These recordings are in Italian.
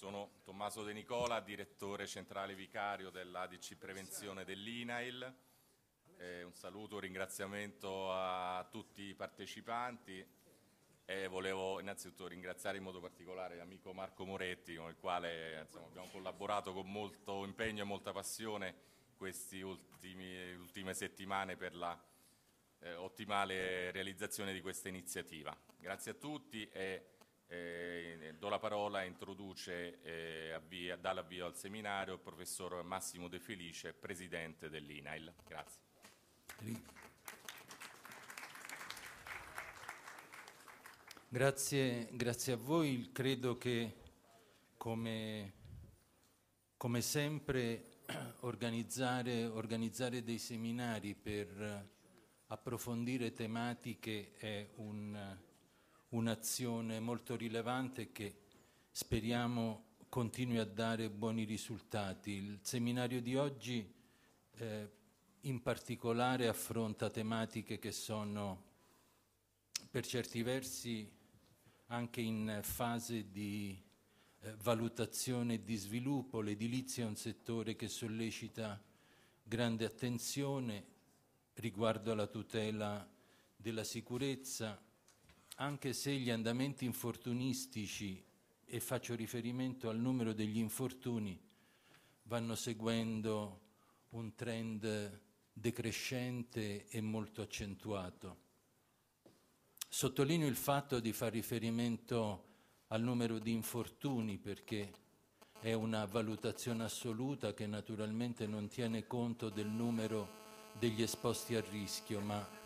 Sono Tommaso De Nicola, direttore centrale vicario dell'ADC Prevenzione dell'INAIL. Eh, un saluto, un ringraziamento a tutti i partecipanti e volevo innanzitutto ringraziare in modo particolare l'amico Marco Moretti con il quale insomma, abbiamo collaborato con molto impegno e molta passione queste ultime settimane per la eh, ottimale realizzazione di questa iniziativa. Grazie a tutti e eh, do la parola, introduce, eh, avvia, dà l'avvio al seminario il professor Massimo De Felice, presidente dell'INAIL. Grazie. Grazie, grazie a voi, credo che come, come sempre organizzare, organizzare dei seminari per approfondire tematiche è un un'azione molto rilevante che speriamo continui a dare buoni risultati. Il seminario di oggi eh, in particolare affronta tematiche che sono per certi versi anche in fase di eh, valutazione e di sviluppo. L'edilizia è un settore che sollecita grande attenzione riguardo alla tutela della sicurezza, anche se gli andamenti infortunistici, e faccio riferimento al numero degli infortuni, vanno seguendo un trend decrescente e molto accentuato. Sottolineo il fatto di far riferimento al numero di infortuni perché è una valutazione assoluta che naturalmente non tiene conto del numero degli esposti a rischio, ma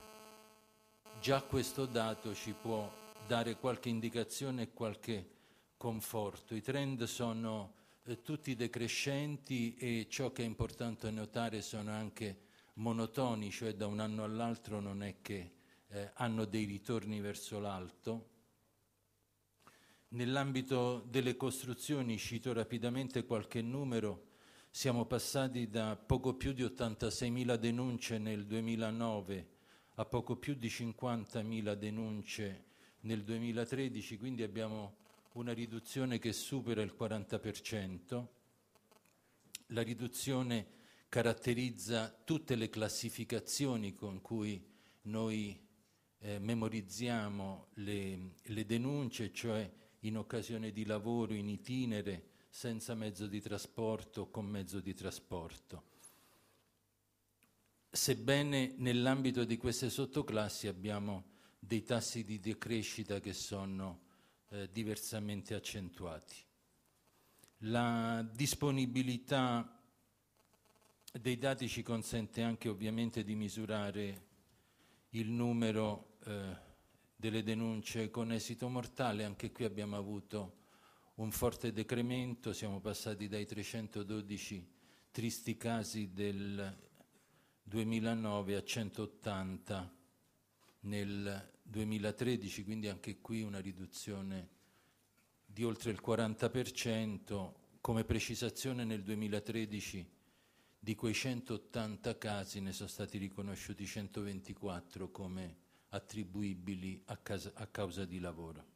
Già questo dato ci può dare qualche indicazione e qualche conforto. I trend sono eh, tutti decrescenti e ciò che è importante notare sono anche monotoni, cioè da un anno all'altro non è che eh, hanno dei ritorni verso l'alto. Nell'ambito delle costruzioni, cito rapidamente qualche numero, siamo passati da poco più di 86.000 denunce nel 2009 a poco più di 50.000 denunce nel 2013, quindi abbiamo una riduzione che supera il 40%. La riduzione caratterizza tutte le classificazioni con cui noi eh, memorizziamo le, le denunce, cioè in occasione di lavoro, in itinere, senza mezzo di trasporto, con mezzo di trasporto sebbene nell'ambito di queste sottoclassi abbiamo dei tassi di decrescita che sono eh, diversamente accentuati. La disponibilità dei dati ci consente anche ovviamente di misurare il numero eh, delle denunce con esito mortale, anche qui abbiamo avuto un forte decremento, siamo passati dai 312 tristi casi del 2009 a 180 nel 2013, quindi anche qui una riduzione di oltre il 40%, come precisazione nel 2013 di quei 180 casi ne sono stati riconosciuti 124 come attribuibili a, casa, a causa di lavoro.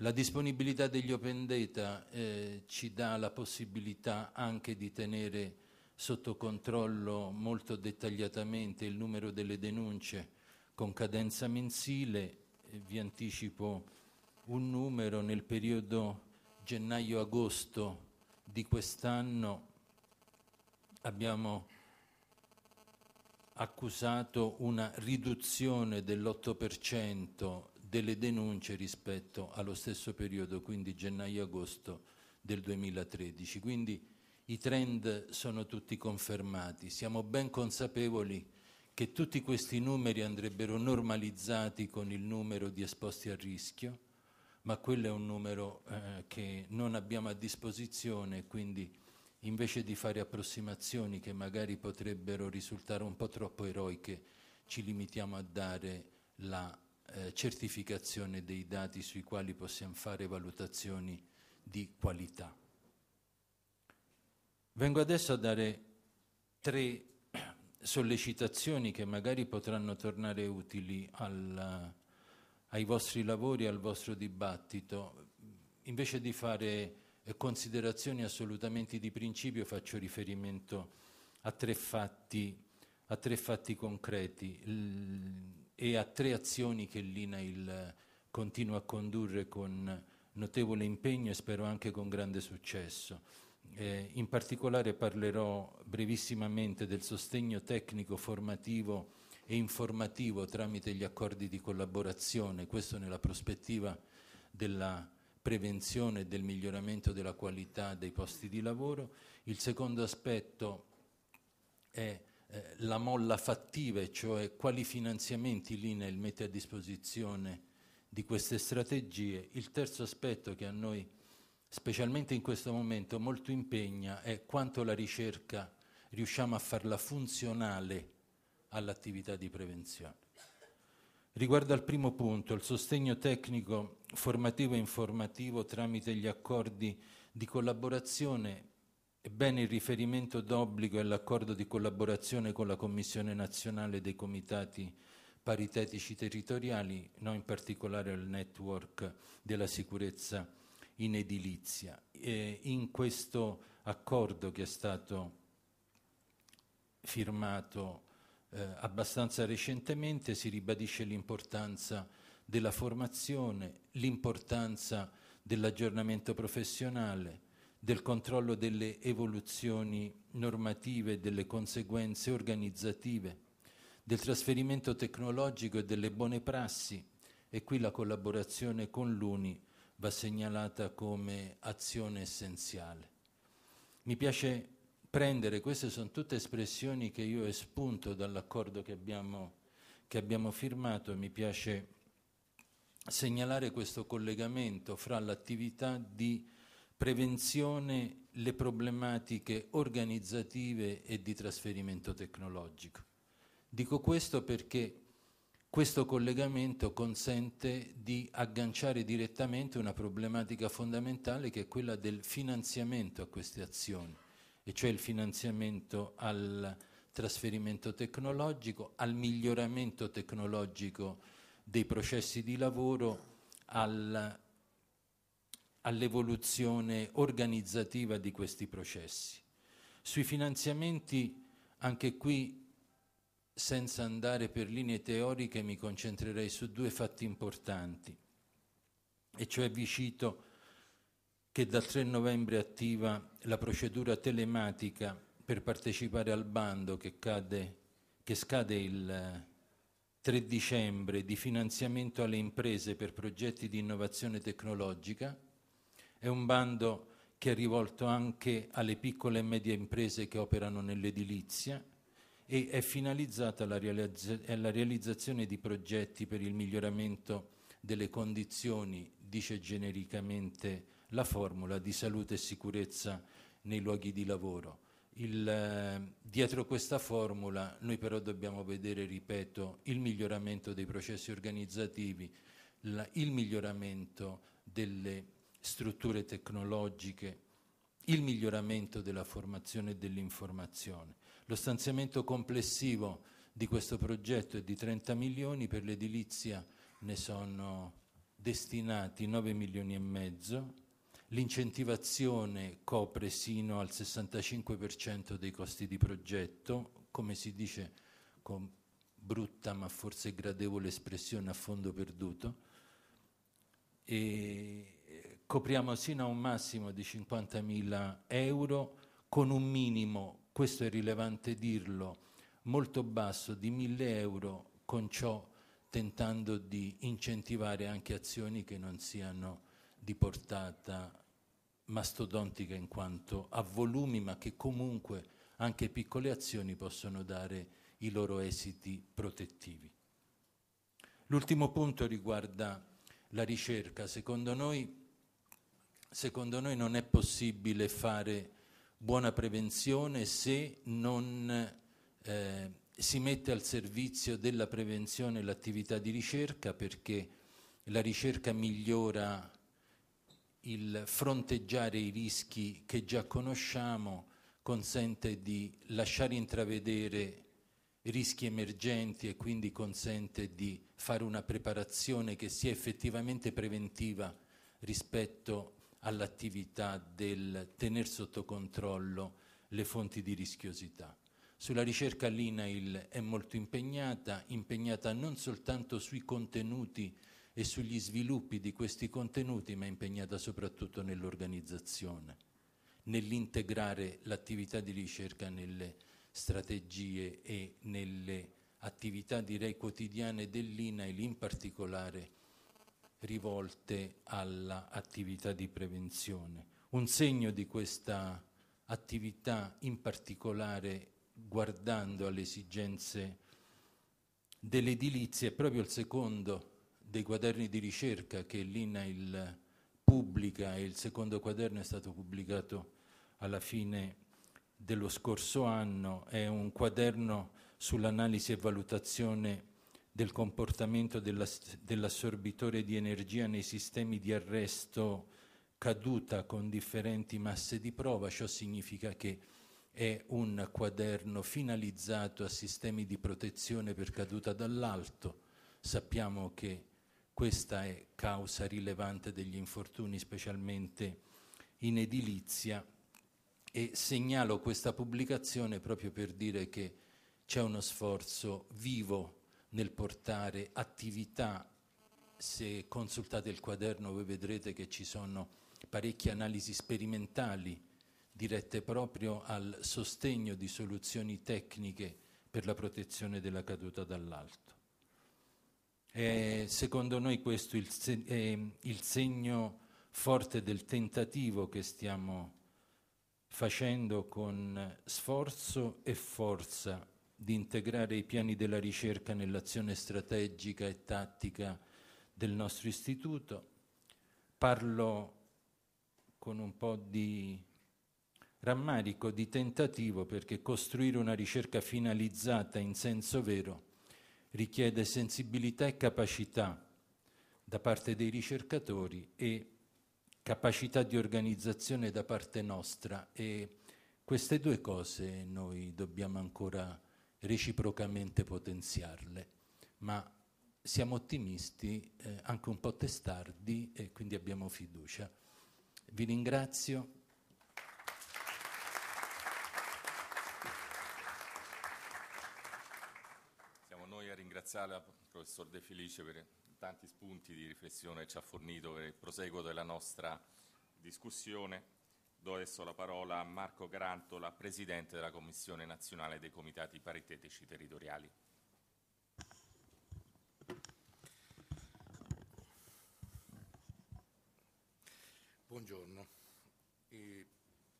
La disponibilità degli open data eh, ci dà la possibilità anche di tenere sotto controllo molto dettagliatamente il numero delle denunce con cadenza mensile, vi anticipo un numero, nel periodo gennaio-agosto di quest'anno abbiamo accusato una riduzione dell'8% delle denunce rispetto allo stesso periodo, quindi gennaio-agosto del 2013. Quindi i trend sono tutti confermati. Siamo ben consapevoli che tutti questi numeri andrebbero normalizzati con il numero di esposti a rischio, ma quello è un numero eh, che non abbiamo a disposizione, quindi invece di fare approssimazioni che magari potrebbero risultare un po' troppo eroiche, ci limitiamo a dare la eh, certificazione dei dati sui quali possiamo fare valutazioni di qualità. Vengo adesso a dare tre sollecitazioni che magari potranno tornare utili al, ai vostri lavori, al vostro dibattito. Invece di fare considerazioni assolutamente di principio faccio riferimento a tre fatti, a tre fatti concreti l- e a tre azioni che l'INAIL continua a condurre con notevole impegno e spero anche con grande successo. Eh, in particolare parlerò brevissimamente del sostegno tecnico formativo e informativo tramite gli accordi di collaborazione, questo nella prospettiva della prevenzione e del miglioramento della qualità dei posti di lavoro. Il secondo aspetto è eh, la molla fattiva, cioè quali finanziamenti l'INEL mette a disposizione di queste strategie. Il terzo aspetto che a noi specialmente in questo momento, molto impegna è quanto la ricerca riusciamo a farla funzionale all'attività di prevenzione. Riguardo al primo punto, il sostegno tecnico formativo e informativo tramite gli accordi di collaborazione, ebbene il riferimento d'obbligo è l'accordo di collaborazione con la Commissione nazionale dei comitati paritetici territoriali, no in particolare al network della sicurezza in edilizia. E in questo accordo che è stato firmato eh, abbastanza recentemente si ribadisce l'importanza della formazione, l'importanza dell'aggiornamento professionale, del controllo delle evoluzioni normative e delle conseguenze organizzative, del trasferimento tecnologico e delle buone prassi e qui la collaborazione con l'UNI va segnalata come azione essenziale. Mi piace prendere, queste sono tutte espressioni che io espunto dall'accordo che abbiamo, che abbiamo firmato, mi piace segnalare questo collegamento fra l'attività di prevenzione, le problematiche organizzative e di trasferimento tecnologico. Dico questo perché questo collegamento consente di agganciare direttamente una problematica fondamentale che è quella del finanziamento a queste azioni, e cioè il finanziamento al trasferimento tecnologico, al miglioramento tecnologico dei processi di lavoro, al, all'evoluzione organizzativa di questi processi. Sui finanziamenti anche qui senza andare per linee teoriche, mi concentrerei su due fatti importanti, e cioè vi cito che dal 3 novembre attiva la procedura telematica per partecipare al bando che, cade, che scade il 3 eh, dicembre di finanziamento alle imprese per progetti di innovazione tecnologica. È un bando che è rivolto anche alle piccole e medie imprese che operano nell'edilizia e è finalizzata alla, realizz- alla realizzazione di progetti per il miglioramento delle condizioni, dice genericamente la formula, di salute e sicurezza nei luoghi di lavoro. Il, eh, dietro questa formula noi però dobbiamo vedere, ripeto, il miglioramento dei processi organizzativi, la, il miglioramento delle strutture tecnologiche, il miglioramento della formazione e dell'informazione. Lo stanziamento complessivo di questo progetto è di 30 milioni, per l'edilizia ne sono destinati 9 milioni e mezzo, l'incentivazione copre sino al 65% dei costi di progetto, come si dice con brutta ma forse gradevole espressione a fondo perduto, e eh, copriamo sino a un massimo di 50 mila euro con un minimo questo è rilevante dirlo, molto basso di 1000 euro, con ciò tentando di incentivare anche azioni che non siano di portata mastodontica in quanto a volumi, ma che comunque anche piccole azioni possono dare i loro esiti protettivi. L'ultimo punto riguarda la ricerca. Secondo noi, secondo noi non è possibile fare buona prevenzione se non eh, si mette al servizio della prevenzione l'attività di ricerca perché la ricerca migliora il fronteggiare i rischi che già conosciamo, consente di lasciare intravedere rischi emergenti e quindi consente di fare una preparazione che sia effettivamente preventiva rispetto all'attività del tenere sotto controllo le fonti di rischiosità. Sulla ricerca l'INAIL è molto impegnata, impegnata non soltanto sui contenuti e sugli sviluppi di questi contenuti, ma impegnata soprattutto nell'organizzazione, nell'integrare l'attività di ricerca nelle strategie e nelle attività direi quotidiane dell'INAIL, in particolare rivolte all'attività di prevenzione. Un segno di questa attività, in particolare guardando alle esigenze dell'edilizia, è proprio il secondo dei quaderni di ricerca che l'INAIL pubblica e il secondo quaderno è stato pubblicato alla fine dello scorso anno, è un quaderno sull'analisi e valutazione del comportamento dell'assorbitore di energia nei sistemi di arresto caduta con differenti masse di prova, ciò significa che è un quaderno finalizzato a sistemi di protezione per caduta dall'alto. Sappiamo che questa è causa rilevante degli infortuni, specialmente in edilizia, e segnalo questa pubblicazione proprio per dire che c'è uno sforzo vivo nel portare attività. Se consultate il quaderno voi vedrete che ci sono parecchie analisi sperimentali dirette proprio al sostegno di soluzioni tecniche per la protezione della caduta dall'alto. E secondo noi questo è il segno forte del tentativo che stiamo facendo con sforzo e forza di integrare i piani della ricerca nell'azione strategica e tattica del nostro istituto. Parlo con un po' di rammarico, di tentativo, perché costruire una ricerca finalizzata in senso vero richiede sensibilità e capacità da parte dei ricercatori e capacità di organizzazione da parte nostra e queste due cose noi dobbiamo ancora reciprocamente potenziarle, ma siamo ottimisti, eh, anche un po' testardi e quindi abbiamo fiducia. Vi ringrazio. Siamo noi a ringraziare il professor De Felice per i tanti spunti di riflessione che ci ha fornito per il proseguo della nostra discussione. Do adesso la parola a Marco Grantola, Presidente della Commissione nazionale dei Comitati Paritetici Territoriali. Buongiorno. Eh,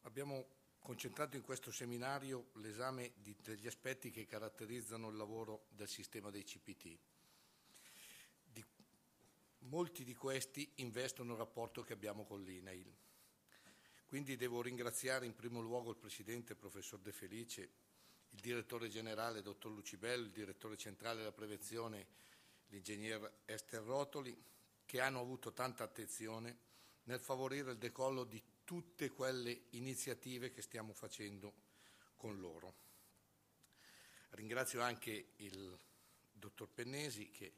abbiamo concentrato in questo seminario l'esame degli aspetti che caratterizzano il lavoro del sistema dei CPT. Di, molti di questi investono il rapporto che abbiamo con l'INAIL quindi devo ringraziare in primo luogo il Presidente, Professor De Felice, il Direttore Generale, Dottor Lucibello, il Direttore Centrale della Prevenzione, l'Ingegner Esther Rotoli, che hanno avuto tanta attenzione nel favorire il decollo di tutte quelle iniziative che stiamo facendo con loro. Ringrazio anche il Dottor Pennesi che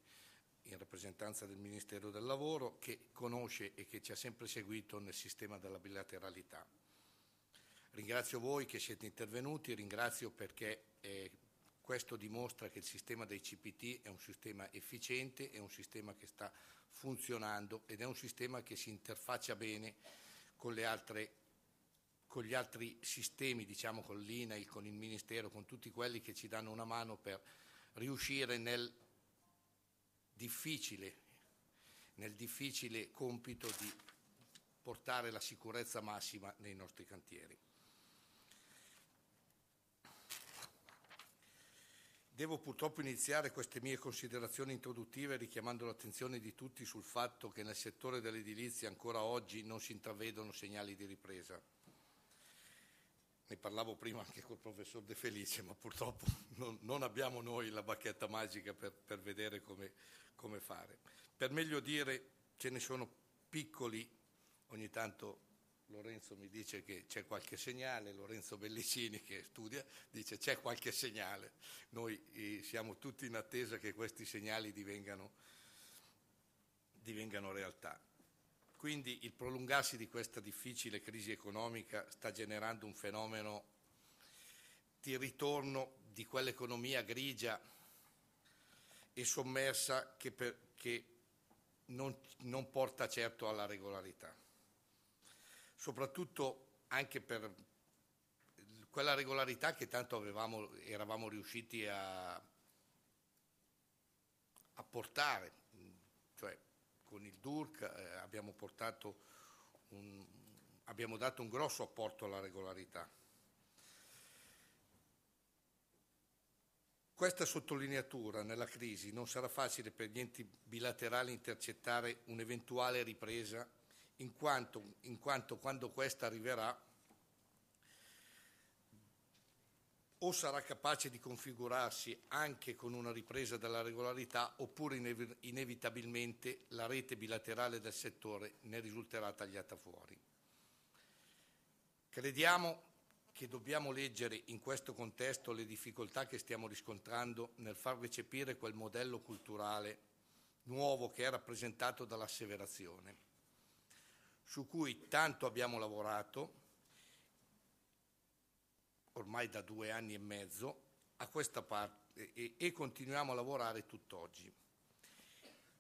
in rappresentanza del Ministero del Lavoro che conosce e che ci ha sempre seguito nel sistema della bilateralità. Ringrazio voi che siete intervenuti, ringrazio perché eh, questo dimostra che il sistema dei CPT è un sistema efficiente, è un sistema che sta funzionando ed è un sistema che si interfaccia bene con, altre, con gli altri sistemi, diciamo con l'INAIL, con il Ministero, con tutti quelli che ci danno una mano per riuscire nel difficile, nel difficile compito di portare la sicurezza massima nei nostri cantieri. Devo purtroppo iniziare queste mie considerazioni introduttive richiamando l'attenzione di tutti sul fatto che nel settore dell'edilizia ancora oggi non si intravedono segnali di ripresa ne parlavo prima anche col professor De Felice, ma purtroppo non, non abbiamo noi la bacchetta magica per, per vedere come, come, fare. Per meglio dire, ce ne sono piccoli, ogni tanto Lorenzo mi dice che c'è qualche segnale, Lorenzo Bellicini che studia dice c'è qualche segnale, noi eh, siamo tutti in attesa che questi segnali divengano, divengano realtà. Quindi il prolungarsi di questa difficile crisi economica sta generando un fenomeno di ritorno di quell'economia grigia e sommersa che, per, che non, non porta certo alla regolarità. Soprattutto anche per quella regolarità che tanto avevamo, eravamo riusciti a, a portare, cioè con il DURC eh, abbiamo, un, abbiamo dato un grosso apporto alla regolarità. Questa sottolineatura nella crisi non sarà facile per gli enti bilaterali intercettare un'eventuale ripresa, in quanto, in quanto quando questa arriverà o sarà capace di configurarsi anche con una ripresa della regolarità oppure inevitabilmente la rete bilaterale del settore ne risulterà tagliata fuori. Crediamo che dobbiamo leggere in questo contesto le difficoltà che stiamo riscontrando nel far recepire quel modello culturale nuovo che è rappresentato dall'asseverazione, su cui tanto abbiamo lavorato ormai da due anni e mezzo a questa parte e, e continuiamo a lavorare tutt'oggi.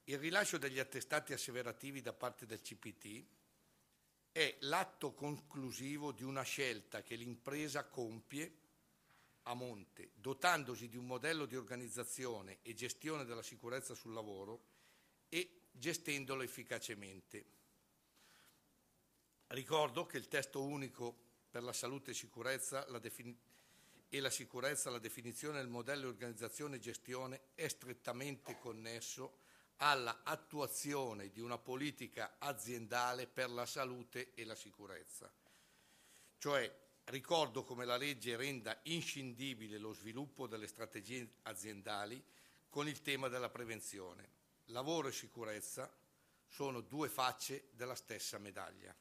Il rilascio degli attestati asseverativi da parte del CPT è l'atto conclusivo di una scelta che l'impresa compie a monte, dotandosi di un modello di organizzazione e gestione della sicurezza sul lavoro e gestendolo efficacemente. Ricordo che il testo unico per la salute e, sicurezza, la e la sicurezza, la definizione del modello di organizzazione e gestione è strettamente connesso alla attuazione di una politica aziendale per la salute e la sicurezza. Cioè, ricordo come la legge renda inscindibile lo sviluppo delle strategie aziendali con il tema della prevenzione. Lavoro e sicurezza sono due facce della stessa medaglia.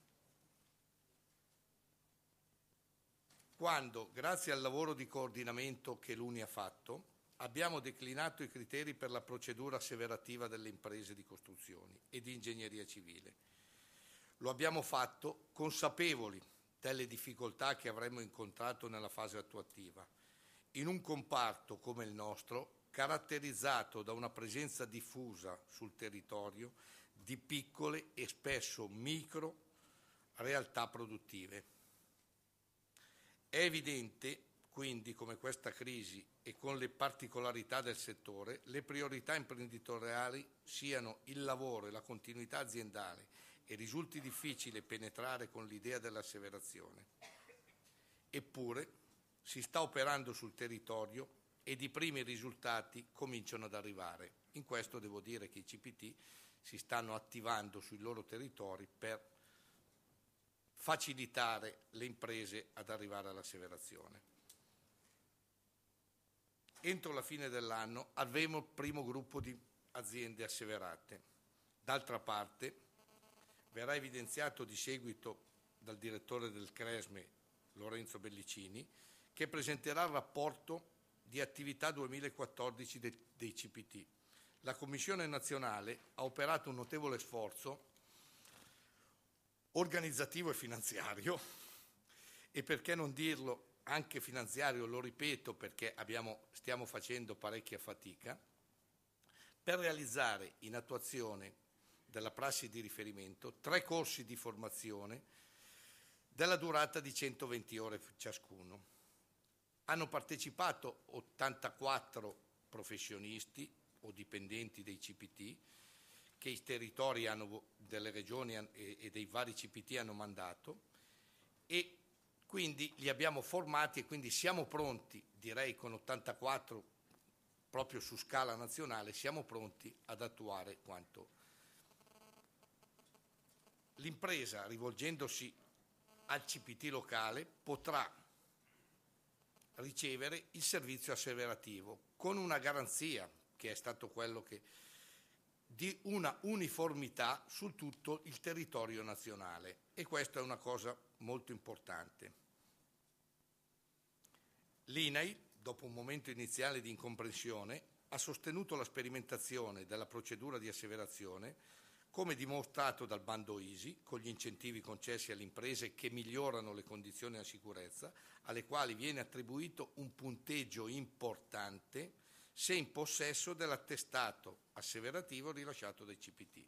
quando, grazie al lavoro di coordinamento che l'UNI ha fatto, abbiamo declinato i criteri per la procedura asseverativa delle imprese di costruzioni e di ingegneria civile. Lo abbiamo fatto consapevoli delle difficoltà che avremmo incontrato nella fase attuativa, in un comparto come il nostro, caratterizzato da una presenza diffusa sul territorio di piccole e spesso micro realtà produttive è evidente quindi come questa crisi e con le particolarità del settore le priorità imprenditoriali siano il lavoro e la continuità aziendale e risulti difficile penetrare con l'idea dell'asseverazione. Eppure si sta operando sul territorio ed i primi risultati cominciano ad arrivare. In questo devo dire che i CPT si stanno attivando sui loro territori per facilitare le imprese ad arrivare all'asseverazione. Entro la fine dell'anno avremo il primo gruppo di aziende asseverate. D'altra parte verrà evidenziato di seguito dal direttore del Cresme Lorenzo Bellicini che presenterà il rapporto di attività 2014 dei CPT. La Commissione nazionale ha operato un notevole sforzo organizzativo e finanziario, e perché non dirlo anche finanziario, lo ripeto perché abbiamo, stiamo facendo parecchia fatica, per realizzare in attuazione della prassi di riferimento tre corsi di formazione della durata di 120 ore ciascuno. Hanno partecipato 84 professionisti o dipendenti dei CPT, che i territori hanno, delle regioni e, e dei vari CPT hanno mandato e quindi li abbiamo formati e quindi siamo pronti, direi con 84 proprio su scala nazionale, siamo pronti ad attuare quanto. L'impresa, rivolgendosi al CPT locale, potrà ricevere il servizio asseverativo con una garanzia, che è stato quello che di una uniformità su tutto il territorio nazionale e questa è una cosa molto importante. L'INAI, dopo un momento iniziale di incomprensione, ha sostenuto la sperimentazione della procedura di asseverazione come dimostrato dal bando ISI, con gli incentivi concessi alle imprese che migliorano le condizioni di sicurezza, alle quali viene attribuito un punteggio importante se in possesso dell'attestato asseverativo rilasciato dai CPT.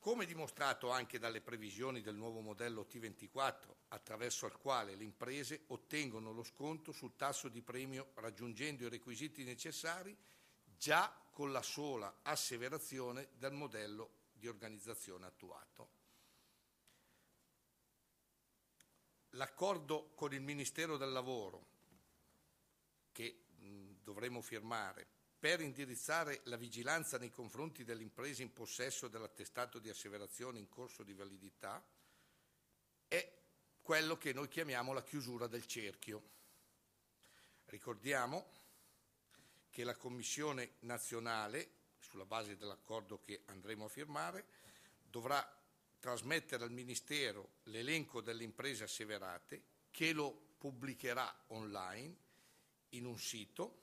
Come dimostrato anche dalle previsioni del nuovo modello T24, attraverso il quale le imprese ottengono lo sconto sul tasso di premio raggiungendo i requisiti necessari già con la sola asseverazione del modello di organizzazione attuato. L'accordo con il Ministero del Lavoro, che dovremo firmare per indirizzare la vigilanza nei confronti delle imprese in possesso dell'attestato di asseverazione in corso di validità è quello che noi chiamiamo la chiusura del cerchio. Ricordiamo che la Commissione nazionale, sulla base dell'accordo che andremo a firmare, dovrà trasmettere al Ministero l'elenco delle imprese asseverate che lo pubblicherà online in un sito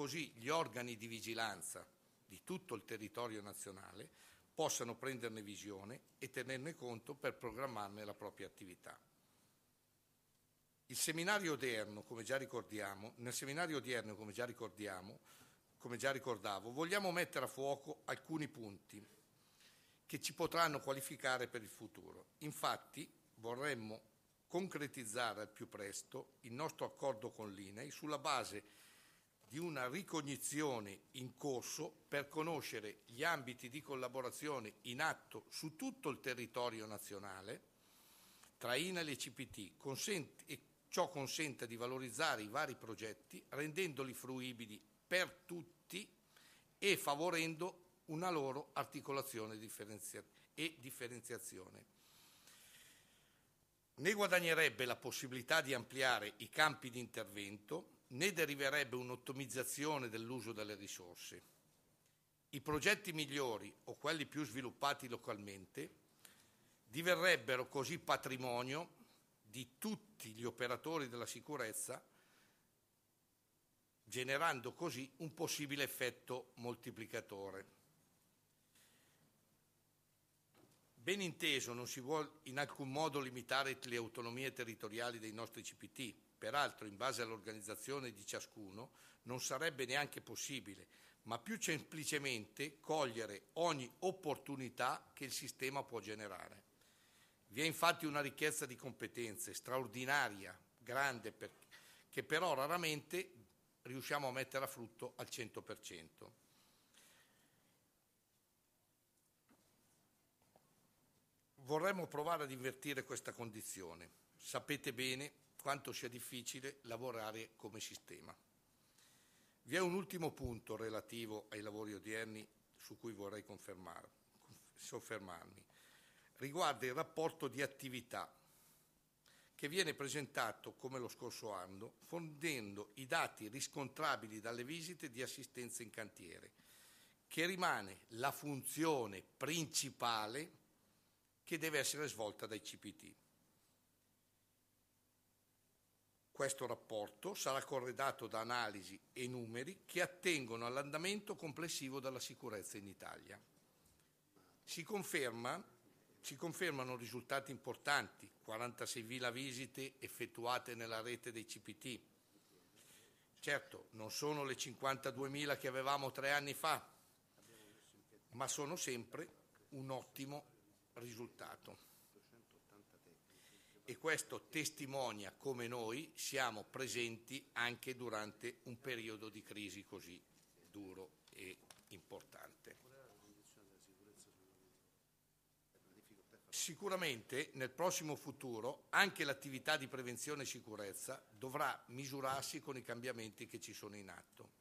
così gli organi di vigilanza di tutto il territorio nazionale possano prenderne visione e tenerne conto per programmarne la propria attività. Seminario odierno, nel seminario odierno, come già ricordiamo, come già ricordavo, vogliamo mettere a fuoco alcuni punti che ci potranno qualificare per il futuro. Infatti vorremmo concretizzare al più presto il nostro accordo con l'INEI sulla base di una ricognizione in corso per conoscere gli ambiti di collaborazione in atto su tutto il territorio nazionale tra INA e le CPT consente, e ciò consente di valorizzare i vari progetti rendendoli fruibili per tutti e favorendo una loro articolazione e differenziazione. Ne guadagnerebbe la possibilità di ampliare i campi di intervento ne deriverebbe un'ottimizzazione dell'uso delle risorse. I progetti migliori o quelli più sviluppati localmente diverrebbero così patrimonio di tutti gli operatori della sicurezza, generando così un possibile effetto moltiplicatore. Ben inteso, non si vuole in alcun modo limitare le autonomie territoriali dei nostri CPT, peraltro in base all'organizzazione di ciascuno, non sarebbe neanche possibile, ma più semplicemente cogliere ogni opportunità che il sistema può generare. Vi è infatti una ricchezza di competenze straordinaria, grande, per, che però raramente riusciamo a mettere a frutto al 100%. Vorremmo provare ad invertire questa condizione. Sapete bene quanto sia difficile lavorare come sistema. Vi è un ultimo punto relativo ai lavori odierni su cui vorrei soffermarmi. Riguarda il rapporto di attività che viene presentato come lo scorso anno, fondendo i dati riscontrabili dalle visite di assistenza in cantiere, che rimane la funzione principale che deve essere svolta dai CPT. Questo rapporto sarà corredato da analisi e numeri che attengono all'andamento complessivo della sicurezza in Italia. Si, conferma, si confermano risultati importanti, 46.000 visite effettuate nella rete dei CPT. Certo, non sono le 52.000 che avevamo tre anni fa, ma sono sempre un ottimo risultato e questo testimonia come noi siamo presenti anche durante un periodo di crisi così duro e importante. Sicuramente nel prossimo futuro anche l'attività di prevenzione e sicurezza dovrà misurarsi con i cambiamenti che ci sono in atto.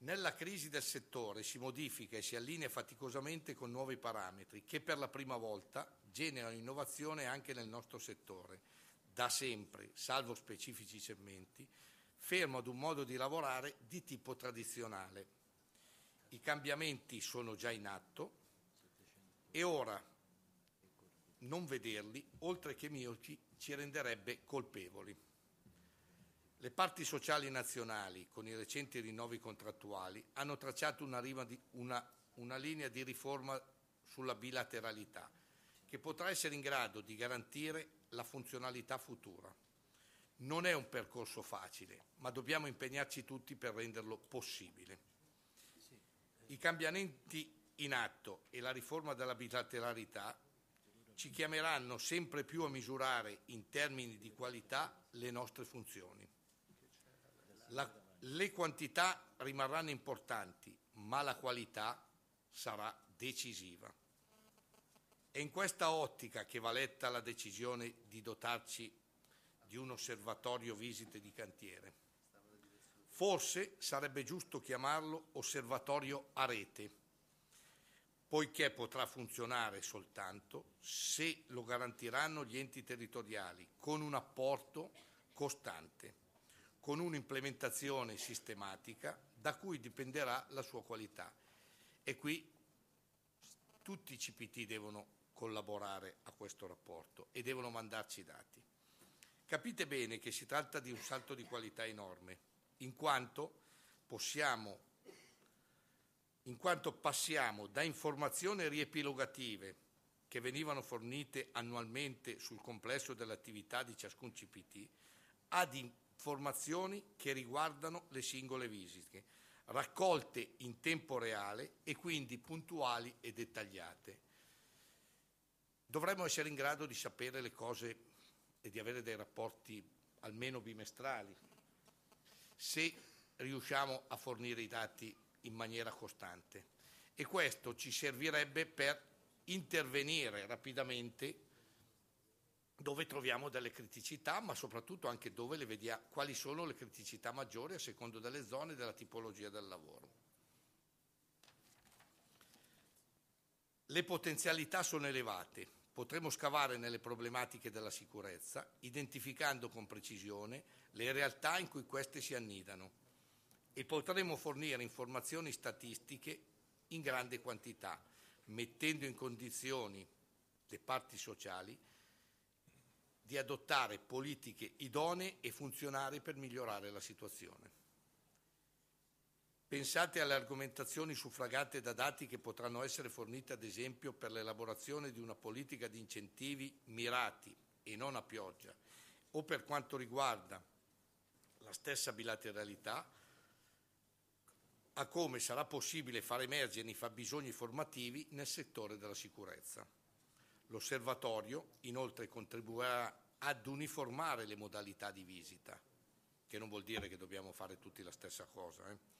Nella crisi del settore si modifica e si allinea faticosamente con nuovi parametri che per la prima volta generano innovazione anche nel nostro settore, da sempre, salvo specifici cementi, fermo ad un modo di lavorare di tipo tradizionale. I cambiamenti sono già in atto e ora non vederli, oltre che miopi, ci renderebbe colpevoli. Le parti sociali nazionali, con i recenti rinnovi contrattuali, hanno tracciato una, di, una, una linea di riforma sulla bilateralità che potrà essere in grado di garantire la funzionalità futura. Non è un percorso facile, ma dobbiamo impegnarci tutti per renderlo possibile. I cambiamenti in atto e la riforma della bilateralità ci chiameranno sempre più a misurare in termini di qualità le nostre funzioni. La, le quantità rimarranno importanti, ma la qualità sarà decisiva. È in questa ottica che va letta la decisione di dotarci di un osservatorio visite di cantiere. Forse sarebbe giusto chiamarlo osservatorio a rete, poiché potrà funzionare soltanto se lo garantiranno gli enti territoriali con un apporto costante, con un'implementazione sistematica da cui dipenderà la sua qualità. E qui tutti i CPT devono collaborare a questo rapporto e devono mandarci i dati. Capite bene che si tratta di un salto di qualità enorme, in quanto, possiamo, in quanto passiamo da informazioni riepilogative che venivano fornite annualmente sul complesso dell'attività di ciascun CPT ad informazioni che riguardano le singole visite, raccolte in tempo reale e quindi puntuali e dettagliate. Dovremmo essere in grado di sapere le cose e di avere dei rapporti almeno bimestrali, se riusciamo a fornire i dati in maniera costante. E questo ci servirebbe per intervenire rapidamente dove troviamo delle criticità, ma soprattutto anche dove le vediamo, quali sono le criticità maggiori a secondo delle zone e della tipologia del lavoro. Le potenzialità sono elevate potremo scavare nelle problematiche della sicurezza, identificando con precisione le realtà in cui queste si annidano e potremo fornire informazioni statistiche in grande quantità, mettendo in condizioni le parti sociali di adottare politiche idonee e funzionali per migliorare la situazione. Pensate alle argomentazioni suffragate da dati che potranno essere fornite, ad esempio per l'elaborazione di una politica di incentivi mirati e non a pioggia o per quanto riguarda la stessa bilateralità a come sarà possibile far emergere i fabbisogni formativi nel settore della sicurezza. L'osservatorio inoltre contribuirà ad uniformare le modalità di visita, che non vuol dire che dobbiamo fare tutti la stessa cosa. Eh?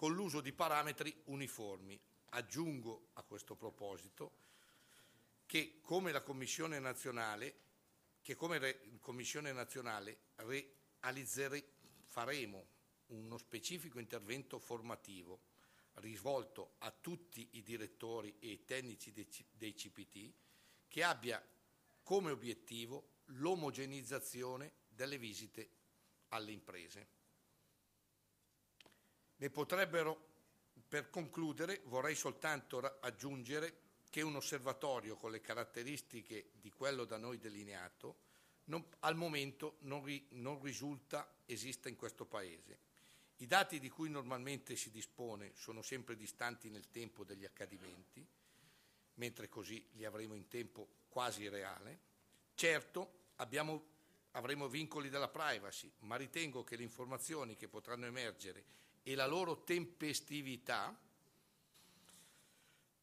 con l'uso di parametri uniformi. Aggiungo a questo proposito che come la Commissione nazionale, che come re, Commissione nazionale faremo uno specifico intervento formativo rivolto a tutti i direttori e i tecnici dei CPT che abbia come obiettivo l'omogenizzazione delle visite alle imprese. Ne potrebbero, per concludere, vorrei soltanto aggiungere che un osservatorio con le caratteristiche di quello da noi delineato non, al momento non, ri, non risulta esista in questo Paese. I dati di cui normalmente si dispone sono sempre distanti nel tempo degli accadimenti, mentre così li avremo in tempo quasi reale. Certo, abbiamo, avremo vincoli della privacy, ma ritengo che le informazioni che potranno emergere e la loro tempestività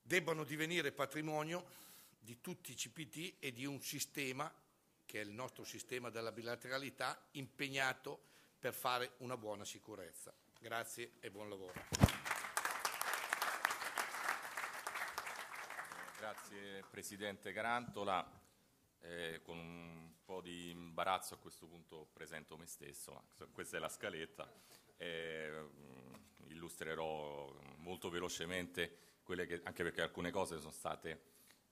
debbano divenire patrimonio di tutti i CPT e di un sistema, che è il nostro sistema della bilateralità, impegnato per fare una buona sicurezza. Grazie e buon lavoro. Grazie Presidente Garantola. Eh, con un po' di imbarazzo a questo punto presento me stesso, ma questa è la scaletta eh, illustrerò molto velocemente quelle che, anche perché alcune cose sono state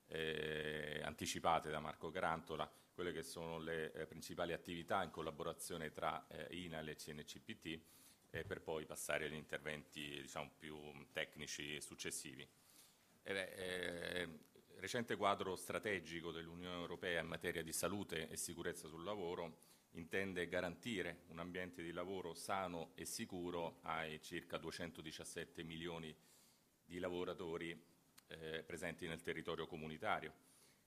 eh, anticipate da Marco Garantola, quelle che sono le eh, principali attività in collaborazione tra eh, INAL e CNCPT eh, per poi passare agli interventi diciamo, più tecnici successivi. Il eh, recente quadro strategico dell'Unione Europea in materia di salute e sicurezza sul lavoro intende garantire un ambiente di lavoro sano e sicuro ai circa 217 milioni di lavoratori eh, presenti nel territorio comunitario.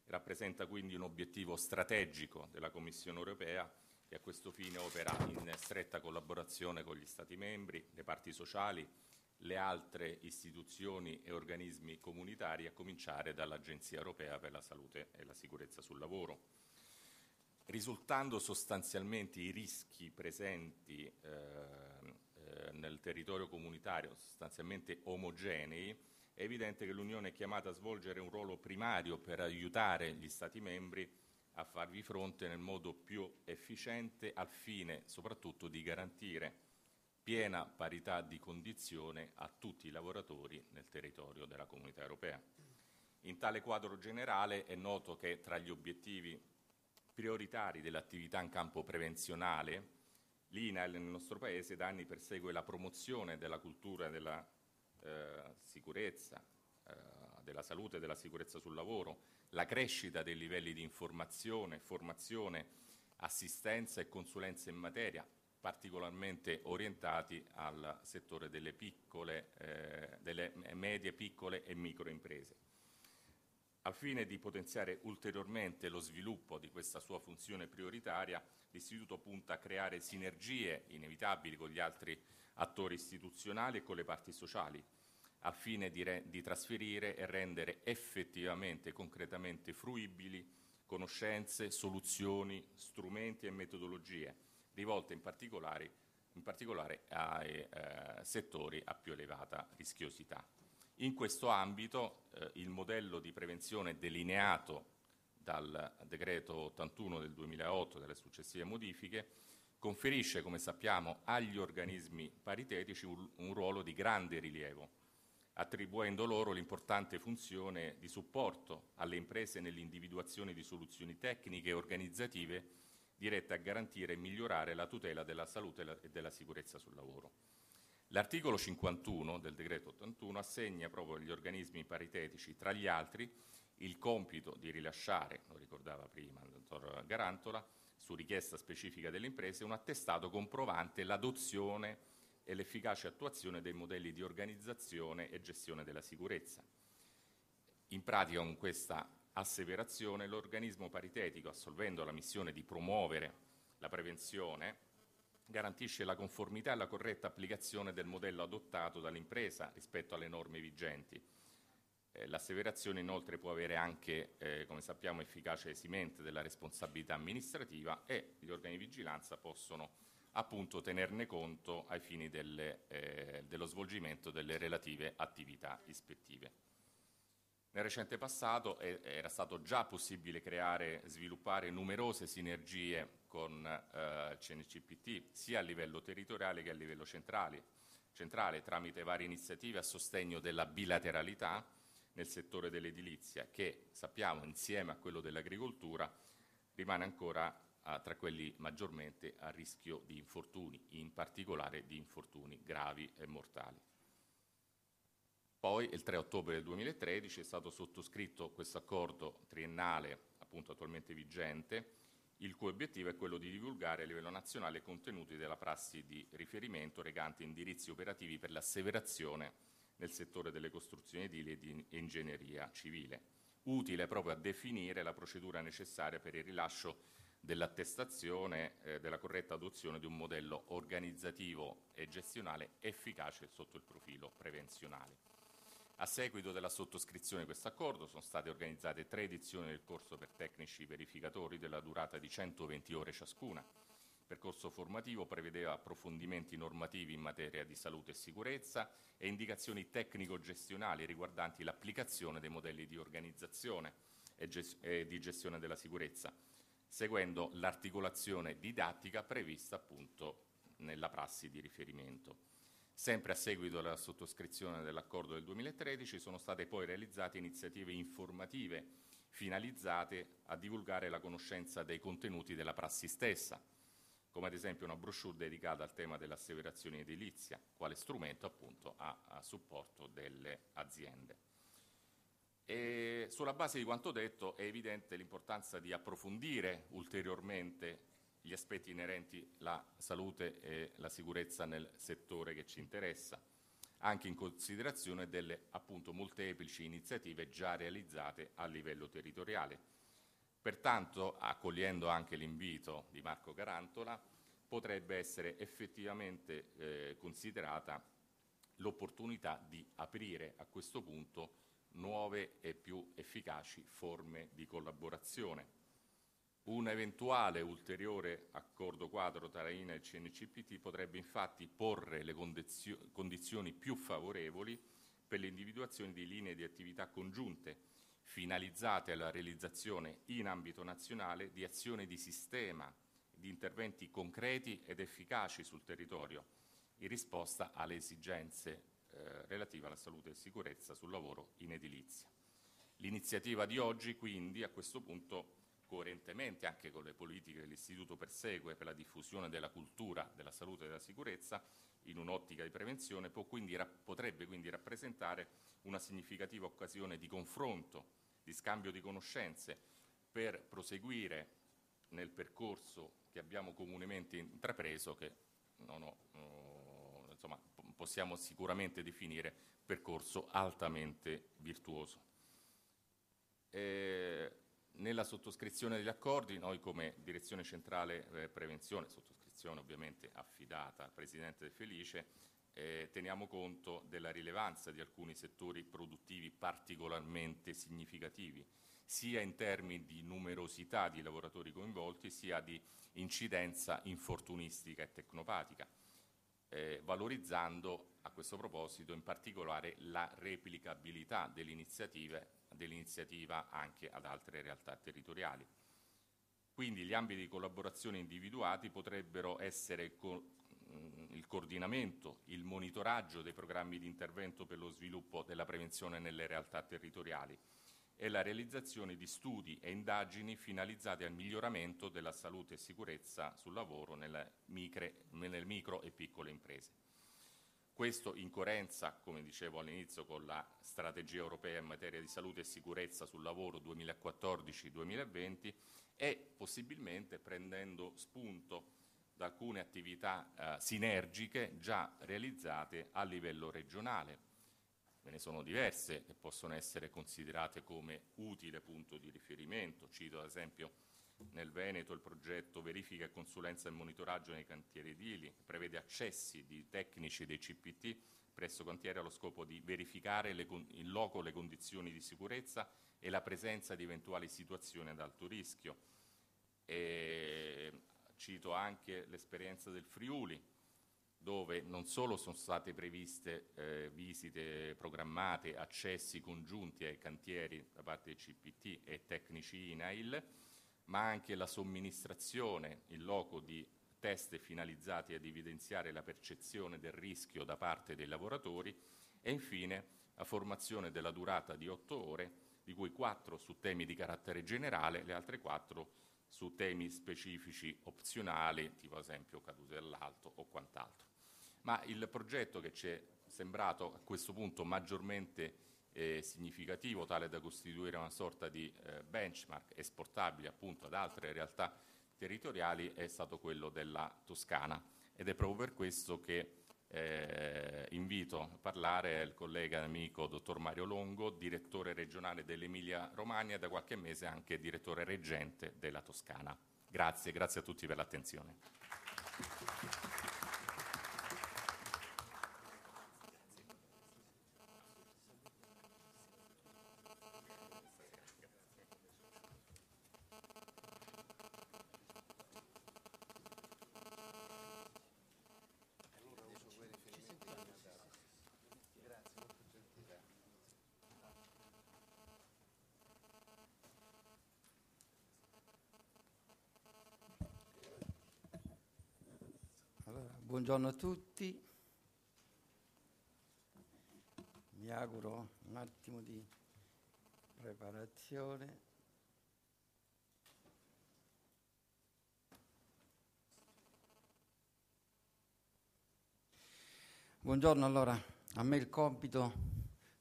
Rappresenta quindi un obiettivo strategico della Commissione europea che a questo fine opera in stretta collaborazione con gli Stati membri, le parti sociali, le altre istituzioni e organismi comunitari, a cominciare dall'Agenzia europea per la salute e la sicurezza sul lavoro risultando sostanzialmente i rischi presenti eh, eh, nel territorio comunitario sostanzialmente omogenei, è evidente che l'Unione è chiamata a svolgere un ruolo primario per aiutare gli Stati membri a farvi fronte nel modo più efficiente al fine soprattutto di garantire piena parità di condizione a tutti i lavoratori nel territorio della comunità europea. In tale quadro generale è noto che tra gli obiettivi prioritari dell'attività in campo prevenzionale, l'INAIL nel nostro Paese da anni persegue la promozione della cultura della eh, sicurezza, eh, della salute e della sicurezza sul lavoro, la crescita dei livelli di informazione, formazione, assistenza e consulenza in materia, particolarmente orientati al settore delle piccole, eh, delle medie, piccole e micro imprese. Al fine di potenziare ulteriormente lo sviluppo di questa sua funzione prioritaria, l'Istituto punta a creare sinergie inevitabili con gli altri attori istituzionali e con le parti sociali, al fine di, re- di trasferire e rendere effettivamente e concretamente fruibili conoscenze, soluzioni, strumenti e metodologie, rivolte in particolare, in particolare ai eh, settori a più elevata rischiosità. In questo ambito eh, il modello di prevenzione delineato dal decreto 81 del 2008 e dalle successive modifiche conferisce, come sappiamo, agli organismi paritetici un, un ruolo di grande rilievo, attribuendo loro l'importante funzione di supporto alle imprese nell'individuazione di soluzioni tecniche e organizzative dirette a garantire e migliorare la tutela della salute e della sicurezza sul lavoro. L'articolo 51 del decreto 81 assegna proprio agli organismi paritetici, tra gli altri, il compito di rilasciare, lo ricordava prima il dottor Garantola, su richiesta specifica delle imprese, un attestato comprovante l'adozione e l'efficace attuazione dei modelli di organizzazione e gestione della sicurezza. In pratica, con questa asseverazione, l'organismo paritetico, assolvendo la missione di promuovere la prevenzione garantisce la conformità e la corretta applicazione del modello adottato dall'impresa rispetto alle norme vigenti. Eh, l'asseverazione inoltre può avere anche, eh, come sappiamo, efficacia esimente della responsabilità amministrativa e gli organi di vigilanza possono appunto tenerne conto ai fini delle, eh, dello svolgimento delle relative attività ispettive. Nel recente passato eh, era stato già possibile creare e sviluppare numerose sinergie con eh, CNCPT, sia a livello territoriale che a livello centrale, centrale, tramite varie iniziative a sostegno della bilateralità nel settore dell'edilizia, che sappiamo insieme a quello dell'agricoltura rimane ancora eh, tra quelli maggiormente a rischio di infortuni, in particolare di infortuni gravi e mortali. Poi il 3 ottobre del 2013 è stato sottoscritto questo accordo triennale, appunto attualmente vigente, il cui obiettivo è quello di divulgare a livello nazionale i contenuti della prassi di riferimento regante indirizzi operativi per l'asseverazione nel settore delle costruzioni edili e di ingegneria civile, utile proprio a definire la procedura necessaria per il rilascio dell'attestazione eh, della corretta adozione di un modello organizzativo e gestionale efficace sotto il profilo prevenzionale. A seguito della sottoscrizione di questo accordo sono state organizzate tre edizioni del corso per tecnici verificatori della durata di 120 ore ciascuna. Il percorso formativo prevedeva approfondimenti normativi in materia di salute e sicurezza e indicazioni tecnico-gestionali riguardanti l'applicazione dei modelli di organizzazione e, ges- e di gestione della sicurezza, seguendo l'articolazione didattica prevista appunto nella prassi di riferimento. Sempre a seguito della sottoscrizione dell'accordo del 2013 sono state poi realizzate iniziative informative finalizzate a divulgare la conoscenza dei contenuti della prassi stessa, come ad esempio una brochure dedicata al tema dell'asseverazione edilizia, quale strumento appunto a, a supporto delle aziende. E sulla base di quanto detto è evidente l'importanza di approfondire ulteriormente gli aspetti inerenti alla salute e la sicurezza nel settore che ci interessa, anche in considerazione delle appunto molteplici iniziative già realizzate a livello territoriale. Pertanto, accogliendo anche l'invito di Marco Garantola, potrebbe essere effettivamente eh, considerata l'opportunità di aprire a questo punto nuove e più efficaci forme di collaborazione un eventuale ulteriore accordo quadro tra INA e CNCPT potrebbe infatti porre le condizioni più favorevoli per l'individuazione di linee di attività congiunte finalizzate alla realizzazione in ambito nazionale di azioni di sistema, di interventi concreti ed efficaci sul territorio, in risposta alle esigenze eh, relative alla salute e sicurezza sul lavoro in edilizia. L'iniziativa di oggi quindi a questo punto coerentemente anche con le politiche che l'Istituto persegue per la diffusione della cultura, della salute e della sicurezza, in un'ottica di prevenzione, quindi, potrebbe quindi rappresentare una significativa occasione di confronto, di scambio di conoscenze, per proseguire nel percorso che abbiamo comunemente intrapreso, che ho, eh, insomma, possiamo sicuramente definire percorso altamente virtuoso. Eh, nella sottoscrizione degli accordi, noi come Direzione Centrale eh, Prevenzione, sottoscrizione ovviamente affidata al Presidente De Felice, eh, teniamo conto della rilevanza di alcuni settori produttivi particolarmente significativi, sia in termini di numerosità di lavoratori coinvolti, sia di incidenza infortunistica e tecnopatica, eh, valorizzando a questo proposito in particolare la replicabilità delle iniziative dell'iniziativa anche ad altre realtà territoriali. Quindi gli ambiti di collaborazione individuati potrebbero essere co mm, il coordinamento, il monitoraggio dei programmi di intervento per lo sviluppo della prevenzione nelle realtà territoriali e la realizzazione di studi e indagini finalizzate al miglioramento della salute e sicurezza sul lavoro nelle micro e piccole imprese. Questo in coerenza, come dicevo all'inizio, con la strategia europea in materia di salute e sicurezza sul lavoro 2014-2020 e possibilmente prendendo spunto da alcune attività eh, sinergiche già realizzate a livello regionale. Ve ne sono diverse che possono essere considerate come utile punto di riferimento. Cito ad esempio nel Veneto il progetto verifica consulenza e monitoraggio nei cantieri edili, prevede accessi di tecnici dei CPT presso cantieri allo scopo di verificare le, in loco le condizioni di sicurezza e la presenza di eventuali situazioni ad alto rischio. E ehm, cito anche l'esperienza del Friuli, dove non solo sono state previste eh, visite programmate, accessi congiunti ai cantieri da parte dei CPT e tecnici INAIL, ma anche la somministrazione in loco di test finalizzati ad evidenziare la percezione del rischio da parte dei lavoratori e infine la formazione della durata di otto ore, di cui quattro su temi di carattere generale, le altre quattro su temi specifici opzionali, tipo ad esempio cadute dall'alto o quant'altro. Ma il progetto che ci è sembrato a questo punto maggiormente eh, significativo tale da costituire una sorta di eh, benchmark esportabile appunto ad altre realtà territoriali è stato quello della Toscana ed è proprio per questo che eh, invito a parlare il collega e amico dottor Mario Longo, direttore regionale dell'Emilia Romagna e da qualche mese anche direttore reggente della Toscana. Grazie, grazie a tutti per l'attenzione. Buongiorno a tutti. Mi auguro un attimo di preparazione. Buongiorno allora, a me il compito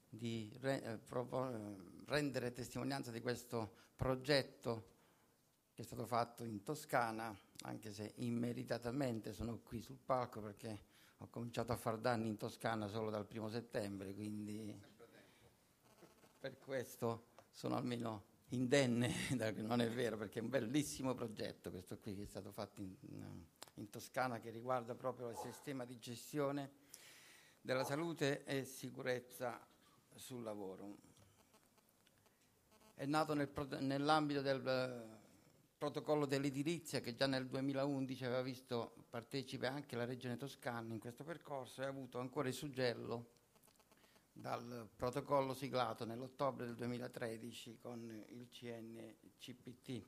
di re- eh, propon- eh, rendere testimonianza di questo progetto che è stato fatto in Toscana anche se immeritatamente sono qui sul palco perché ho cominciato a far danni in Toscana solo dal primo settembre, quindi per questo sono almeno indenne, non è vero perché è un bellissimo progetto questo qui che è stato fatto in, in Toscana che riguarda proprio il sistema di gestione della salute e sicurezza sul lavoro. È nato nel, nell'ambito del protocollo dell'edilizia che già nel 2011 aveva visto partecipe anche la Regione Toscana in questo percorso e ha avuto ancora il suggello dal protocollo siglato nell'ottobre del 2013 con il CNCPT.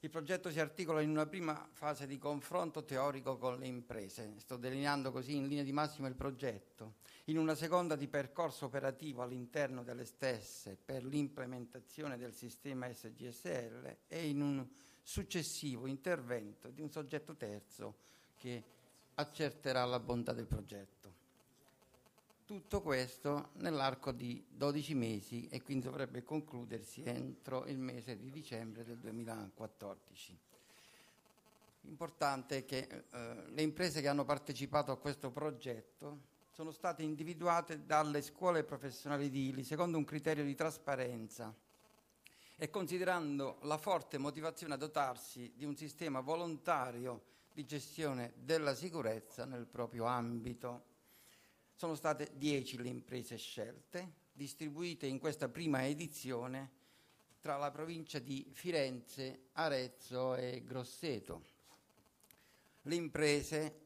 Il progetto si articola in una prima fase di confronto teorico con le imprese, sto delineando così in linea di massima il progetto, in una seconda di percorso operativo all'interno delle stesse per l'implementazione del sistema SGSL e in un successivo intervento di un soggetto terzo che accerterà la bontà del progetto. Tutto questo nell'arco di 12 mesi e quindi dovrebbe concludersi entro il mese di dicembre del 2014. Importante è che eh, le imprese che hanno partecipato a questo progetto sono state individuate dalle scuole professionali di Ili secondo un criterio di trasparenza e considerando la forte motivazione a dotarsi di un sistema volontario di gestione della sicurezza nel proprio ambito. Sono state 10 le imprese scelte, distribuite in questa prima edizione tra la provincia di Firenze, Arezzo e Grosseto. Le imprese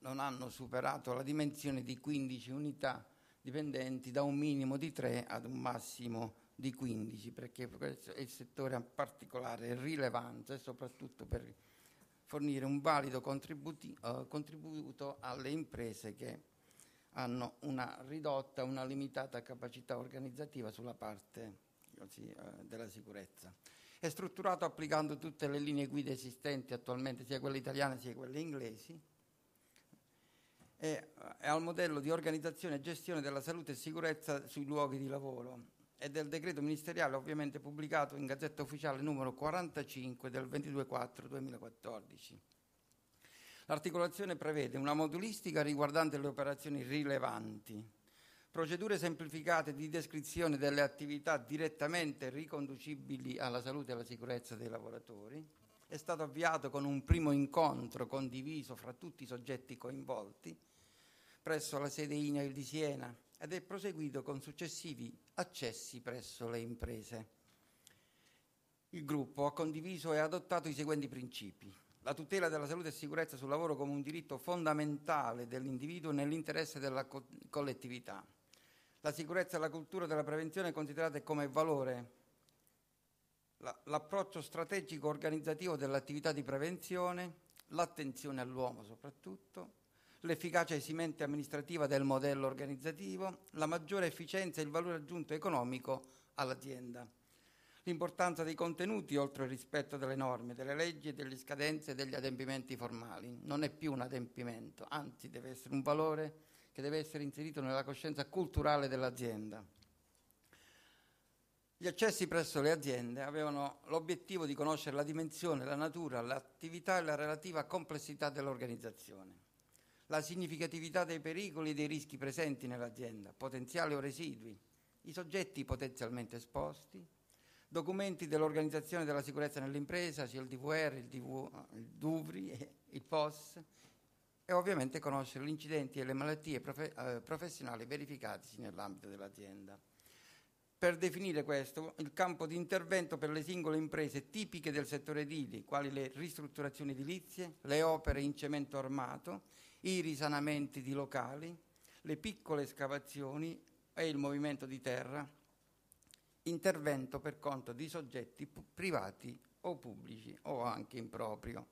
non hanno superato la dimensione di 15 unità dipendenti da un minimo di 3 ad un massimo di 15 perché questo è il settore a particolare rilevanza e soprattutto per fornire un valido eh, contributo alle imprese che hanno una ridotta, una limitata capacità organizzativa sulla parte così, eh, della sicurezza. È strutturato applicando tutte le linee guida esistenti attualmente, sia quelle italiane sia quelle inglesi, e, e eh, al modello di organizzazione e gestione della salute e sicurezza sui luoghi di lavoro e del decreto ministeriale ovviamente pubblicato in Gazzetta Ufficiale numero 45 del 22 2014. L'articolazione prevede una modulistica riguardante le operazioni rilevanti, procedure semplificate di descrizione delle attività direttamente riconducibili alla salute e alla sicurezza dei lavoratori, è stato avviato con un primo incontro condiviso fra tutti i soggetti coinvolti presso la sede INAIL di Siena ed è proseguito con successivi accessi presso le imprese. Il gruppo ha condiviso e adottato i seguenti principi la tutela della salute e sicurezza sul lavoro come un diritto fondamentale dell'individuo nell'interesse della co- collettività. La sicurezza e la cultura della prevenzione considerate come valore la- l'approccio strategico organizzativo dell'attività di prevenzione, l'attenzione all'uomo soprattutto, l'efficacia esimente amministrativa del modello organizzativo, la maggiore efficienza e il valore aggiunto economico all'azienda l'importanza dei contenuti oltre al rispetto delle norme, delle leggi, delle scadenze e degli adempimenti formali. Non è più un adempimento, anzi deve essere un valore che deve essere inserito nella coscienza culturale dell'azienda. Gli accessi presso le aziende avevano l'obiettivo di conoscere la dimensione, la natura, l'attività e la relativa complessità dell'organizzazione, la significatività dei pericoli e dei rischi presenti nell'azienda, potenziali o residui, i soggetti potenzialmente esposti, documenti dell'Organizzazione della Sicurezza nell'Impresa, sia il DVR, il, DV, il DUVRI, il POS e ovviamente conoscere gli incidenti e le malattie profe- eh, professionali verificatisi nell'ambito dell'azienda. Per definire questo, il campo di intervento per le singole imprese tipiche del settore edili, quali le ristrutturazioni edilizie, le opere in cemento armato, i risanamenti di locali, le piccole scavazioni e il movimento di terra, intervento per conto di soggetti privati o pubblici o anche in proprio.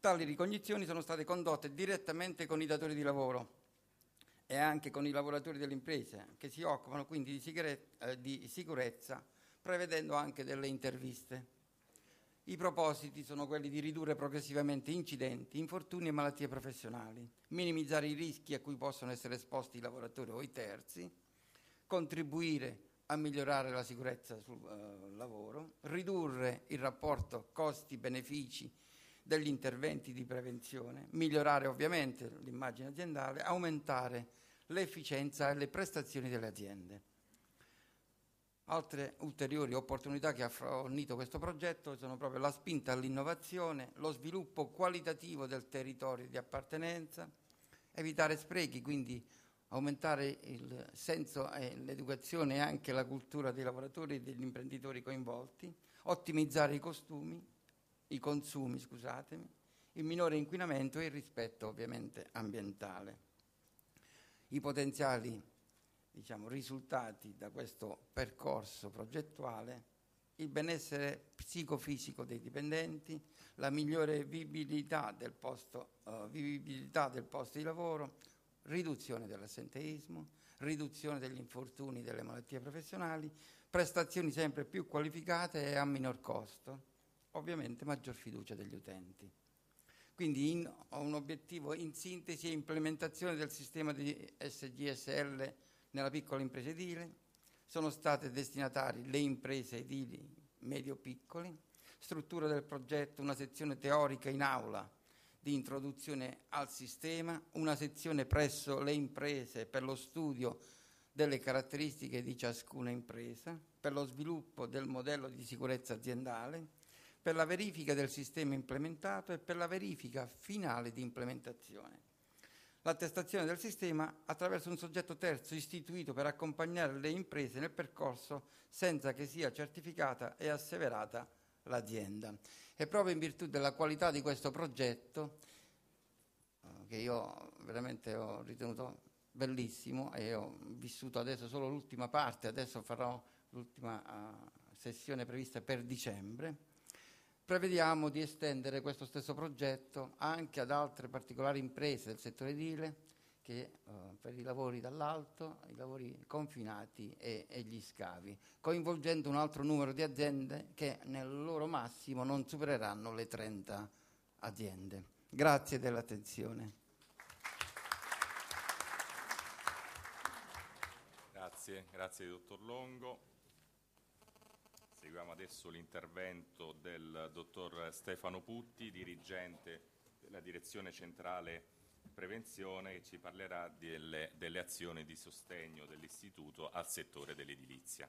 Tali ricognizioni sono state condotte direttamente con i datori di lavoro e anche con i lavoratori delle imprese che si occupano quindi di, sicurezza, eh, di sicurezza prevedendo anche delle interviste. I propositi sono quelli di ridurre progressivamente incidenti, infortuni e malattie professionali, minimizzare i rischi a cui possono essere esposti i lavoratori o i terzi, contribuire a migliorare la sicurezza sul uh, lavoro, ridurre il rapporto costi-benefici degli interventi di prevenzione, migliorare ovviamente l'immagine aziendale, aumentare l'efficienza e le prestazioni delle aziende. Altre ulteriori opportunità che ha fornito questo progetto sono proprio la spinta all'innovazione, lo sviluppo qualitativo del territorio di appartenenza, evitare sprechi, quindi aumentare il senso e l'educazione e anche la cultura dei lavoratori e degli imprenditori coinvolti, ottimizzare i costumi, i consumi, scusatemi, il minore inquinamento e il rispetto ovviamente ambientale. I potenziali diciamo, risultati da questo percorso progettuale il benessere psicofisico dei dipendenti, la migliore vivibilità del posto, uh, vivibilità del posto di lavoro, riduzione dell'assenteismo, riduzione degli infortuni e delle malattie professionali, prestazioni sempre più qualificate e a minor costo, ovviamente maggior fiducia degli utenti. Quindi in, ho un obiettivo in sintesi e implementazione del sistema di SGSL nella piccola impresa edile, sono state destinatari le imprese edili medio-piccole, struttura del progetto, una sezione teorica in aula di introduzione al sistema, una sezione presso le imprese per lo studio delle caratteristiche di ciascuna impresa, per lo sviluppo del modello di sicurezza aziendale, per la verifica del sistema implementato e per la verifica finale di implementazione l'attestazione del sistema attraverso un soggetto terzo istituito per accompagnare le imprese nel percorso senza che sia certificata e asseverata l'azienda. E proprio in virtù della qualità di questo progetto, eh, che io veramente ho ritenuto bellissimo e ho vissuto adesso solo l'ultima parte, adesso farò l'ultima uh, sessione prevista per dicembre, prevediamo di estendere questo stesso progetto anche ad altre particolari imprese del settore edile, che eh, per i lavori dall'alto, i lavori confinati e, e, gli scavi, coinvolgendo un altro numero di aziende che nel loro massimo non supereranno le 30 aziende. Grazie dell'attenzione. Grazie, grazie dottor Longo. Seguiamo adesso l'intervento del dottor Stefano Putti, dirigente della direzione centrale prevenzione che ci parlerà delle, delle azioni di sostegno dell'Istituto al settore dell'edilizia.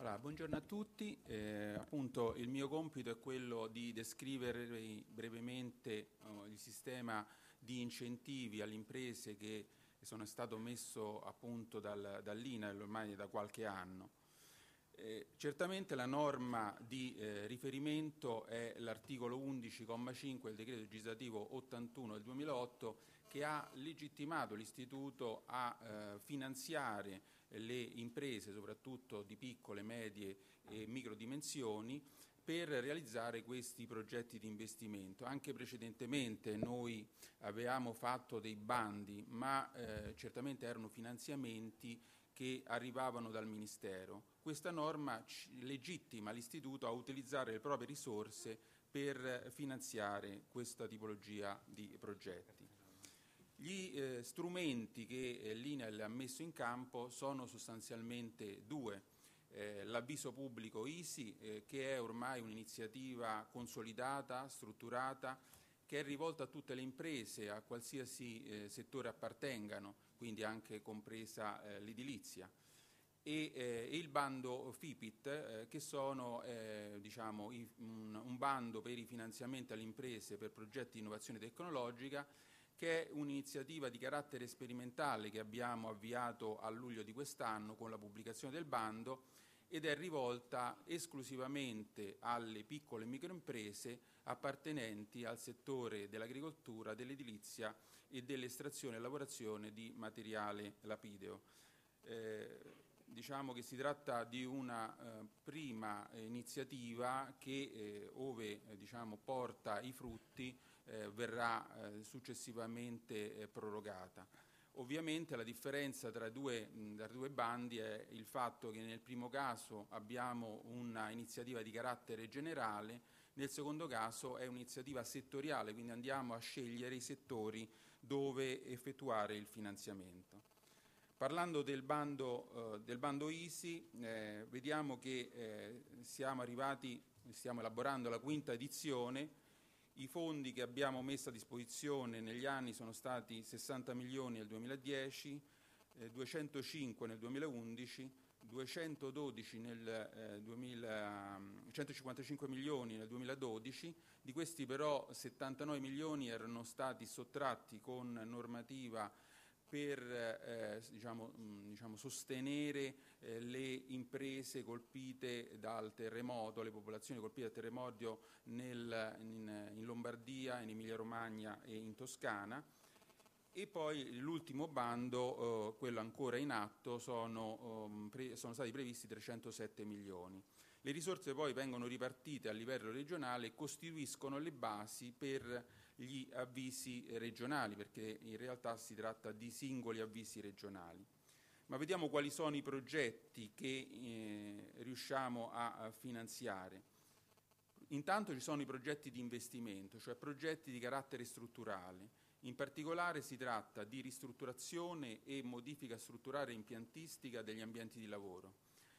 Allora, buongiorno a tutti, eh, appunto il mio compito è quello di descrivere brevemente eh, il sistema di incentivi alle imprese che sono stato messo a punto dal, dall'INAIL ormai da qualche anno. Eh, certamente la norma di eh, riferimento è l'articolo 11,5 del decreto legislativo 81 del 2008 che ha legittimato l'Istituto a eh, finanziare le imprese, soprattutto di piccole, medie e micro microdimensioni, per realizzare questi progetti di investimento. Anche precedentemente noi avevamo fatto dei bandi, ma eh, certamente erano finanziamenti che arrivavano dal Ministero. Questa norma legittima l'Istituto a utilizzare le proprie risorse per finanziare questa tipologia di progetti. Gli eh, strumenti che eh, l'INEL ha messo in campo sono sostanzialmente due eh, l'avviso pubblico ISI, eh, che è ormai un'iniziativa consolidata, strutturata, che è rivolta a tutte le imprese, a qualsiasi eh, settore appartengano, quindi anche compresa eh, l'edilizia. E, eh, e, il bando FIPIT, eh, che sono diciamo, i, un, un bando per i finanziamenti alle imprese per progetti di innovazione tecnologica, che è un'iniziativa di carattere sperimentale che abbiamo avviato a luglio di quest'anno con la pubblicazione del bando ed è rivolta esclusivamente alle piccole e microimprese appartenenti al settore dell'agricoltura, dell'edilizia e dell'estrazione e lavorazione di materiale lapideo. Eh, diciamo che si tratta di una eh, prima iniziativa che, eh, ove eh, diciamo, porta i frutti, eh, verrà eh, successivamente eh, prorogata. Ovviamente la differenza tra due, mh, tra due bandi è il fatto che nel primo caso abbiamo un'iniziativa di carattere generale, nel secondo caso è un'iniziativa settoriale, quindi andiamo a scegliere i settori dove effettuare il finanziamento. Parlando del bando, eh, del bando ISI, eh, vediamo che eh, siamo arrivati, stiamo elaborando la quinta edizione, i fondi che abbiamo messo a disposizione negli anni sono stati 60 milioni nel 2010, eh, 205 nel 2011, 212 nel, eh, 2000, 155 mm, milioni nel 2012, di questi però 79 milioni erano stati sottratti con normativa per eh, diciamo, mh, mm, diciamo sostenere eh, le imprese colpite dal terremoto, le popolazioni colpite dal terremoto nel, in, in, Lombardia, in Emilia-Romagna e in Toscana. E poi l'ultimo bando, eh, quello ancora in atto, sono, um, pre- sono stati previsti 307 milioni. Le risorse poi vengono ripartite a livello regionale e costituiscono le basi per gli avvisi regionali, perché in realtà si tratta di singoli avvisi regionali. Ma vediamo quali sono i progetti che eh, riusciamo a, finanziare. Intanto ci sono i progetti di investimento, cioè progetti di carattere strutturale. In particolare si tratta di ristrutturazione e modifica strutturale e impiantistica degli ambienti di lavoro,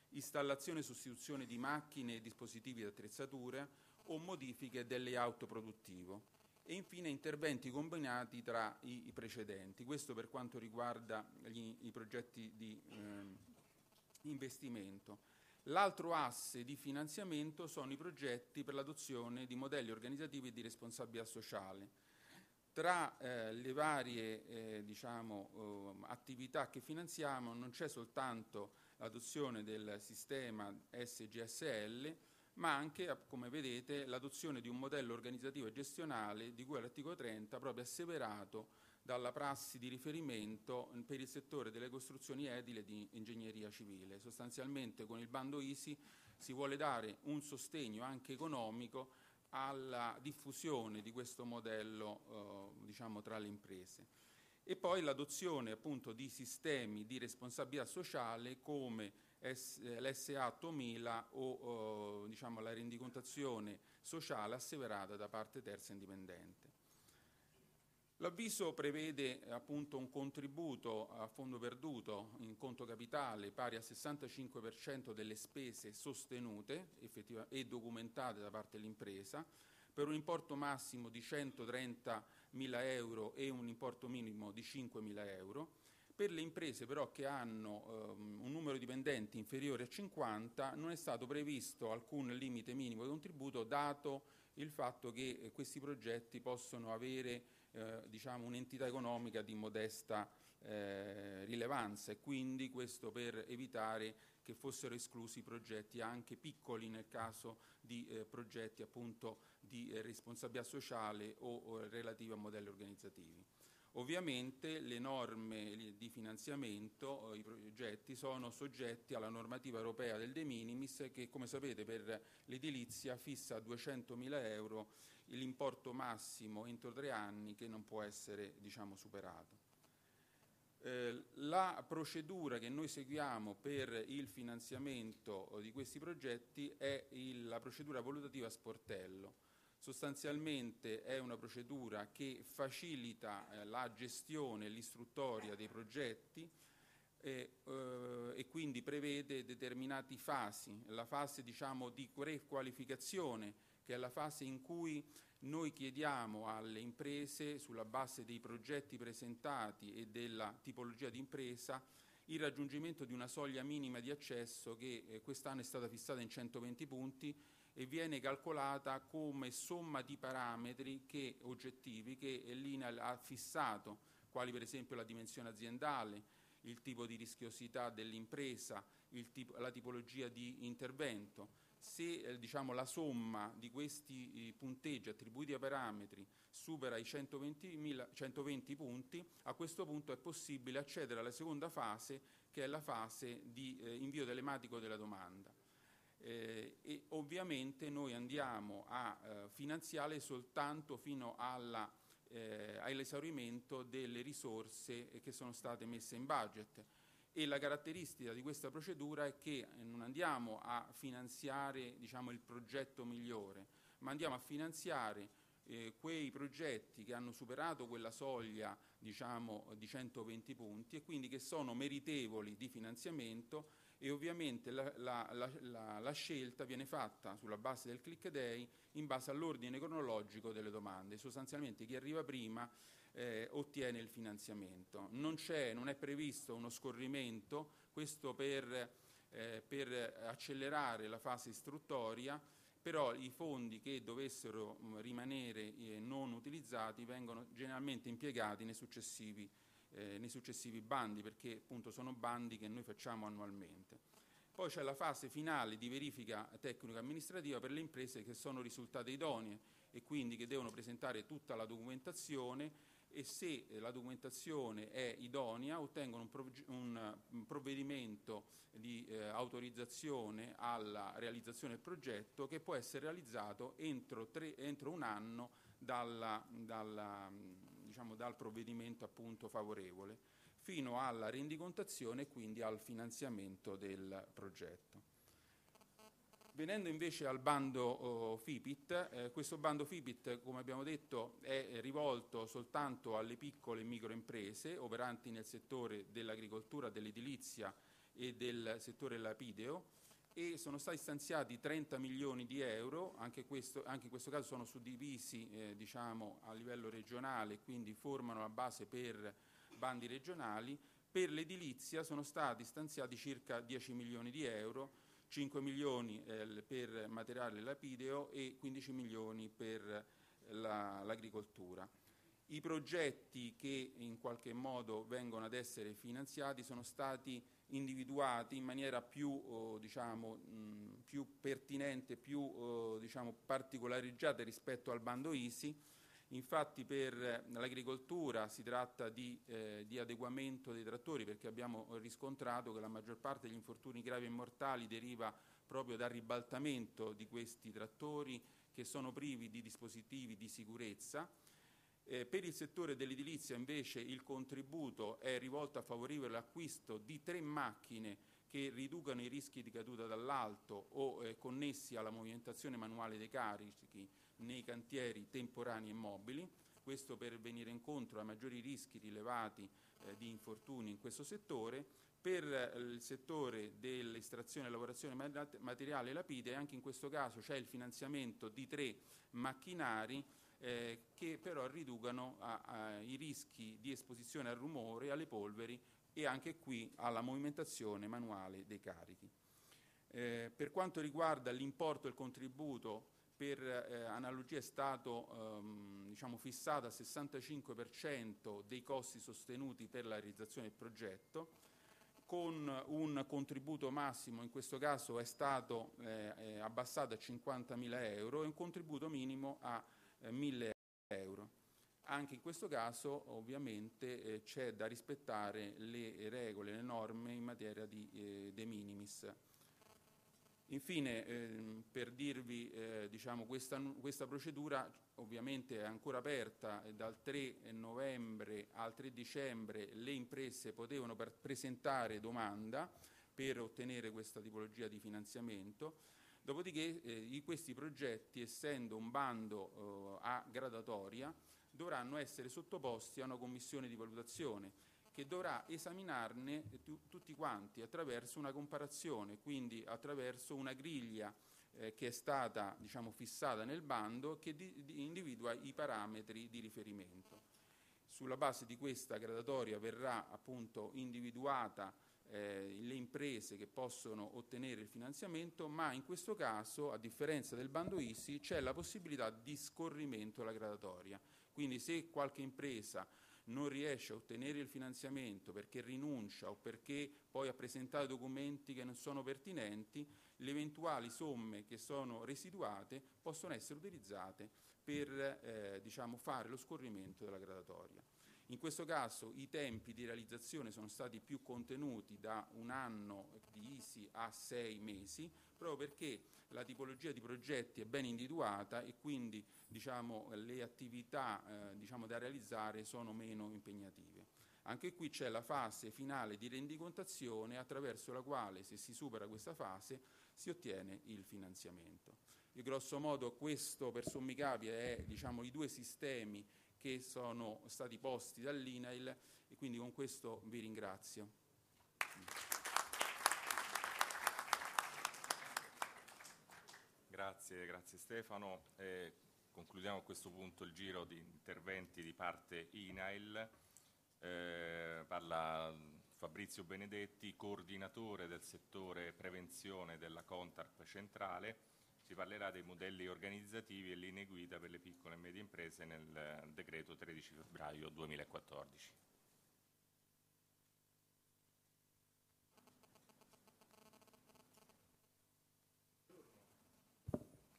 installazione e sostituzione di macchine e dispositivi di attrezzatura o modifiche del layout produttivo e infine interventi combinati tra i, i precedenti. Questo per quanto riguarda gli, i progetti di ehm, investimento. L'altro asse di finanziamento sono i progetti per l'adozione di modelli organizzativi di responsabilità sociale. Tra eh, le varie eh, diciamo, eh, attività che finanziamo non c'è soltanto l'adozione del sistema SGSL, ma anche, come vedete, l'adozione di un modello organizzativo e gestionale di cui all'articolo 30 proprio asseverato dalla prassi di riferimento per il settore delle costruzioni edile di ingegneria civile. Sostanzialmente con il bando ISI si vuole dare un sostegno anche economico alla diffusione di questo modello eh, diciamo, tra le imprese. E poi l'adozione appunto di sistemi di responsabilità sociale come eh, l'SA 8000 o eh, diciamo, la rendicontazione sociale asseverata da parte terza indipendente. L'avviso prevede appunto un contributo a fondo perduto in conto capitale pari al 65% delle spese sostenute e documentate da parte dell'impresa per un importo massimo di 130.000 euro e un importo minimo di 5.000 euro per le imprese però che hanno ehm, un numero dipendenti inferiore a 50 non è stato previsto alcun limite minimo di contributo dato il fatto che eh, questi progetti possono avere eh, diciamo, un'entità economica di modesta eh, rilevanza e quindi questo per evitare che fossero esclusi progetti anche piccoli nel caso di eh, progetti appunto di eh, responsabilità sociale o, o relativi a modelli organizzativi. Ovviamente le norme di finanziamento, eh, i progetti, sono soggetti alla normativa europea del de minimis che come sapete per l'edilizia fissa a 200.000 euro l'importo massimo entro tre anni che non può essere diciamo, superato. Eh, la procedura che noi seguiamo per il finanziamento eh, di questi progetti è la procedura valutativa sportello Sostanzialmente è una procedura che facilita eh, la gestione e l'istruttoria dei progetti e, eh, e, quindi prevede determinate fasi, la fase diciamo, di prequalificazione che è la fase in cui noi chiediamo alle imprese sulla base dei progetti presentati e della tipologia di impresa il raggiungimento di una soglia minima di accesso che eh, quest'anno è stata fissata in 120 punti e viene calcolata come somma di parametri che, oggettivi che l'INAL ha fissato, quali per esempio la dimensione aziendale, il tipo di rischiosità dell'impresa, tip la tipologia di intervento. Se eh, diciamo, la somma di questi eh, punteggi attribuiti ai parametri supera i 120, 120 punti, a questo punto è possibile accedere alla seconda fase, che è la fase di eh, invio telematico della domanda eh, e ovviamente noi andiamo a eh, finanziare soltanto fino alla, eh, all'esaurimento delle risorse che sono state messe in budget. E la caratteristica di questa procedura è che eh, non andiamo a finanziare diciamo, il progetto migliore, ma andiamo a finanziare eh, quei progetti che hanno superato quella soglia diciamo, di 120 punti e quindi che sono meritevoli di finanziamento e ovviamente la, la, la, la, scelta viene fatta sulla base del click day in base all'ordine cronologico delle domande, sostanzialmente chi arriva prima eh, ottiene il finanziamento. Non, non, è previsto uno scorrimento, questo per, eh, per accelerare la fase istruttoria, però i fondi che dovessero mh, rimanere eh, non utilizzati vengono generalmente impiegati nei successivi eh, nei successivi bandi, perché appunto sono bandi che noi facciamo annualmente. Poi c'è la fase finale di verifica tecnico-amministrativa per le imprese che sono risultate idonee e quindi che devono presentare tutta la documentazione e se eh, la documentazione è idonea ottengono un, prov- un provvedimento di eh, autorizzazione alla realizzazione del progetto che può essere realizzato entro, tre, entro un anno dalla, dalla, diciamo, dal provvedimento appunto favorevole fino alla rendicontazione e quindi al finanziamento del progetto. Venendo invece al bando oh, FIPIT, eh, questo bando FIPIT, come abbiamo detto, è rivolto soltanto alle piccole e micro imprese operanti nel settore dell'agricoltura, dell'edilizia e del settore lapideo e sono stati stanziati 30 milioni di euro, anche, questo, anche in questo caso sono suddivisi eh, diciamo, a livello regionale, quindi formano la base per bandi regionali. Per l'edilizia sono stati stanziati circa 10 milioni di euro, 5 milioni eh, per materiale lapideo e 15 milioni per la, l'agricoltura. I progetti che in qualche modo vengono ad essere finanziati sono stati individuati in maniera più, eh, diciamo, mh, più pertinente, più eh, diciamo, particolareggiata rispetto al bando ISI. Infatti per l'agricoltura si tratta di, eh, di, adeguamento dei trattori perché abbiamo riscontrato che la maggior parte degli infortuni gravi e mortali deriva proprio dal ribaltamento di questi trattori che sono privi di dispositivi di sicurezza eh, per il settore dell'edilizia invece il contributo è rivolto a favorire l'acquisto di tre macchine che riducano i rischi di caduta dall'alto o eh, connessi alla movimentazione manuale dei carichi nei cantieri temporanei e mobili, questo per venire incontro a maggiori rischi rilevati eh, di infortuni in questo settore. Per eh, il settore dell'estrazione e lavorazione materiale lapide, anche in questo caso c'è il finanziamento di tre macchinari eh, che però riducano a, a, i rischi di esposizione al rumore, alle polveri e anche qui alla movimentazione manuale dei carichi. Eh, per quanto riguarda l'importo e il contributo, per eh, analogia è stato ehm, diciamo, fissato al 65% dei costi sostenuti per la realizzazione del progetto, con un contributo massimo, in questo caso è stato eh, eh abbassato a 50.000 euro, e un contributo minimo a 1000 eh, euro. Anche in questo caso ovviamente eh, c'è da rispettare le regole, le norme in materia di eh, de minimis. Infine, ehm, per dirvi, eh, diciamo, questa, questa, procedura ovviamente è ancora aperta, dal 3 novembre al 3 dicembre le imprese potevano presentare domanda per ottenere questa tipologia di finanziamento Dopodiché eh, questi progetti, essendo un bando eh, a gradatoria, dovranno essere sottoposti a una commissione di valutazione che dovrà esaminarne tu, tutti quanti attraverso una comparazione, quindi attraverso una griglia eh, che è stata diciamo, fissata nel bando che di, di individua i parametri di riferimento. Sulla base di questa gradatoria verrà appunto individuata eh, le imprese che possono ottenere il finanziamento, ma in questo caso, a differenza del bando ISI, c'è la possibilità di scorrimento alla gradatoria. Quindi se qualche impresa non riesce a ottenere il finanziamento perché rinuncia o perché poi ha presentato documenti che non sono pertinenti, le eventuali somme che sono residuate possono essere utilizzate per eh, diciamo, fare lo scorrimento della gradatoria. In questo caso i tempi di realizzazione sono stati più contenuti da un anno di ISI a sei mesi, proprio perché la tipologia di progetti è ben individuata e quindi diciamo, le attività eh, diciamo, da realizzare sono meno impegnative. Anche qui c'è la fase finale di rendicontazione attraverso la quale se si supera questa fase si ottiene il finanziamento. E grosso modo questo per sommi capi è diciamo, i due sistemi che sono stati posti dall'INAIL e quindi con questo vi ringrazio. Grazie, grazie Stefano. Eh, concludiamo a questo punto il giro di interventi di parte INAIL. Eh, parla Fabrizio Benedetti, coordinatore del settore prevenzione della Contarp centrale si parlerà dei modelli organizzativi e linee guida per le piccole e medie imprese nel eh, decreto 13 febbraio 2014.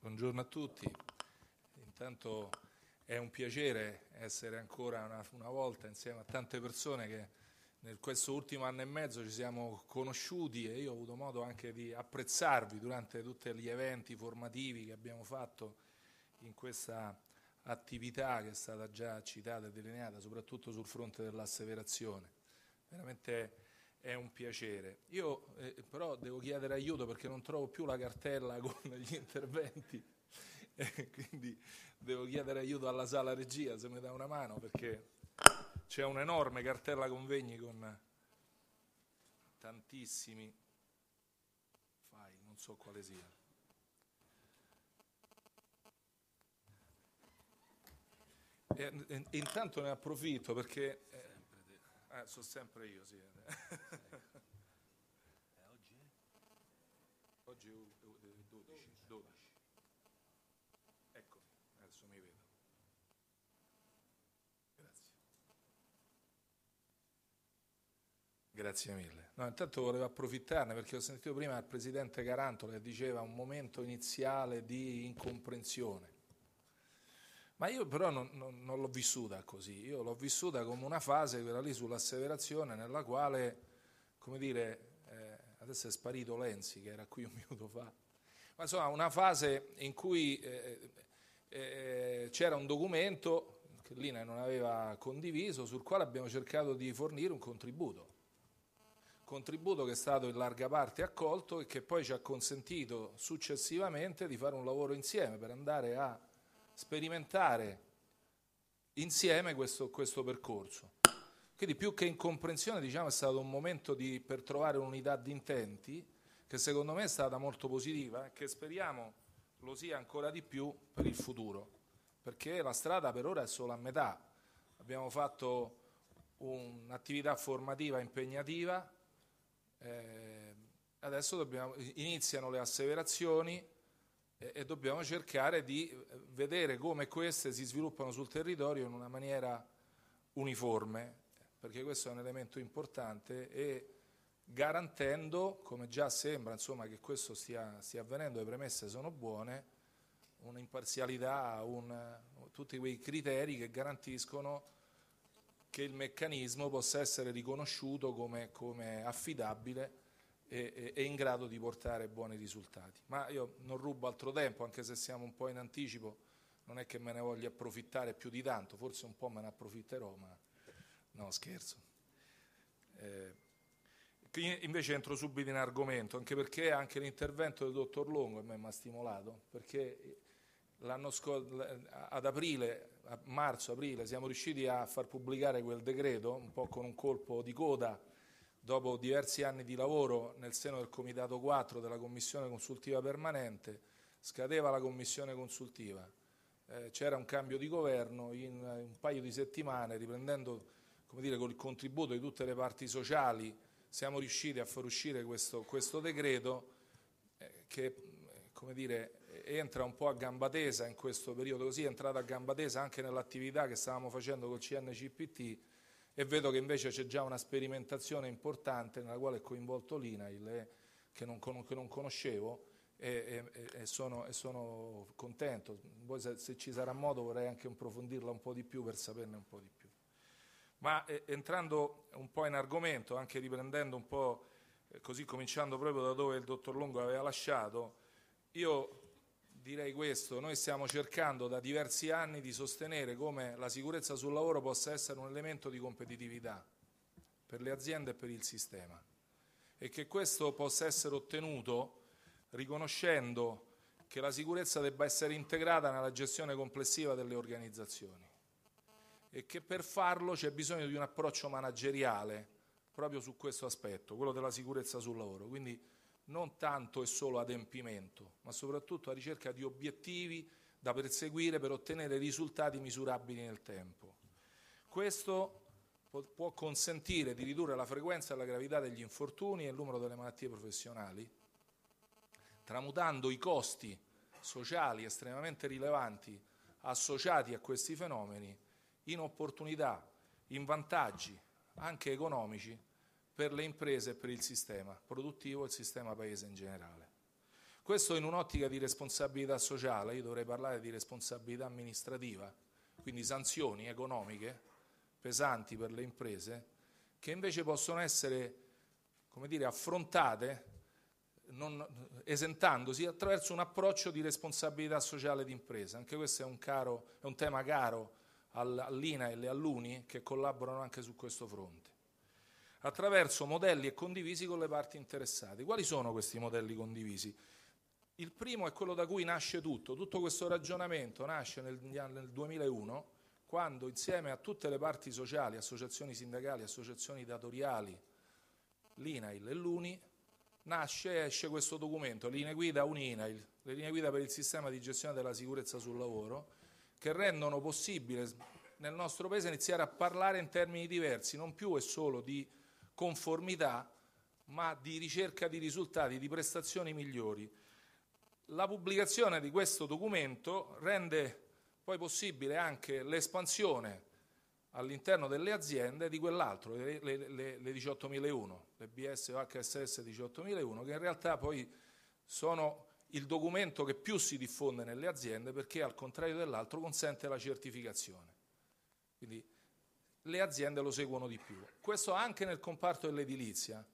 Buongiorno a tutti, intanto è un piacere essere ancora una, una volta insieme a tante persone che nel questo ultimo anno e mezzo ci siamo conosciuti e io ho avuto modo anche di apprezzarvi durante tutti gli eventi formativi che abbiamo fatto in questa attività che è stata già citata e delineata, soprattutto sul fronte dell'asseverazione. Veramente è un piacere. Io eh, però devo chiedere aiuto perché non trovo più la cartella con gli interventi, quindi devo chiedere aiuto alla sala regia se mi dà una mano perché c'è un'enorme cartella convegni con tantissimi file, non so quale sia. E, e, intanto ne approfitto perché eh, eh sono sempre io, sì. Grazie mille. No, intanto volevo approfittarne perché ho sentito prima il Presidente Carantola che diceva un momento iniziale di incomprensione. Ma io però non, non, non l'ho vissuta così, io l'ho vissuta come una fase, quella lì sull'asseverazione, nella quale, come dire, eh, adesso è sparito Lenzi che era qui un minuto fa, ma insomma una fase in cui eh, eh, eh, c'era un documento che l'INA non aveva condiviso, sul quale abbiamo cercato di fornire un contributo contributo che è stato in larga parte accolto e che poi ci ha consentito successivamente di fare un lavoro insieme per andare a sperimentare insieme questo, questo percorso. Quindi più che incomprensione diciamo, è stato un momento di, per trovare un'unità di intenti che secondo me è stata molto positiva e che speriamo lo sia ancora di più per il futuro, perché la strada per ora è solo a metà. Abbiamo fatto un'attività formativa impegnativa, eh, adesso dobbiamo, iniziano le asseverazioni e, e, dobbiamo cercare di eh, vedere come queste si sviluppano sul territorio in una maniera uniforme, perché questo è un elemento importante e garantendo, come già sembra insomma, che questo stia, stia avvenendo, le premesse sono buone, un'imparzialità, un, tutti quei criteri che garantiscono che il meccanismo possa essere riconosciuto come, come affidabile e, e, in grado di portare buoni risultati. Ma io non rubo altro tempo, anche se siamo un po' in anticipo, non è che me ne voglio approfittare più di tanto, forse un po' me ne approfitterò, ma no, scherzo. Eh, invece entro subito in argomento, anche perché anche l'intervento del dottor Longo a me mi ha stimolato, perché l'anno scorso, ad aprile a marzo-aprile siamo riusciti a far pubblicare quel decreto, un po' con un colpo di coda, dopo diversi anni di lavoro nel seno del Comitato 4 della Commissione Consultiva Permanente, scadeva la Commissione Consultiva, eh, c'era un cambio di governo, in eh, un paio di settimane, riprendendo come dire, col contributo di tutte le parti sociali, siamo riusciti a far uscire questo, questo decreto eh, che eh, come dire, entra un po' a gamba tesa in questo periodo così, è entrata a gamba tesa anche nell'attività che stavamo facendo col CNCPT e vedo che invece c'è già una sperimentazione importante nella quale è coinvolto l'INAIL eh, che non, che non conoscevo e, e, e, sono, e, sono, contento. Poi se, se, ci sarà modo vorrei anche approfondirla un po' di più per saperne un po' di più. Ma eh, entrando un po' in argomento, anche riprendendo un po' eh, così cominciando proprio da dove il dottor Longo aveva lasciato, io direi questo, noi stiamo cercando da diversi anni di sostenere come la sicurezza sul lavoro possa essere un elemento di competitività per le aziende e per il sistema e che questo possa essere ottenuto riconoscendo che la sicurezza debba essere integrata nella gestione complessiva delle organizzazioni e che per farlo c'è bisogno di un approccio manageriale proprio su questo aspetto, quello della sicurezza sul lavoro. Quindi non tanto e solo adempimento, ma soprattutto a ricerca di obiettivi da perseguire per ottenere risultati misurabili nel tempo. Questo può consentire di ridurre la frequenza e la gravità degli infortuni e il numero delle malattie professionali, tramutando i costi sociali estremamente rilevanti associati a questi fenomeni in opportunità, in vantaggi anche economici per le imprese e per il sistema produttivo e il sistema paese in generale. Questo in un'ottica di responsabilità sociale, io dovrei parlare di responsabilità amministrativa, quindi sanzioni economiche pesanti per le imprese, che invece possono essere dire, affrontate non, esentandosi attraverso un approccio di responsabilità sociale d'impresa. Anche questo è un, caro, è un tema caro all'INA e alle all'UNI che collaborano anche su questo fronte attraverso modelli e condivisi con le parti interessate. Quali sono questi modelli condivisi? Il primo è quello da cui nasce tutto, tutto questo ragionamento nasce nel, nel 2001 quando insieme a tutte le parti sociali, associazioni sindacali, associazioni datoriali, l'INAIL e l'UNI, nasce e esce questo documento, linee guida UNINAIL, le linee guida per il sistema di gestione della sicurezza sul lavoro, che rendono possibile nel nostro Paese iniziare a parlare in termini diversi, non più e solo di conformità, ma di ricerca di risultati, di prestazioni migliori. La pubblicazione di questo documento rende poi possibile anche l'espansione all'interno delle aziende di quell'altro, le, le, le, le 18.001, le BS o HSS 18.001, che in realtà poi sono il documento che più si diffonde nelle aziende perché al contrario dell'altro consente la certificazione. Quindi le aziende lo seguono di più. Questo anche nel comparto dell'edilizia,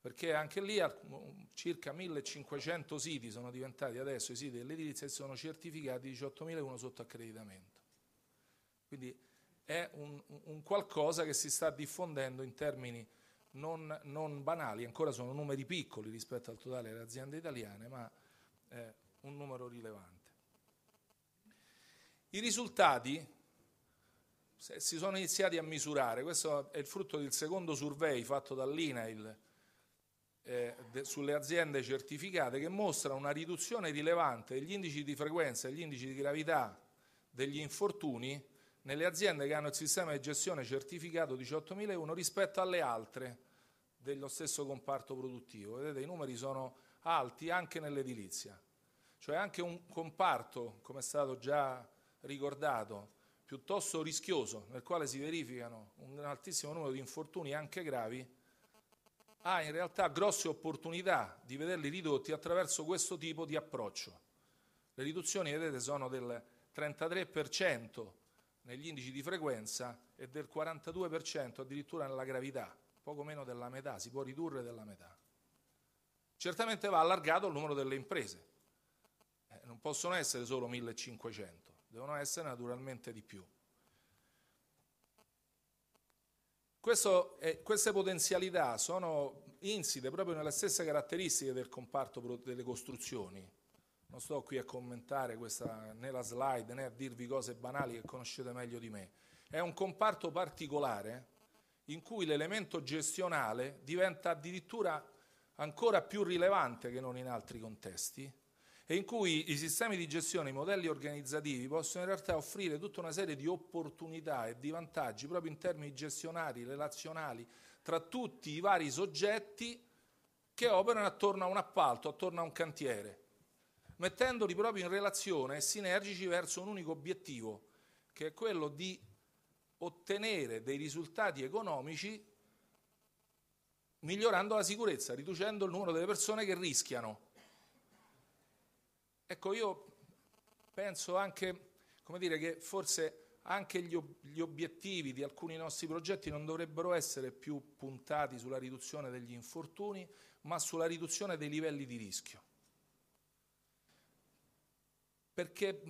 perché anche lì mm, circa 1500 siti sono diventati adesso i siti dell'edilizia e sono certificati 18.001 sotto accreditamento. Quindi è un, un, qualcosa che si sta diffondendo in termini non, non, banali, ancora sono numeri piccoli rispetto al totale delle aziende italiane, ma è eh, un numero rilevante. I risultati si sono iniziati a misurare, questo è il frutto del secondo survey fatto dall'INAIL eh, de, sulle aziende certificate che mostra una riduzione rilevante degli indici di frequenza e degli indici di gravità degli infortuni nelle aziende che hanno il sistema di gestione certificato 18.001 rispetto alle altre dello stesso comparto produttivo. Vedete, i numeri sono alti anche nell'edilizia. Cioè anche un comparto, come è stato già ricordato, piuttosto rischioso, nel quale si verificano un altissimo numero di infortuni anche gravi, ha in realtà grosse opportunità di vederli ridotti attraverso questo tipo di approccio. Le riduzioni, vedete, sono del 33% negli indici di frequenza e del 42% addirittura nella gravità, poco meno della metà, si può ridurre della metà. Certamente va allargato il numero delle imprese, eh, non possono essere solo 1500 devono essere naturalmente di più. È, eh, queste potenzialità sono insite proprio nelle stesse caratteristiche del comparto delle costruzioni. Non sto qui a commentare questa, né la slide né a dirvi cose banali che conoscete meglio di me. È un comparto particolare in cui l'elemento gestionale diventa addirittura ancora più rilevante che non in altri contesti e in cui i sistemi di gestione, i modelli organizzativi possono in realtà offrire tutta una serie di opportunità e di vantaggi proprio in termini gestionali, relazionali, tra tutti i vari soggetti che operano attorno a un appalto, attorno a un cantiere, mettendoli proprio in relazione e sinergici verso un unico obiettivo, che è quello di ottenere dei risultati economici migliorando la sicurezza, riducendo il numero delle persone che rischiano. Ecco, io penso anche, come dire, che forse anche gli, gli obiettivi di alcuni nostri progetti non dovrebbero essere più puntati sulla riduzione degli infortuni, ma sulla riduzione dei livelli di rischio. Perché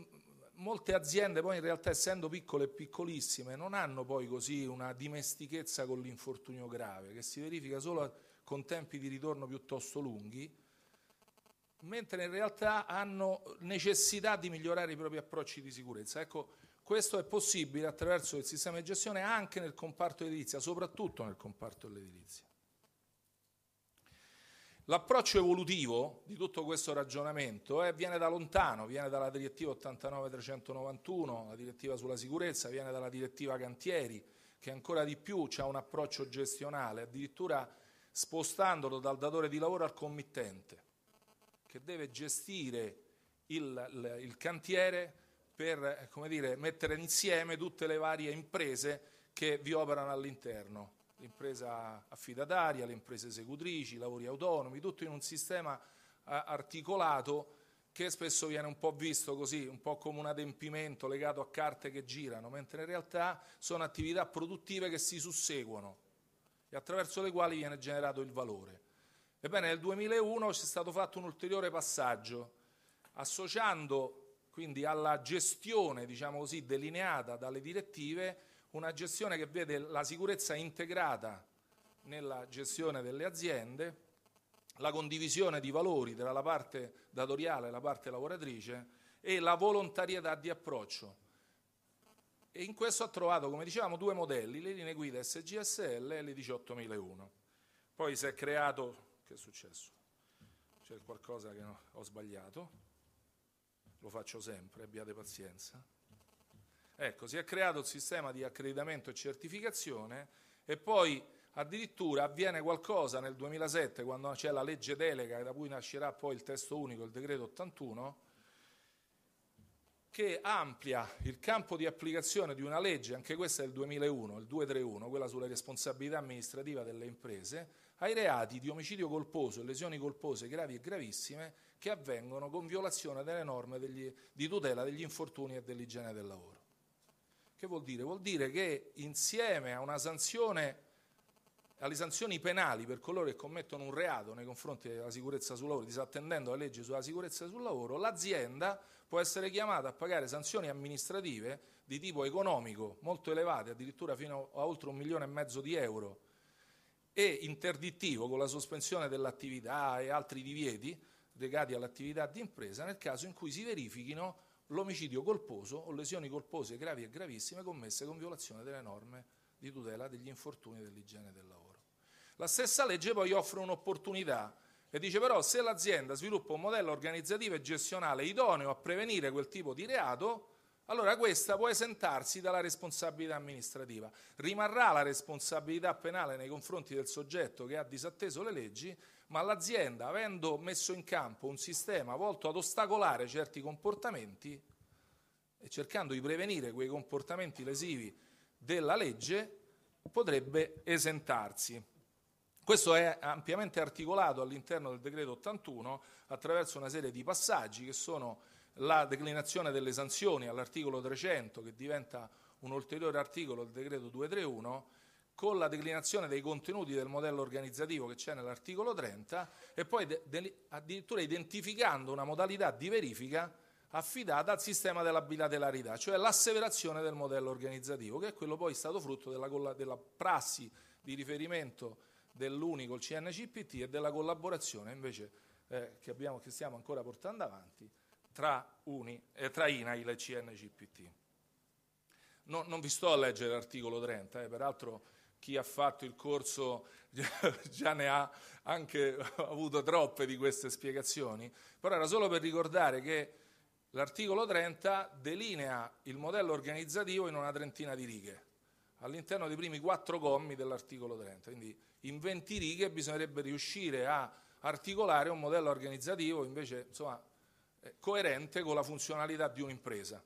molte aziende poi in realtà essendo piccole e piccolissime non hanno poi così una dimestichezza con l'infortunio grave che si verifica solo con tempi di ritorno piuttosto lunghi mentre in realtà hanno necessità di migliorare i propri approcci di sicurezza. Ecco, questo è possibile attraverso il sistema di gestione anche nel comparto edilizia, soprattutto nel comparto dell'edilizia. L'approccio evolutivo di tutto questo ragionamento eh, viene da lontano, viene dalla direttiva 89-391, la direttiva sulla sicurezza, viene dalla direttiva cantieri, che ancora di più ha un approccio gestionale, addirittura spostandolo dal datore di lavoro al committente che deve gestire il, il, il cantiere per eh, dire, mettere insieme tutte le varie imprese che vi operano all'interno, l'impresa affidataria, le imprese esecutrici, i lavori autonomi, tutto in un sistema eh, articolato che spesso viene un po' visto così, un po' come un adempimento legato a carte che girano, mentre in realtà sono attività produttive che si susseguono e attraverso le quali viene generato il valore. Ebbene, nel 2001 c'è stato fatto un ulteriore passaggio, associando quindi alla gestione, diciamo così, delineata dalle direttive, una gestione che vede la sicurezza integrata nella gestione delle aziende, la condivisione di valori tra la parte datoriale e la parte lavoratrice e la volontarietà di approccio. E in questo ha trovato, come dicevamo, due modelli, le linee guida SGSL e le 18001. Poi si è creato che è successo? C'è qualcosa che ho sbagliato? Lo faccio sempre, abbiate pazienza. Ecco, si è creato il sistema di accreditamento e certificazione e poi addirittura avviene qualcosa nel 2007 quando c'è la legge delega da cui nascerà poi il testo unico, il decreto 81, che amplia il campo di applicazione di una legge, anche questa è del 2001, il 231, quella sulla responsabilità amministrativa delle imprese, ai reati di omicidio colposo e lesioni colpose gravi e gravissime che avvengono con violazione delle norme degli, di tutela degli infortuni e dell'igiene del lavoro. Che vuol dire? Vuol dire che insieme sanzione, alle sanzioni penali per coloro che commettono un reato nei confronti della sicurezza sul lavoro, disattendendo la legge sulla sicurezza sul lavoro, l'azienda può essere chiamata a pagare sanzioni amministrative di tipo economico molto elevate, addirittura fino a oltre un milione e mezzo di euro e interdittivo con la sospensione dell'attività e altri divieti legati all'attività di impresa nel caso in cui si verifichino l'omicidio colposo o lesioni colpose gravi e gravissime commesse con violazione delle norme di tutela degli infortuni e dell'igiene del lavoro. La stessa legge poi offre un'opportunità e dice però se l'azienda sviluppa un modello organizzativo e gestionale idoneo a prevenire quel tipo di reato, allora questa può esentarsi dalla responsabilità amministrativa. Rimarrà la responsabilità penale nei confronti del soggetto che ha disatteso le leggi, ma l'azienda, avendo messo in campo un sistema volto ad ostacolare certi comportamenti e cercando di prevenire quei comportamenti lesivi della legge, potrebbe esentarsi. Questo è ampiamente articolato all'interno del decreto 81 attraverso una serie di passaggi che sono la declinazione delle sanzioni all'articolo 300 che diventa un ulteriore articolo del decreto 231 con la declinazione dei contenuti del modello organizzativo che c'è nell'articolo 30 e poi de- de- addirittura identificando una modalità di verifica affidata al sistema della bilateralità, cioè l'asseverazione del modello organizzativo, che è quello poi stato frutto della, colla- della prassi di riferimento dell'unico, il CNCPT, e della collaborazione invece eh, che, abbiamo, che stiamo ancora portando avanti tra, Uni, eh, tra INAIL e CNGPT. No, non vi sto a leggere l'articolo 30, eh, peraltro chi ha fatto il corso già ne ha anche avuto troppe di queste spiegazioni, però era solo per ricordare che l'articolo 30 delinea il modello organizzativo in una trentina di righe, all'interno dei primi quattro commi dell'articolo 30, quindi in 20 righe bisognerebbe riuscire a articolare un modello organizzativo, invece insomma, eh, coerente con la funzionalità di un'impresa.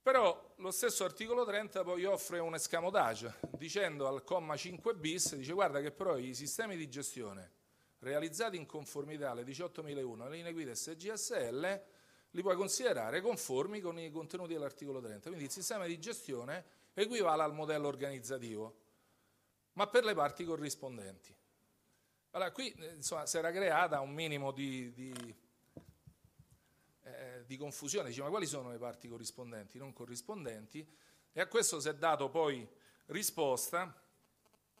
Però lo stesso articolo 30 poi offre un escamotage dicendo al comma 5 bis, dice guarda che però i sistemi di gestione realizzati in conformità alle 18.001 e linee guida SGSL li puoi considerare conformi con i contenuti dell'articolo 30. Quindi il sistema di gestione equivale al modello organizzativo, ma per le parti corrispondenti. Allora qui eh, insomma, si era creata un minimo di, di eh, di confusione, dice ma quali sono le parti corrispondenti, non corrispondenti? E a questo si è dato poi risposta,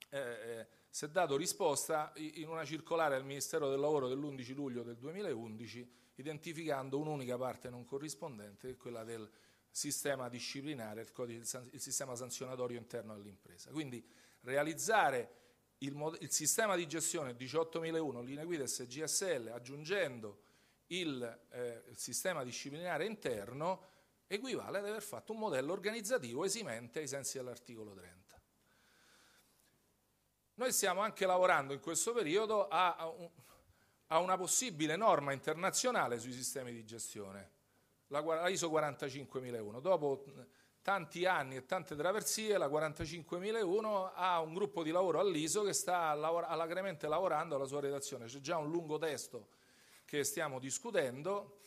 eh, eh si è dato risposta in una circolare al Ministero del Lavoro dell'11 luglio del 2011, identificando un'unica parte non corrispondente, quella del sistema disciplinare, il, codice, il sistema sanzionatorio interno all'impresa. Quindi realizzare il, il sistema di gestione 18.001, linee guida SGSL, aggiungendo il eh, sistema disciplinare interno equivale ad aver fatto un modello organizzativo esimente ai sensi dell'articolo 30. Noi stiamo anche lavorando in questo periodo a, a, un, a una possibile norma internazionale sui sistemi di gestione, la, la ISO 45001. Dopo tanti anni e tante traversie, la 45001 ha un gruppo di lavoro all'ISO che sta lavora, alacremente lavorando alla sua redazione. C'è già un lungo testo che stiamo discutendo,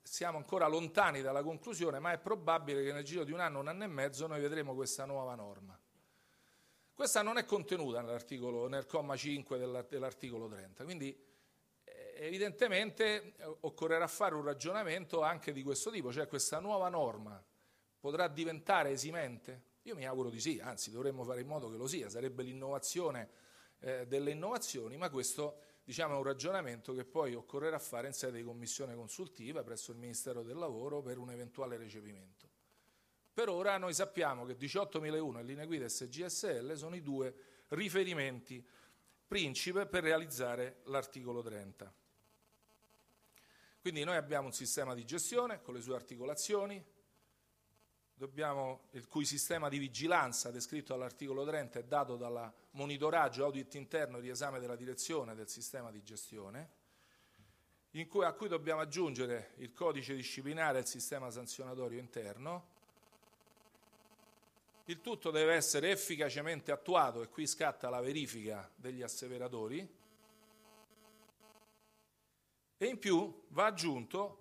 siamo ancora lontani dalla conclusione, ma è probabile che nel giro di un anno, un anno e mezzo, noi vedremo questa nuova norma. Questa non è contenuta nell'articolo, nel comma 5 dell'articolo 30, quindi eh, evidentemente eh, occorrerà fare un ragionamento anche di questo tipo, cioè questa nuova norma potrà diventare esimente? Io mi auguro di sì, anzi dovremmo fare in modo che lo sia, sarebbe l'innovazione eh, delle innovazioni, ma questo diciamo, un ragionamento che poi occorrerà fare in sede di commissione consultiva presso il Ministero del Lavoro per un eventuale recepimento. Per ora noi sappiamo che 18.001 e linee guida SGSL sono i due riferimenti principe per realizzare l'articolo 30. Quindi noi abbiamo un sistema di gestione con le sue articolazioni, dobbiamo, il cui sistema di vigilanza descritto all'articolo 30 è dato dal monitoraggio audit interno e riesame della direzione del sistema di gestione, cui, a cui dobbiamo aggiungere il codice disciplinare e il sistema sanzionatorio interno. Il tutto deve essere efficacemente attuato e qui scatta la verifica degli asseveratori. E in più va aggiunto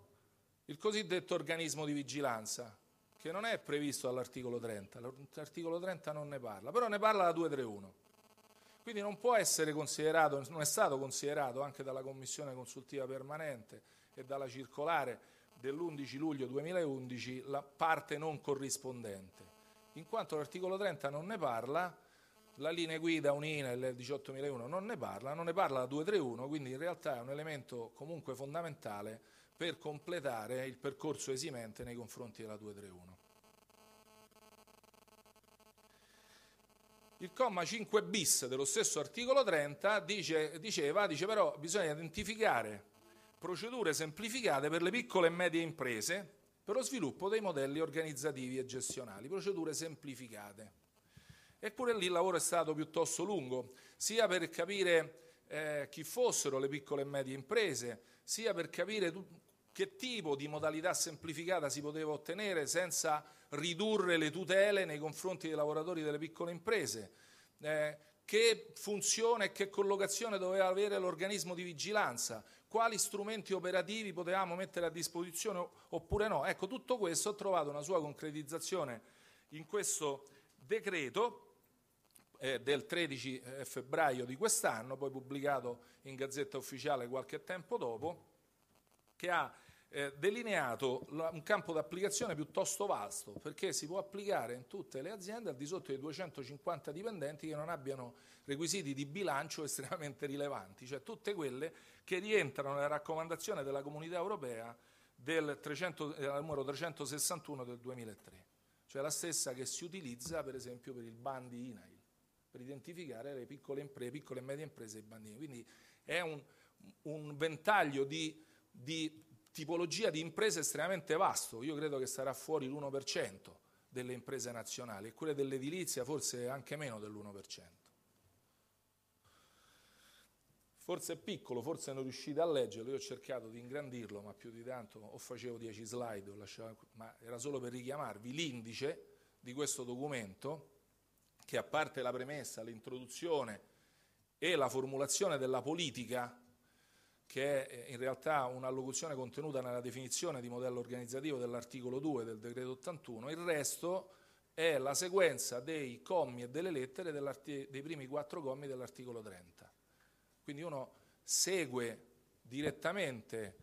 il cosiddetto organismo di vigilanza, che non è previsto dall'articolo 30, l'articolo 30 non ne parla, però ne parla la 231. Quindi non può essere considerato, non è stato considerato anche dalla Commissione Consultiva Permanente e dalla circolare dell'11 luglio 2011 la parte non corrispondente. In quanto l'articolo 30 non ne parla, la linea guida Unina e il 18001 non ne parla, non ne parla la 231, quindi in realtà è un elemento comunque fondamentale per completare il percorso esimente nei confronti della 231. Il comma 5 bis dello stesso articolo 30 dice, diceva, dice però bisogna identificare procedure semplificate per le piccole e medie imprese per lo sviluppo dei modelli organizzativi e gestionali, procedure semplificate. Eppure lì il lavoro è stato piuttosto lungo, sia per capire eh, chi fossero le piccole e medie imprese, sia per capire che tipo di modalità semplificata si poteva ottenere senza ridurre le tutele nei confronti dei lavoratori delle piccole imprese? Eh, che funzione e che collocazione doveva avere l'organismo di vigilanza? Quali strumenti operativi potevamo mettere a disposizione oppure no? Ecco, tutto questo ha trovato una sua concretizzazione in questo decreto eh, del 13 eh, febbraio di quest'anno, poi pubblicato in Gazzetta Ufficiale qualche tempo dopo, che ha eh, delineato la, un campo d'applicazione piuttosto vasto, perché si può applicare in tutte le aziende al di sotto dei 250 dipendenti che non abbiano requisiti di bilancio estremamente rilevanti, cioè tutte quelle che rientrano nella raccomandazione della Comunità Europea del 300, eh, numero 361 del 2003, cioè la stessa che si utilizza per esempio per il bandi INAIL, per identificare le piccole, imprese, piccole e medie imprese e i bandini. Quindi è un, un ventaglio di di tipologia di imprese estremamente vasto, io credo che sarà fuori l'1% delle imprese nazionali e quelle dell'edilizia forse anche meno dell'1%. Forse è piccolo, forse non riuscite a leggerlo, io ho cercato di ingrandirlo, ma più di tanto o facevo 10 slide, lasciavo, ma era solo per richiamarvi l'indice di questo documento che a parte la premessa, l'introduzione e la formulazione della politica che è eh, in realtà un'allocuzione contenuta nella definizione di modello organizzativo dell'articolo 2 del decreto 81, il resto è la sequenza dei commi e delle lettere dei primi quattro commi dell'articolo 30. Quindi uno segue direttamente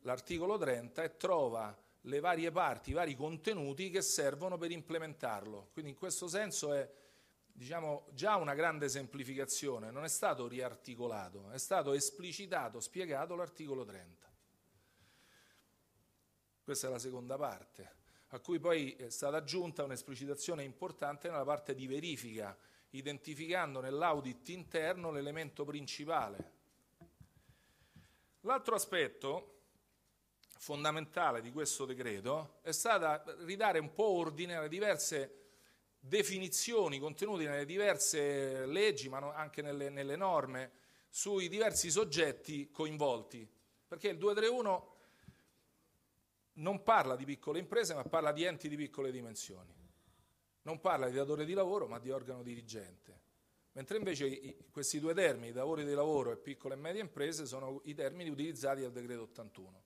l'articolo 30 e trova le varie parti, i vari contenuti che servono per implementarlo. Quindi in questo senso è diciamo, già una grande semplificazione, non è stato riarticolato, è stato esplicitato, spiegato l'articolo 30. Questa è la seconda parte, a cui poi è stata aggiunta un'esplicitazione importante nella parte di verifica, identificando nell'audit interno l'elemento principale. L'altro aspetto fondamentale di questo decreto è stata ridare un po' ordine alle diverse definizioni contenute nelle diverse leggi, ma anche nelle, nelle norme, sui diversi soggetti coinvolti, perché il 231 non parla di piccole imprese, ma parla di enti di piccole dimensioni. Non parla di datore di lavoro, ma di organo dirigente. Mentre invece questi due termini, datore di lavoro e piccole e medie imprese, sono i termini utilizzati dal decreto 81.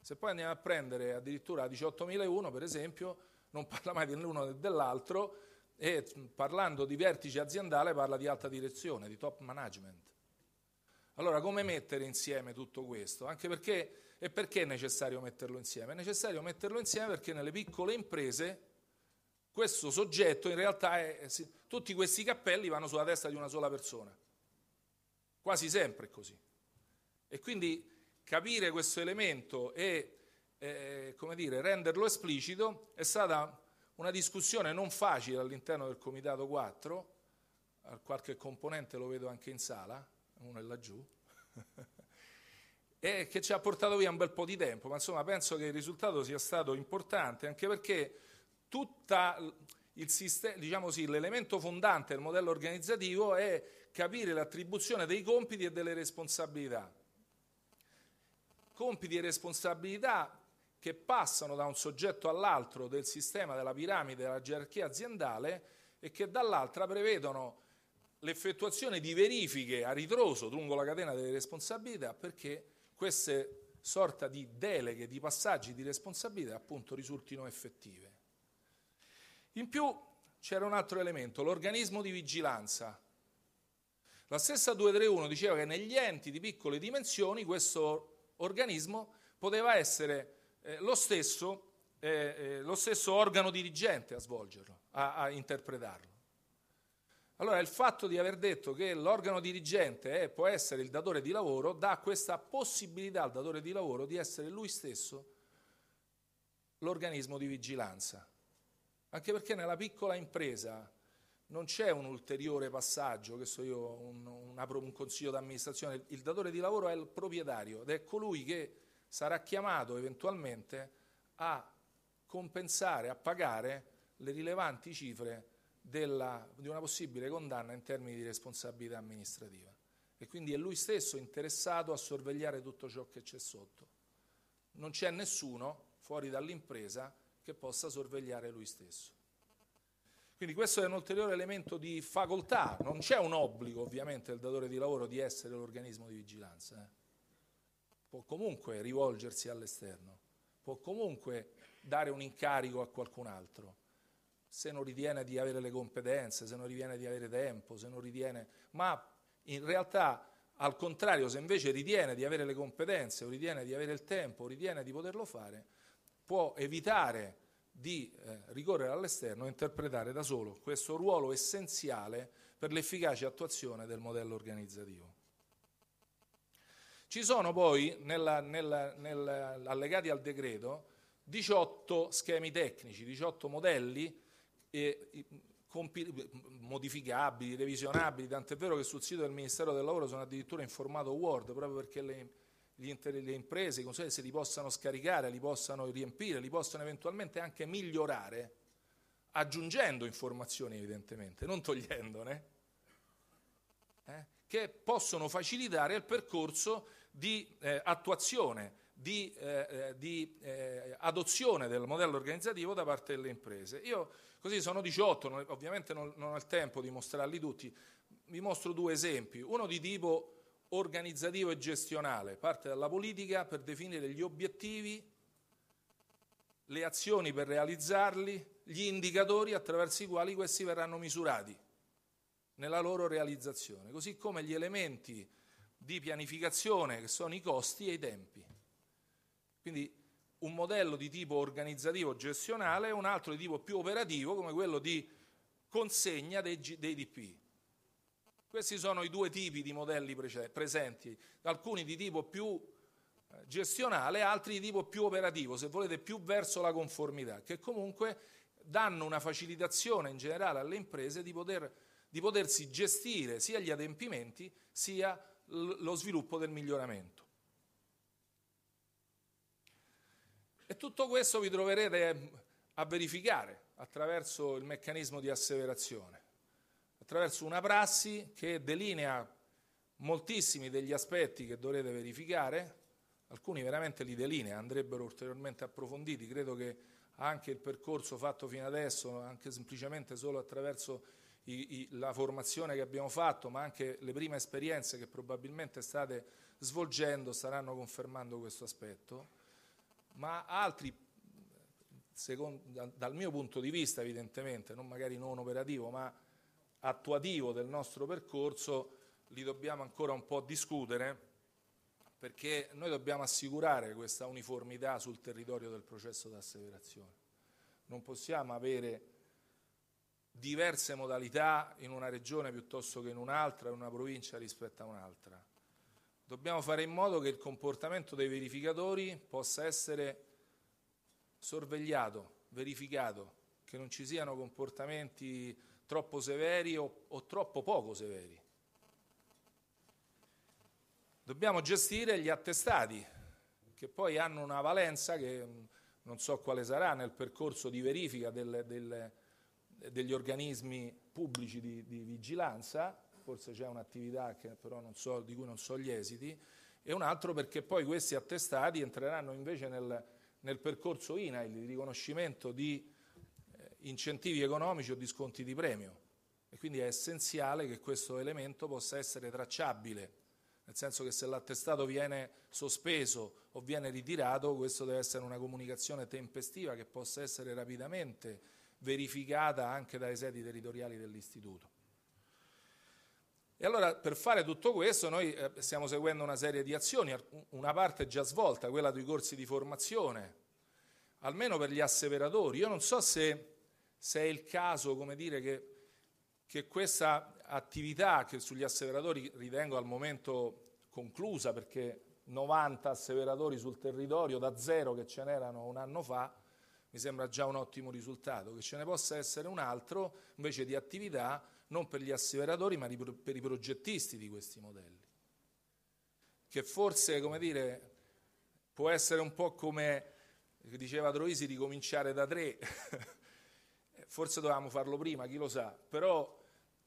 Se poi andiamo a prendere addirittura 18.001, per esempio, non parla mai dell'uno né dell'altro, e mm, parlando di vertice aziendale parla di alta direzione, di top management. Allora come mettere insieme tutto questo? Anche perché, e perché è necessario metterlo insieme? È necessario metterlo insieme perché nelle piccole imprese questo soggetto in realtà è, tutti questi cappelli vanno sulla testa di una sola persona. Quasi sempre è così. E quindi capire questo elemento e eh, come dire, renderlo esplicito è stata una discussione non facile all'interno del Comitato 4, qualche componente lo vedo anche in sala, uno è laggiù, e che ci ha portato via un bel po' di tempo, ma insomma penso che il risultato sia stato importante, anche perché tutta Sistema, diciamo sì, l'elemento fondante del modello organizzativo è capire l'attribuzione dei compiti e delle responsabilità. Compiti e responsabilità che passano da un soggetto all'altro del sistema della piramide della gerarchia aziendale e che dall'altra prevedono l'effettuazione di verifiche a ritroso lungo la catena delle responsabilità perché queste sorta di deleghe, di passaggi di responsabilità appunto risultino effettive. In più c'era un altro elemento, l'organismo di vigilanza. La stessa 231 diceva che negli enti di piccole dimensioni questo organismo poteva essere eh, lo, stesso, eh, eh, lo, stesso, organo dirigente a svolgerlo, a, a, interpretarlo. Allora il fatto di aver detto che l'organo dirigente può essere il datore di lavoro dà questa possibilità al datore di lavoro di essere lui stesso l'organismo di vigilanza. Anche perché nella piccola impresa non c'è un ulteriore passaggio, che so io, un, un, un consiglio d'amministrazione, il datore di lavoro è il proprietario ed è colui che sarà chiamato eventualmente a compensare, a pagare le rilevanti cifre della, di una possibile condanna in termini di responsabilità amministrativa. E quindi è lui stesso interessato a sorvegliare tutto ciò che c'è sotto. Non c'è nessuno fuori dall'impresa che possa sorvegliare lui stesso. Quindi questo è un ulteriore elemento di facoltà, non c'è un obbligo ovviamente del datore di lavoro di essere l'organismo di vigilanza. Eh può comunque rivolgersi all'esterno, può comunque dare un incarico a qualcun altro, se non ritiene di avere le competenze, se non ritiene di avere tempo, se non ritiene... Ma in realtà, al contrario, se invece ritiene di avere le competenze o ritiene di avere il tempo o ritiene di poterlo fare, può evitare di eh, ricorrere all'esterno e interpretare da solo questo ruolo essenziale per l'efficace attuazione del modello organizzativo. Ci sono poi, nella, nella, nella, allegati al decreto, 18 schemi tecnici, 18 modelli eh, compi- modificabili, revisionabili, tant'è vero che sul sito del Ministero del Lavoro sono addirittura in formato Word, proprio perché le, inter- le imprese, i consulenti, se li possano scaricare, li possano riempire, li possono eventualmente anche migliorare, aggiungendo informazioni evidentemente, non togliendone, eh, che possono facilitare il percorso di eh, attuazione, di, eh, eh, di eh, adozione del modello organizzativo da parte delle imprese. Io così sono 18, non, ovviamente non, non, ho il tempo di mostrarli tutti, vi mostro due esempi, uno di tipo organizzativo e gestionale, parte dalla politica per definire gli obiettivi, le azioni per realizzarli, gli indicatori attraverso i quali questi verranno misurati nella loro realizzazione, così come gli elementi di pianificazione che sono i costi e i tempi. Quindi un modello di tipo organizzativo gestionale e un altro di tipo più operativo come quello di consegna dei, dei DP. Questi sono i due tipi di modelli presenti, alcuni di tipo più eh, gestionale, altri di tipo più operativo, se volete più verso la conformità, che comunque danno una facilitazione in generale alle imprese di, poter, di potersi gestire sia gli adempimenti sia lo sviluppo del miglioramento. E tutto questo vi troverete a verificare attraverso il meccanismo di asseverazione, attraverso una prassi che delinea moltissimi degli aspetti che dovrete verificare, alcuni veramente li delinea, andrebbero ulteriormente approfonditi, credo che anche il percorso fatto fino adesso, anche semplicemente solo attraverso i, i, la formazione che abbiamo fatto, ma anche le prime esperienze che probabilmente state svolgendo staranno confermando questo aspetto, ma altri, secondo, dal mio punto di vista evidentemente, non magari non operativo, ma attuativo del nostro percorso, li dobbiamo ancora un po' discutere perché noi dobbiamo assicurare questa uniformità sul territorio del processo di asseverazione. Non possiamo avere diverse modalità in una regione piuttosto che in un'altra, in una provincia rispetto a un'altra. Dobbiamo fare in modo che il comportamento dei verificatori possa essere sorvegliato, verificato, che non ci siano comportamenti troppo severi o, o troppo poco severi. Dobbiamo gestire gli attestati, che poi hanno una valenza che mm, non so quale sarà nel percorso di verifica delle... del degli organismi pubblici di, di vigilanza, forse c'è un'attività so, di cui non so gli esiti, e un altro perché poi questi attestati entreranno invece nel, nel percorso INAIL di riconoscimento di eh, incentivi economici o di sconti di premio. E quindi è essenziale che questo elemento possa essere tracciabile, nel senso che se l'attestato viene sospeso o viene ritirato, questo deve essere una comunicazione tempestiva che possa essere rapidamente verificata anche dalle sedi territoriali dell'istituto. E allora per fare tutto questo noi eh, stiamo seguendo una serie di azioni, una parte già svolta, quella dei corsi di formazione, almeno per gli asseveratori. Io non so se, se è il caso, come dire, che, che questa attività che sugli asseveratori ritengo al momento conclusa, perché 90 asseveratori sul territorio da zero che ce n'erano un anno fa, mi sembra già un ottimo risultato, che ce ne possa essere un altro invece di attività non per gli asseveratori ma per i progettisti di questi modelli, che forse come dire, può essere un po' come diceva Troisi ricominciare da tre, forse dovevamo farlo prima, chi lo sa, però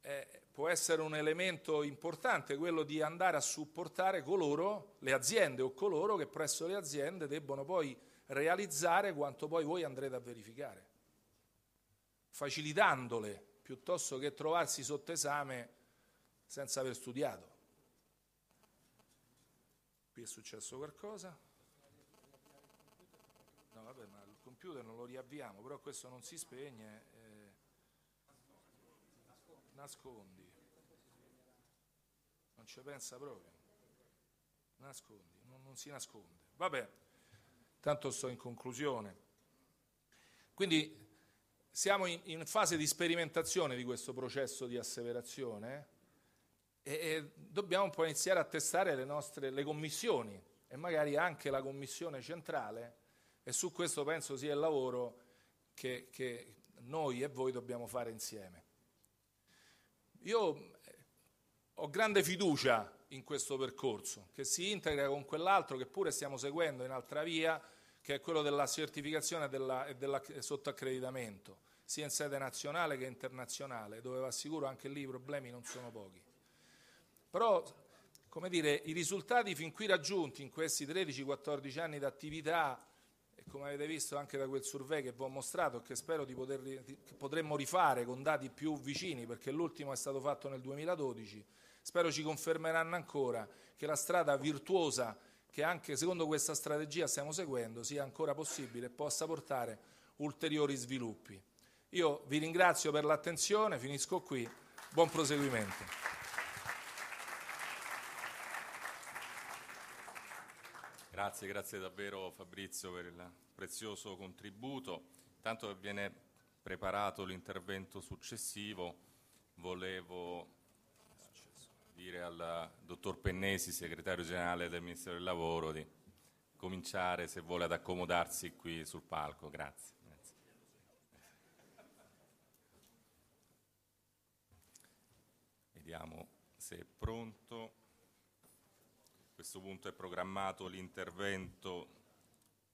eh, può essere un elemento importante quello di andare a supportare coloro, le aziende o coloro che presso le aziende debbono poi realizzare quanto poi voi andrete a verificare, facilitandole piuttosto che trovarsi sotto esame senza aver studiato. Qui è successo qualcosa? No, vabbè, ma il computer non lo riavviamo, però questo non si spegne. Eh, nascondi. Non ci pensa proprio. Nascondi, non, non si nasconde. Vabbè tanto sto in conclusione. Quindi siamo in, in fase di sperimentazione di questo processo di asseverazione eh, e, e, dobbiamo poi iniziare a testare le nostre le commissioni e magari anche la commissione centrale e su questo penso sia il lavoro che, che noi e voi dobbiamo fare insieme. Io eh, ho grande fiducia in questo percorso, che si integra con quell'altro che pure stiamo seguendo in altra via, che è quello della certificazione e, della, e del sottoaccreditamento, sia in sede nazionale che internazionale, dove va sicuro anche lì i problemi non sono pochi. Però, come dire, i risultati fin qui raggiunti in questi 13-14 anni di attività e come avete visto anche da quel survey che vi ho mostrato e che spero di poter, che potremmo rifare con dati più vicini perché l'ultimo è stato fatto nel 2012, spero ci confermeranno ancora che la strada virtuosa che anche secondo questa strategia stiamo seguendo sia ancora possibile e possa portare ulteriori sviluppi. Io vi ringrazio per l'attenzione, finisco qui, buon proseguimento. Grazie, grazie davvero Fabrizio per il prezioso contributo. Intanto che viene preparato l'intervento successivo, volevo dire al dottor Pennesi, segretario generale del Ministero del Lavoro, di cominciare se vuole ad accomodarsi qui sul palco. Grazie. Grazie. Vediamo se è pronto. A questo punto è programmato l'intervento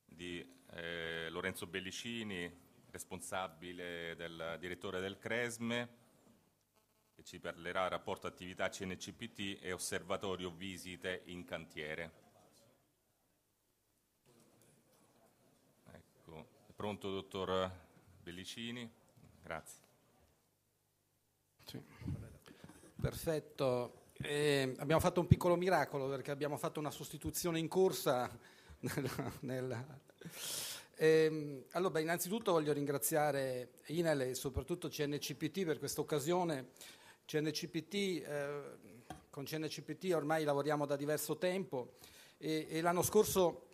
di eh, Lorenzo Bellicini, responsabile del direttore del Cresme che ci parlerà del rapporto attività CNCPT e osservatorio visite in cantiere. Ecco, è pronto dottor Bellicini? Grazie. Sì. Perfetto, eh, abbiamo fatto un piccolo miracolo perché abbiamo fatto una sostituzione in corsa. Nella, nella. Eh, allora, innanzitutto voglio ringraziare Inel e soprattutto CNCPT per questa occasione CNCPT, eh, con CNCPT ormai lavoriamo da diverso tempo e, e l'anno scorso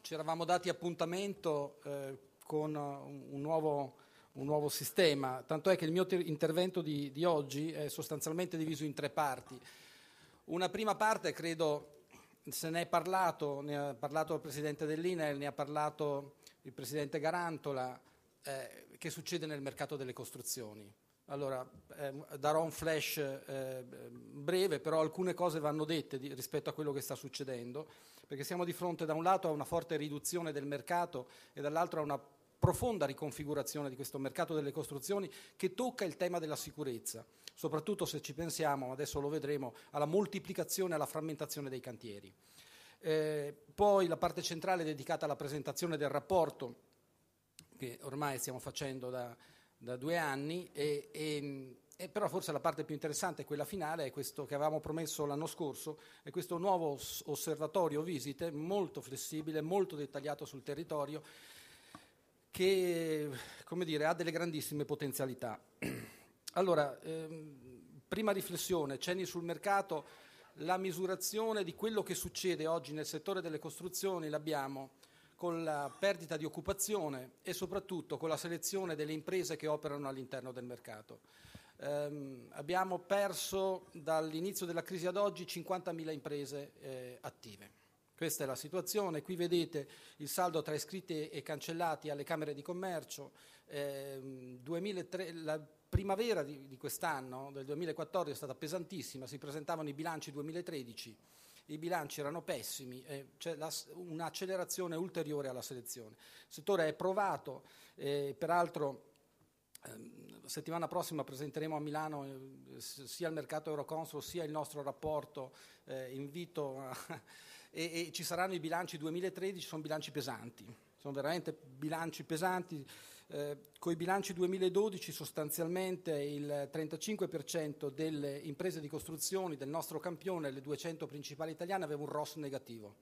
ci eravamo dati appuntamento eh, con un nuovo, un nuovo, sistema, tanto è che il mio intervento di, di oggi è sostanzialmente diviso in tre parti. Una prima parte, credo, se ne è parlato, ne ha parlato il Presidente dell'INEL, ne ha parlato il Presidente Garantola, eh, che succede nel mercato delle costruzioni. Allora, eh, darò un flash eh, breve, però alcune cose vanno dette di, rispetto a quello che sta succedendo, perché siamo di fronte da un lato a una forte riduzione del mercato e dall'altro a una profonda riconfigurazione di questo mercato delle costruzioni che tocca il tema della sicurezza, soprattutto se ci pensiamo, adesso lo vedremo, alla moltiplicazione e alla frammentazione dei cantieri. Eh, poi la parte centrale è dedicata alla presentazione del rapporto che ormai stiamo facendo da, da due anni e, e, e però forse la parte più interessante quella finale, è questo che avevamo promesso l'anno scorso, è questo nuovo osservatorio visite molto flessibile, molto dettagliato sul territorio che come dire, ha delle grandissime potenzialità. Allora, ehm, prima riflessione, cenni sul mercato, la misurazione di quello che succede oggi nel settore delle costruzioni l'abbiamo con la perdita di occupazione e soprattutto con la selezione delle imprese che operano all'interno del mercato. Ehm, abbiamo perso dall'inizio della crisi ad oggi 50.000 imprese eh, attive. Questa è la situazione, qui vedete il saldo tra iscritti e cancellati alle Camere di Commercio, ehm, 2003, la primavera di, di quest'anno, del 2014, è stata pesantissima, si presentavano i bilanci 2013 i bilanci erano pessimi, eh, c'è la, un'accelerazione ulteriore alla selezione. Il settore è provato, eh, peraltro ehm, settimana prossima presenteremo a Milano eh, sia il mercato Euroconsul sia il nostro rapporto eh, invito a, e, e, ci saranno i bilanci 2013, sono bilanci pesanti, sono veramente bilanci pesanti eh, Con i bilanci 2012 sostanzialmente il 35% delle imprese di costruzioni del nostro campione, le 200 principali italiane, aveva un ROS negativo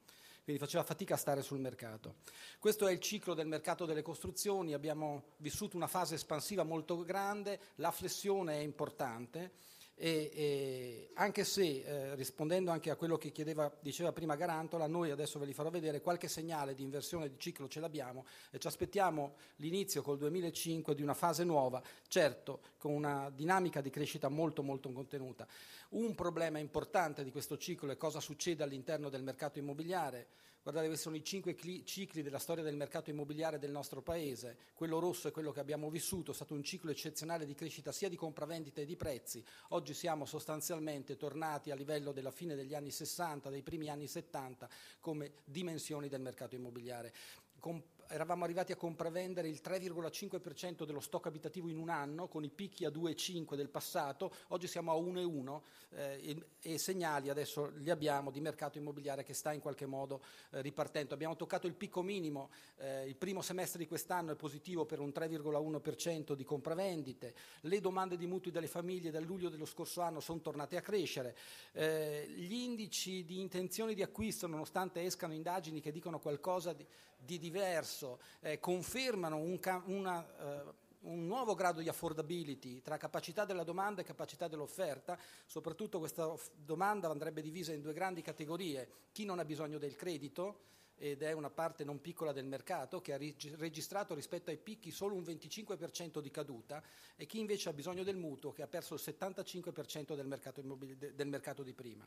quindi faceva fatica a stare sul mercato. Questo è il ciclo del mercato delle costruzioni, abbiamo vissuto una fase espansiva molto grande, la flessione è importante e, e anche se, eh, rispondendo anche a quello che chiedeva, diceva prima Garantola, noi adesso ve li farò vedere, qualche segnale di inversione di ciclo ce l'abbiamo e ci aspettiamo l'inizio col 2005 di una fase nuova, certo con una dinamica di crescita molto molto contenuta. Un problema importante di questo ciclo è cosa succede all'interno del mercato immobiliare Guardate, questi sono i cinque cicli della storia del mercato immobiliare del nostro Paese. Quello rosso è quello che abbiamo vissuto, è stato un ciclo eccezionale di crescita sia di compravendita che di prezzi. Oggi siamo sostanzialmente tornati a livello della fine degli anni 60, dei primi anni 70, come dimensioni del mercato immobiliare. Com- eravamo arrivati a compravendere il 3,5% dello stock abitativo in un anno, con i picchi a 2,5 del passato, oggi siamo a 1,1 eh, e, e, segnali adesso li abbiamo di mercato immobiliare che sta in qualche modo eh, ripartendo. Abbiamo toccato il picco minimo, eh, il primo semestre di quest'anno è positivo per un 3,1% di compravendite, le domande di mutui dalle famiglie dal luglio dello scorso anno sono tornate a crescere, eh, gli indici di intenzione di acquisto, nonostante escano indagini che dicono qualcosa di di diverso, eh, confermano un, una, eh, un nuovo grado di affordability tra capacità della domanda e capacità dell'offerta, soprattutto questa domanda andrebbe divisa in due grandi categorie, chi non ha bisogno del credito, ed è una parte non piccola del mercato che ha registrato rispetto ai picchi solo un 25% di caduta e chi invece ha bisogno del mutuo che ha perso il 75% del mercato, del mercato di prima.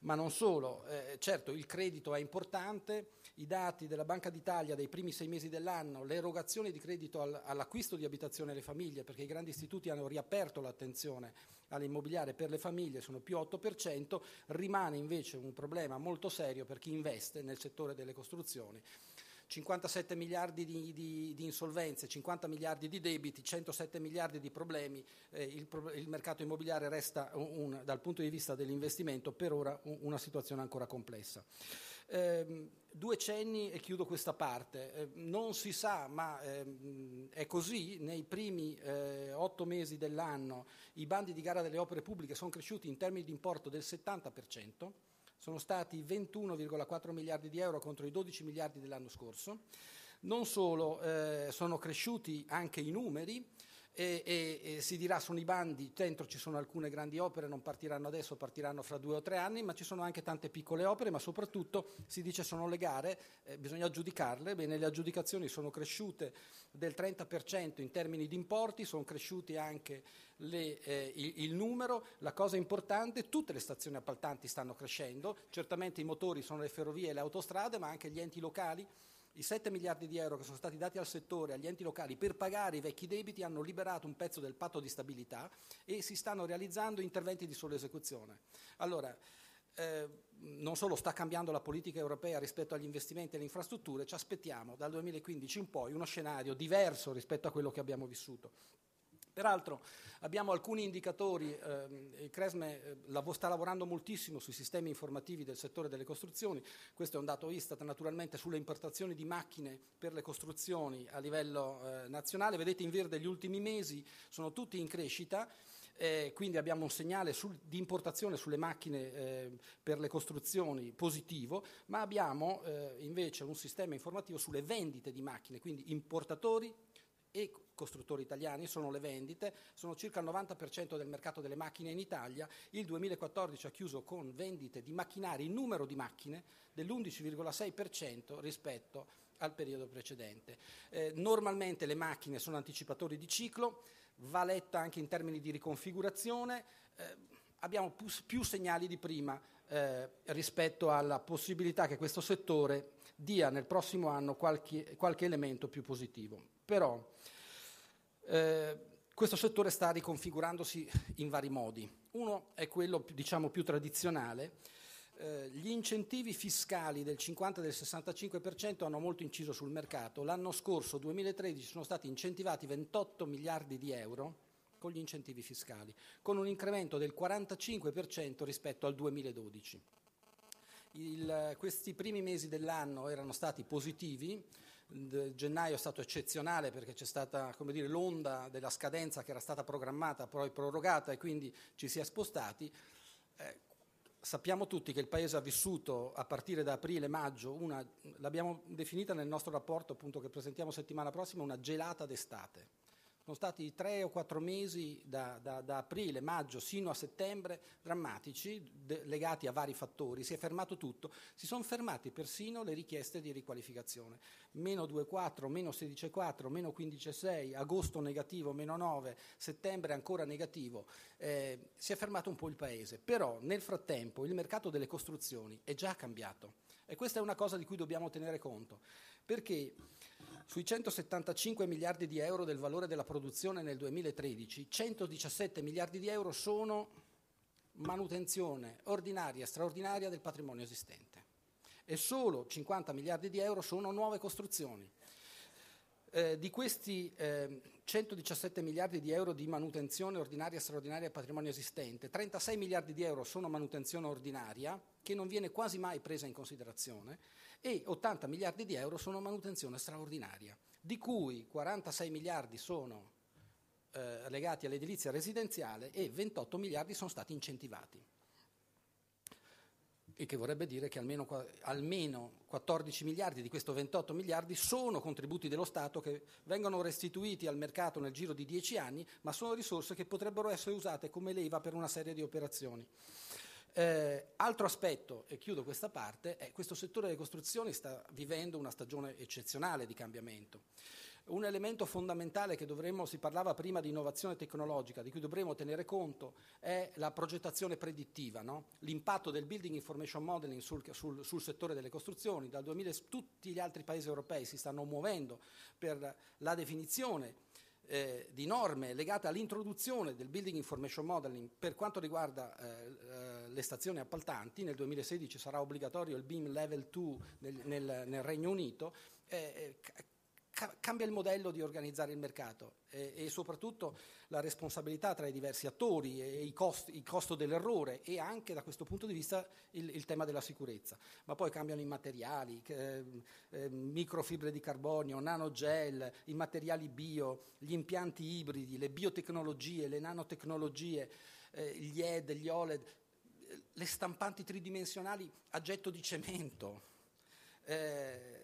Ma non solo, eh, certo il credito è importante, i dati della Banca d'Italia dei primi sei mesi dell'anno, l'erogazione di credito all'acquisto di abitazione alle famiglie perché i grandi istituti hanno riaperto l'attenzione all'immobiliare per le famiglie sono più 8%, rimane invece un problema molto serio per chi investe nel settore delle costruzioni. 57 miliardi di, di, di, insolvenze, 50 miliardi di debiti, 107 miliardi di problemi, eh, il, il, mercato immobiliare resta un, un, dal punto di vista dell'investimento per ora un, una situazione ancora complessa. Eh, due cenni e chiudo questa parte. Eh, non si sa, ma ehm, è così, nei primi eh, otto mesi dell'anno i bandi di gara delle opere pubbliche sono cresciuti in termini di importo del 70%, sono stati 21,4 miliardi di euro contro i 12 miliardi dell'anno scorso. Non solo, eh, sono cresciuti anche i numeri e, e, e si dirà sono i bandi, dentro ci sono alcune grandi opere, non partiranno adesso, partiranno fra due o tre anni, ma ci sono anche tante piccole opere, ma soprattutto si dice sono le gare, eh, bisogna aggiudicarle, bene le aggiudicazioni sono cresciute del 30% in termini di importi, sono cresciuti anche le, eh, il, il, numero, la cosa importante, tutte le stazioni appaltanti stanno crescendo, certamente i motori sono le ferrovie e le autostrade, ma anche gli enti locali i 7 miliardi di euro che sono stati dati al settore, agli enti locali, per pagare i vecchi debiti hanno liberato un pezzo del patto di stabilità e si stanno realizzando interventi di solo esecuzione. Allora, eh, non solo sta cambiando la politica europea rispetto agli investimenti e alle infrastrutture, ci aspettiamo dal 2015 in poi uno scenario diverso rispetto a quello che abbiamo vissuto. Peraltro abbiamo alcuni indicatori, eh, Cresme eh, lav- sta lavorando moltissimo sui sistemi informativi del settore delle costruzioni, questo è un dato Istat naturalmente sulle importazioni di macchine per le costruzioni a livello eh, nazionale, vedete in verde gli ultimi mesi sono tutti in crescita. Eh, quindi abbiamo un segnale sul, di importazione sulle macchine eh, per le costruzioni positivo, ma abbiamo eh, invece un sistema informativo sulle vendite di macchine, quindi importatori e costruttori italiani, sono le vendite, sono circa il 90% del mercato delle macchine in Italia, il 2014 ha chiuso con vendite di macchinari, il numero di macchine dell'11,6% rispetto al periodo precedente. Eh, normalmente le macchine sono anticipatori di ciclo, va letta anche in termini di riconfigurazione, eh, abbiamo più, più, segnali di prima eh, rispetto alla possibilità che questo settore dia nel prossimo anno qualche, qualche elemento più positivo. Però eh, questo settore sta riconfigurandosi in vari modi. Uno è quello diciamo, più tradizionale. Eh, gli incentivi fiscali del 50 e del 65% hanno molto inciso sul mercato. L'anno scorso, 2013, sono stati incentivati 28 miliardi di euro con gli incentivi fiscali, con un incremento del 45% rispetto al 2012. Il, questi primi mesi dell'anno erano stati positivi, eh, gennaio è stato eccezionale perché c'è stata dire, l'onda della scadenza che era stata programmata, poi prorogata e quindi ci si è spostati. Eh, sappiamo tutti che il Paese ha vissuto a partire da aprile-maggio l'abbiamo definita nel nostro rapporto appunto, che presentiamo settimana prossima, una gelata d'estate sono stati tre o quattro mesi da, da, da aprile, maggio, sino a settembre, drammatici, de, legati a vari fattori. Si è fermato tutto. Si sono fermate persino le richieste di riqualificazione. Meno 2,4, meno 16,4, meno 15,6, agosto negativo, meno 9, settembre ancora negativo. Eh, si è fermato un po' il paese. Però nel frattempo il mercato delle costruzioni è già cambiato. E questa è una cosa di cui dobbiamo tenere conto, perché sui 175 miliardi di euro del valore della produzione nel 2013, 117 miliardi di euro sono manutenzione ordinaria e straordinaria del patrimonio esistente e solo 50 miliardi di euro sono nuove costruzioni. Eh, di questi eh, 117 miliardi di euro di manutenzione ordinaria e straordinaria del patrimonio esistente, 36 miliardi di euro sono manutenzione ordinaria, che non viene quasi mai presa in considerazione, e 80 miliardi di euro sono manutenzione straordinaria, di cui 46 miliardi sono eh, legati all'edilizia residenziale e 28 miliardi sono stati incentivati e che vorrebbe dire che almeno, almeno 14 miliardi di questi 28 miliardi sono contributi dello Stato che vengono restituiti al mercato nel giro di 10 anni, ma sono risorse che potrebbero essere usate come leva per una serie di operazioni. Eh, altro aspetto, e chiudo questa parte, è che questo settore delle costruzioni sta vivendo una stagione eccezionale di cambiamento un elemento fondamentale che dovremmo, si parlava prima di innovazione tecnologica, di cui dovremmo tenere conto, è la progettazione predittiva, no? l'impatto del Building Information Modeling sul, sul, sul settore delle costruzioni. Dal 2000 tutti gli altri paesi europei si stanno muovendo per la definizione eh, di norme legate all'introduzione del Building Information Modeling per quanto riguarda eh, eh le stazioni appaltanti, nel 2016 sarà obbligatorio il BIM Level 2 nel, nel, nel Regno Unito, eh, eh cambia il modello di organizzare il mercato e, e, soprattutto la responsabilità tra i diversi attori e, il, cost- il costo dell'errore e anche da questo punto di vista il, il tema della sicurezza. Ma poi cambiano i materiali, eh, eh, microfibre di carbonio, nanogel, i materiali bio, gli impianti ibridi, le biotecnologie, le nanotecnologie, eh, gli ED, gli OLED, le stampanti tridimensionali a getto di cemento. Eh,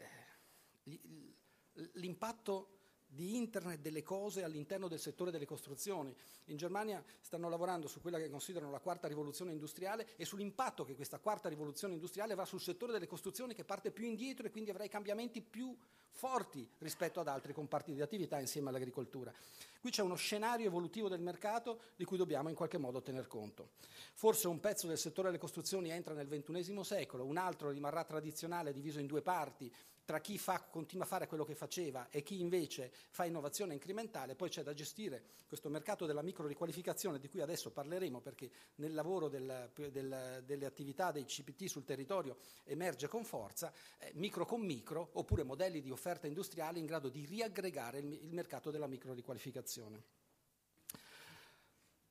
l'impatto di Internet delle cose all'interno del settore delle costruzioni. In Germania stanno lavorando su quella che considerano la quarta rivoluzione industriale e sull'impatto che questa quarta rivoluzione industriale avrà sul settore delle costruzioni che parte più indietro e quindi avrà i cambiamenti più forti rispetto ad altri comparti di attività insieme all'agricoltura. Qui c'è uno scenario evolutivo del mercato di cui dobbiamo in qualche modo tener conto. Forse un pezzo del settore delle costruzioni entra nel XXI secolo, un altro rimarrà tradizionale diviso in due parti tra chi fa, continua a fare quello che faceva e chi invece fa innovazione incrementale, poi c'è da gestire questo mercato della micro riqualificazione di cui adesso parleremo perché nel lavoro del, del, delle attività dei CPT sul territorio emerge con forza, eh, micro con micro oppure modelli di offerta industriale in grado di riaggregare il, il mercato della micro riqualificazione.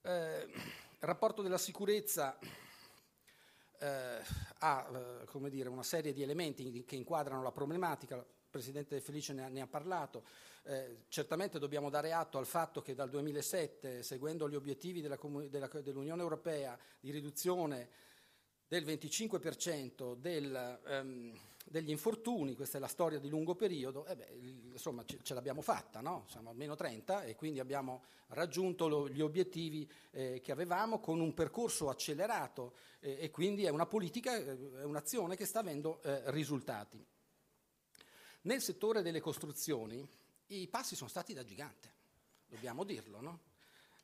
Eh, rapporto della sicurezza eh, ha eh, dire, una serie di elementi che inquadrano la problematica, il Presidente Felice ne ha, ne ha parlato, eh, certamente dobbiamo dare atto al fatto che dal 2007, seguendo gli obiettivi della, della, dell'Unione Europea di riduzione del 25% del... Ehm, degli infortuni, questa è la storia di lungo periodo, eh beh, insomma ce, l'abbiamo fatta, no? siamo a meno 30 e quindi abbiamo raggiunto lo, gli obiettivi eh, che avevamo con un percorso accelerato eh, e quindi è una politica, eh, è un'azione che sta avendo eh, risultati. Nel settore delle costruzioni i passi sono stati da gigante, dobbiamo dirlo, no?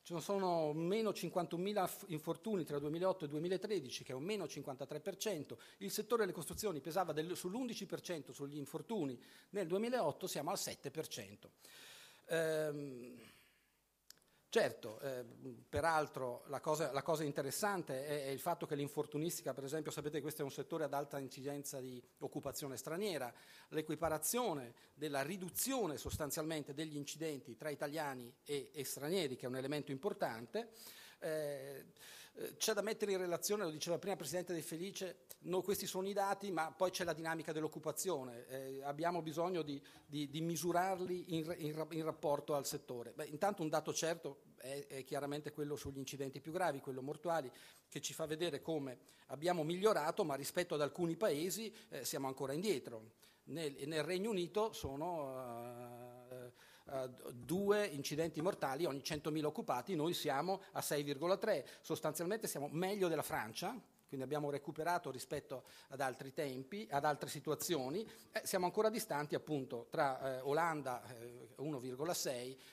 Ci sono meno 51.000 infortuni tra 2008 e 2013, che è un meno 53%. Il settore delle costruzioni pesava del, sull'11% sugli infortuni, nel 2008 siamo al 7%. Ehm, Certo, eh, peraltro la cosa, la cosa interessante è, è, il fatto che l'infortunistica, per esempio, sapete che questo è un settore ad alta incidenza di occupazione straniera, l'equiparazione della riduzione sostanzialmente degli incidenti tra italiani e, e stranieri, che è un elemento importante. Eh, eh, c'è da mettere in relazione, lo diceva prima il Presidente De Felice, no, questi sono i dati, ma poi c'è la dinamica dell'occupazione, eh, abbiamo bisogno di, di, di misurarli in, in, in, rapporto al settore. Beh, intanto un dato certo è, è chiaramente quello sugli incidenti più gravi, quello mortuali, che ci fa vedere come abbiamo migliorato, ma rispetto ad alcuni paesi eh, siamo ancora indietro. Nel, nel, Regno Unito sono uh, eh, due incidenti mortali ogni 100.000 occupati, noi siamo a 6,3, sostanzialmente siamo meglio della Francia, quindi abbiamo recuperato rispetto ad altri tempi, ad altre situazioni, eh, siamo ancora distanti appunto tra eh, Olanda eh, 1,6,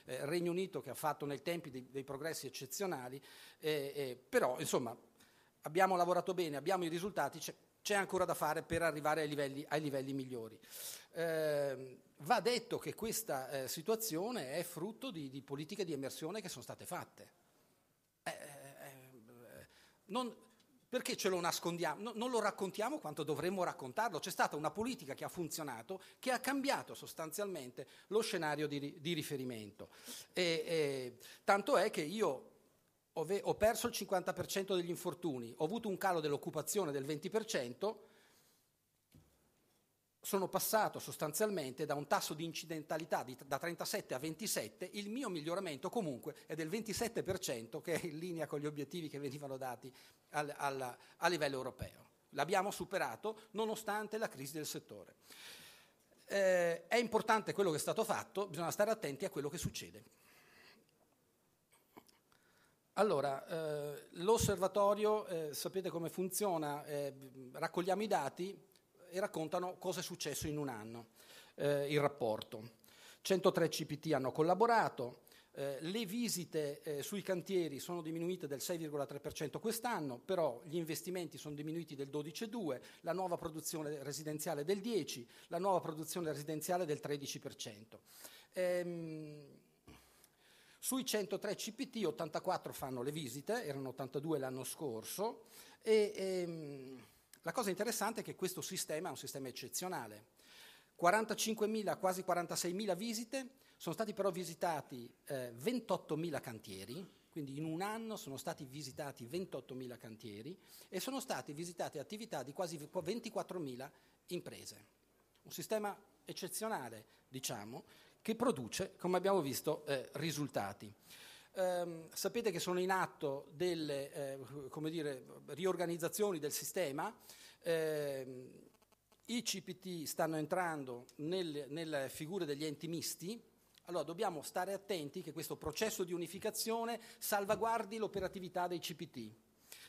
eh, Regno Unito che ha fatto nei tempi dei, dei progressi eccezionali, però insomma abbiamo lavorato bene, abbiamo i risultati, c'è, c'è ancora da fare per arrivare ai livelli, ai livelli migliori. Ehm, Va detto che questa eh, situazione è frutto di, di, politiche di emersione che sono state fatte. Eh, eh, eh, non, perché ce lo nascondiamo? No, non lo raccontiamo quanto dovremmo raccontarlo. C'è stata una politica che ha funzionato, che ha cambiato sostanzialmente lo scenario di, di riferimento. E, e, tanto è che io ho, ho perso il 50% degli infortuni, ho avuto un calo dell'occupazione del 20%, sono passato sostanzialmente da un tasso di incidentalità di, da 37 a 27, il mio miglioramento comunque è del 27%, che è in linea con gli obiettivi che venivano dati al, al, a livello europeo. L'abbiamo superato nonostante la crisi del settore. Eh, è importante quello che è stato fatto, bisogna stare attenti a quello che succede. Allora, eh, l'osservatorio, eh, sapete come funziona, eh, raccogliamo i dati, e raccontano cosa è successo in un anno, eh, il rapporto. 103 CPT hanno collaborato, eh, le visite eh, sui cantieri sono diminuite del 6,3% quest'anno, però gli investimenti sono diminuiti del 12,2%, la nuova produzione residenziale del 10%, la nuova produzione residenziale del 13%. Ehm, sui 103 CPT 84 fanno le visite, erano 82 l'anno scorso, e, ehm, la cosa interessante è che questo sistema è un sistema eccezionale. 45.000, quasi 46.000 visite, sono stati però visitati eh, 28.000 cantieri, quindi in un anno sono stati visitati 28.000 cantieri e sono state visitate attività di quasi 24.000 imprese. Un sistema eccezionale, diciamo, che produce, come abbiamo visto, eh, risultati. Eh, sapete che sono in atto delle eh, dire, riorganizzazioni del sistema, eh, i CPT stanno entrando nel, nelle figure degli enti misti, allora dobbiamo stare attenti che questo processo di unificazione salvaguardi l'operatività dei CPT.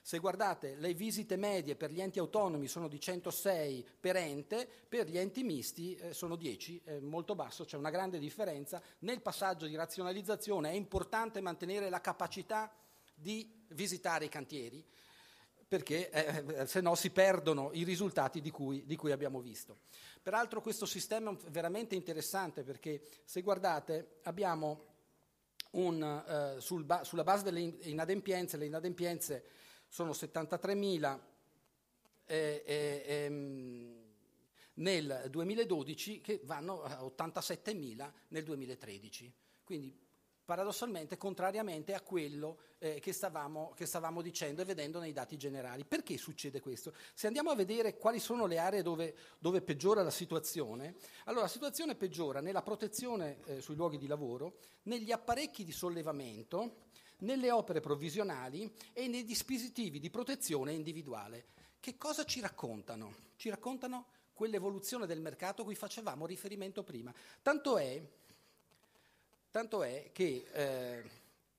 Se guardate, le visite medie per gli enti autonomi sono di 106 per ente, per gli enti misti eh, sono 10, eh, molto basso, c'è una grande differenza. Nel passaggio di razionalizzazione è importante mantenere la capacità di visitare i cantieri, perché eh, eh se no si perdono i risultati di cui, di cui, abbiamo visto. Peraltro questo sistema è veramente interessante perché se guardate abbiamo un, eh, sul ba- sulla base delle inadempienze, le inadempienze sono 73.000 eh, eh, ehm, nel 2012 che vanno a 87.000 nel 2013. Quindi paradossalmente, contrariamente a quello eh, che, stavamo, che, stavamo, dicendo e vedendo nei dati generali. Perché succede questo? Se andiamo a vedere quali sono le aree dove, dove peggiora la situazione, allora la situazione peggiora nella protezione eh, sui luoghi di lavoro, negli apparecchi di sollevamento, nelle opere provvisionali e nei dispositivi di protezione individuale. Che cosa ci raccontano? Ci raccontano quell'evoluzione del mercato a cui facevamo riferimento prima. Tanto è, tanto è che eh,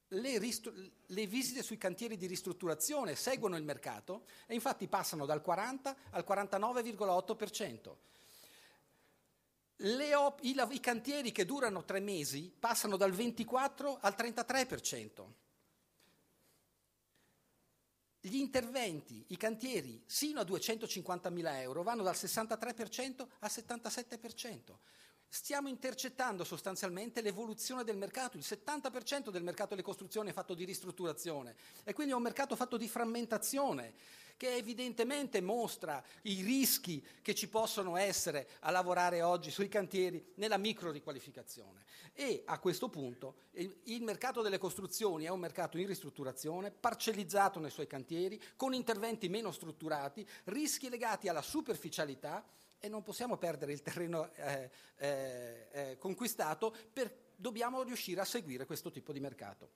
le, ristru- le visite sui cantieri di ristrutturazione seguono il mercato e infatti passano dal 40 al 49,8%. Op- i, lav- I cantieri che durano tre mesi passano dal 24 al 33%. Gli interventi, i cantieri, sino a 250.000 euro, vanno dal 63% al 77%. Stiamo intercettando sostanzialmente l'evoluzione del mercato. Il 70% del mercato delle costruzioni è fatto di ristrutturazione e quindi è un mercato fatto di frammentazione che evidentemente mostra i rischi che ci possono essere a lavorare oggi sui cantieri nella micro riqualificazione. E a questo punto il mercato delle costruzioni è un mercato in ristrutturazione, parcellizzato nei suoi cantieri, con interventi meno strutturati, rischi legati alla superficialità e non possiamo perdere il terreno eh, eh, eh conquistato per, dobbiamo riuscire a seguire questo tipo di mercato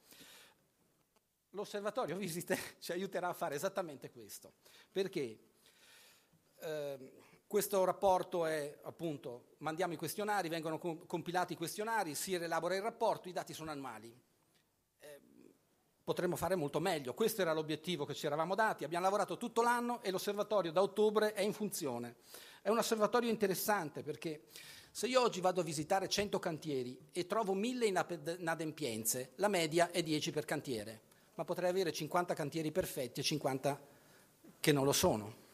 l'osservatorio visite ci aiuterà a fare esattamente questo, perché eh, questo rapporto è appunto, mandiamo i questionari, vengono compilati i questionari, si elabora il rapporto, i dati sono annuali. Eh, potremmo fare molto meglio, questo era l'obiettivo che ci eravamo dati, abbiamo lavorato tutto l'anno e l'osservatorio da ottobre è in funzione. È un osservatorio interessante perché se io oggi vado a visitare 100 cantieri e trovo 1000 inadempienze, la media è 10 per cantiere ma potrei avere 50 cantieri perfetti e 50 che non lo sono.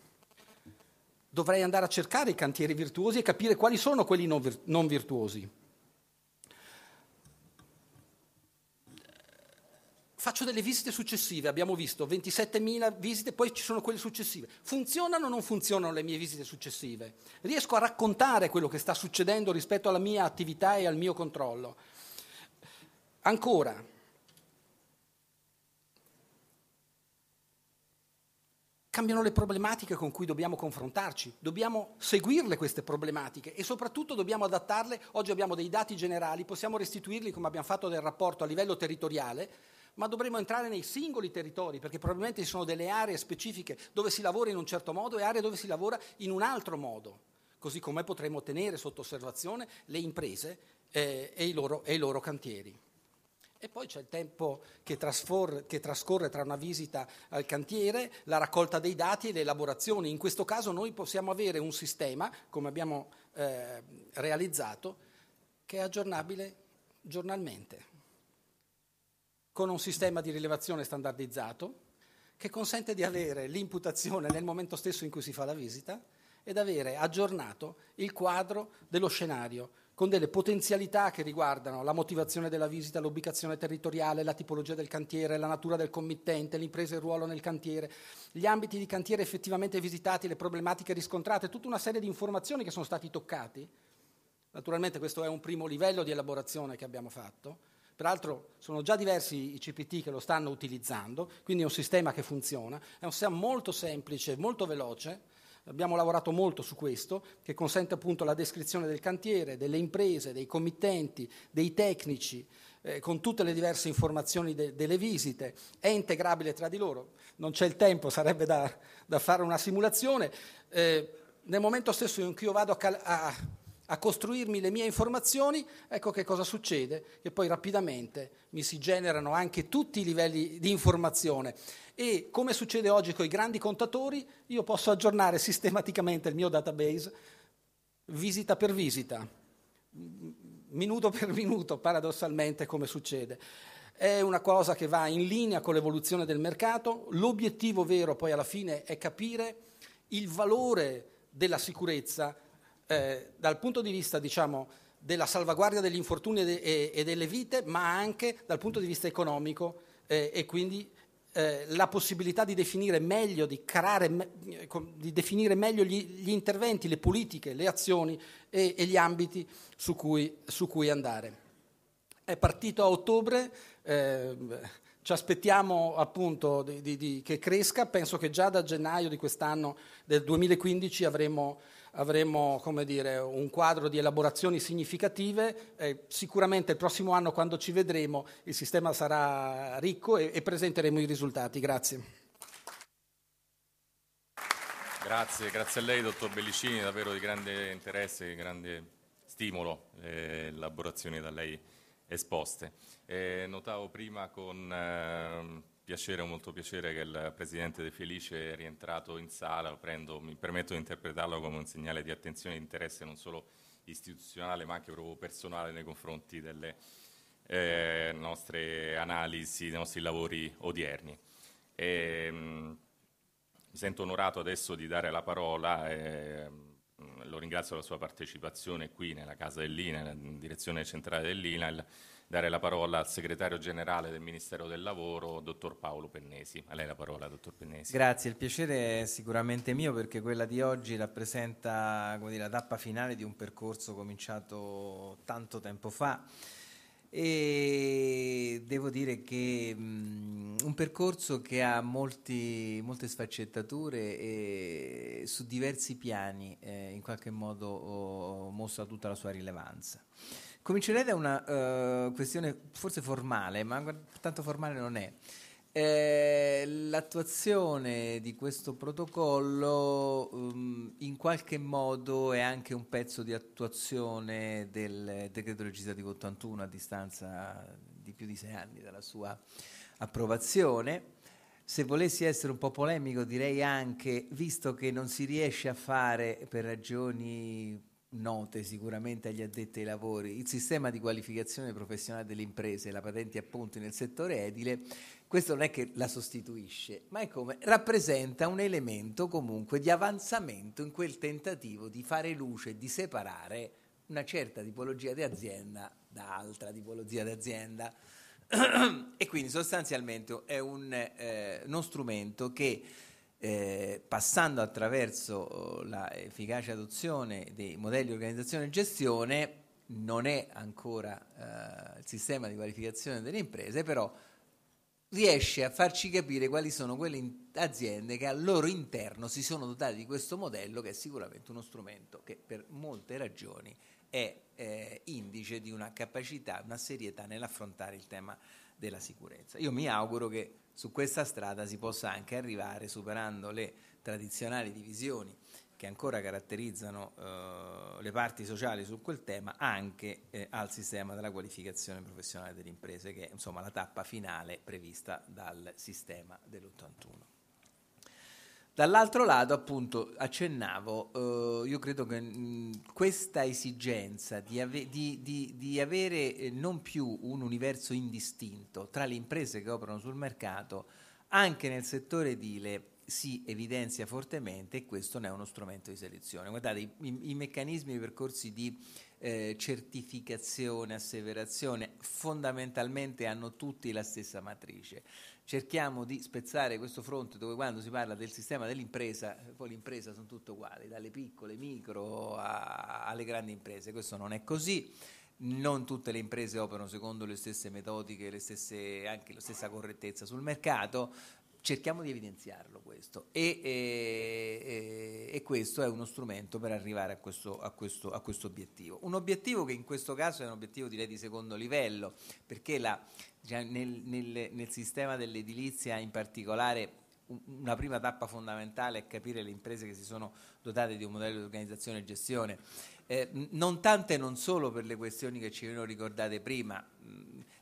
Dovrei andare a cercare i cantieri virtuosi e capire quali sono quelli non, virtuosi. Faccio delle visite successive, abbiamo visto 27.000 visite, poi ci sono quelle successive. Funzionano o non funzionano le mie visite successive? Riesco a raccontare quello che sta succedendo rispetto alla mia attività e al mio controllo? Ancora, cambiano le problematiche con cui dobbiamo confrontarci, dobbiamo seguirle queste problematiche e soprattutto dobbiamo adattarle. Oggi abbiamo dei dati generali, possiamo restituirli come abbiamo fatto nel rapporto a livello territoriale, ma dovremo entrare nei singoli territori perché probabilmente ci sono delle aree specifiche dove si lavora in un certo modo e aree dove si lavora in un altro modo, così come potremo tenere sotto osservazione le imprese eh, e, i loro, e i loro cantieri. E poi c'è il tempo che, trasfor- che, trascorre tra una visita al cantiere, la raccolta dei dati e le elaborazioni. In questo caso noi possiamo avere un sistema, come abbiamo eh, realizzato, che è aggiornabile giornalmente, con un sistema di rilevazione standardizzato che consente di avere l'imputazione nel momento stesso in cui si fa la visita ed avere aggiornato il quadro dello scenario con delle potenzialità che riguardano la motivazione della visita, l'ubicazione territoriale, la tipologia del cantiere, la natura del committente, l'impresa e il ruolo nel cantiere, gli ambiti di cantiere effettivamente visitati, le problematiche riscontrate, tutta una serie di informazioni che sono stati toccati. Naturalmente questo è un primo livello di elaborazione che abbiamo fatto. Peraltro sono già diversi i CPT che lo stanno utilizzando, quindi è un sistema che funziona, è un sistema molto semplice, molto veloce, Abbiamo lavorato molto su questo, che consente appunto la descrizione del cantiere, delle imprese, dei committenti, dei tecnici, eh, con tutte le diverse informazioni de- delle visite, è integrabile tra di loro. Non c'è il tempo, sarebbe da, da fare una simulazione. Eh, nel momento stesso in cui io vado a, cal- a a costruirmi le mie informazioni, ecco che cosa succede, che poi rapidamente mi si generano anche tutti i livelli di informazione e come succede oggi con i grandi contatori, io posso aggiornare sistematicamente il mio database visita per visita, minuto per minuto, paradossalmente come succede. È una cosa che va in linea con l'evoluzione del mercato, l'obiettivo vero poi alla fine è capire il valore della sicurezza eh, dal punto di vista diciamo, della salvaguardia degli infortuni e, de- e, delle vite, ma anche dal punto di vista economico eh, e quindi eh, la possibilità di definire meglio, di, me- di definire meglio gli, gli, interventi, le politiche, le azioni e, e gli ambiti su cui, su cui, andare. È partito a ottobre, eh, ci aspettiamo appunto di, di, che cresca, penso che già da gennaio di quest'anno, del 2015, avremo avremo come dire, un quadro di elaborazioni significative. Eh, sicuramente il prossimo anno, quando ci vedremo, il sistema sarà ricco e, e presenteremo i risultati. Grazie. Grazie, grazie a lei, dottor Bellicini, davvero di grande interesse, di grande stimolo le eh, elaborazioni da lei esposte. Eh, notavo prima con ehm, piacere, un molto piacere che il Presidente De Felice è rientrato in sala, Lo prendo, mi permetto di interpretarlo come un segnale di attenzione e di interesse non solo istituzionale ma anche proprio personale nei confronti delle eh, nostre analisi, dei nostri lavori odierni. E, ehm, mh, mi sento onorato adesso di dare la parola, eh, mh, lo ringrazio per la sua partecipazione qui nella casa dell'INA, nella direzione centrale dell'INA. Il, dare la parola al segretario generale del Ministero del Lavoro, dottor Paolo Pennesi. A lei la parola, dottor Pennesi. Grazie, il piacere è sicuramente mio perché quella di oggi rappresenta dire, la tappa finale di un percorso cominciato tanto tempo fa e devo dire che um, un percorso che ha molti, molte sfaccettature e su diversi piani eh, in qualche modo oh, mostra tutta la sua rilevanza. Comincerei da una uh, questione forse formale, ma tanto formale non è. Eh, l'attuazione di questo protocollo um, in qualche modo è anche un pezzo di attuazione del decreto legislativo 81 a distanza di più di sei anni dalla sua approvazione. Se volessi essere un po' polemico direi anche, visto che non si riesce a fare per ragioni note sicuramente agli addetti ai lavori, il sistema di qualificazione professionale delle imprese, la patente appunto nel settore edile, questo non è che la sostituisce, ma è come rappresenta un elemento comunque di avanzamento in quel tentativo di fare luce di separare una certa tipologia di azienda da altra tipologia di azienda. e quindi sostanzialmente è un, eh, uno strumento che eh, passando attraverso oh, l'efficace adozione dei modelli di organizzazione e gestione, non è ancora eh, il sistema di qualificazione delle imprese, però riesce a farci capire quali sono quelle aziende che al loro interno si sono dotate di questo modello che è sicuramente uno strumento che per molte ragioni è eh, indice di una capacità, una serietà nell'affrontare il tema della sicurezza. Io mi auguro che su questa strada si possa anche arrivare superando le tradizionali divisioni che ancora caratterizzano eh, le parti sociali su quel tema anche eh, al sistema della qualificazione professionale delle imprese che è insomma la tappa finale prevista dal sistema dell'81. Dall'altro lato, appunto, accennavo, eh, io credo che mh, questa esigenza di, ave- di, di, di avere eh, non più un universo indistinto tra le imprese che operano sul mercato, anche nel settore edile si evidenzia fortemente e questo ne è uno strumento di selezione. Guardate, i, i, i meccanismi, i percorsi di eh, certificazione, asseverazione, fondamentalmente hanno tutti la stessa matrice cerchiamo di spezzare questo fronte dove quando si parla del sistema dell'impresa, poi l'impresa sono tutte uguali, dalle piccole, micro a, alle grandi imprese, questo non è così. Non tutte le imprese operano secondo le stesse metodiche, le stesse, anche la stessa correttezza sul mercato, cerchiamo di evidenziarlo questo e, e, e, questo è uno strumento per arrivare a questo, a, questo, a questo, obiettivo. Un obiettivo che in questo caso è un obiettivo direi di secondo livello perché la, nel, nel, nel, sistema dell'edilizia in particolare una prima tappa fondamentale è capire le imprese che si sono dotate di un modello di organizzazione e gestione, eh, non tante e non solo per le questioni che ci vengono ricordate prima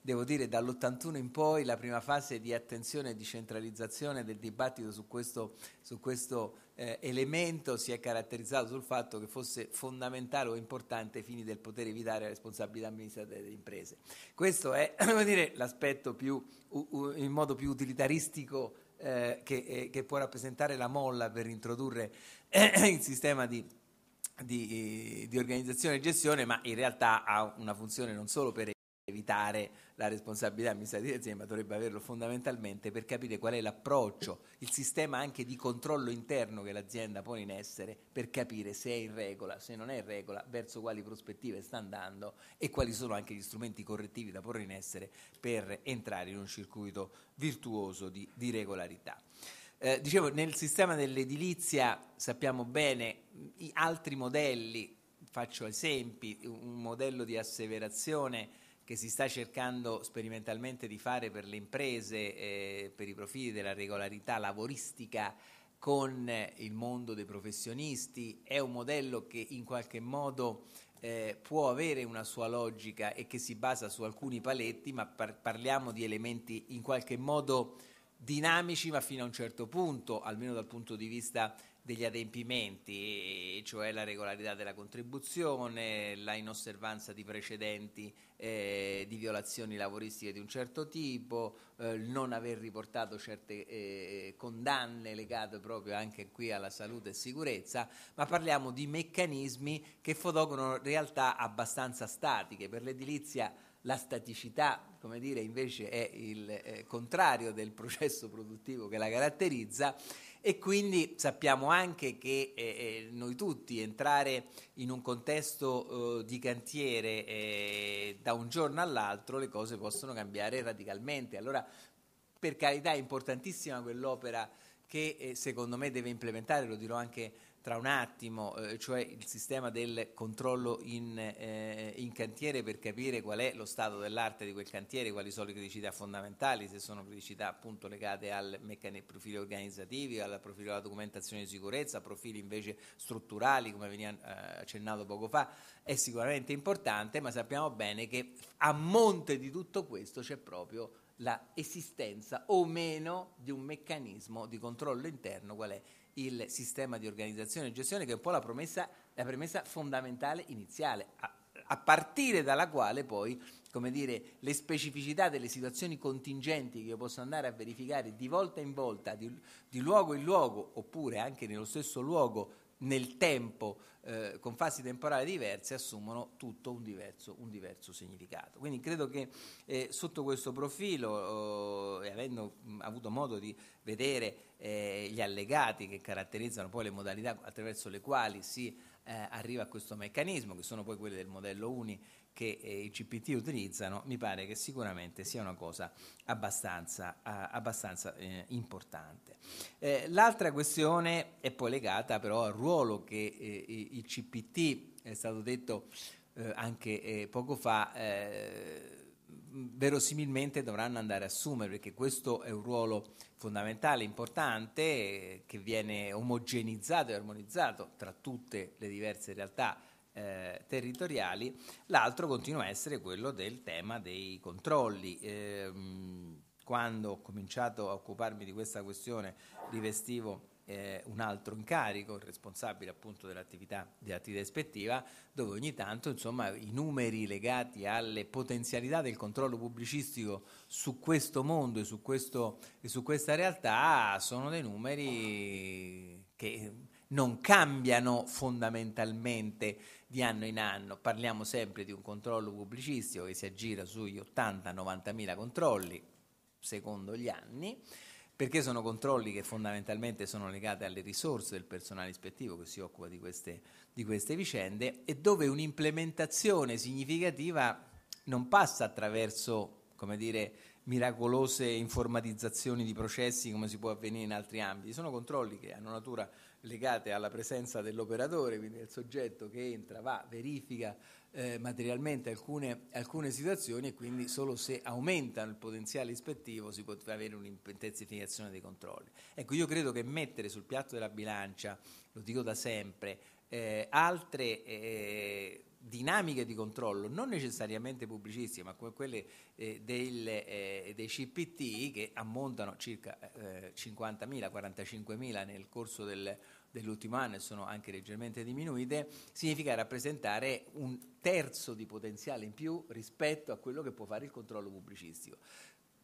devo dire dall'81 in poi la prima fase di attenzione e di centralizzazione del dibattito su questo, su questo eh, elemento si è caratterizzato sul fatto che fosse fondamentale o importante ai fini del poter evitare la responsabilità amministrativa delle imprese. Questo è dire, l'aspetto più, in modo più utilitaristico eh, che, eh, che, può rappresentare la molla per introdurre il sistema di di, di, organizzazione e gestione, ma in realtà ha una funzione non solo per evitare la responsabilità amministrativa di azienda, dovrebbe averlo fondamentalmente per capire qual è l'approccio, il sistema anche di controllo interno che l'azienda pone in essere per capire se è in regola, se non è in regola, verso quali prospettive sta andando e quali sono anche gli strumenti correttivi da porre in essere per entrare in un circuito virtuoso di, di regolarità. Eh, dicevo, nel sistema dell'edilizia sappiamo bene gli altri modelli, faccio esempi, un modello di asseverazione che si sta cercando sperimentalmente di fare per le imprese, eh, per i profili della regolarità lavoristica con il mondo dei professionisti, è un modello che in qualche modo eh, può avere una sua logica e che si basa su alcuni paletti, ma par- parliamo di elementi in qualche modo dinamici, ma fino a un certo punto, almeno dal punto di vista degli adempimenti, cioè la regolarità della contribuzione, la inosservanza di precedenti eh, di violazioni lavoristiche di un certo tipo, eh, non aver riportato certe eh, condanne legate proprio anche qui alla salute e sicurezza, ma parliamo di meccanismi che fotografano realtà abbastanza statiche. Per l'edilizia la staticità, come dire, invece è il eh, contrario del processo produttivo che la caratterizza e quindi sappiamo anche che eh, eh, noi tutti entrare in un contesto eh, di cantiere eh, da un giorno all'altro le cose possono cambiare radicalmente. Allora, per carità, è importantissima quell'opera che eh, secondo me deve implementare, lo dirò anche tra un attimo, eh, cioè il sistema del controllo in, eh, in, cantiere per capire qual è lo stato dell'arte di quel cantiere, quali sono le criticità fondamentali, se sono criticità appunto legate al meccani- profili organizzativi, al profilo della documentazione di sicurezza, profili invece strutturali come veniva eh, accennato poco fa, è sicuramente importante, ma sappiamo bene che a monte di tutto questo c'è proprio l'esistenza o meno di un meccanismo di controllo interno qual è il sistema di organizzazione e gestione, che è un po' la, promessa, la premessa fondamentale iniziale, a, a, partire dalla quale poi come dire, le specificità delle situazioni contingenti che io posso andare a verificare di volta in volta, di, di luogo in luogo, oppure anche nello stesso luogo nel tempo, eh, con fasi temporali diverse, assumono tutto un diverso, un diverso significato. Quindi credo che eh, sotto questo profilo, eh, avendo mh, avuto modo di vedere eh, gli allegati che caratterizzano poi le modalità attraverso le quali si eh, arriva a questo meccanismo, che sono poi quelle del modello UNI che eh, i CPT utilizzano, mi pare che sicuramente sia una cosa abbastanza, ah, abbastanza eh, importante. Eh, l'altra questione è poi legata però al ruolo che eh, i, i, CPT, è stato detto eh, anche eh, poco fa, verosimilmente dovranno andare a assumere, perché questo è un ruolo fondamentale, importante, che viene omogenizzato e armonizzato tra tutte le diverse realtà eh, territoriali, l'altro continua a essere quello del tema dei controlli. Eh, quando ho cominciato a occuparmi di questa questione rivestivo eh, un altro incarico, il responsabile appunto dell'attività, dell'attività ispettiva, dove ogni tanto insomma, i numeri legati alle potenzialità del controllo pubblicistico su questo mondo e su, questo, e su questa realtà sono dei numeri che non cambiano fondamentalmente di anno in anno. Parliamo sempre di un controllo pubblicistico che si aggira sugli 80-90 mila controlli, secondo gli anni, perché sono controlli che fondamentalmente sono legati alle risorse del personale ispettivo che si occupa di queste, di queste vicende e dove un'implementazione significativa non passa attraverso, come dire, miracolose informatizzazioni di processi come si può avvenire in altri ambiti, sono controlli che hanno natura legate alla presenza dell'operatore, quindi del soggetto che entra, va, verifica eh, materialmente alcune, alcune, situazioni e quindi solo se aumentano il potenziale ispettivo si potrà avere un'intensificazione dei controlli. Ecco, io credo che mettere sul piatto della bilancia, lo dico da sempre, eh, altre... Eh, dinamiche di controllo, non necessariamente pubblicistiche, ma come quelle eh, del, eh, dei CPT che ammontano circa eh, 50.000, 45.000 nel corso del, dell'ultimo anno e sono anche leggermente diminuite, significa rappresentare un terzo di potenziale in più rispetto a quello che può fare il controllo pubblicistico.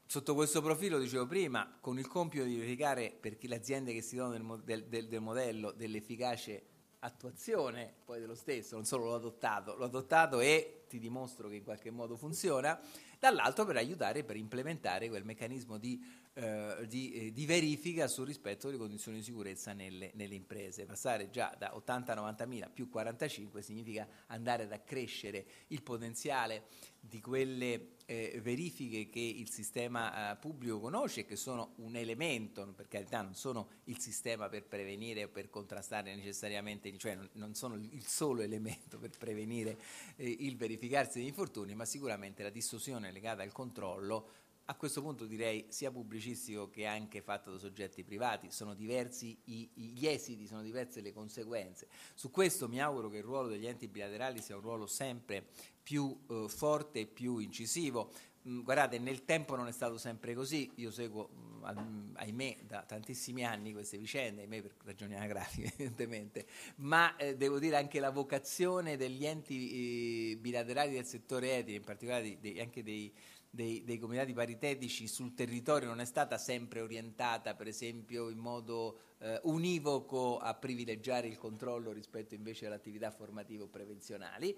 Sotto questo profilo, dicevo prima, con il compito di verificare per le aziende che si donano del, del, del modello dell'efficace attuazione poi dello stesso, non solo l'ho adottato, l'ho adottato e ti dimostro che in qualche modo funziona, dall'altro per aiutare, per implementare quel meccanismo di, eh, di, eh, di verifica sul rispetto delle condizioni di sicurezza nelle, nelle imprese. Passare già da 80 90 mila più 45 significa andare ad accrescere il potenziale di quelle eh, verifiche che il sistema eh, pubblico conosce e che sono un elemento, per carità non sono il sistema per prevenire o per contrastare necessariamente, cioè non, non sono il solo elemento per prevenire eh, il verificarsi degli infortuni, ma sicuramente la distorsione legata al controllo a questo punto direi sia pubblicistico che anche fatto da soggetti privati, sono diversi gli esiti, sono diverse le conseguenze. Su questo mi auguro che il ruolo degli enti bilaterali sia un ruolo sempre più eh, forte e più incisivo. Mm, guardate, nel tempo non è stato sempre così, io seguo, mm, mm, ahimè, da tantissimi anni queste vicende, ahimè per ragioni anagrafiche evidentemente, ma eh, devo dire anche la vocazione degli enti eh, bilaterali del settore etico, in particolare di, di, anche dei dei, dei comitati paritetici sul territorio non è stata sempre orientata, per esempio, in modo eh, univoco a privilegiare il controllo rispetto invece alle attività formative o prevenzionali,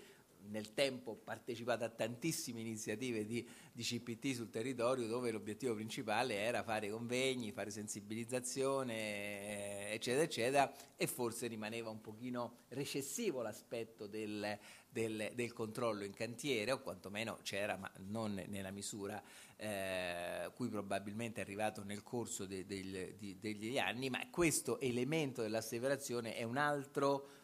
nel tempo partecipato a tantissime iniziative di, di, CPT sul territorio dove l'obiettivo principale era fare convegni, fare sensibilizzazione, eh, eccetera, eccetera, e forse rimaneva un pochino recessivo l'aspetto del, del, del controllo in cantiere, o quantomeno c'era, ma non nella misura eh, cui probabilmente è arrivato nel corso de, de, de, degli anni, ma questo elemento dell'asseverazione è un altro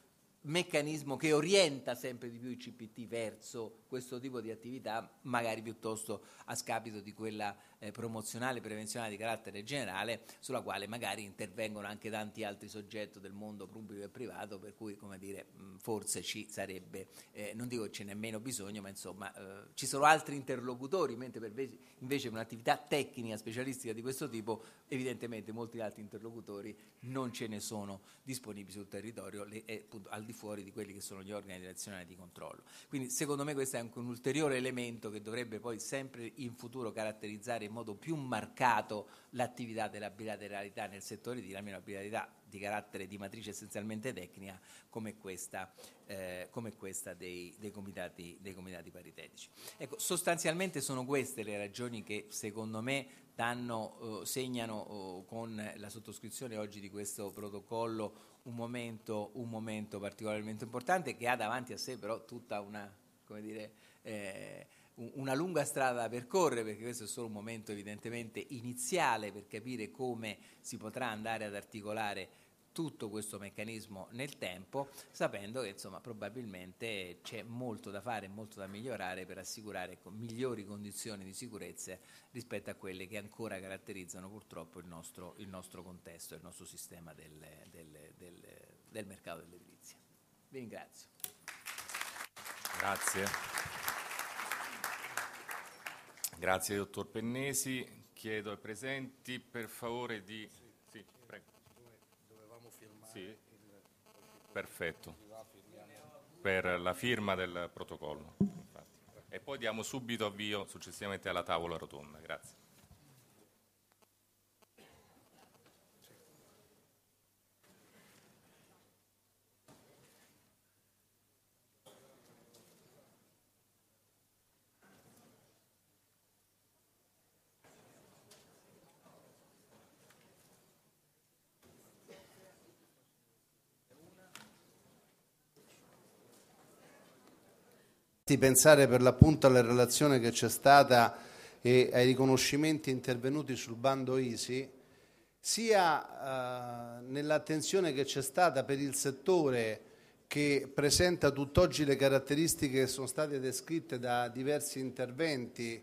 meccanismo che orienta sempre di più i CPT verso questo tipo di attività, magari piuttosto a scapito di quella eh, promozionale e prevenzionale di carattere generale sulla quale magari intervengono anche tanti altri soggetti del mondo pubblico e privato per cui come dire mh, mm, forse ci sarebbe eh, non dico che ce n'è meno bisogno ma insomma eh, ci sono altri interlocutori mentre per invece, invece per un'attività tecnica specialistica di questo tipo evidentemente molti altri interlocutori non ce ne sono disponibili sul territorio le, eh, appunto, al di fuori di quelli che sono gli organi direzionali di controllo quindi secondo me questo è anche un ulteriore elemento che dovrebbe poi sempre in futuro caratterizzare in modo più marcato l'attività della bilateralità nel settore, di una bilateralità di carattere di matrice essenzialmente tecnica come questa, eh, come questa dei, dei, comitati, dei, comitati, paritetici. Ecco, sostanzialmente sono queste le ragioni che secondo me danno, eh, segnano eh, con la sottoscrizione oggi di questo protocollo un momento, un momento particolarmente importante che ha davanti a sé però tutta una come dire, eh, una lunga strada da percorrere, perché questo è solo un momento evidentemente iniziale per capire come si potrà andare ad articolare tutto questo meccanismo nel tempo, sapendo che insomma, probabilmente c'è molto da fare, molto da migliorare per assicurare migliori condizioni di sicurezza rispetto a quelle che ancora caratterizzano purtroppo il nostro, il nostro contesto, il nostro sistema del, del, del, del mercato dell'edilizia. Vi ringrazio. Grazie. Grazie dottor Pennesi, chiedo ai presenti per favore di... Sì, prego. Dovevamo firmare sì. Perfetto, per la firma del protocollo. Infatti. E poi diamo subito avvio successivamente alla tavola rotonda. Grazie. basti pensare per l'appunto alla relazione che c'è stata e ai riconoscimenti intervenuti sul bando ISI, sia eh, nell'attenzione che c'è stata per il settore che presenta tutt'oggi le caratteristiche che sono state descritte da diversi interventi,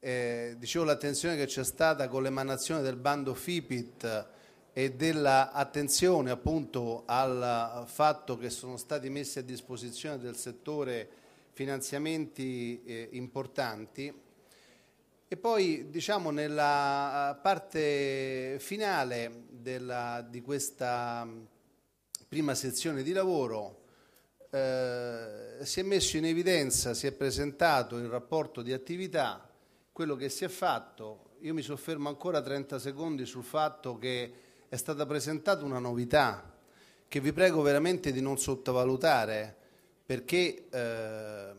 eh, dicevo l'attenzione che c'è stata con l'emanazione del bando FIPIT e dell'attenzione appunto al fatto che sono stati messi a disposizione del settore finanziamenti eh, importanti. E poi diciamo, nella eh, parte finale della, di questa mm, prima sezione di lavoro eh, si è messo in evidenza, si è presentato il rapporto di attività, quello che si è fatto. Io mi soffermo ancora 30 secondi sul fatto che è stata presentata una novità che vi prego veramente di non sottovalutare perché ehm,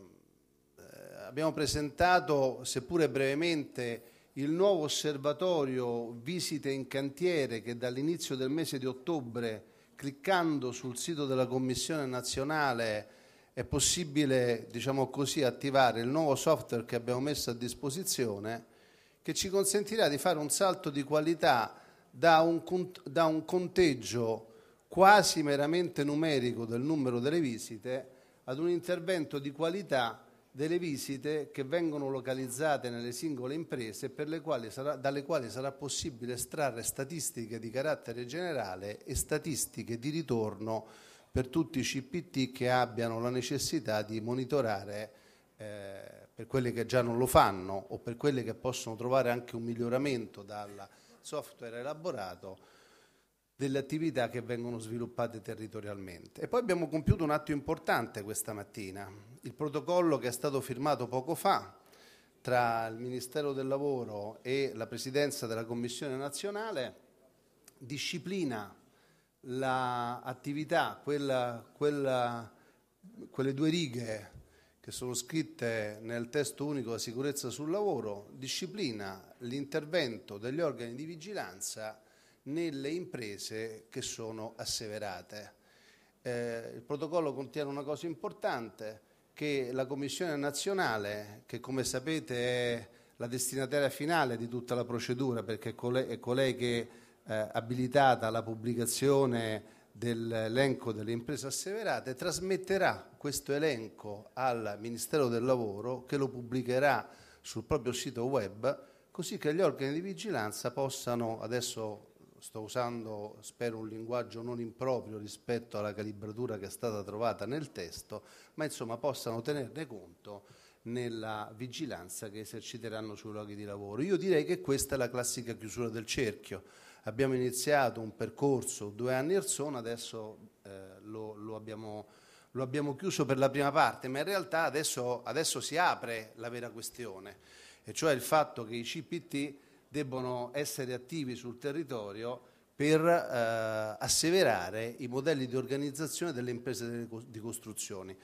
eh, abbiamo presentato, seppure brevemente, il nuovo osservatorio visite in cantiere che dall'inizio del mese di ottobre, cliccando sul sito della Commissione nazionale, è possibile, diciamo così, attivare il nuovo software che abbiamo messo a disposizione che ci consentirà di fare un salto di qualità da un, da un conteggio quasi meramente numerico del numero delle visite ad un intervento di qualità delle visite che vengono localizzate nelle singole imprese e quali sarà, dalle quali sarà possibile estrarre statistiche di carattere generale e statistiche di ritorno per tutti i CPT che abbiano la necessità di monitorare eh, per quelli che già non lo fanno o per quelli che possono trovare anche un miglioramento dal software elaborato delle attività che vengono sviluppate territorialmente. E poi abbiamo compiuto un atto importante questa mattina, il protocollo che è stato firmato poco fa tra il Ministero del Lavoro e la Presidenza della Commissione nazionale disciplina l'attività, la quella, quella, quelle due righe che sono scritte nel testo unico della sicurezza sul lavoro, disciplina l'intervento degli organi di vigilanza nelle imprese che sono asseverate. Eh, il protocollo contiene una cosa importante che la Commissione nazionale, che come sapete è la destinataria finale di tutta la procedura perché è colei, è colei che eh, abilitata alla pubblicazione dell'elenco delle imprese asseverate, trasmetterà questo elenco al Ministero del Lavoro che lo pubblicherà sul proprio sito web così che gli organi di vigilanza possano, adesso sto usando spero un linguaggio non improprio rispetto alla calibratura che è stata trovata nel testo, ma insomma possano tenerne conto nella vigilanza che eserciteranno sui luoghi di lavoro. Io direi che questa è la classica chiusura del cerchio. Abbiamo iniziato un percorso due anni or sono, adesso eh, lo, lo, abbiamo, lo, abbiamo, chiuso per la prima parte, ma in realtà adesso, adesso si apre la vera questione, e cioè il fatto che i CPT debbono essere attivi sul territorio per eh, asseverare i modelli di organizzazione delle imprese di costruzioni.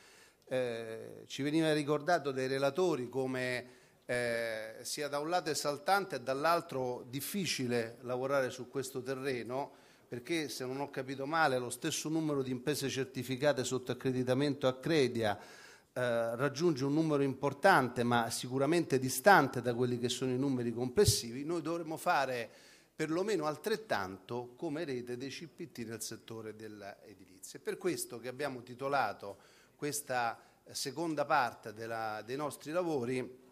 Eh, ci veniva ricordato dai relatori come eh, sia da un lato esaltante e dall'altro difficile lavorare su questo terreno perché se non ho capito male lo stesso numero di imprese certificate sotto accreditamento a Credia eh, raggiunge un numero importante, ma sicuramente distante da quelli che sono i numeri complessivi, noi dovremmo fare perlomeno altrettanto come rete dei CPT nel settore dell'edilizia. È per questo che abbiamo titolato questa eh, seconda parte della, dei nostri lavori,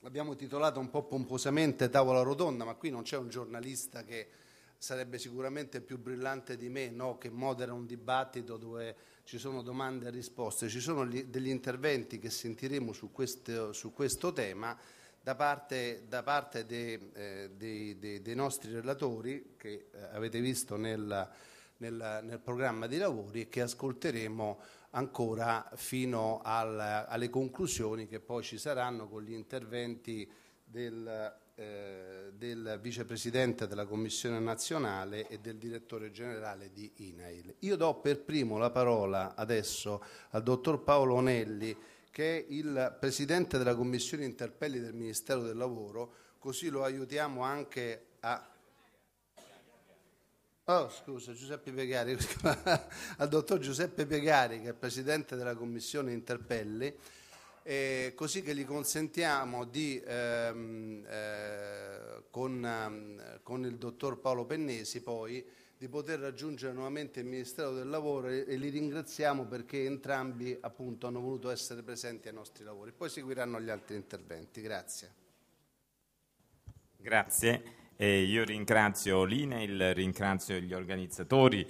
l'abbiamo titolata un po' pomposamente Tavola Rotonda, ma qui non c'è un giornalista che sarebbe sicuramente più brillante di me, no? che modera un dibattito dove ci sono domande e risposte, ci sono degli interventi che sentiremo su questo, su questo tema da parte, da parte dei, eh, dei, dei, dei, nostri relatori che eh, avete visto nel, nel, nel, programma di lavori e che ascolteremo ancora fino al, alle conclusioni che poi ci saranno con gli interventi del eh, del vicepresidente della Commissione nazionale e del direttore generale di INAIL. Io do per primo la parola adesso al dottor Paolo Onelli, che è il presidente della Commissione Interpelli del Ministero del Lavoro, così lo aiutiamo anche a... Oh, scusa, Giuseppe Piegari, al dottor Giuseppe Piegari, che è presidente della Commissione Interpelli eh, così che gli consentiamo di, ehm, eh, con, ehm, con, il dottor Paolo Pennesi poi, di poter raggiungere nuovamente il Ministero del Lavoro e, e li ringraziamo perché entrambi appunto, hanno voluto essere presenti ai nostri lavori. Poi seguiranno gli altri interventi. Grazie. Grazie. Eh, io ringrazio l'INEIL, ringrazio gli organizzatori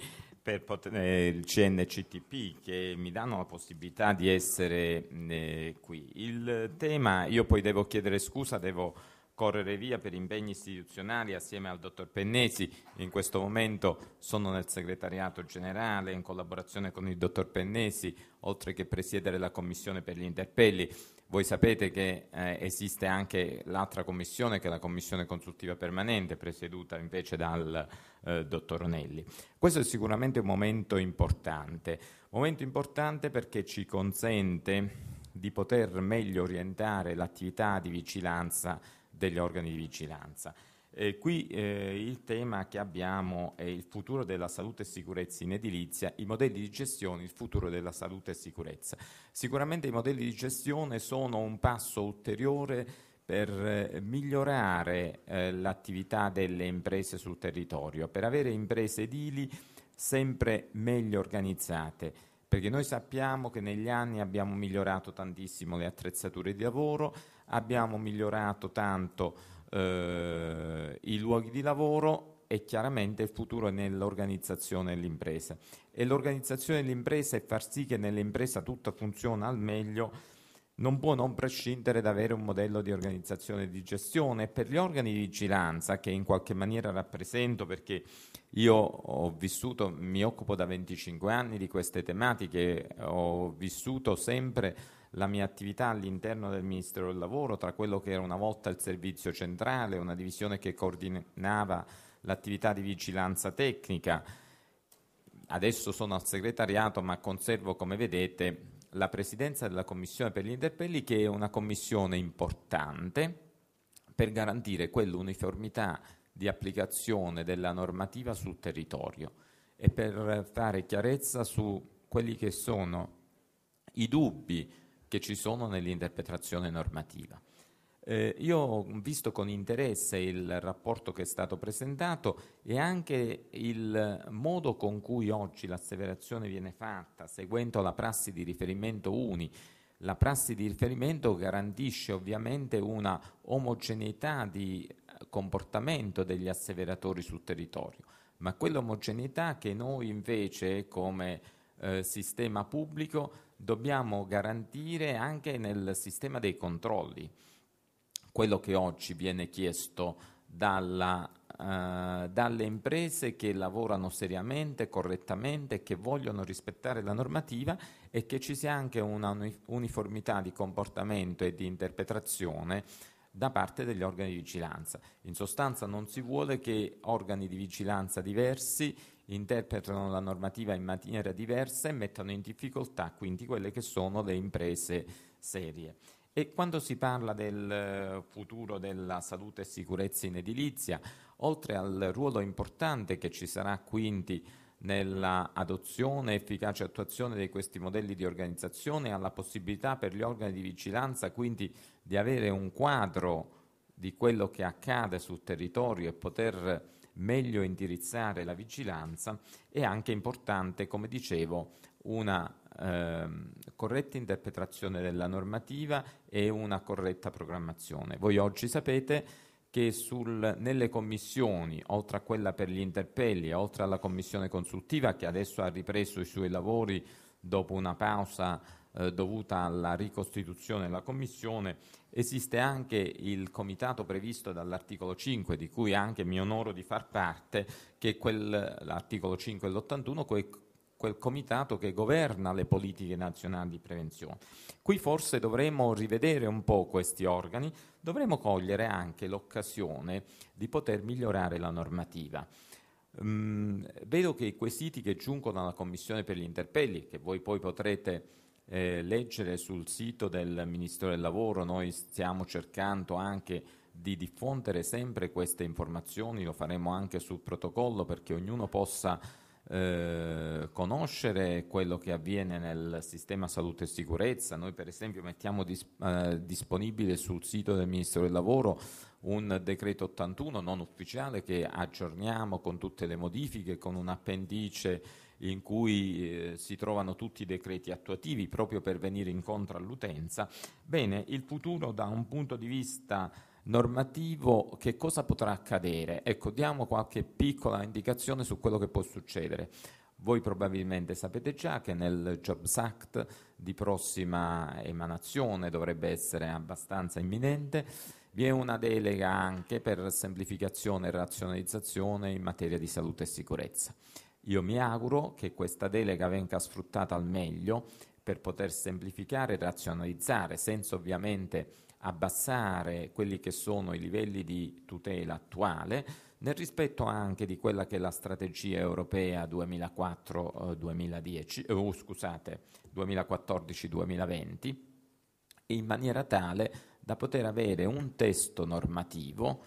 per poter, eh, il CNCTP che mi danno la possibilità di essere eh, qui. Il tema, io poi devo chiedere scusa, devo correre via per impegni istituzionali assieme al dottor Pennesi, in questo momento sono nel segretariato generale in collaborazione con il dottor Pennesi, oltre che presiedere la commissione per gli interpelli. Voi sapete che eh, esiste anche l'altra commissione, che è la commissione consultiva permanente, presieduta invece dal eh, dottor Onelli. Questo è sicuramente un momento importante, momento importante perché ci consente di poter meglio orientare l'attività di vigilanza degli organi di vigilanza. E qui eh, il tema che abbiamo è il futuro della salute e sicurezza in edilizia, i modelli di gestione, il futuro della salute e sicurezza. Sicuramente i modelli di gestione sono un passo ulteriore per eh, migliorare eh, l'attività delle imprese sul territorio, per avere imprese edili sempre meglio organizzate, perché noi sappiamo che negli anni abbiamo migliorato tantissimo le attrezzature di lavoro, abbiamo migliorato tanto eh, i luoghi di lavoro e chiaramente il futuro è nell'organizzazione dell'impresa. E l'organizzazione dell'impresa e far sì che nell'impresa tutto funziona al meglio non può non prescindere da avere un modello di organizzazione e di gestione. Per gli organi di vigilanza, che in qualche maniera rappresento perché io ho vissuto, mi occupo da 25 anni di queste tematiche, ho vissuto sempre la mia attività all'interno del Ministero del Lavoro, tra quello che era una volta il servizio centrale, una divisione che coordinava l'attività di vigilanza tecnica. Adesso sono al segretariato, ma conservo, come vedete, la presidenza della Commissione per gli interpelli, che è una commissione importante per garantire quell'uniformità di applicazione della normativa sul territorio e per fare chiarezza su quelli che sono i dubbi che ci sono nell'interpretazione normativa. Eh, io ho visto con interesse il rapporto che è stato presentato e anche il modo con cui oggi l'asseverazione viene fatta, seguendo la prassi di riferimento UNI. La prassi di riferimento garantisce ovviamente una omogeneità di comportamento degli asseveratori sul territorio, ma quell'omogeneità che noi invece come eh, sistema pubblico dobbiamo garantire anche nel sistema dei controlli quello che oggi viene chiesto dalla, eh, dalle imprese che lavorano seriamente, correttamente, che vogliono rispettare la normativa e che ci sia anche una uniformità di comportamento e di interpretazione da parte degli organi di vigilanza. In sostanza non si vuole che organi di vigilanza diversi interpretano la normativa in maniera diversa e mettono in difficoltà quindi quelle che sono le imprese serie. E quando si parla del eh, futuro della salute e sicurezza in edilizia, oltre al ruolo importante che ci sarà quindi nella adozione e efficace attuazione di questi modelli di organizzazione, alla possibilità per gli organi di vigilanza quindi di avere un quadro di quello che accade sul territorio e poter meglio indirizzare la vigilanza e anche importante, come dicevo, una eh, corretta interpretazione della normativa e una corretta programmazione. Voi oggi sapete che sul, nelle commissioni, oltre a quella per gli interpelli, oltre alla commissione consultiva che adesso ha ripreso i suoi lavori dopo una pausa eh, dovuta alla ricostituzione della commissione, Esiste anche il comitato previsto dall'articolo 5, di cui anche mi onoro di far parte, che è quel, l'articolo 5 dell'81, quel, quel comitato che governa le politiche nazionali di prevenzione. Qui forse dovremmo rivedere un po' questi organi, dovremmo cogliere anche l'occasione di poter migliorare la normativa. Mm, vedo che i quesiti che giungono alla Commissione per gli interpelli, che voi poi potrete eh, leggere sul sito del Ministero del Lavoro, noi stiamo cercando anche di diffondere sempre queste informazioni, lo faremo anche sul protocollo perché ognuno possa eh, conoscere quello che avviene nel sistema salute e sicurezza. Noi per esempio mettiamo dis- eh, disponibile sul sito del Ministero del Lavoro un decreto 81 non ufficiale che aggiorniamo con tutte le modifiche, con un appendice in cui eh, si trovano tutti i decreti attuativi proprio per venire incontro all'utenza, bene, il futuro da un punto di vista normativo che cosa potrà accadere? Ecco, diamo qualche piccola indicazione su quello che può succedere. Voi probabilmente sapete già che nel Jobs Act di prossima emanazione dovrebbe essere abbastanza imminente, vi è una delega anche per semplificazione e razionalizzazione in materia di salute e sicurezza. Io mi auguro che questa delega venga sfruttata al meglio per poter semplificare e razionalizzare, senza ovviamente abbassare quelli che sono i livelli di tutela attuale, nel rispetto anche di quella che è la strategia europea 2004-2010, eh, eh oh, scusate, 2014-2020, in maniera tale da poter avere un testo normativo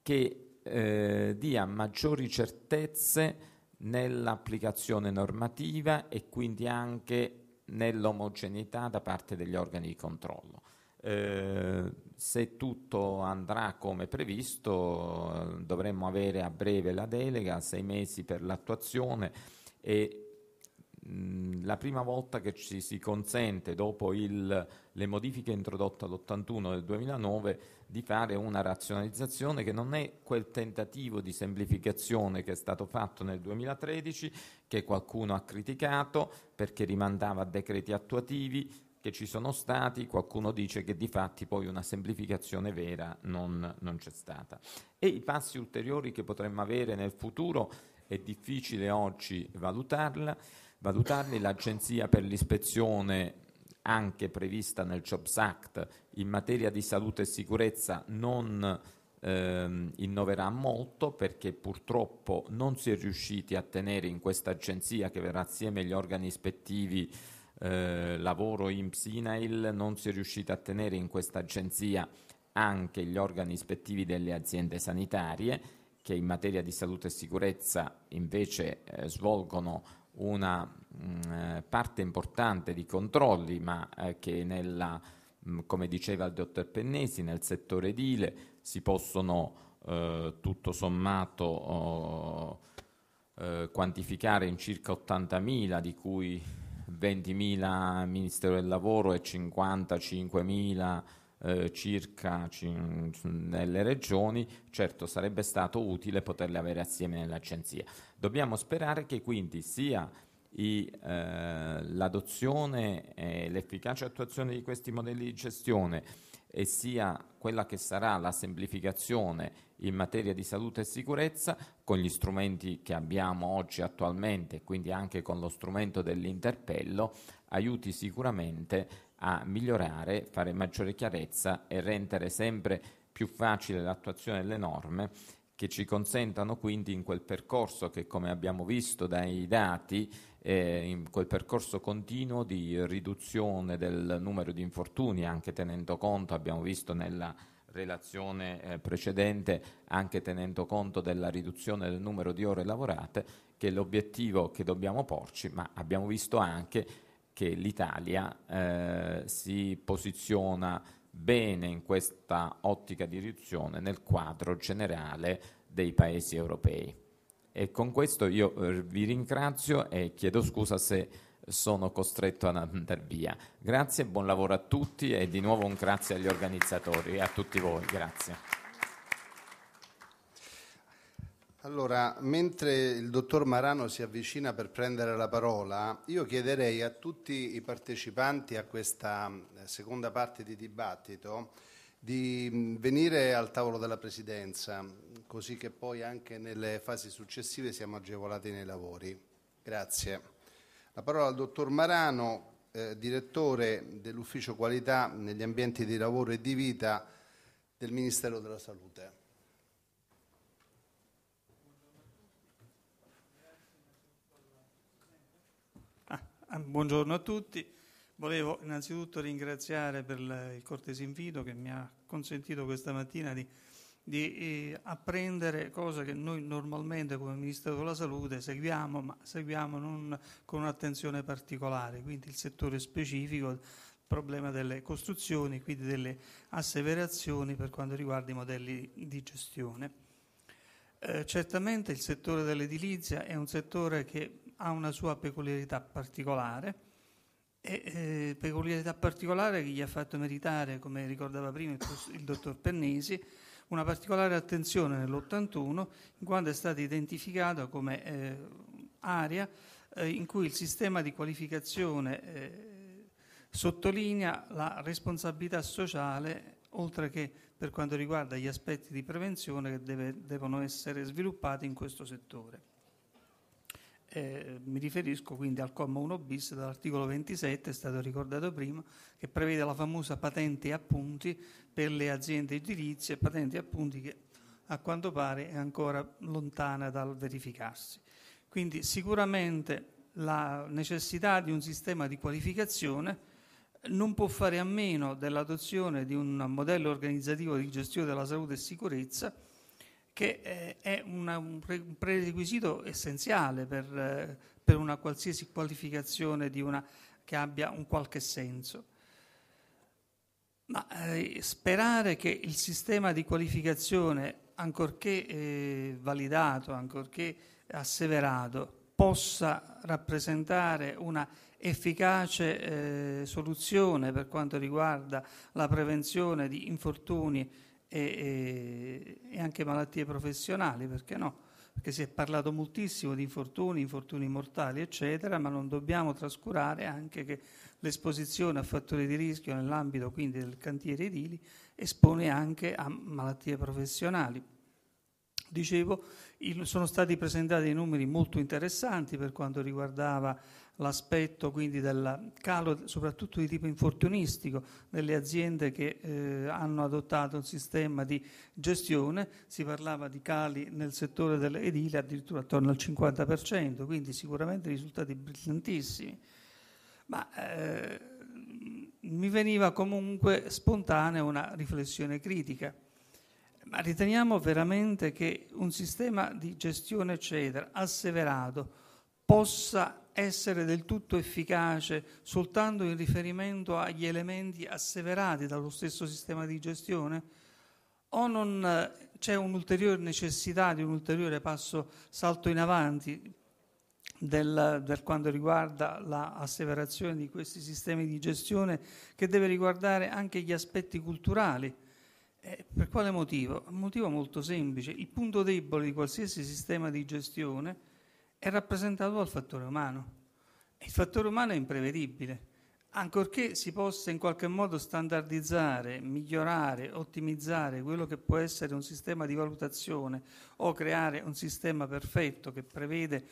che eh, dia maggiori certezze nell'applicazione normativa e quindi anche nell'omogeneità da parte degli organi di controllo. Eh, se tutto andrà come previsto dovremmo avere a breve la delega, sei mesi per l'attuazione e la prima volta che ci si consente dopo il, le modifiche introdotte all'81 del 2009 di fare una razionalizzazione che non è quel tentativo di semplificazione che è stato fatto nel 2013, che qualcuno ha criticato perché rimandava a decreti attuativi che ci sono stati, qualcuno dice che di fatti poi una semplificazione vera non, non c'è stata. E i passi ulteriori che potremmo avere nel futuro è difficile oggi valutarla valutarli. L'Agenzia per l'ispezione anche prevista nel Jobs Act in materia di salute e sicurezza non ehm, innoverà molto perché purtroppo non si è riusciti a tenere in questa agenzia che verrà assieme agli organi ispettivi eh, lavoro IMSS INAIL, non si è riusciti a tenere in questa agenzia anche gli organi ispettivi delle aziende sanitarie che in materia di salute e sicurezza invece eh, svolgono una eh, parte importante di controlli, ma eh, che nella, come diceva il dottor Pennesi, nel settore edile si possono eh, tutto sommato oh, eh, quantificare in circa 80.000, di cui 20.000 Ministero del Lavoro e 55.000 eh, circa nelle regioni, certo sarebbe stato utile poterle avere assieme nell'agenzia. Dobbiamo sperare che quindi sia i, eh, l'adozione e l'efficace attuazione di questi modelli di gestione e sia quella che sarà la semplificazione in materia di salute e sicurezza con gli strumenti che abbiamo oggi attualmente, quindi anche con lo strumento dell'interpello, aiuti sicuramente a migliorare, fare maggiore chiarezza e rendere sempre più facile l'attuazione delle norme che ci consentano quindi in quel percorso che come abbiamo visto dai dati eh, in quel percorso continuo di riduzione del numero di infortuni, anche tenendo conto, abbiamo visto nella relazione eh, precedente, anche tenendo conto della riduzione del numero di ore lavorate, che è l'obiettivo che dobbiamo porci, ma abbiamo visto anche che l'Italia eh, si posiziona bene in questa ottica di riduzione nel quadro generale dei paesi europei. E con questo io eh, vi ringrazio e chiedo scusa se sono costretto ad andare via. Grazie, buon lavoro a tutti e di nuovo un grazie agli organizzatori e a tutti voi. Grazie. Allora, mentre il dottor Marano si avvicina per prendere la parola, io chiederei a tutti i partecipanti a questa eh, seconda parte di dibattito di mm, venire al tavolo della Presidenza così che poi anche nelle fasi successive siamo agevolati nei lavori. Grazie. La parola al dottor Marano, eh, direttore dell'ufficio qualità negli ambienti di lavoro e di vita del Ministero della Salute. Ah, ah, buongiorno a tutti. Volevo innanzitutto ringraziare per il cortese invito che mi ha consentito questa mattina di di eh, apprendere cose che noi normalmente come Ministero della Salute seguiamo, ma seguiamo non con un'attenzione particolare, quindi il settore specifico, il problema delle costruzioni, quindi delle asseverazioni per quanto riguarda i modelli di gestione. Eh, certamente il settore dell'edilizia è un settore che ha una sua peculiarità particolare, e, eh, peculiarità particolare che gli ha fatto meritare, come ricordava prima il, il dottor Pennesi, una particolare attenzione nell'81 in quanto è stata identificata come eh, area eh, in cui il sistema di qualificazione eh, sottolinea la responsabilità sociale oltre che per quanto riguarda gli aspetti di prevenzione che deve, devono essere sviluppati in questo settore. Eh, mi riferisco quindi al comma 1 bis dell'articolo 27, è stato ricordato prima, che prevede la famosa patente a punti per le aziende edilizie, patente a punti che a quanto pare è ancora lontana dal verificarsi. Quindi sicuramente la necessità di un sistema di qualificazione non può fare a meno dell'adozione di un modello organizzativo di gestione della salute e sicurezza che eh, è una, un prerequisito essenziale per, eh, per, una qualsiasi qualificazione una, che abbia un qualche senso. Ma eh, sperare che il sistema di qualificazione, ancorché eh, validato, ancorché asseverato, possa rappresentare una efficace eh, soluzione per quanto riguarda la prevenzione di infortuni e, e, e anche malattie professionali, perché no? Perché si è parlato moltissimo di infortuni, infortuni mortali, eccetera, ma non dobbiamo trascurare anche che l'esposizione a fattori di rischio nell'ambito quindi del cantiere edili espone anche a malattie professionali. Dicevo, il, sono stati presentati numeri molto interessanti per quanto riguardava l'aspetto quindi del calo soprattutto di tipo infortunistico delle aziende che eh, hanno adottato un sistema di gestione, si parlava di cali nel settore dell'edile addirittura attorno al 50%, quindi sicuramente risultati brillantissimi. Ma eh, mi veniva comunque spontanea una riflessione critica. Ma riteniamo veramente che un sistema di gestione, eccetera, asseverato, possa essere del tutto efficace soltanto in riferimento agli elementi asseverati dallo stesso sistema di gestione? O non eh, c'è un'ulteriore necessità di un ulteriore passo, salto in avanti del, per quanto riguarda l'asseverazione la di questi sistemi di gestione che deve riguardare anche gli aspetti culturali? Eh, per quale motivo? Un motivo molto semplice. Il punto debole di qualsiasi sistema di gestione è rappresentato dal fattore umano. Il fattore umano è imprevedibile, ancorché si possa in qualche modo standardizzare, migliorare, ottimizzare quello che può essere un sistema di valutazione o creare un sistema perfetto che prevede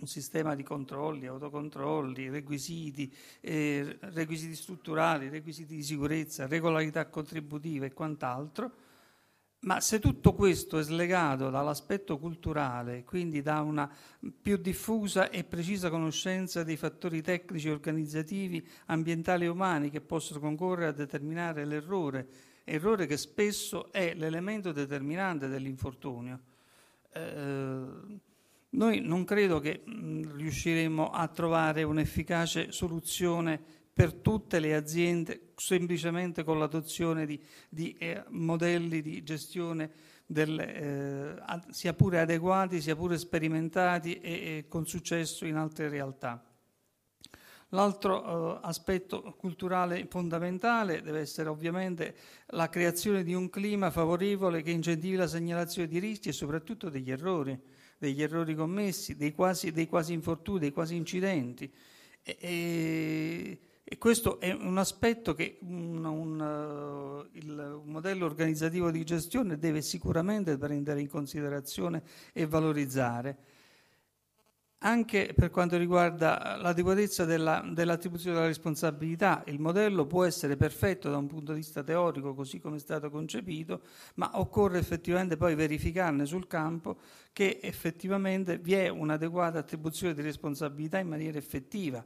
un sistema di controlli, autocontrolli, requisiti, eh, requisiti strutturali, requisiti di sicurezza, regolarità contributiva e quant'altro, ma se tutto questo è slegato dall'aspetto culturale, quindi da una più diffusa e precisa conoscenza dei fattori tecnici, organizzativi, ambientali e umani che possono concorrere a determinare l'errore, errore che spesso è l'elemento determinante dell'infortunio, eh, noi non credo che mm, riusciremo a trovare un'efficace soluzione per tutte le aziende semplicemente con l'adozione di, di eh, modelli di gestione del, eh, ad, sia pure adeguati, sia pure sperimentati e, e con successo in altre realtà. L'altro eh, aspetto culturale fondamentale deve essere ovviamente la creazione di un clima favorevole che incentivi la segnalazione di rischi e soprattutto degli errori, degli errori commessi, dei quasi, dei quasi infortuni, dei quasi incidenti. E, e e questo è un aspetto che un, un, uh, il modello organizzativo di gestione deve sicuramente prendere in considerazione e valorizzare. Anche per quanto riguarda l'adeguatezza della, dell'attribuzione della responsabilità, il modello può essere perfetto da un punto di vista teorico, così come è stato concepito, ma occorre effettivamente poi verificarne sul campo che effettivamente vi è un'adeguata attribuzione di responsabilità in maniera effettiva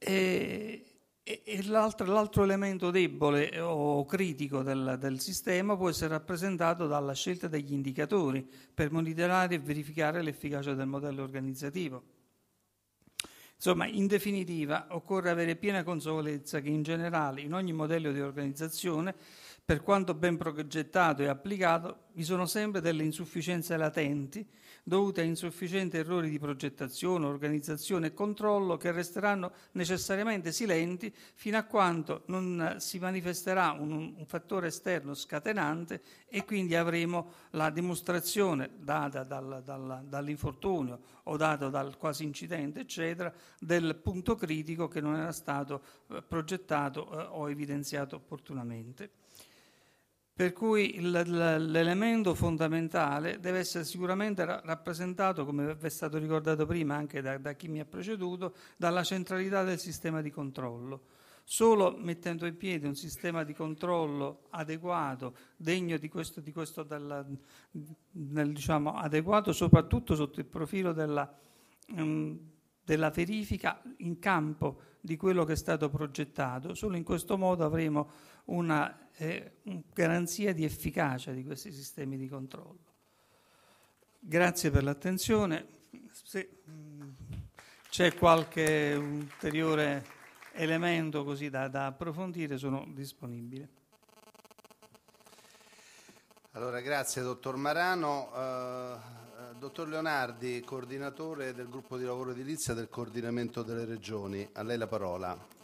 e, e, e l'altro, l'altro, elemento debole o critico del, del sistema può essere rappresentato dalla scelta degli indicatori per monitorare e verificare l'efficacia del modello organizzativo. Insomma, in definitiva, occorre avere piena consapevolezza che in generale in ogni modello di organizzazione, per quanto ben progettato e applicato, vi sono sempre delle insufficienze latenti dovute a insufficienti errori di progettazione, organizzazione e controllo che resteranno necessariamente silenti fino a quando non si manifesterà un, un fattore esterno scatenante e quindi avremo la dimostrazione data dal, dal, dall'infortunio o data dal quasi incidente, eccetera, del punto critico che non era stato eh, progettato eh, o evidenziato opportunamente. Per cui l'elemento fondamentale deve essere sicuramente rappresentato, come è stato ricordato prima anche da, da, chi mi ha preceduto, dalla centralità del sistema di controllo. Solo mettendo in piedi un sistema di controllo adeguato, degno di questo, di questo dalla, del, diciamo, adeguato soprattutto sotto il profilo della, um, della verifica in campo di quello che è stato progettato, solo in questo modo avremo una è garanzia di efficacia di questi sistemi di controllo. Grazie per l'attenzione. Se mm, c'è qualche ulteriore elemento così da, da approfondire, sono disponibile. Allora, grazie dottor Marano. Eh, eh, dottor Leonardi, coordinatore del gruppo di lavoro edilizia del coordinamento delle regioni, a lei la parola.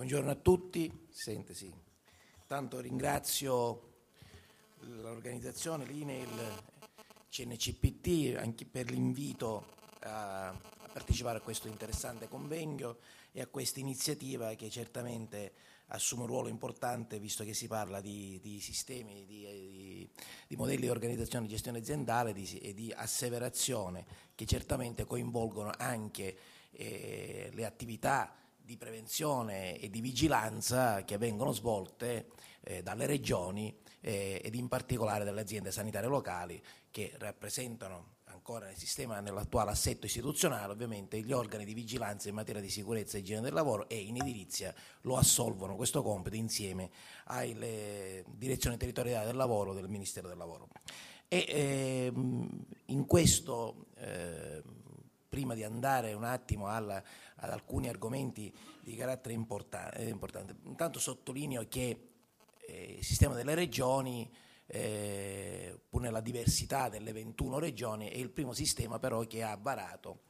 Buongiorno a tutti, sente sì. Tanto ringrazio l'organizzazione, l'INEL, CNCPT anche per l'invito a partecipare a questo interessante convegno e a questa iniziativa che certamente assume un ruolo importante visto che si parla di, di sistemi, di, di, di, modelli di organizzazione e gestione aziendale e di asseverazione che certamente coinvolgono anche eh, le attività di prevenzione e di vigilanza che vengono svolte eh, dalle regioni eh, ed in particolare dalle aziende sanitarie locali che rappresentano ancora nel sistema, nell'attuale assetto istituzionale, ovviamente gli organi di vigilanza in materia di sicurezza e igiene del lavoro e in edilizia lo assolvono questo compito insieme alle direzioni territoriali del lavoro del Ministero del Lavoro. E ehm, in questo eh, prima di andare un attimo alla, ad alcuni argomenti di carattere importan- eh, importante. Intanto sottolineo che eh, il sistema delle regioni, eh, pur nella diversità delle 21 regioni, è il primo sistema però che ha varato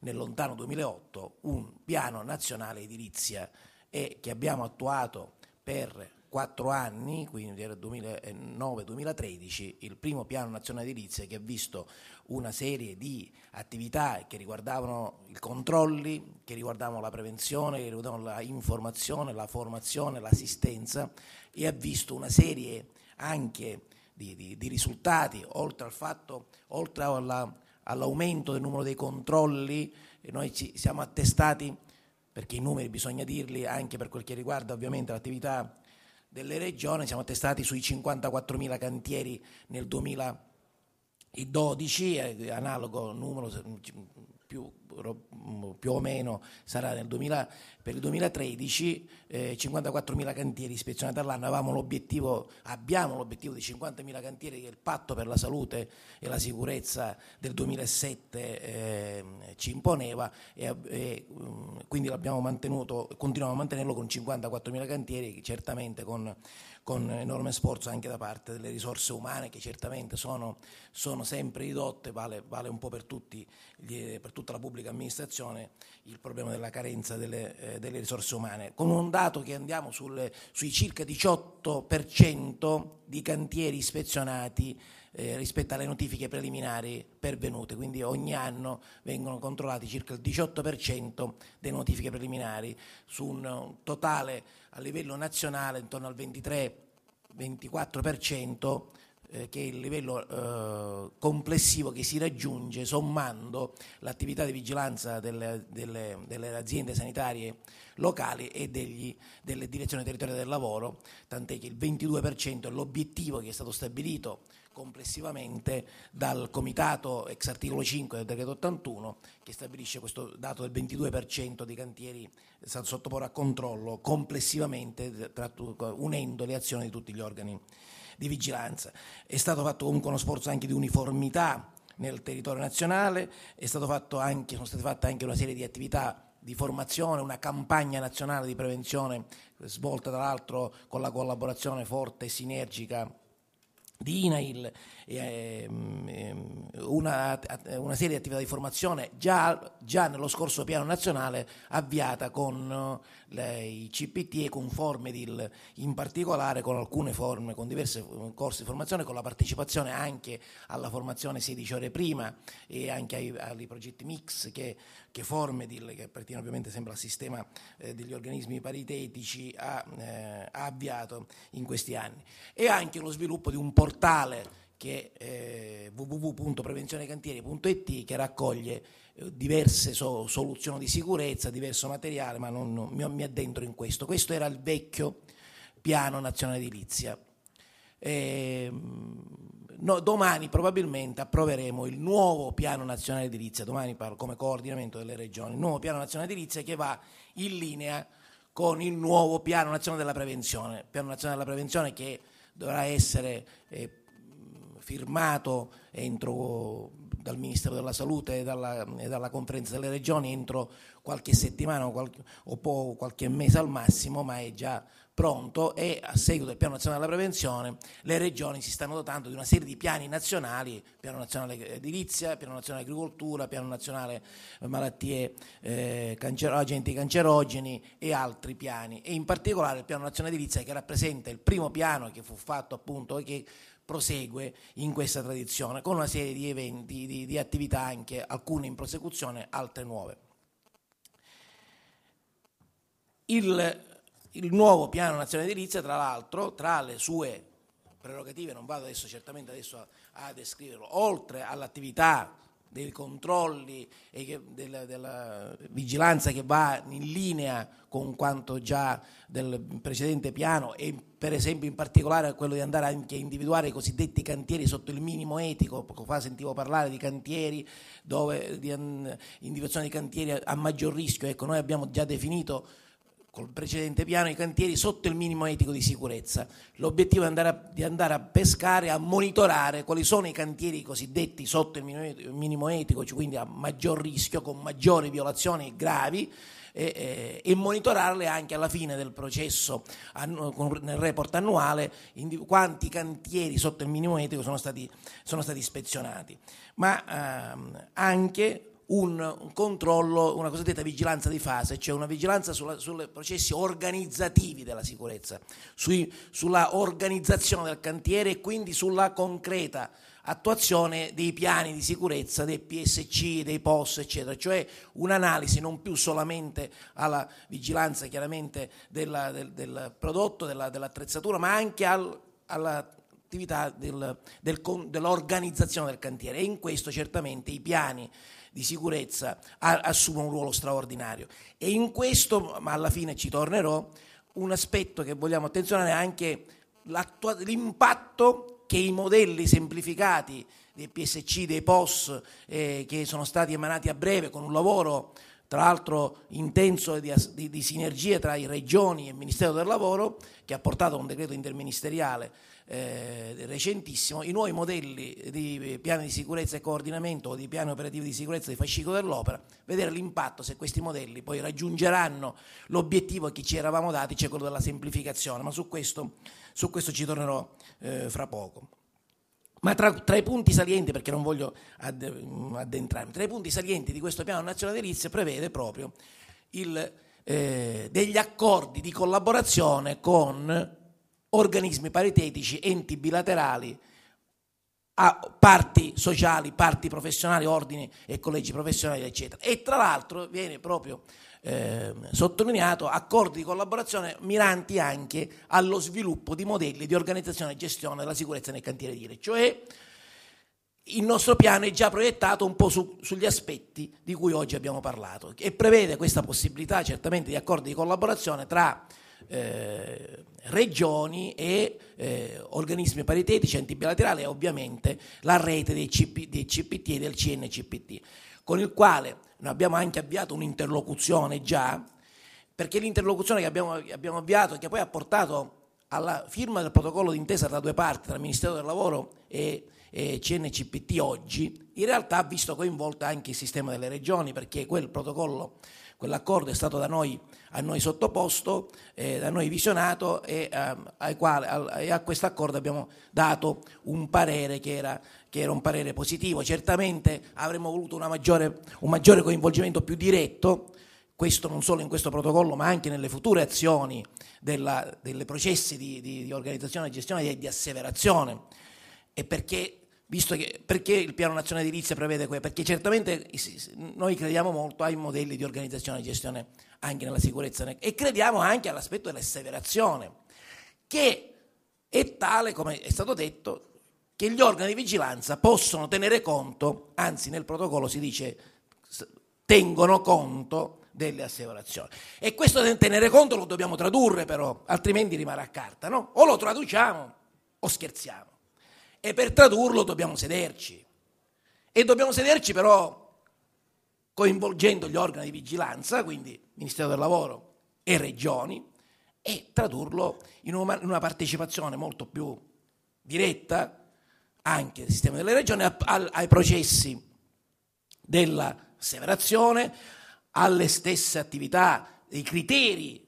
nel lontano 2008 un piano nazionale edilizia e che abbiamo attuato per quattro anni, quindi era 2009-2013, il primo piano nazionale edilizia che ha visto una serie di attività che riguardavano i controlli, che riguardavano la prevenzione, che riguardavano la informazione, la formazione, l'assistenza e ha visto una serie anche di, di, di risultati, oltre, al fatto, oltre alla, all'aumento del numero dei controlli, noi ci siamo attestati perché i numeri bisogna dirli anche per quel che riguarda ovviamente l'attività delle regioni, siamo attestati sui 54.000 cantieri nel 2012, eh, analogo numero più Mm, più o meno sarà 2000, per il 2013 eh, mila cantieri ispezionati all'anno, l'obiettivo, abbiamo l'obiettivo di mila cantieri che il patto per la salute e la sicurezza del 2007 eh, ci imponeva e, e mm, quindi l'abbiamo mantenuto, continuiamo a mantenerlo con 54 mila cantieri, certamente con, con enorme sforzo anche da parte delle risorse umane che certamente sono, sono sempre ridotte, vale, vale, un po' per, tutti, per tutta la pubblica pubblica amministrazione il problema della carenza delle, eh, delle risorse umane, con un dato che andiamo sul, sui circa 18% di cantieri ispezionati eh, rispetto alle notifiche preliminari pervenute, quindi ogni anno vengono controllati circa il 18% delle notifiche preliminari su un totale a livello nazionale intorno al 23-24% eh, che è il livello eh, complessivo che si raggiunge sommando l'attività di vigilanza delle, delle, delle aziende sanitarie locali e degli, delle direzioni territoriali del lavoro, tant'è che il 22% è l'obiettivo che è stato stabilito complessivamente dal comitato ex articolo 5 del decreto 81 che stabilisce questo dato del 22% dei cantieri sottoporre a controllo complessivamente eh, unendo le azioni di tutti gli organi di vigilanza. È stato fatto comunque uno sforzo anche di uniformità nel territorio nazionale, anche, sono state fatte anche una serie di attività di formazione, una campagna nazionale di prevenzione svolta tra l'altro con la collaborazione forte e sinergica di INAIL Ehm, ehm, una, una, serie di attività di formazione già, già nello scorso piano nazionale avviata con eh, le, i CPT e con Formedil in particolare con alcune forme, con diversi eh, corsi di formazione, con la partecipazione anche alla formazione 16 ore prima e anche ai, ai progetti mix che, che Formedil, che appartiene ovviamente sempre al sistema eh, degli organismi paritetici, ha, eh, ha avviato in questi anni. E anche lo sviluppo di un portale che eh, www.prevenzionecantieri.it che raccoglie eh, diverse so, soluzioni di sicurezza, diverso materiale, ma non, non, mi, addentro in questo. Questo era il vecchio piano nazionale edilizia. Eh, no, domani probabilmente approveremo il nuovo piano nazionale edilizia, domani parlo come coordinamento delle regioni, il nuovo piano nazionale edilizia che va in linea con il nuovo piano nazionale della prevenzione, piano nazionale della prevenzione che dovrà essere... Eh, firmato entro, dal Ministero della Salute e dalla, e dalla, Conferenza delle Regioni entro qualche settimana o, qualche, o qualche mese al massimo, ma è già pronto e a seguito del Piano Nazionale della Prevenzione le regioni si stanno dotando di una serie di piani nazionali, Piano Nazionale Edilizia, Piano Nazionale Agricoltura, Piano Nazionale Malattie eh, cancero, Agenti Cancerogeni e altri piani e in particolare il Piano Nazionale Edilizia che rappresenta il primo piano che fu fatto appunto e che prosegue in questa tradizione con una serie di eventi, di, di attività anche, alcune in prosecuzione, altre nuove. Il, il nuovo piano nazionale edilizia, tra l'altro, tra le sue prerogative, non vado adesso certamente adesso a, a descriverlo, oltre all'attività dei controlli e che, della, della, vigilanza che va in linea con quanto già del precedente piano e per esempio in particolare quello di andare anche a individuare i cosiddetti cantieri sotto il minimo etico, poco fa sentivo parlare di cantieri dove di mm, individuazione di cantieri a, a maggior rischio, ecco noi abbiamo già definito col precedente piano i cantieri sotto il minimo etico di sicurezza. L'obiettivo è andare a, di andare a pescare, a monitorare quali sono i cantieri cosiddetti sotto il minimo etico, cioè quindi a maggior rischio, con maggiori violazioni gravi. E, eh, e, monitorarle anche alla fine del processo nel report annuale quanti cantieri sotto il minimo etico sono stati, sono stati ispezionati, ma ehm, anche un controllo, una cosiddetta vigilanza di fase, cioè una vigilanza sui processi organizzativi della sicurezza, sui, sulla organizzazione del cantiere e quindi sulla concreta attuazione dei piani di sicurezza dei PSC, dei POS, eccetera, cioè un'analisi non più solamente alla vigilanza chiaramente della, del, del, prodotto, della, dell'attrezzatura, ma anche al, alla attività del, del, dell'organizzazione del cantiere e in questo certamente i piani di sicurezza a, assumono un ruolo straordinario. E in questo, ma alla fine ci tornerò, un aspetto che vogliamo attenzionare è anche l'impatto che i modelli semplificati dei PSC, dei POS eh, che sono stati emanati a breve con un lavoro tra l'altro intenso di, di, di sinergia tra i regioni e il Ministero del Lavoro che ha portato a un decreto interministeriale eh, recentissimo, i nuovi modelli di piano di sicurezza e coordinamento o di piano operativo di sicurezza di fascicolo dell'opera, vedere l'impatto se questi modelli poi raggiungeranno l'obiettivo che ci eravamo dati, cioè quello della semplificazione, ma su questo, su questo ci tornerò eh, fra poco. Ma tra, tra, i punti salienti, perché non voglio ad, mm, addentrarmi, tra i punti salienti di questo piano nazionale edilizio prevede proprio il, eh, degli accordi di collaborazione con organismi paritetici, enti bilaterali, a parti sociali, parti professionali, ordini e collegi professionali, eccetera. E tra l'altro viene proprio eh, sottolineato accordi di collaborazione miranti anche allo sviluppo di modelli di organizzazione e gestione della sicurezza nel cantiere di Ire, cioè il nostro piano è già proiettato un po' su, sugli aspetti di cui oggi abbiamo parlato e prevede questa possibilità certamente di accordi di collaborazione tra eh, regioni e eh, organismi paritetici, enti bilaterali e ovviamente la rete dei, CP, dei CPT e del CNCPT, con il quale noi abbiamo anche avviato un'interlocuzione già, perché l'interlocuzione che abbiamo, abbiamo avviato e che poi ha portato alla firma del protocollo d'intesa tra due parti, tra Ministero del Lavoro e, e CNCPT oggi, in realtà ha visto coinvolto anche il sistema delle regioni, perché quel protocollo Quell'accordo è stato da noi, a noi sottoposto, eh, da noi visionato e, eh, quali, al, a questo accordo abbiamo dato un parere che era, che era, un parere positivo. Certamente avremmo voluto maggiore, un maggiore coinvolgimento più diretto, questo non solo in questo protocollo ma anche nelle future azioni dei processi di, di, di, organizzazione, gestione e di asseverazione e perché visto che perché il piano nazionale edilizia prevede questo? Perché certamente noi crediamo molto ai modelli di organizzazione e gestione anche nella sicurezza e crediamo anche all'aspetto dell'asseverazione, che è tale, come è stato detto, che gli organi di vigilanza possono tenere conto, anzi nel protocollo si dice tengono conto delle asseverazioni. E questo tenere conto lo dobbiamo tradurre però, altrimenti rimarrà a carta, no? O lo traduciamo o scherziamo. E per tradurlo dobbiamo sederci. E dobbiamo sederci però coinvolgendo gli organi di vigilanza, quindi Ministero del Lavoro e Regioni, e tradurlo in una partecipazione molto più diretta anche del sistema delle regioni ai processi della severazione, alle stesse attività, ai criteri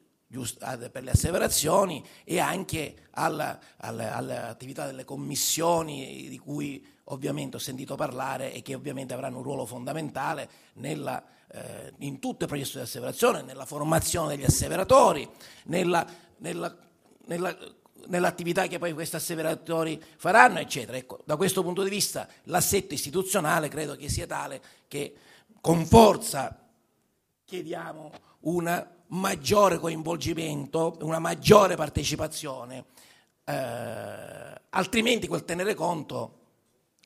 Ah, per le asseverazioni e anche alla, alla, all'attività delle commissioni di cui ovviamente ho sentito parlare e che ovviamente avranno un ruolo fondamentale nella, eh, in tutto il processo di asseverazione, nella formazione degli asseveratori, nella, nella, nella nell'attività che poi questi asseveratori faranno, eccetera. Ecco, da questo punto di vista l'assetto istituzionale credo che sia tale che con forza chiediamo una maggiore coinvolgimento, una maggiore partecipazione, eh, altrimenti quel tenere conto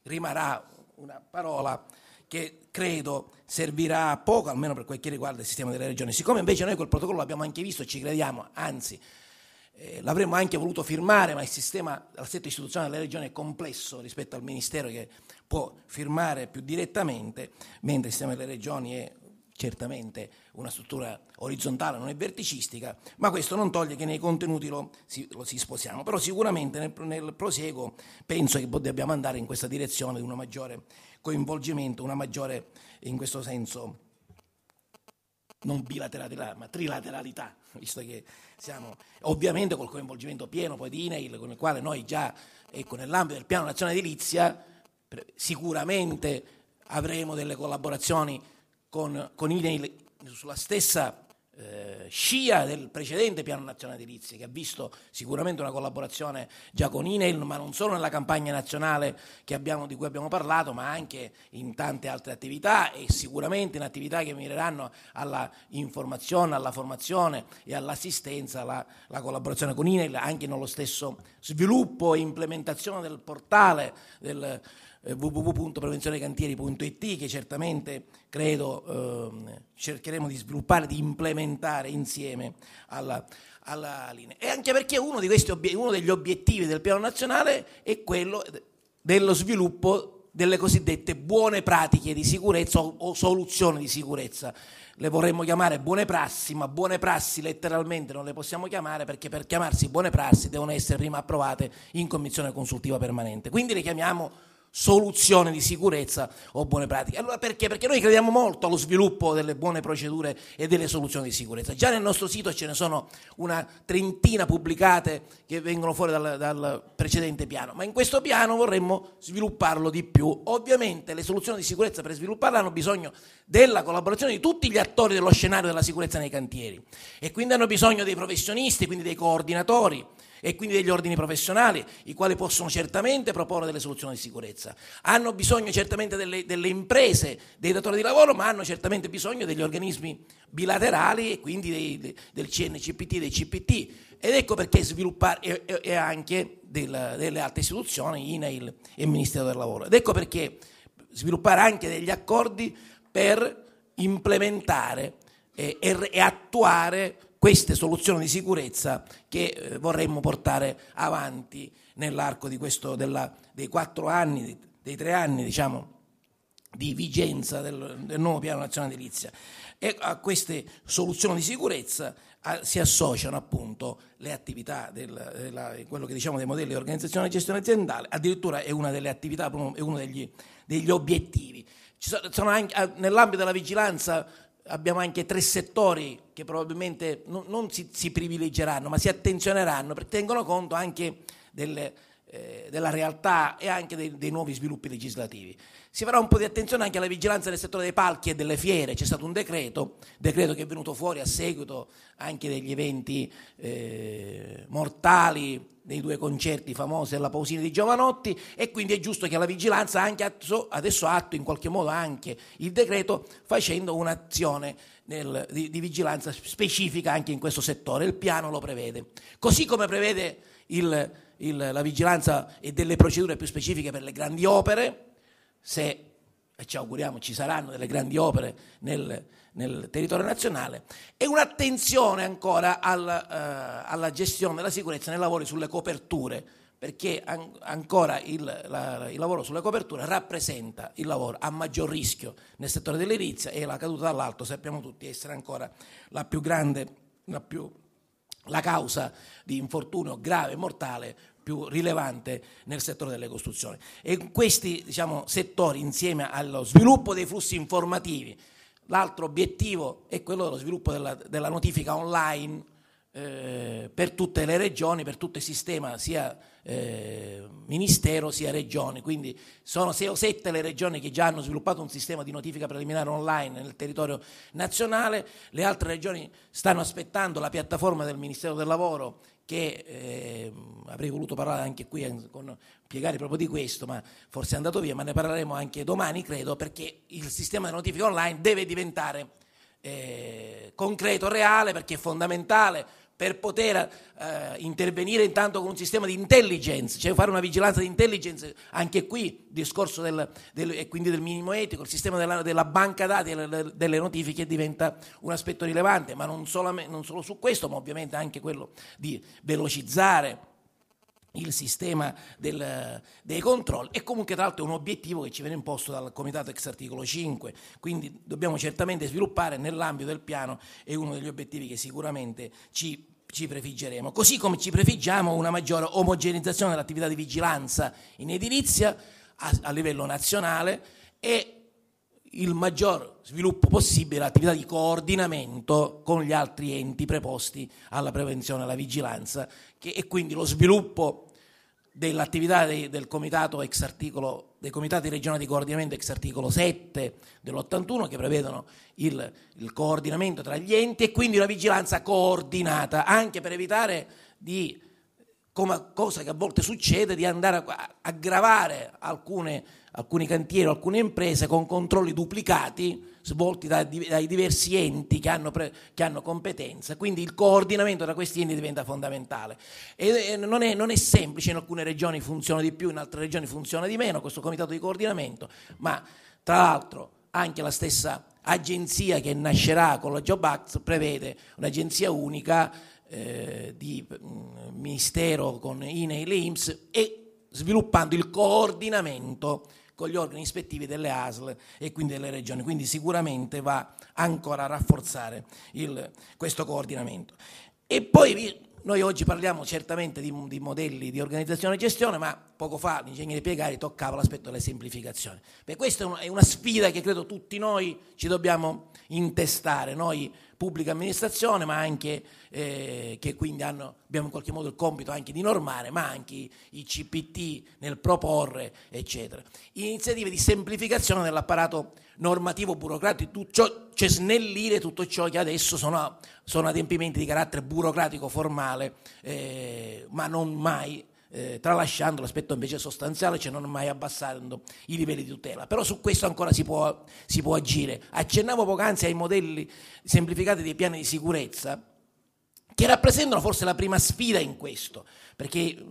rimarrà una parola che credo servirà poco, almeno per quel che riguarda il sistema delle regioni. Siccome invece noi quel protocollo l'abbiamo anche visto ci crediamo, anzi eh, l'avremmo anche voluto firmare, ma il sistema, l'assetto istituzionale delle regioni è complesso rispetto al Ministero che può firmare più direttamente, mentre il sistema delle regioni è certamente una struttura orizzontale, non è verticistica, ma questo non toglie che nei contenuti lo si, lo si sposiamo. Però sicuramente nel, nel, proseguo penso che dobbiamo andare in questa direzione di un maggiore coinvolgimento, una maggiore, in questo senso, non bilateralità, ma trilateralità, visto che siamo ovviamente col coinvolgimento pieno poi di INAIL, con il quale noi già, ecco, nell'ambito del Piano Nazionale Edilizia, sicuramente avremo delle collaborazioni con, con INEIL sulla stessa eh, scia del precedente piano nazionale edilizia che ha visto sicuramente una collaborazione già con INEIL ma non solo nella campagna nazionale abbiamo, di cui abbiamo parlato ma anche in tante altre attività e sicuramente in attività che mireranno alla informazione, alla formazione e all'assistenza, la, alla collaborazione con INEIL anche nello stesso sviluppo e implementazione del portale del eh, www.prevenzionecantieri.it che certamente credo eh, cercheremo di sviluppare, di implementare insieme alla, alla linea. E anche perché uno, obiet- uno degli obiettivi del piano nazionale è quello dello sviluppo delle cosiddette buone pratiche di sicurezza o, soluzioni di sicurezza. Le vorremmo chiamare buone prassi, ma buone prassi letteralmente non le possiamo chiamare perché per chiamarsi buone prassi devono essere prima approvate in commissione consultiva permanente. Quindi le chiamiamo soluzione di sicurezza o buone pratiche. Allora perché? Perché noi crediamo molto allo sviluppo delle buone procedure e delle soluzioni di sicurezza. Già nel nostro sito ce ne sono una trentina pubblicate che vengono fuori dal, dal precedente piano, ma in questo piano vorremmo svilupparlo di più. Ovviamente le soluzioni di sicurezza per svilupparle hanno bisogno della collaborazione di tutti gli attori dello scenario della sicurezza nei cantieri e quindi hanno bisogno dei professionisti, quindi dei coordinatori e quindi degli ordini professionali, i quali possono certamente proporre delle soluzioni di sicurezza. Hanno bisogno certamente delle, delle imprese, dei datori di lavoro, ma hanno certamente bisogno degli organismi bilaterali e quindi dei, del CNCPT, dei CPT. Ed ecco perché sviluppare e, e anche del, delle altre istituzioni, INAIL e il Ministero del Lavoro. Ed ecco perché sviluppare anche degli accordi per implementare e, e, e attuare queste soluzioni di sicurezza che eh, vorremmo portare avanti nell'arco questo, della, dei quattro anni, dei tre anni diciamo, di vigenza del, del, nuovo piano nazionale edilizia. E a queste soluzioni di sicurezza a, si associano appunto le attività del, della, quello che diciamo dei modelli di organizzazione e gestione aziendale, addirittura è una delle attività, è uno degli, degli obiettivi. Anche, nell'ambito della vigilanza abbiamo anche tre settori che probabilmente non, non si, si, privilegeranno, ma si attenzioneranno perché tengono conto anche del, eh, della realtà e anche dei, dei, nuovi sviluppi legislativi. Si farà un po' di attenzione anche alla vigilanza del settore dei palchi e delle fiere, c'è stato un decreto, decreto che è venuto fuori a seguito anche degli eventi eh, mortali nei due concerti famosi della Pausina di Giovanotti e quindi è giusto che la vigilanza atto, adesso atto in qualche modo anche il decreto facendo un'azione nel, di, di, vigilanza specifica anche in questo settore, il piano lo prevede. Così come prevede il, il, la vigilanza e delle procedure più specifiche per le grandi opere, se e ci auguriamo ci saranno delle grandi opere nel, nel territorio nazionale e un'attenzione ancora al, eh, alla gestione della sicurezza nei lavori sulle coperture, perché an- ancora il, la, il, lavoro sulle coperture rappresenta il lavoro a maggior rischio nel settore dell'edilizia e la caduta dall'alto sappiamo tutti essere ancora la più grande, la, più, la causa di infortunio grave e mortale più rilevante nel settore delle costruzioni. E questi diciamo, settori, insieme allo sviluppo dei flussi informativi, L'altro obiettivo è quello dello sviluppo della, della notifica online eh, per tutte le regioni, per tutto il sistema, sia eh, ministero sia regione. Quindi sono 6 o 7 le regioni che già hanno sviluppato un sistema di notifica preliminare online nel territorio nazionale, le altre regioni stanno aspettando la piattaforma del Ministero del Lavoro che eh, avrei voluto parlare anche qui eh, con piegare proprio di questo, ma forse è andato via, ma ne parleremo anche domani, credo, perché il sistema delle notifiche online deve diventare eh, concreto, reale, perché è fondamentale per poter eh, intervenire intanto con un sistema di intelligence, cioè fare una vigilanza di intelligence, anche qui discorso del, del, e quindi del minimo etico, il sistema della, della banca dati delle, delle, notifiche diventa un aspetto rilevante, ma non, non solo su questo, ma ovviamente anche quello di velocizzare il sistema del, dei controlli e comunque tra l'altro è un obiettivo che ci viene imposto dal comitato ex articolo 5, quindi dobbiamo certamente sviluppare nell'ambito del piano, è uno degli obiettivi che sicuramente ci ci prefiggeremo, così come ci prefiggiamo una maggiore omogenizzazione dell'attività di vigilanza in edilizia a, a livello nazionale e il maggior sviluppo possibile dell'attività di coordinamento con gli altri enti preposti alla prevenzione e alla vigilanza che, e quindi lo sviluppo dell'attività dei, del comitato ex articolo, dei comitati regionali di coordinamento ex articolo 7 dell'81 che prevedono il, il coordinamento tra gli enti e quindi una vigilanza coordinata anche per evitare di come cosa che a volte succede, di andare a, aggravare alcune, alcuni cantieri, alcune imprese con controlli duplicati svolti da, dai diversi enti che hanno, pre, che hanno, competenza, quindi il coordinamento tra questi enti diventa fondamentale. E, e non, è, non, è, semplice, in alcune regioni funziona di più, in altre regioni funziona di meno questo comitato di coordinamento, ma tra l'altro anche la stessa agenzia che nascerà con la Job Act prevede un'agenzia unica eh, di mh, mm, ministero con INE e l'IMS e sviluppando il coordinamento con gli organi ispettivi delle ASL e quindi delle regioni. Quindi sicuramente va ancora a rafforzare il, questo coordinamento. E poi noi oggi parliamo certamente di, di, modelli di organizzazione e gestione, ma poco fa l'ingegnere Piegari toccava l'aspetto delle semplificazioni. Beh, questa è una, sfida che credo tutti noi ci dobbiamo intestare, noi pubblica amministrazione, ma anche eh, che quindi hanno, abbiamo in qualche modo il compito anche di normare, ma anche i, i CPT nel proporre, eccetera. Iniziative di semplificazione dell'apparato normativo burocratico, ciò, cioè snellire tutto ciò che adesso sono, sono adempimenti di carattere burocratico formale, eh, ma non mai eh, tralasciando l'aspetto invece sostanziale, cioè non mai abbassando i livelli di tutela. Però su questo ancora si può, si può agire. Accennavo poc'anzi ai modelli semplificati dei piani di sicurezza, che rappresentano forse la prima sfida in questo, perché eh,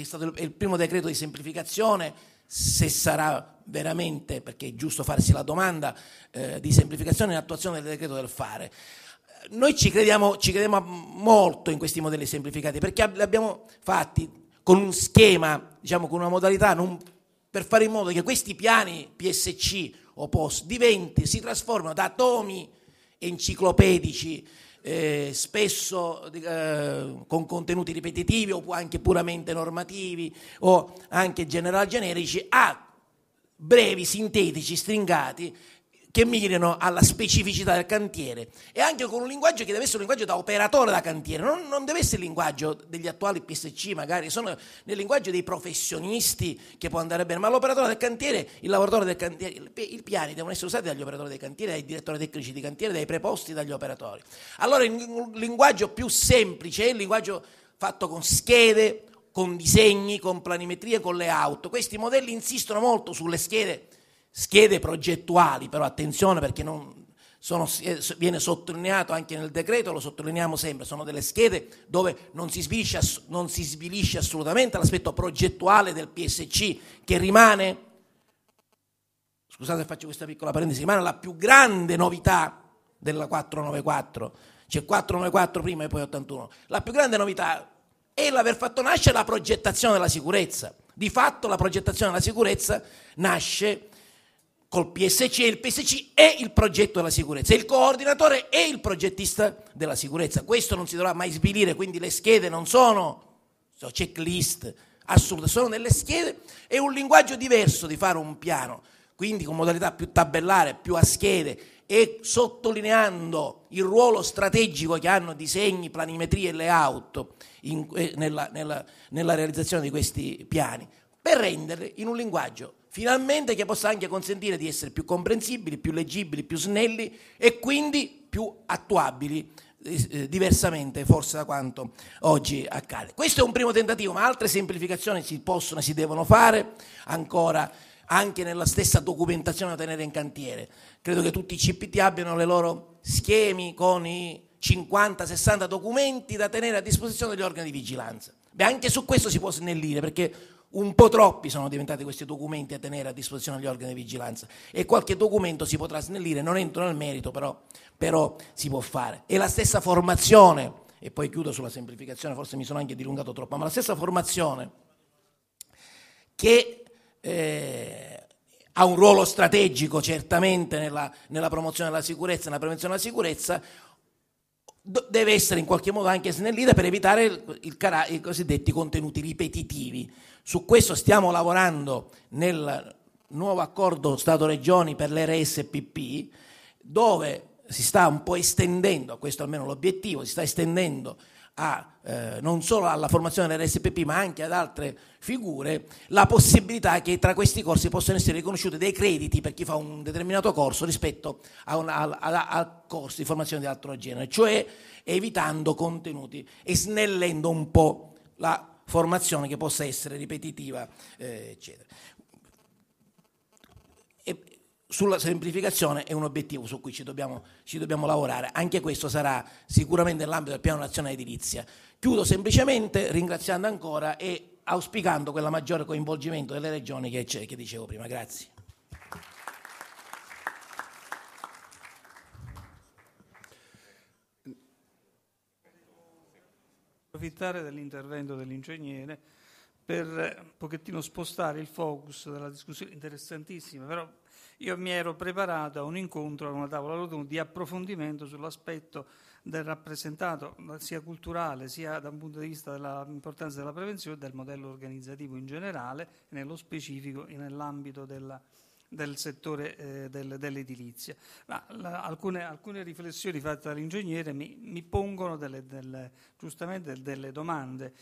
è stato il primo decreto di semplificazione, se sarà veramente, perché è giusto farsi la domanda, eh, di semplificazione in attuazione del decreto del fare. Noi ci crediamo, ci crediamo molto in questi modelli semplificati perché li abbiamo fatti con un schema, diciamo con una modalità non, per fare in modo che questi piani PSC o POS diventi, si trasformino da tomi enciclopedici, eh, spesso eh, con contenuti ripetitivi o anche puramente normativi o anche general generici, a brevi, sintetici, stringati che mirino alla specificità del cantiere e anche con un linguaggio che deve essere un linguaggio da operatore da cantiere, non, non deve essere il linguaggio degli attuali PSC magari, sono nel linguaggio dei professionisti che può andare bene, ma l'operatore del cantiere, il lavoratore del cantiere, i piani devono essere usati dagli operatori dei cantieri, dai direttori tecnici di cantiere, dai preposti, dagli operatori. Allora il linguaggio più semplice è il linguaggio fatto con schede, con disegni, con planimetrie, con le auto. Questi modelli insistono molto sulle schede Schede progettuali, però attenzione perché non, sono, eh, viene sottolineato anche nel decreto, lo sottolineiamo sempre, sono delle schede dove non si, svilisce, non si svilisce assolutamente l'aspetto progettuale del PSC che rimane, scusate se faccio questa piccola parentesi, rimane la più grande novità della 494, c'è 494 prima e poi 81, la più grande novità è l'aver fatto nascere la progettazione della sicurezza. Di fatto la progettazione della sicurezza nasce col PSC e il PSC è il progetto della sicurezza, il coordinatore è il progettista della sicurezza. Questo non si dovrà mai sbilire, quindi le schede non sono, checklist, assurde, sono delle schede, è un linguaggio diverso di fare un piano, quindi con modalità più tabellare, più a schede e sottolineando il ruolo strategico che hanno disegni, planimetrie e layout in, eh, nella, nella, nella realizzazione di questi piani per renderle in un linguaggio finalmente che possa anche consentire di essere più comprensibili, più leggibili, più snelli e quindi più attuabili eh, eh, diversamente forse da quanto oggi accade. Questo è un primo tentativo, ma altre semplificazioni si possono e si devono fare ancora anche nella stessa documentazione da tenere in cantiere. Credo che tutti i CPT abbiano i loro schemi con i 50-60 documenti da tenere a disposizione degli organi di vigilanza. Beh, anche su questo si può snellire perché un po' troppi sono diventati questi documenti a tenere a disposizione agli organi di vigilanza e qualche documento si potrà snellire, non entro nel merito, però, però si può fare. E la stessa formazione, e poi chiudo sulla semplificazione, forse mi sono anche dilungato troppo, ma la stessa formazione che eh, ha un ruolo strategico certamente nella, nella promozione della sicurezza, nella prevenzione della sicurezza, deve essere in qualche modo anche snellita per evitare il, il, i cosiddetti contenuti ripetitivi. Su questo stiamo lavorando nel nuovo accordo Stato-Regioni per l'RSPP, dove si sta un po' estendendo, questo almeno l'obiettivo, si sta estendendo a, eh, non solo alla formazione dell'RSPP ma anche ad altre figure, la possibilità che tra questi corsi possano essere riconosciuti dei crediti per chi fa un determinato corso rispetto a, una, a, a, a corsi di formazione di altro genere, cioè evitando contenuti e snellendo un po' la formazione che possa essere ripetitiva, eh, eccetera. E sulla semplificazione è un obiettivo su cui ci dobbiamo, ci dobbiamo lavorare, anche questo sarà sicuramente nell'ambito del Piano Nazionale Edilizia. Chiudo semplicemente ringraziando ancora e auspicando quel maggiore coinvolgimento delle regioni che, che dicevo prima. Grazie. approfittare dell'intervento dell'ingegnere per un pochettino spostare il focus della discussione interessantissima, però io mi ero preparato a un incontro, a una tavola rotonda di approfondimento sull'aspetto del rappresentato, sia culturale, sia da un punto di vista dell'importanza della prevenzione, del modello organizzativo in generale nello specifico nell'ambito della prevenzione del settore eh, del, dell'edilizia. La, la, alcune, alcune, riflessioni fatte dall'ingegnere mi, mi pongono delle, delle, giustamente delle domande.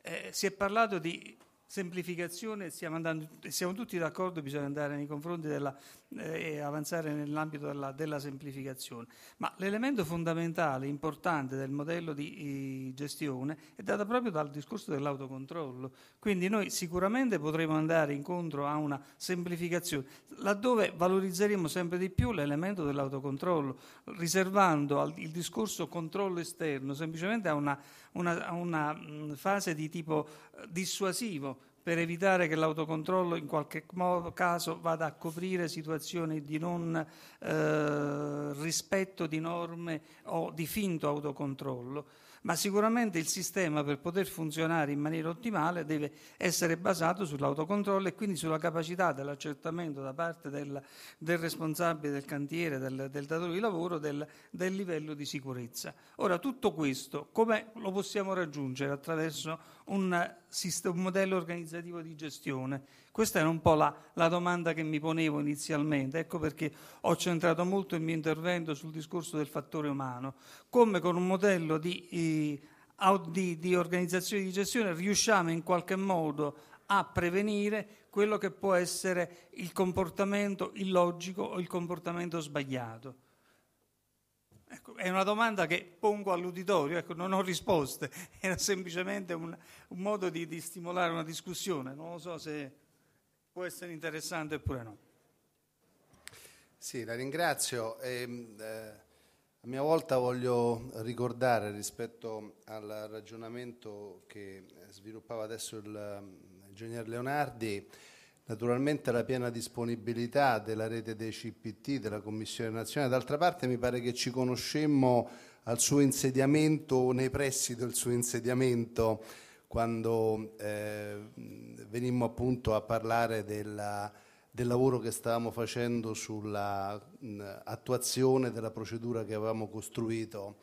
Eh, si è parlato di semplificazione, stiamo, andando, siamo tutti d'accordo, bisogna andare nei confronti della eh, e avanzare nell'ambito della, della semplificazione. Ma l'elemento fondamentale, importante del modello di gestione è dato proprio dal discorso dell'autocontrollo. Quindi noi sicuramente potremo andare incontro a una semplificazione, laddove valorizzeremo sempre di più l'elemento dell'autocontrollo, riservando al, il discorso controllo esterno semplicemente a una, una, a una fase di tipo eh, dissuasivo per evitare che l'autocontrollo in qualche modo, caso vada a coprire situazioni di non eh, rispetto di norme o di finto autocontrollo, ma sicuramente il sistema per poter funzionare in maniera ottimale deve essere basato sull'autocontrollo e quindi sulla capacità dell'accertamento da parte del, del responsabile del cantiere, del, del datore di lavoro, del, del livello di sicurezza. Ora, tutto questo come lo possiamo raggiungere attraverso un, un modello organizzativo di gestione? Questa era un po' la, la, domanda che mi ponevo inizialmente, ecco perché ho centrato molto il mio intervento sul discorso del fattore umano, come con un modello di, di, di organizzazione di gestione riusciamo in qualche modo a prevenire quello che può essere il comportamento illogico o il comportamento sbagliato. Ecco, è una domanda che pongo all'uditorio, ecco, non ho risposte, era semplicemente un, un modo di, di, stimolare una discussione, non lo so se può essere interessante oppure no. Sì, la ringrazio. E, ehm, eh, a mia volta voglio ricordare rispetto al ragionamento che sviluppava adesso il, il ingegner Leonardi, naturalmente la piena disponibilità della rete dei CPT, della Commissione nazionale. D'altra parte mi pare che ci conoscemmo al suo insediamento, o nei pressi del suo insediamento, quando eh, venimmo appunto a parlare della, del lavoro che stavamo facendo sull'attuazione della procedura che avevamo costruito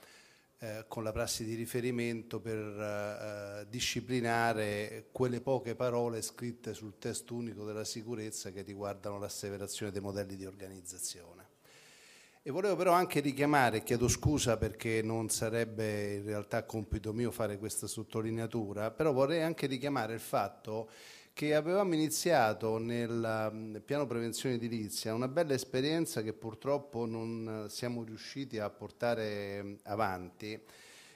eh, con la prassi di riferimento per eh, disciplinare quelle poche parole scritte sul testo unico della sicurezza che riguardano l'asseverazione dei modelli di organizzazione. E volevo però anche richiamare, chiedo scusa perché non sarebbe in realtà compito mio fare questa sottolineatura, però vorrei anche richiamare il fatto che che avevamo iniziato nel piano prevenzione edilizia, una bella esperienza che purtroppo non eh, siamo riusciti a portare avanti,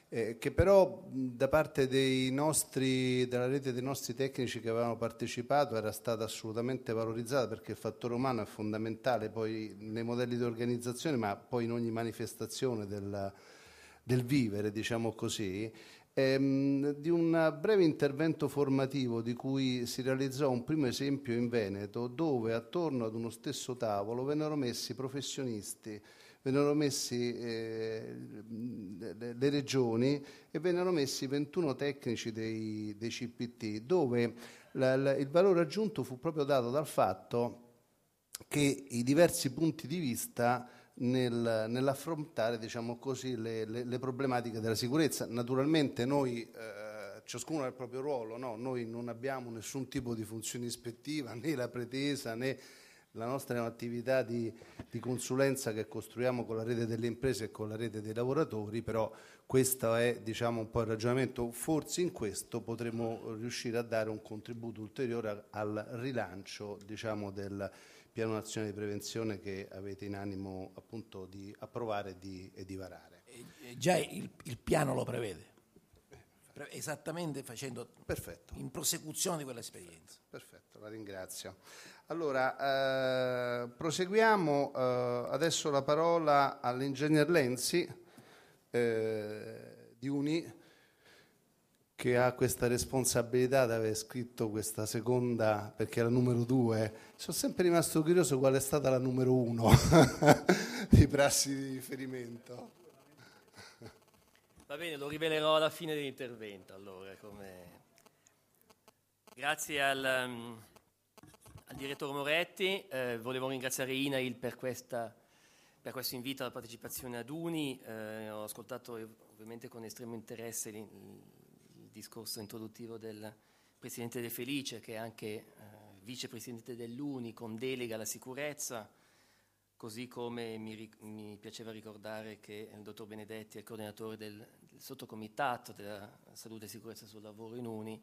eh, che però da parte nostri, della rete dei nostri tecnici che avevano partecipato era stata assolutamente valorizzata perché il fattore umano è fondamentale poi nei modelli di organizzazione ma poi in ogni manifestazione del, del vivere, diciamo così, ehm, di un breve intervento formativo di cui si realizzò un primo esempio in Veneto, dove attorno ad uno stesso tavolo vennero messi professionisti, vennero messi eh, le, regioni e vennero messi 21 tecnici dei, dei CPT, dove la, la, il valore aggiunto fu proprio dato dal fatto che i diversi punti di vista nel, nell'affrontare diciamo così, le, le, le, problematiche della sicurezza. Naturalmente noi, eh, ciascuno ha il proprio ruolo, no? noi non abbiamo nessun tipo di funzione ispettiva, né la pretesa né la nostra attività di, di consulenza che costruiamo con la rete delle imprese e con la rete dei lavoratori, però questo è diciamo, un po' il ragionamento, forse in questo potremo riuscire a dare un contributo ulteriore al rilancio diciamo, del, piano nazionale di prevenzione che avete in animo appunto di approvare e di, e di varare. E già il, il, piano lo prevede, esattamente facendo Perfetto. in prosecuzione di quell'esperienza. Perfetto, la ringrazio. Allora, eh, proseguiamo eh, adesso la parola all'ingegner Lenzi eh, di Uni che ha questa responsabilità di aver scritto questa seconda, perché la numero due, sono sempre rimasto curioso qual è stata la numero uno di prassi di riferimento. Va bene, lo rivelerò alla fine dell'intervento allora. Come... Grazie al, um, al, direttore Moretti, eh, volevo ringraziare INAIL per, questa, per, questo invito alla partecipazione ad UNI, eh, ho ascoltato eh, ovviamente con estremo interesse discorso introduttivo del Presidente De Felice, che è anche eh, vicepresidente dell'UNI con delega alla sicurezza, così come mi, mi, piaceva ricordare che il dottor Benedetti è il coordinatore del, del sottocomitato della salute e sicurezza sul lavoro in UNI,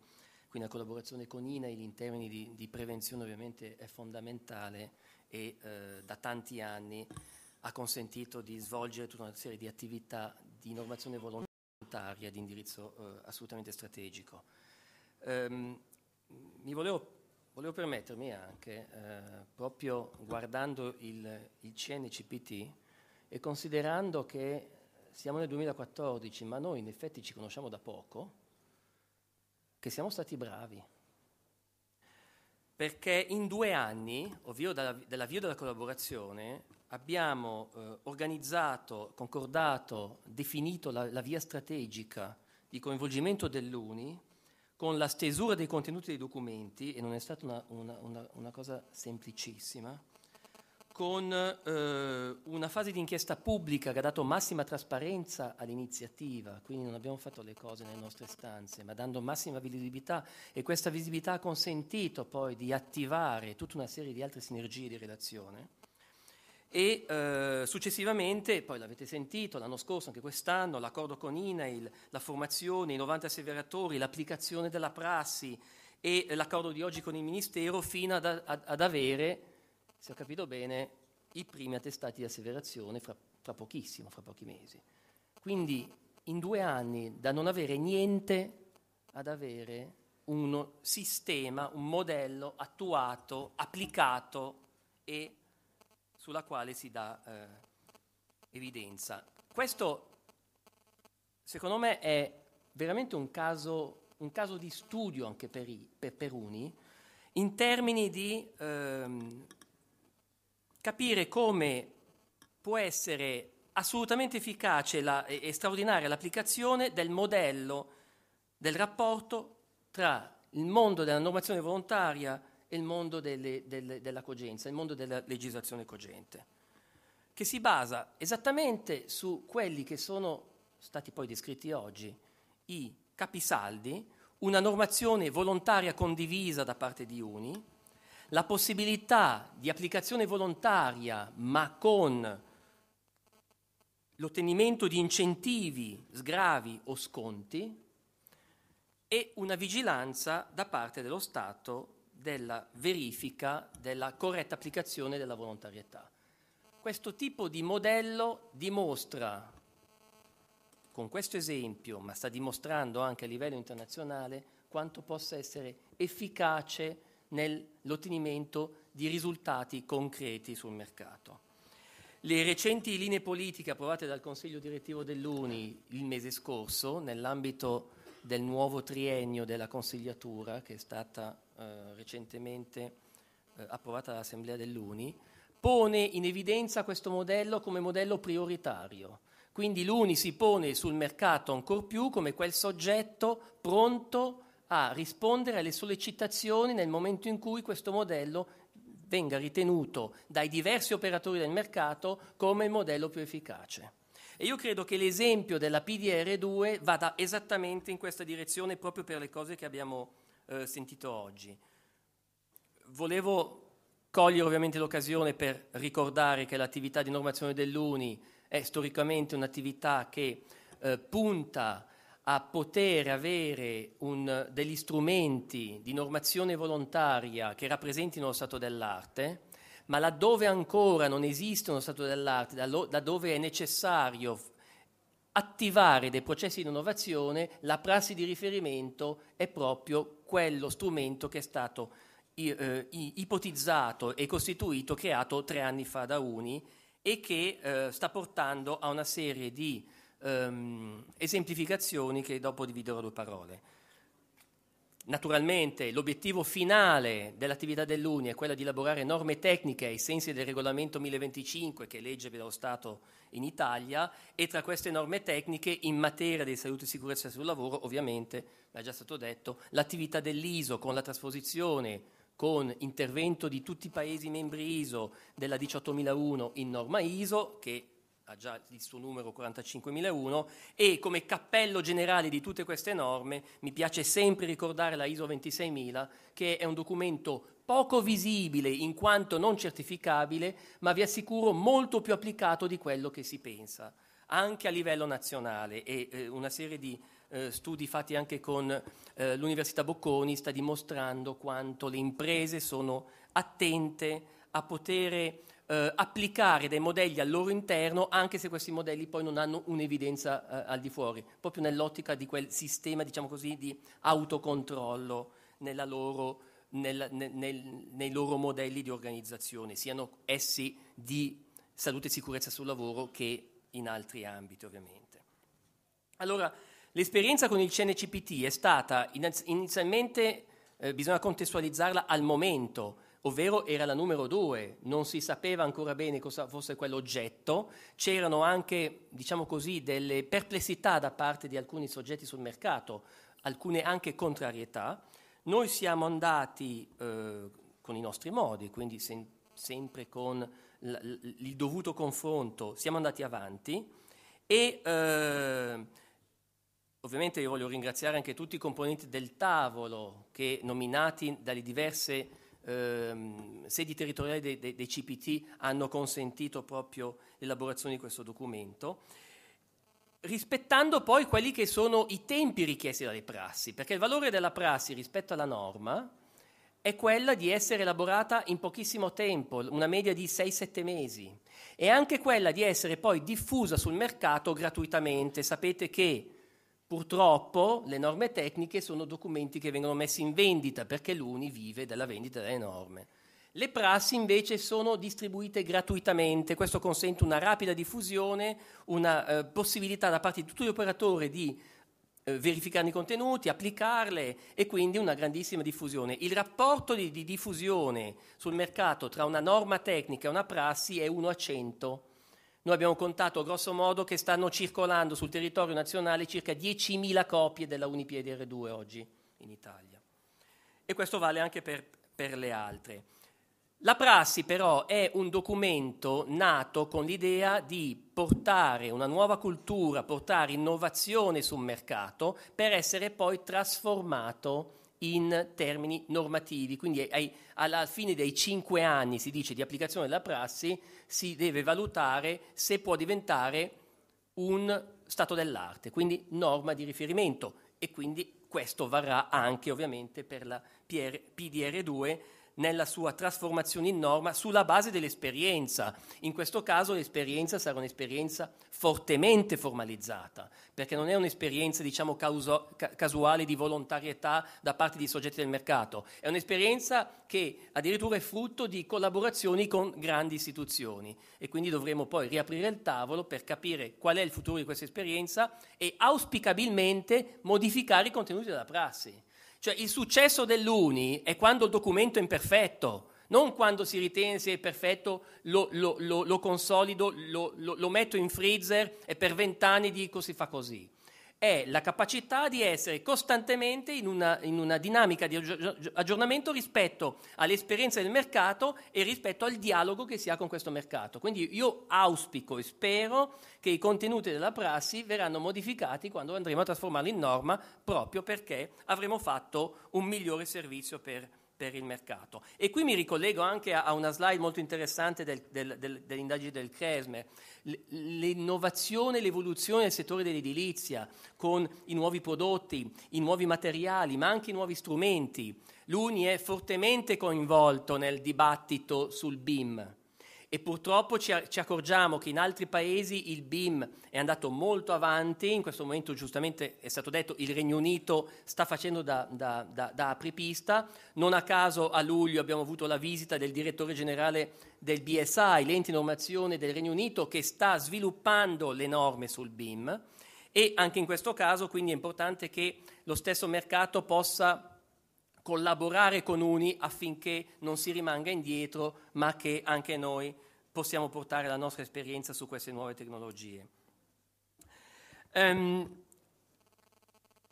quindi la collaborazione con INAIL in termini di, di prevenzione ovviamente è fondamentale e eh, da tanti anni ha consentito di svolgere tutta una serie di attività di normazione volontaria volontaria di indirizzo eh, assolutamente strategico. Ehm, mi volevo, volevo, permettermi anche, eh, proprio guardando il, il CNCPT e considerando che siamo nel 2014, ma noi in effetti ci conosciamo da poco, che siamo stati bravi. Perché in due anni, ovvio dall'avvio della collaborazione, abbiamo eh, organizzato, concordato, definito la, la, via strategica di coinvolgimento dell'UNI con la stesura dei contenuti dei documenti, e non è stata una, una, una, una cosa semplicissima, con eh, una fase di inchiesta pubblica che ha dato massima trasparenza all'iniziativa, quindi non abbiamo fatto le cose nelle nostre stanze, ma dando massima visibilità e questa visibilità ha consentito poi di attivare tutta una serie di altre sinergie di relazione e eh, successivamente, poi l'avete sentito l'anno scorso, anche quest'anno, l'accordo con INAIL, la formazione, i 90 asseveratori, l'applicazione della prassi e l'accordo di oggi con il Ministero fino ad, ad, ad avere, se ho capito bene, i primi attestati di asseverazione fra, fra pochissimo, fra pochi mesi. Quindi in due anni da non avere niente ad avere un sistema, un modello attuato, applicato e sulla quale si dà eh, evidenza. Questo, secondo me, è veramente un caso, un caso di studio anche per, i, per, Peruni, in termini di ehm, capire come può essere assolutamente efficace la, e straordinaria l'applicazione del modello del rapporto tra il mondo della normazione volontaria e il mondo delle, delle, della cogenza, il mondo della legislazione cogente, che si basa esattamente su quelli che sono stati poi descritti oggi, i capisaldi, una normazione volontaria condivisa da parte di uni, la possibilità di applicazione volontaria ma con l'ottenimento di incentivi, sgravi o sconti e una vigilanza da parte dello Stato della verifica della corretta applicazione della volontarietà. Questo tipo di modello dimostra, con questo esempio, ma sta dimostrando anche a livello internazionale, quanto possa essere efficace nell'ottenimento di risultati concreti sul mercato. Le recenti linee politiche approvate dal Consiglio direttivo dell'Uni il mese scorso, nell'ambito del nuovo triennio della consigliatura, che è stata eh, recentemente eh, approvata dall'Assemblea dell'Uni, pone in evidenza questo modello come modello prioritario. Quindi l'Uni si pone sul mercato ancor più come quel soggetto pronto a rispondere alle sollecitazioni nel momento in cui questo modello venga ritenuto dai diversi operatori del mercato come il modello più efficace. E io credo che l'esempio della PDR2 vada esattamente in questa direzione proprio per le cose che abbiamo eh, sentito oggi. Volevo cogliere ovviamente l'occasione per ricordare che l'attività di normazione dell'UNI è storicamente un'attività che eh, punta a poter avere un, degli strumenti di normazione volontaria che rappresentino lo stato dell'arte, ma laddove ancora non esiste uno stato dell'arte, laddove è necessario attivare dei processi di innovazione, la prassi di riferimento è proprio quello strumento che è stato eh, ipotizzato e costituito, creato tre anni fa da Uni e che eh, sta portando a una serie di ehm, esemplificazioni che dopo vi due parole. Naturalmente l'obiettivo finale dell'attività dell'Uni è quella di elaborare norme tecniche ai sensi del regolamento 1025 che legge dello Stato in Italia e tra queste norme tecniche in materia di salute e sicurezza sul lavoro ovviamente, ma è già stato detto, l'attività dell'ISO con la trasposizione, con intervento di tutti i Paesi membri ISO della 18001 in norma ISO che ha già il suo numero 45001 e come cappello generale di tutte queste norme mi piace sempre ricordare la ISO 26000 che è un documento poco visibile in quanto non certificabile, ma vi assicuro molto più applicato di quello che si pensa, anche a livello nazionale e eh, una serie di eh, studi fatti anche con eh, l'Università Bocconi sta dimostrando quanto le imprese sono attente a poter eh, applicare dei modelli al loro interno, anche se questi modelli poi non hanno un'evidenza eh, al di fuori, proprio nell'ottica di quel sistema, diciamo così, di autocontrollo nella loro nel, nel, nei loro modelli di organizzazione, siano essi di salute e sicurezza sul lavoro che in altri ambiti ovviamente. Allora, l'esperienza con il CNCPT è stata inizialmente, eh, bisogna contestualizzarla al momento, ovvero era la numero due, non si sapeva ancora bene cosa fosse quell'oggetto, c'erano anche, diciamo così, delle perplessità da parte di alcuni soggetti sul mercato, alcune anche contrarietà, noi siamo andati eh, con i nostri modi, quindi sem- sempre con l- l- il dovuto confronto, siamo andati avanti e eh, ovviamente io voglio ringraziare anche tutti i componenti del tavolo che nominati dalle diverse ehm, sedi territoriali dei, dei, dei CPT hanno consentito proprio l'elaborazione di questo documento rispettando poi quelli che sono i tempi richiesti dalle prassi, perché il valore della prassi rispetto alla norma è quella di essere elaborata in pochissimo tempo, una media di 6-7 mesi, e anche quella di essere poi diffusa sul mercato gratuitamente. Sapete che purtroppo le norme tecniche sono documenti che vengono messi in vendita perché l'UNI vive della vendita delle norme. Le prassi invece sono distribuite gratuitamente, questo consente una rapida diffusione, una eh, possibilità da parte di tutti gli operatori di eh, verificarne i contenuti, applicarle e quindi una grandissima diffusione. Il rapporto di, di diffusione sul mercato tra una norma tecnica e una prassi è 1 a 100. Noi abbiamo contato grosso modo che stanno circolando sul territorio nazionale circa 10.000 copie della Unipiede R2 oggi in Italia. E questo vale anche per, per le altre. La prassi però è un documento nato con l'idea di portare una nuova cultura, portare innovazione sul mercato per essere poi trasformato in termini normativi. Quindi ai, alla fine dei cinque anni, si dice, di applicazione della prassi, si deve valutare se può diventare un stato dell'arte, quindi norma di riferimento e quindi questo varrà anche ovviamente per la PDR2 nella sua trasformazione in norma sulla base dell'esperienza. In questo caso l'esperienza sarà un'esperienza fortemente formalizzata, perché non è un'esperienza diciamo, causo, casuale di volontarietà da parte di soggetti del mercato, è un'esperienza che addirittura è frutto di collaborazioni con grandi istituzioni e quindi dovremo poi riaprire il tavolo per capire qual è il futuro di questa esperienza e auspicabilmente modificare i contenuti della prassi. Cioè il successo dell'Uni è quando il documento è imperfetto, non quando si ritiene sia perfetto, lo, lo, lo, lo consolido, lo, metto in freezer e per vent'anni dico si fa così è la capacità di essere costantemente in una, in una dinamica di aggiornamento rispetto alle esperienze del mercato e rispetto al dialogo che si ha con questo mercato. Quindi io auspico e spero che i contenuti della prassi verranno modificati quando andremo a trasformarli in norma proprio perché avremo fatto un migliore servizio per per il mercato. E qui mi ricollego anche a, una slide molto interessante del, del, del, dell'indagine del Cresme, l'innovazione l'evoluzione del settore dell'edilizia con i nuovi prodotti, i nuovi materiali, ma anche i nuovi strumenti. L'UNI è fortemente coinvolto nel dibattito sul BIM e purtroppo ci, ci, accorgiamo che in altri paesi il BIM è andato molto avanti, in questo momento giustamente è stato detto il Regno Unito sta facendo da, da, da, da apripista, non a caso a luglio abbiamo avuto la visita del direttore generale del BSI, l'ente normazione del Regno Unito che sta sviluppando le norme sul BIM e anche in questo caso quindi è importante che lo stesso mercato possa collaborare con Uni affinché non si rimanga indietro, ma che anche noi possiamo portare la nostra esperienza su queste nuove tecnologie. Um,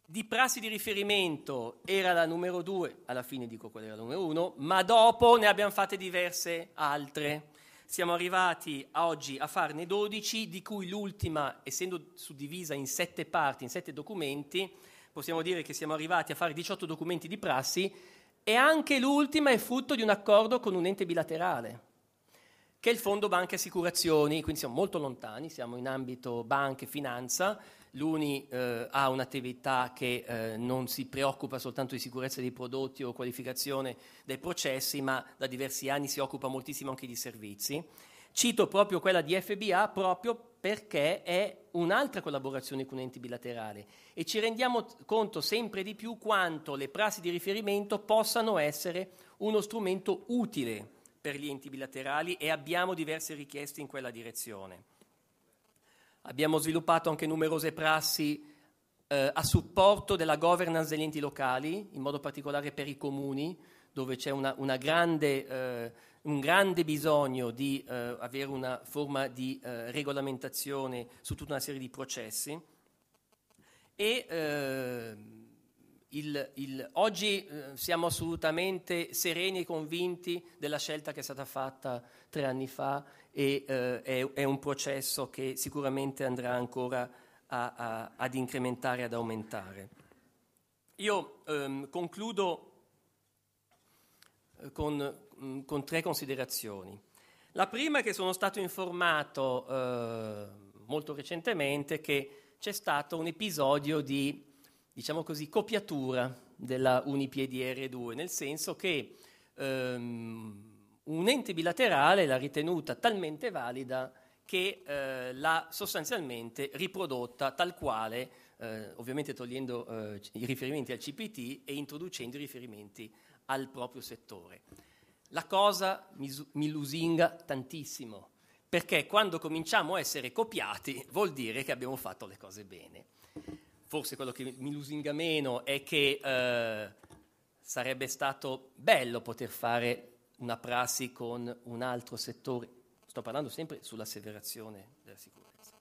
di prassi di riferimento era la numero due, alla fine dico quella era la numero uno, ma dopo ne abbiamo fatte diverse altre. Siamo arrivati a oggi a farne 12, di cui l'ultima, essendo suddivisa in sette parti, in sette documenti, possiamo dire che siamo arrivati a fare 18 documenti di prassi e anche l'ultima è frutto di un accordo con un ente bilaterale, che è il Fondo Banche e Assicurazioni, quindi siamo molto lontani, siamo in ambito banche e finanza, l'UNI eh, ha un'attività che eh, non si preoccupa soltanto di sicurezza dei prodotti o qualificazione dei processi, ma da diversi anni si occupa moltissimo anche di servizi Cito proprio quella di FBA proprio perché è un'altra collaborazione con un ente bilaterale e ci rendiamo conto sempre di più quanto le prassi di riferimento possano essere uno strumento utile per gli enti bilaterali e abbiamo diverse richieste in quella direzione. Abbiamo sviluppato anche numerose prassi eh, a supporto della governance degli enti locali, in modo particolare per i comuni, dove c'è una, una grande... Eh, un grande bisogno di eh, avere una forma di eh, regolamentazione su tutta una serie di processi e eh, il, il, oggi eh, siamo assolutamente sereni e convinti della scelta che è stata fatta tre anni fa e eh, è, è, un processo che sicuramente andrà ancora a, a, ad incrementare, ad aumentare. Io ehm, concludo eh, con, Mm, con tre considerazioni. La prima è che sono stato informato eh, molto recentemente che c'è stato un episodio di, diciamo così, copiatura della Unipiedi r 2 nel senso che ehm, un ente bilaterale l'ha ritenuta talmente valida che eh, l'ha sostanzialmente riprodotta tal quale, eh, ovviamente togliendo eh, i riferimenti al CPT e introducendo i riferimenti al proprio settore. La cosa mi, lusinga tantissimo, perché quando cominciamo a essere copiati vuol dire che abbiamo fatto le cose bene. Forse quello che mi lusinga meno è che eh, sarebbe stato bello poter fare una prassi con un altro settore, sto parlando sempre sull'asseverazione della sicurezza,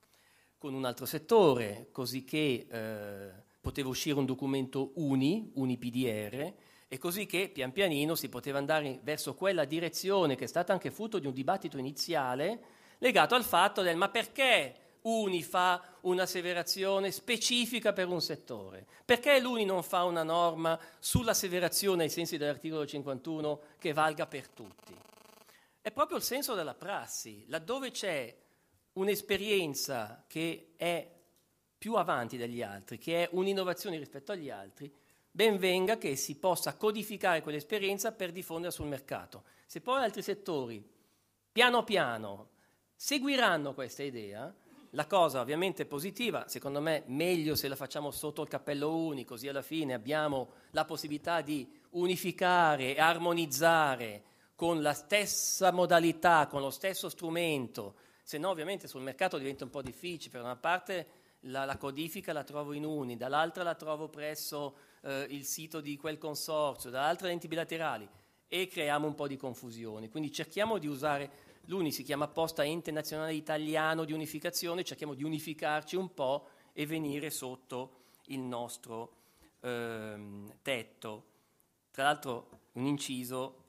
con un altro settore, così che eh, poteva uscire un documento UNI, UNIPDR, e così che pian pianino si poteva andare verso quella direzione che è stata anche frutto di un dibattito iniziale legato al fatto del ma perché Uni fa un'asseverazione specifica per un settore? Perché l'Uni non fa una norma sull'asseverazione ai sensi dell'articolo 51 che valga per tutti? È proprio il senso della prassi, laddove c'è un'esperienza che è più avanti degli altri, che è un'innovazione rispetto agli altri, ben venga che si possa codificare quell'esperienza per diffonderla sul mercato. Se poi altri settori, piano piano, seguiranno questa idea, la cosa ovviamente è positiva, secondo me meglio se la facciamo sotto il cappello unico, così alla fine abbiamo la possibilità di unificare e armonizzare con la stessa modalità, con lo stesso strumento, se no ovviamente sul mercato diventa un po' difficile, per una parte la, la codifica la trovo in uni, dall'altra la trovo presso eh, il sito di quel consorzio, da altre enti bilaterali e creiamo un po' di confusione. Quindi cerchiamo di usare, l'UNI si chiama apposta Ente Nazionale Italiano di Unificazione, cerchiamo di unificarci un po' e venire sotto il nostro ehm, tetto. Tra l'altro un inciso,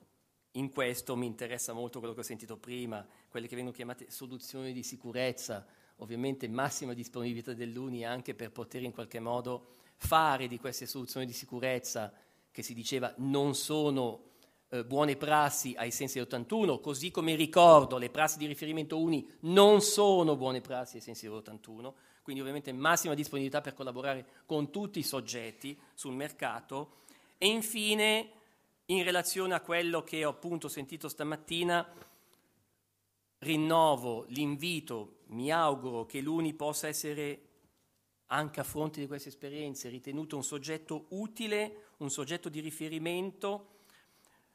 in questo mi interessa molto quello che ho sentito prima, quelle che vengono chiamate soluzioni di sicurezza, ovviamente massima disponibilità dell'UNI anche per poter in qualche modo fare di queste soluzioni di sicurezza che si diceva non sono eh, buone prassi ai sensi dell'81, così come ricordo le prassi di riferimento uni non sono buone prassi ai sensi dell'81, quindi ovviamente massima disponibilità per collaborare con tutti i soggetti sul mercato e infine in relazione a quello che ho appunto sentito stamattina rinnovo l'invito, mi auguro che l'Uni possa essere anche a fronte di queste esperienze, ritenuto un soggetto utile, un soggetto di riferimento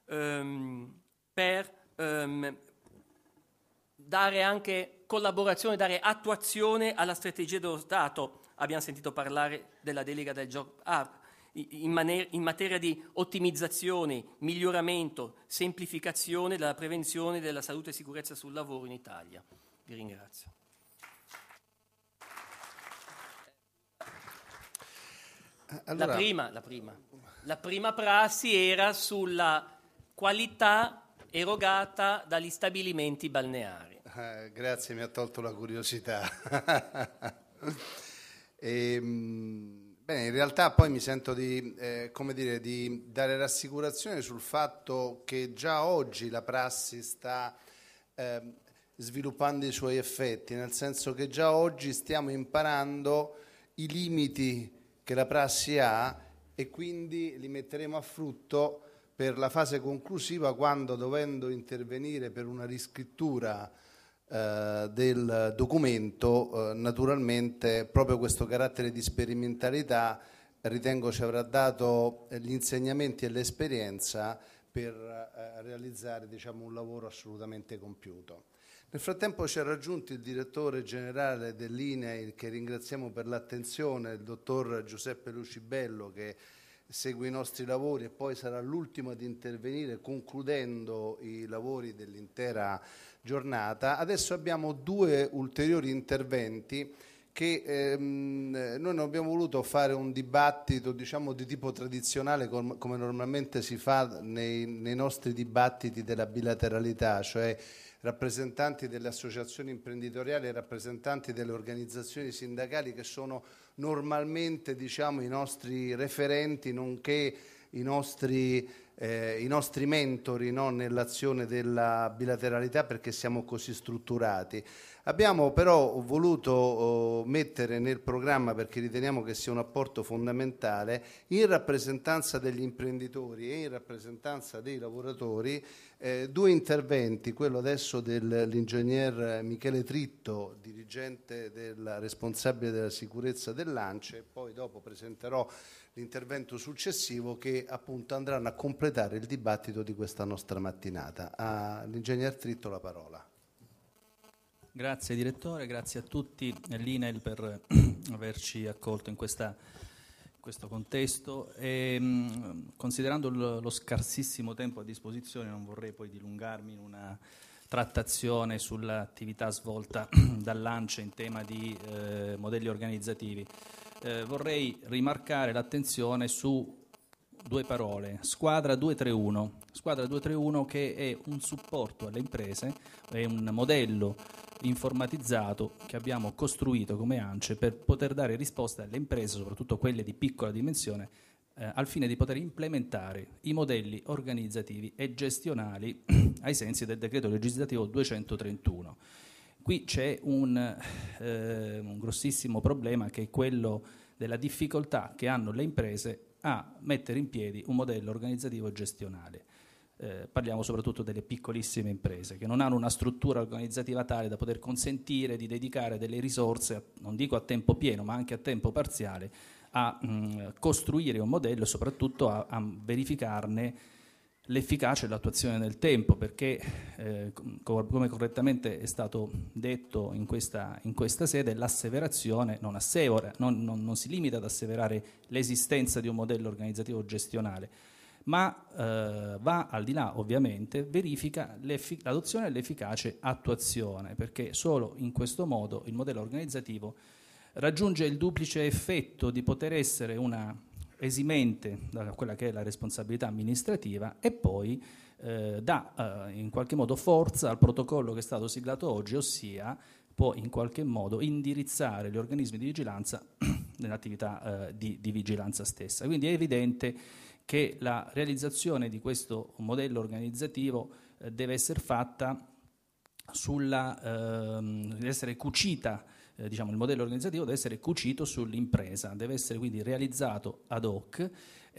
ehm, per ehm, dare anche collaborazione, dare attuazione alla strategia dello Stato. Abbiamo sentito parlare della delega del Job Hub. Ah, in, maniera, in, materia di ottimizzazione, miglioramento, semplificazione della prevenzione della salute e sicurezza sul lavoro in Italia. Vi ringrazio. Eh, allora... La, prima, la, prima. la prima prassi era sulla qualità erogata dagli stabilimenti balneari. Eh, grazie, mi ha tolto la curiosità. e, ehm, bene, in realtà poi mi sento di, eh, dire, di, dare rassicurazione sul fatto che già oggi la prassi sta eh, sviluppando i suoi effetti, nel senso che già oggi stiamo imparando i limiti che la prassi ha e quindi li metteremo a frutto per la fase conclusiva quando dovendo intervenire per una riscrittura eh, del documento, eh, naturalmente proprio questo carattere di sperimentalità ritengo ci avrà dato gli insegnamenti e l'esperienza per eh, realizzare diciamo, un lavoro assolutamente compiuto. Nel frattempo ci ha raggiunto il direttore generale dell'INEI, che ringraziamo per l'attenzione, il dottor Giuseppe Lucibello, che segue i nostri lavori e poi sarà l'ultimo ad intervenire concludendo i lavori dell'intera giornata. Adesso abbiamo due ulteriori interventi che ehm, noi non abbiamo voluto fare un dibattito diciamo, di tipo tradizionale com come normalmente si fa nei, nei nostri dibattiti della bilateralità, cioè rappresentanti delle associazioni imprenditoriali e rappresentanti delle organizzazioni sindacali che sono normalmente diciamo, i nostri referenti, nonché i nostri, eh, i nostri mentori no, nell'azione della bilateralità perché siamo così strutturati. Abbiamo però voluto oh, mettere nel programma, perché riteniamo che sia un apporto fondamentale, in rappresentanza degli imprenditori e in rappresentanza dei lavoratori, eh, due interventi, quello adesso dell'ingegner Michele Tritto, dirigente della, responsabile della sicurezza dell'ANCE, e poi dopo presenterò l'intervento successivo che appunto andranno a completare il dibattito di questa nostra mattinata. All'ingegner Tritto la parola. Grazie direttore, grazie a tutti l'INEL per averci accolto in, questa, in questo contesto. E, ehm, considerando lo, lo scarsissimo tempo a disposizione non vorrei poi dilungarmi in una trattazione sull'attività svolta dall'ANCE in tema di eh, modelli organizzativi. Eh, vorrei rimarcare l'attenzione su due parole, Squadra 231. Squadra 231 che è un supporto alle imprese, è un modello informatizzato che abbiamo costruito come ANCE per poter dare risposte alle imprese, soprattutto quelle di piccola dimensione, eh, al fine di poter implementare i modelli organizzativi e gestionali ai sensi del decreto legislativo 231. Qui c'è un, eh, un grossissimo problema che è quello della difficoltà che hanno le imprese a mettere in piedi un modello organizzativo e gestionale. Eh, parliamo soprattutto delle piccolissime imprese che non hanno una struttura organizzativa tale da poter consentire di dedicare delle risorse, a, non dico a tempo pieno, ma anche a tempo parziale, a mh, mm, costruire un modello e soprattutto a, a verificarne l'efficacia e l'attuazione nel tempo, perché eh, come correttamente è stato detto in questa, in questa sede, l'asseverazione non, assevera, non, non, non, si limita ad asseverare l'esistenza di un modello organizzativo gestionale, ma eh, va al di là ovviamente, verifica l'adozione e l'efficace attuazione, perché solo in questo modo il modello organizzativo raggiunge il duplice effetto di poter essere una esimente da quella che è la responsabilità amministrativa e poi eh, dà eh, in qualche modo forza al protocollo che è stato siglato oggi, ossia può in qualche modo indirizzare gli organismi di vigilanza nell'attività eh, di, di vigilanza stessa. Quindi è evidente che la realizzazione di questo modello organizzativo eh, deve essere fatta sulla, ehm, deve essere cucita eh, diciamo, il modello organizzativo deve essere cucito sull'impresa, deve essere quindi realizzato ad hoc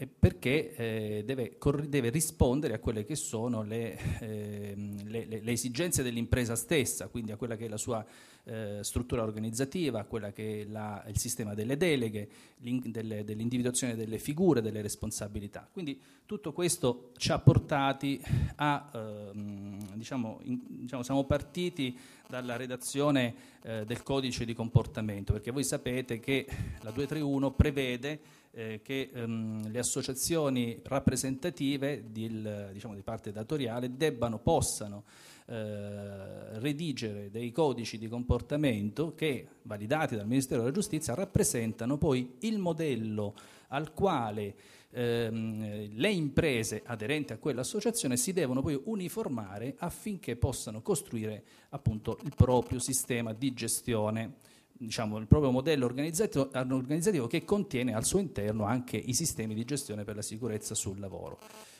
perché eh, deve, deve, rispondere a quelle che sono le, eh, le, le, le, esigenze dell'impresa stessa, quindi a quella che è la sua eh, struttura organizzativa, a quella che è la, il sistema delle deleghe, delle, dell'individuazione delle figure, delle responsabilità. Quindi tutto questo ci ha portati a, ehm, diciamo, in, diciamo, siamo partiti dalla redazione eh, del codice di comportamento, perché voi sapete che la 231 prevede eh, che ehm, le associazioni rappresentative del, diciamo, di parte datoriale debbano, possano eh, redigere dei codici di comportamento che, validati dal Ministero della Giustizia, rappresentano poi il modello al quale ehm, le imprese aderenti a quell'associazione si devono poi uniformare affinché possano costruire appunto il proprio sistema di gestione diciamo, il proprio modello organizzativo, organizzativo che contiene al suo interno anche i sistemi di gestione per la sicurezza sul lavoro.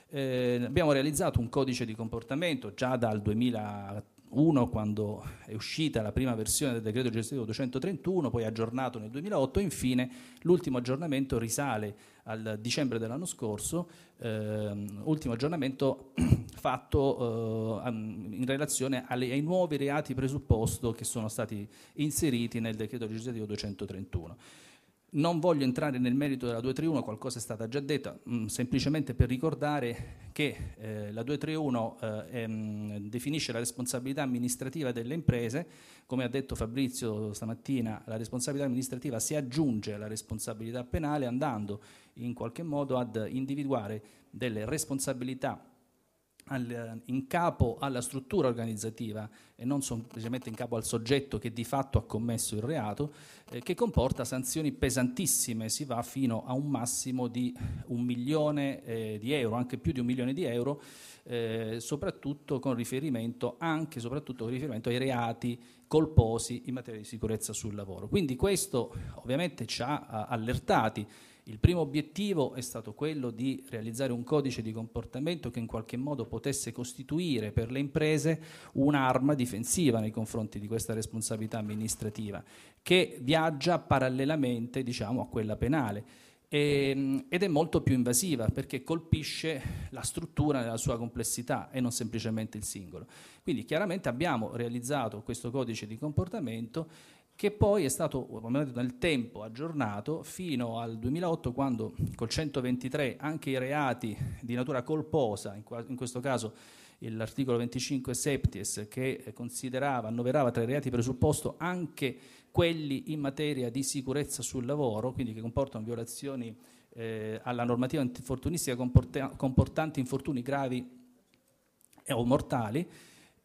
Eh, abbiamo realizzato un codice di comportamento già dal 2001 quando è uscita la prima versione del decreto gestivo 231, poi aggiornato nel 2008, infine l'ultimo aggiornamento risale al dicembre dell'anno scorso, ehm, ultimo aggiornamento fatto eh, in relazione alle, ai nuovi reati presupposto che sono stati inseriti nel decreto legislativo 231. Non voglio entrare nel merito della 231, qualcosa è stata già detto, mm, semplicemente per ricordare che eh, la 231 eh, ehm, definisce la responsabilità amministrativa delle imprese, come ha detto Fabrizio stamattina, la responsabilità amministrativa si aggiunge alla responsabilità penale andando in qualche modo ad individuare delle responsabilità al, eh, in capo alla struttura organizzativa e non semplicemente in capo al soggetto che di fatto ha commesso il reato, eh, che comporta sanzioni pesantissime, si va fino a un massimo di un milione eh, di euro, anche più di un milione di euro, eh, soprattutto con riferimento, anche, soprattutto con riferimento ai reati colposi in materia di sicurezza sul lavoro. Quindi questo ovviamente ci ha allertati il primo obiettivo è stato quello di realizzare un codice di comportamento che in qualche modo potesse costituire per le imprese un'arma difensiva nei confronti di questa responsabilità amministrativa che viaggia parallelamente diciamo, a quella penale e, ehm, ed è molto più invasiva perché colpisce la struttura nella sua complessità e non semplicemente il singolo. Quindi chiaramente abbiamo realizzato questo codice di comportamento che poi è stato nel tempo aggiornato fino al 2008 quando col 123 anche i reati di natura colposa, in, qua, in questo caso l'articolo 25 septies che considerava, annoverava tra i reati presupposto anche quelli in materia di sicurezza sul lavoro, quindi che comportano violazioni eh, alla normativa antinfortunistica comportanti infortuni gravi o mortali,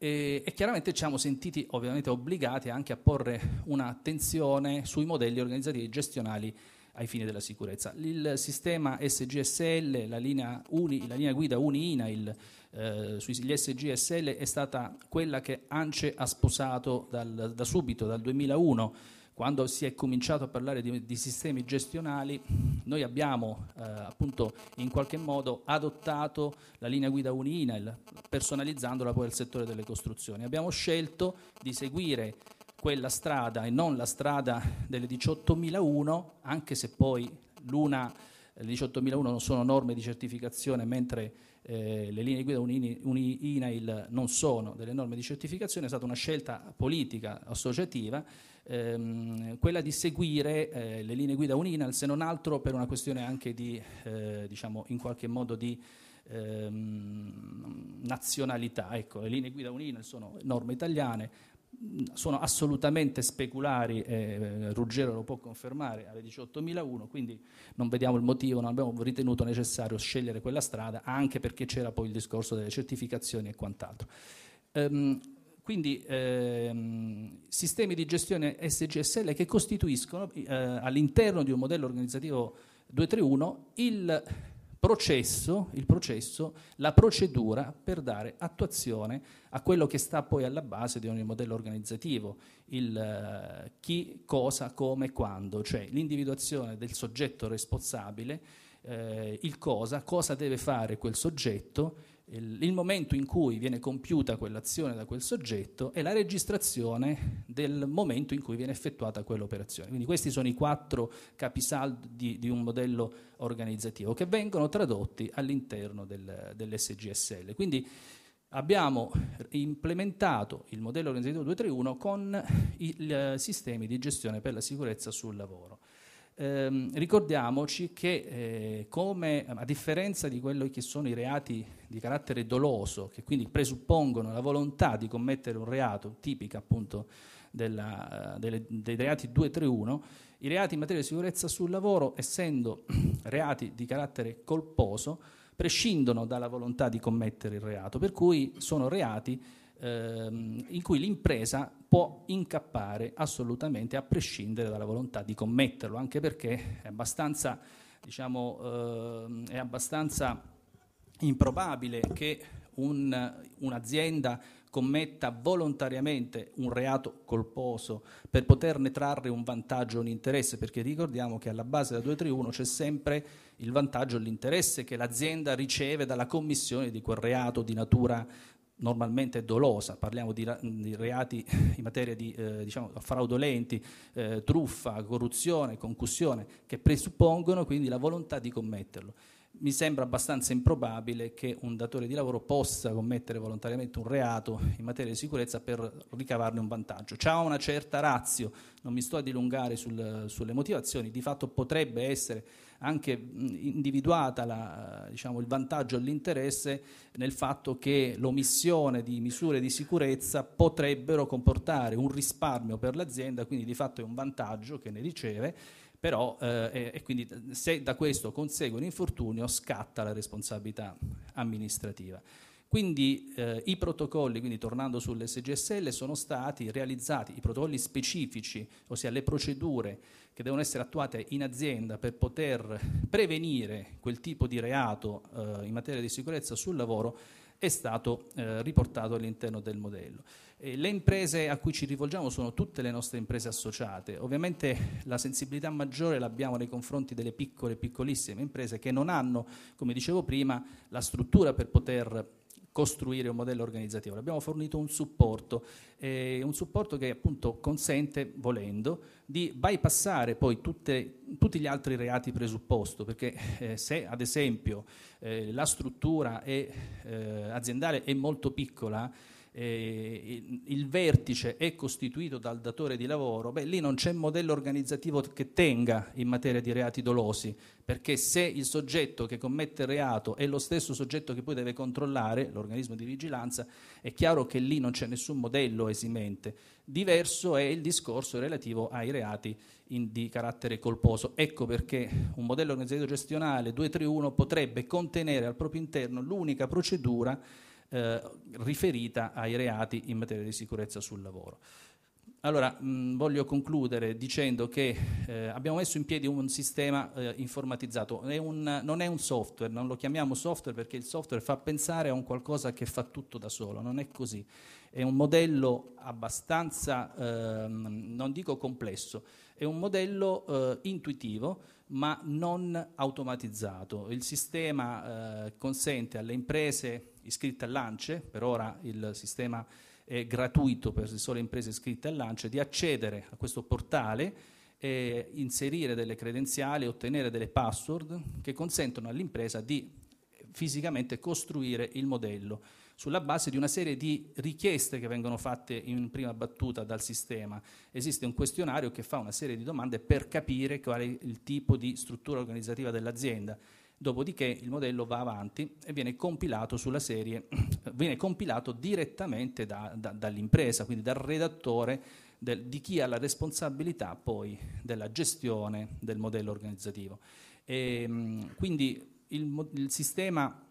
e, e, chiaramente ci siamo sentiti ovviamente obbligati anche a porre un'attenzione sui modelli organizzativi e gestionali ai fini della sicurezza. Il sistema SGSL, la linea, uni, la linea guida UNI-INAIL eh, sugli SGSL è stata quella che ANCE ha sposato dal, da subito, dal 2001 quando si è cominciato a parlare di, di sistemi gestionali, noi abbiamo eh, appunto in qualche modo adottato la linea guida Uninail, personalizzandola poi al settore delle costruzioni. Abbiamo scelto di seguire quella strada e non la strada delle 18.001, anche se poi l'una le 18.001 non sono norme di certificazione, mentre eh, le linee guida UNINAIL non sono delle norme di certificazione, è stata una scelta politica associativa ehm, quella di seguire eh, le linee guida Uninal, se non altro per una questione anche di, eh, diciamo, in qualche modo di ehm, nazionalità. Ecco, le linee guida Uninal sono norme italiane, sono assolutamente speculari, eh, Ruggero lo può confermare, alle 18.001, quindi non vediamo il motivo, non abbiamo ritenuto necessario scegliere quella strada, anche perché c'era poi il discorso delle certificazioni e quant'altro. Um, quindi ehm, sistemi di gestione SGSL che costituiscono eh, all'interno di un modello organizzativo 231 il processo, il processo, la procedura per dare attuazione a quello che sta poi alla base di ogni modello organizzativo, il eh, chi, cosa, come, quando, cioè l'individuazione del soggetto responsabile, eh, il cosa, cosa deve fare quel soggetto il, il momento in cui viene compiuta quell'azione da quel soggetto e la registrazione del momento in cui viene effettuata quell'operazione. Quindi questi sono i quattro capisaldi di, di un modello organizzativo che vengono tradotti all'interno del, dell'SGSL. Quindi abbiamo implementato il modello organizzativo 231 con i sistemi di gestione per la sicurezza sul lavoro ehm, ricordiamoci che eh, come, a differenza di quelli che sono i reati di carattere doloso, che quindi presuppongono la volontà di commettere un reato, tipica appunto della, delle, dei reati 231, i reati in materia di sicurezza sul lavoro, essendo reati di carattere colposo, prescindono dalla volontà di commettere il reato, per cui sono reati ehm, in cui l'impresa può incappare assolutamente a prescindere dalla volontà di commetterlo, anche perché è abbastanza, diciamo, eh, è abbastanza improbabile che un, un'azienda commetta volontariamente un reato colposo per poterne trarre un vantaggio o un interesse, perché ricordiamo che alla base della 231 c'è sempre il vantaggio e l'interesse che l'azienda riceve dalla commissione di quel reato di natura normalmente dolosa, parliamo di, di reati in materia di eh, diciamo, fraudolenti, eh, truffa, corruzione, concussione, che presuppongono quindi la volontà di commetterlo. Mi sembra abbastanza improbabile che un datore di lavoro possa commettere volontariamente un reato in materia di sicurezza per ricavarne un vantaggio. C'è una certa razio, non mi sto a dilungare sul, sulle motivazioni, di fatto potrebbe essere anche individuata la, diciamo, il vantaggio e l'interesse nel fatto che l'omissione di misure di sicurezza potrebbero comportare un risparmio per l'azienda, quindi di fatto è un vantaggio che ne riceve però eh, e quindi eh, se da questo consegue un infortunio scatta la responsabilità amministrativa. Quindi eh, i protocolli, quindi tornando sull'SGSL, sono stati realizzati, i protocolli specifici, ossia le procedure che devono essere attuate in azienda per poter prevenire quel tipo di reato eh, in materia di sicurezza sul lavoro è stato eh, riportato all'interno del modello. E le imprese a cui ci rivolgiamo sono tutte le nostre imprese associate, ovviamente la sensibilità maggiore l'abbiamo nei confronti delle piccole e piccolissime imprese che non hanno, come dicevo prima, la struttura per poter costruire un modello organizzativo, abbiamo fornito un supporto, eh, un supporto che appunto consente, volendo, di bypassare poi tutte, tutti gli altri reati presupposto, perché eh, se ad esempio eh, la struttura è, eh, aziendale è molto piccola, eh, il vertice è costituito dal datore di lavoro, beh, lì non c'è modello organizzativo che tenga in materia di reati dolosi, perché se il soggetto che commette il reato è lo stesso soggetto che poi deve controllare l'organismo di vigilanza, è chiaro che lì non c'è nessun modello esimente. Diverso è il discorso relativo ai reati in, di carattere colposo. Ecco perché un modello organizzativo gestionale 231 potrebbe contenere al proprio interno l'unica procedura eh, riferita ai reati in materia di sicurezza sul lavoro. Allora, mh, voglio concludere dicendo che eh, abbiamo messo in piedi un sistema eh, informatizzato, è un, non è un software, non lo chiamiamo software perché il software fa pensare a un qualcosa che fa tutto da solo, non è così. È un modello abbastanza, eh, non dico complesso, è un modello eh, intuitivo ma non automatizzato. Il sistema eh, consente alle imprese iscritte all'ANCE, per ora il sistema è gratuito per le sole imprese iscritte all'ANCE, di accedere a questo portale e inserire delle credenziali, ottenere delle password che consentono all'impresa di fisicamente costruire il modello sulla base di una serie di richieste che vengono fatte in prima battuta dal sistema. Esiste un questionario che fa una serie di domande per capire qual è il tipo di struttura organizzativa dell'azienda dopodiché il modello va avanti e viene compilato sulla serie, viene compilato direttamente da, da, dall'impresa, quindi dal redattore del, di chi ha la responsabilità poi della gestione del modello organizzativo. E, ehm, quindi il, il sistema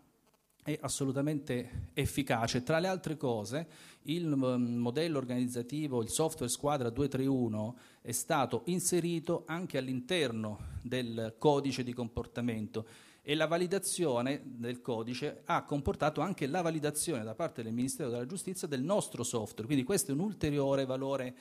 è assolutamente efficace. Tra le altre cose, il mm, modello organizzativo, il software squadra 231 è stato inserito anche all'interno del codice di comportamento e la validazione del codice ha comportato anche la validazione da parte del Ministero della Giustizia del nostro software, quindi questo è un ulteriore valore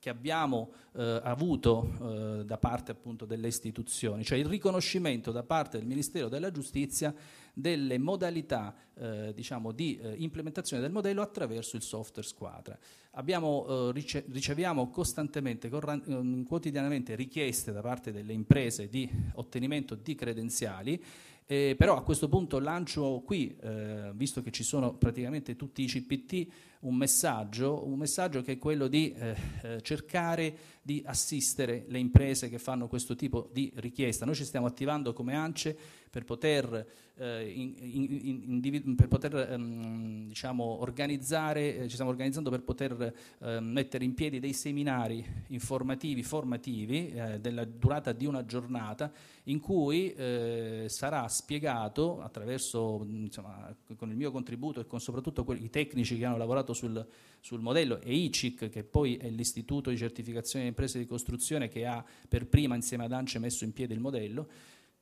che abbiamo eh, avuto eh, da parte appunto delle istituzioni, cioè il riconoscimento da parte del Ministero della Giustizia delle modalità eh, diciamo, di eh, implementazione del modello attraverso il software squadra. Abbiamo, eh, rice- riceviamo costantemente, corran- quotidianamente richieste da parte delle imprese di ottenimento di credenziali. Eh, però a questo punto lancio qui, eh, visto che ci sono praticamente tutti i CPT, un messaggio, un messaggio che è quello di eh, eh, cercare di assistere le imprese che fanno questo tipo di richiesta. Noi ci stiamo attivando come ANCE per poter, eh, in, in, in, per poter ehm, diciamo, organizzare, eh, ci stiamo organizzando per poter eh, mettere in piedi dei seminari informativi, formativi, eh, della durata di una giornata, in cui eh, sarà spiegato attraverso, insomma, con il mio contributo e con soprattutto i tecnici che hanno lavorato basato sul, sul modello EICIC, che poi è l'istituto di certificazione delle imprese di costruzione che ha per prima insieme ad ANCE messo in piedi il modello,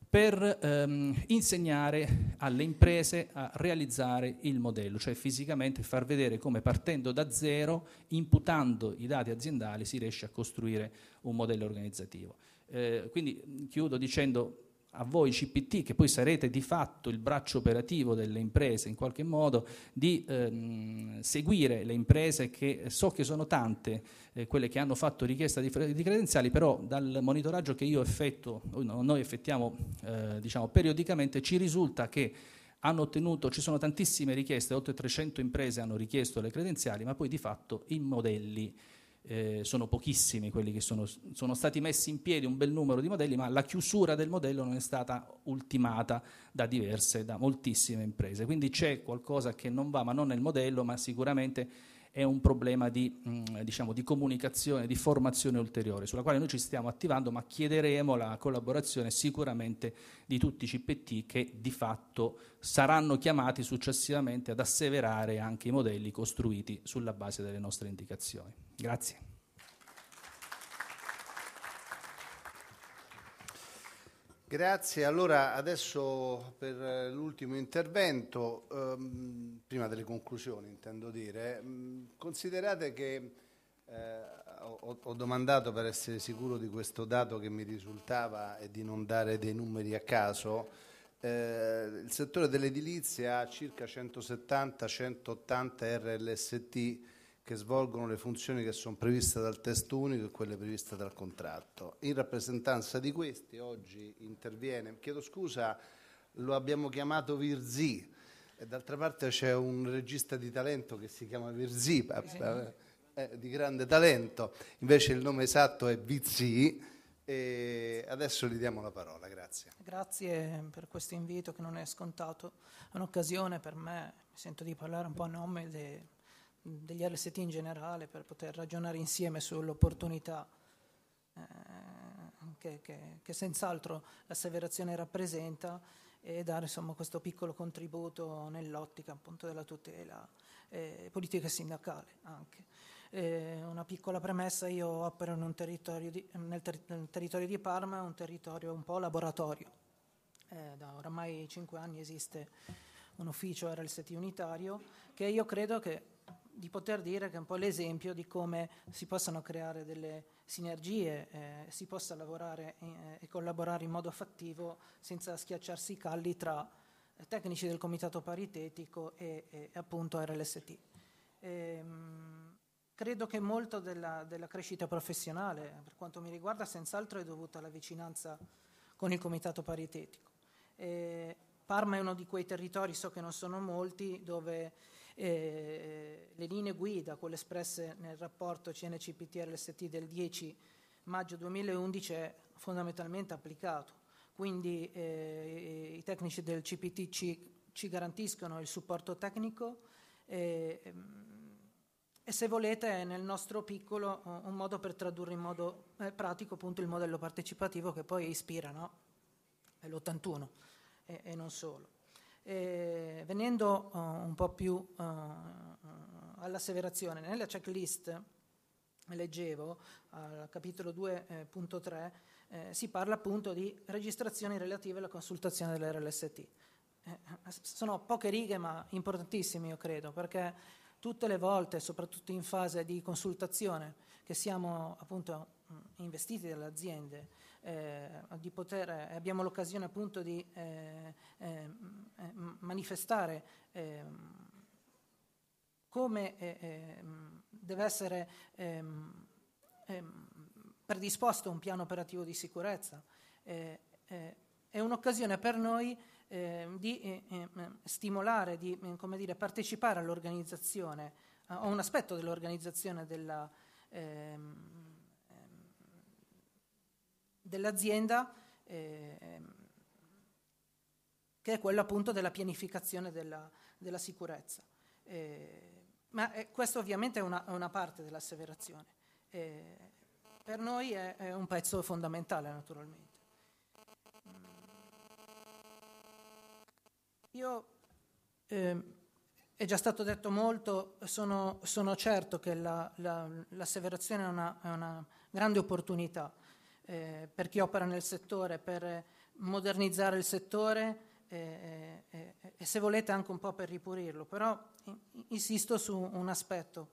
per ehm, insegnare alle imprese a realizzare il modello, cioè fisicamente far vedere come partendo da zero, imputando i dati aziendali, si riesce a costruire un modello organizzativo. Eh, quindi chiudo dicendo a voi CPT, che poi sarete di fatto il braccio operativo delle imprese in qualche modo, di ehm, seguire le imprese che eh, so che sono tante, eh, quelle che hanno fatto richiesta di, di, credenziali, però dal monitoraggio che io effetto, noi effettiamo eh, diciamo, periodicamente, ci risulta che hanno ottenuto, ci sono tantissime richieste, oltre 300 imprese hanno richiesto le credenziali, ma poi di fatto i modelli eh, sono pochissimi quelli che sono, sono, stati messi in piedi un bel numero di modelli, ma la chiusura del modello non è stata ultimata da diverse, da moltissime imprese. Quindi c'è qualcosa che non va, ma non nel modello, ma sicuramente è un problema di, mm, diciamo, di comunicazione, di formazione ulteriore, sulla quale noi ci stiamo attivando, ma chiederemo la collaborazione sicuramente di tutti i CPT che di fatto saranno chiamati successivamente ad asseverare anche i modelli costruiti sulla base delle nostre indicazioni. Grazie. Grazie, allora adesso per eh, l'ultimo intervento, ehm, prima delle conclusioni intendo dire, mm, considerate che eh, ho, ho, domandato per essere sicuro di questo dato che mi risultava e di non dare dei numeri a caso, eh, il settore dell'edilizia ha circa 170-180 RLST che svolgono le funzioni che sono previste dal testo unico e quelle previste dal contratto. In rappresentanza di questi oggi interviene, chiedo scusa, lo abbiamo chiamato Virzi, e d'altra parte c'è un regista di talento che si chiama Virzi, eh, eh, eh, di grande talento, invece il nome esatto è Vizzi. E adesso gli diamo la parola, grazie. Grazie per questo invito che non è scontato, è un'occasione per me, mi sento di parlare un po' a nome di, degli LST in generale per poter ragionare insieme sull'opportunità eh, che, che, che, senz'altro l'asseverazione rappresenta e dare insomma, questo piccolo contributo nell'ottica appunto, della tutela eh, politica e sindacale anche. Eh, una piccola premessa, io opero territorio di, nel, ter- nel, territorio di Parma, un territorio un po' laboratorio. Eh, da oramai cinque anni esiste un ufficio RLST unitario che io credo che di poter dire che è un po' l'esempio di come si possano creare delle sinergie, eh, si possa lavorare eh, e collaborare in modo fattivo senza schiacciarsi i calli tra tecnici del comitato paritetico e, e appunto RLST. E, ehm, credo che molto della, della, crescita professionale, per quanto mi riguarda, senz'altro è dovuta alla vicinanza con il comitato paritetico. E eh, Parma è uno di quei territori, so che non sono molti, dove eh, le linee guida, quelle espresse nel rapporto CNCPT-RST del 10 maggio 2011, è fondamentalmente applicato. Quindi eh, i tecnici del CPT ci, ci garantiscono il supporto tecnico e, eh, e, se volete nel nostro piccolo un modo per tradurre in modo eh, pratico appunto il modello partecipativo che poi ispira no? l'81 e, e non solo. E eh, venendo uh, un po' più uh, all'asseverazione, nella checklist leggevo al capitolo 2.3 eh, si parla appunto di registrazioni relative alla consultazione dell'RLST. sono poche righe ma importantissime io credo perché tutte le volte, soprattutto in fase di consultazione, che siamo appunto mm, investiti dalle aziende eh, poter, eh, abbiamo l'occasione appunto di eh, eh, eh manifestare ehm, come deve essere ehm, ehm, predisposto un piano operativo di sicurezza. è un'occasione per noi di stimolare, di mm, dire, partecipare all'organizzazione, a un aspetto dell'organizzazione della, ehm, dell'azienda, eh, che è quello appunto della pianificazione della, della sicurezza. Eh, ma eh, questa ovviamente è una, una parte dell'asseverazione. Eh, per noi è, è un pezzo fondamentale naturalmente. Mm. Io, eh, è già stato detto molto, sono, sono certo che la, la, l'asseverazione è una, è una grande opportunità eh, per chi opera nel settore, per modernizzare il settore eh, eh, eh e se volete anche un po' per ripulirlo. Però insisto su un aspetto.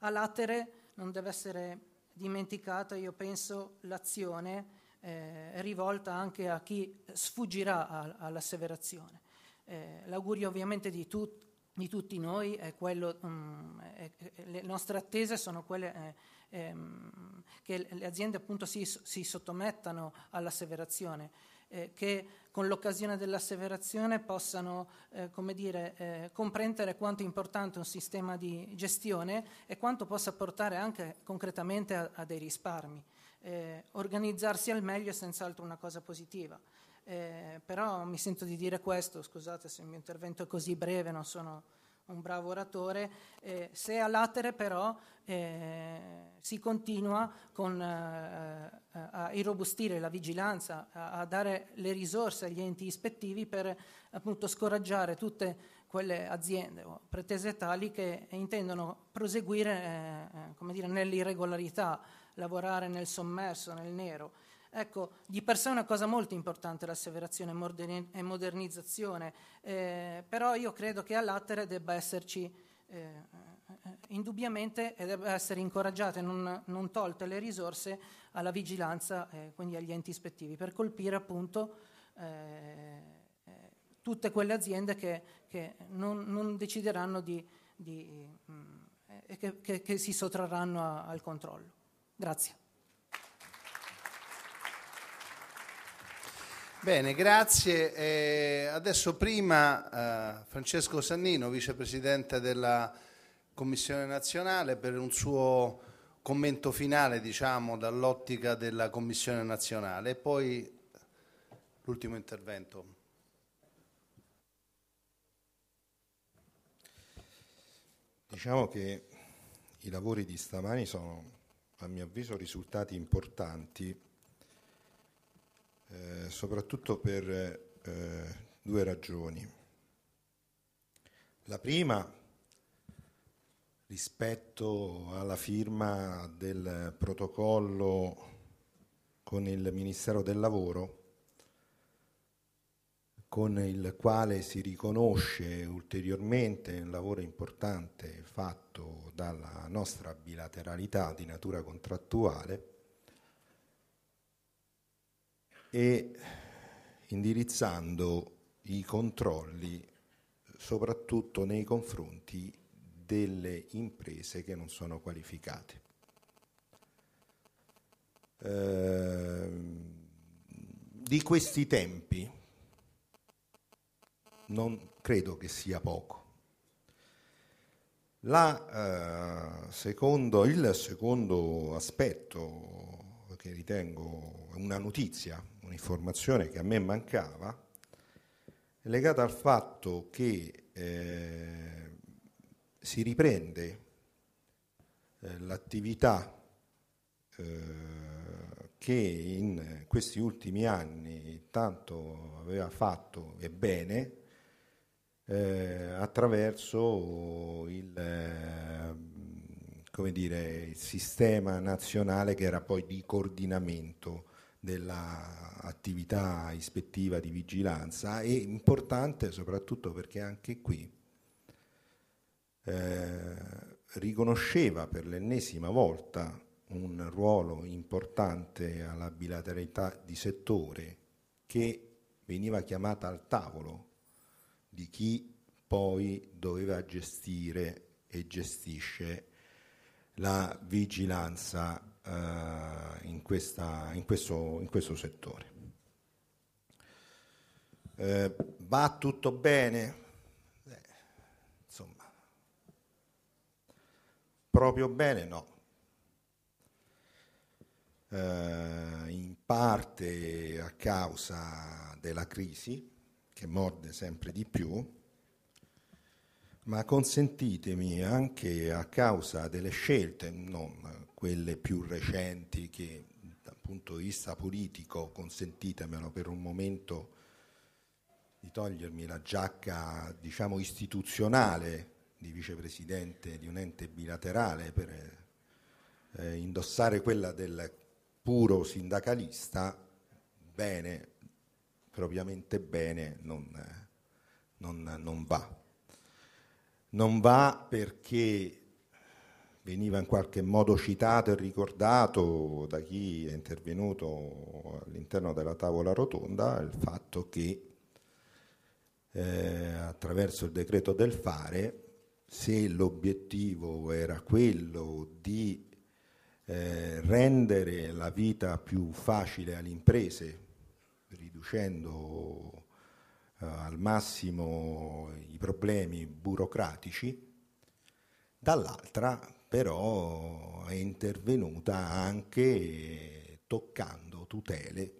A latere non deve essere dimenticata, io penso, l'azione eh, rivolta anche a chi sfuggirà a, all'asseverazione. Eh, l'augurio ovviamente di tutti di tutti noi è quello, mh, mm, è, le nostre attese sono quelle eh, ehm, che le aziende appunto si, si sottomettano all'asseverazione, eh, che con l'occasione dell'asseverazione possano eh, come dire, eh, comprendere quanto è importante un sistema di gestione e quanto possa portare anche concretamente a, a dei risparmi. Eh, organizzarsi al meglio è senz'altro una cosa positiva. Eh, però mi sento di dire questo, scusate se il mio intervento è così breve, non sono un bravo oratore, eh, se a latere però eh, si continua con, eh, eh, a irrobustire la vigilanza, a, a, dare le risorse agli enti ispettivi per appunto scoraggiare tutte quelle aziende o pretese tali che intendono proseguire eh, eh, dire, nell'irregolarità, lavorare nel sommerso, nel nero. Ecco, di per sé è una cosa molto importante l'asseverazione e modernizzazione, eh, però io credo che a debba esserci eh, eh, indubbiamente e debba essere incoraggiate, non, non, tolte le risorse alla vigilanza, eh, quindi agli enti ispettivi, per colpire appunto eh, eh, tutte quelle aziende che, che non, non, decideranno di, di mh, mm, che, che, che, si sottrarranno a, al controllo. Grazie. Bene, grazie. E eh, adesso prima eh, Francesco Sannino, vicepresidente della Commissione nazionale, per un suo commento finale, diciamo, dall'ottica della Commissione nazionale e poi l'ultimo intervento. Diciamo che i lavori di stamani sono, a mio avviso, risultati importanti eh, soprattutto per eh, due ragioni. La prima rispetto alla firma del protocollo con il Ministero del Lavoro con il quale si riconosce ulteriormente un lavoro importante fatto dalla nostra bilateralità di natura contrattuale e indirizzando i controlli soprattutto nei confronti delle imprese che non sono qualificate. Eh, di questi tempi non credo che sia poco. La, eh, secondo, il secondo aspetto che ritengo una notizia un'informazione che a me mancava, legata al fatto che eh, si riprende eh, l'attività eh, che in questi ultimi anni tanto aveva fatto e bene eh, attraverso il, eh, dire, il, sistema nazionale che era poi di coordinamento dell'attività ispettiva di vigilanza e importante soprattutto perché anche qui eh, riconosceva per l'ennesima volta un ruolo importante alla bilateralità di settore che veniva chiamata al tavolo di chi poi doveva gestire e gestisce la vigilanza eh, in, questa, in, questo, in, questo, settore. Eh, va tutto bene? Eh, insomma, proprio bene no. Eh, in parte a causa della crisi che morde sempre di più, ma consentitemi anche a causa delle scelte, non quelle più recenti che dal punto di vista politico, consentitemelo per un momento di togliermi la giacca diciamo istituzionale di vicepresidente di un ente bilaterale per eh, indossare quella del puro sindacalista, bene, propriamente bene, non, non, non va. Non va perché veniva in qualche modo citato e ricordato da chi è intervenuto all'interno della tavola rotonda il fatto che eh, attraverso il decreto del fare, se l'obiettivo era quello di eh, rendere la vita più facile alle imprese, riducendo eh, al massimo i problemi burocratici, dall'altra però è intervenuta anche toccando tutele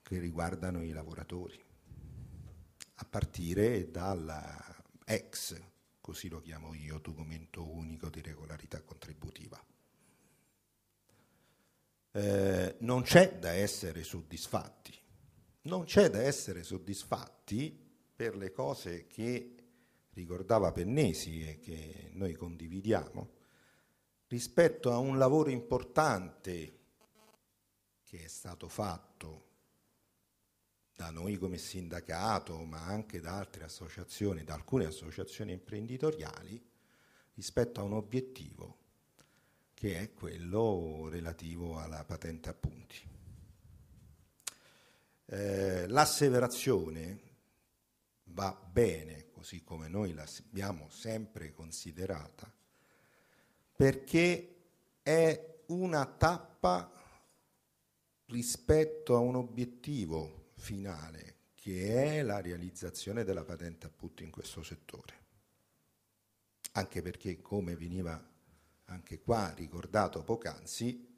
che riguardano i lavoratori, a partire dalla ex, così lo chiamo io, documento unico di regolarità contributiva. Eh, non c'è da essere soddisfatti, non c'è da essere soddisfatti per le cose che ricordava Pennesi e che noi condividiamo, rispetto a un lavoro importante che è stato fatto da noi come sindacato, ma anche da altre associazioni, da alcune associazioni imprenditoriali, rispetto a un obiettivo che è quello relativo alla patente a punti. Eh, l'asseverazione va bene così come noi l'abbiamo sempre considerata, perché è una tappa rispetto a un obiettivo finale che è la realizzazione della patente appunto in questo settore. Anche perché, come veniva anche qua ricordato poc'anzi,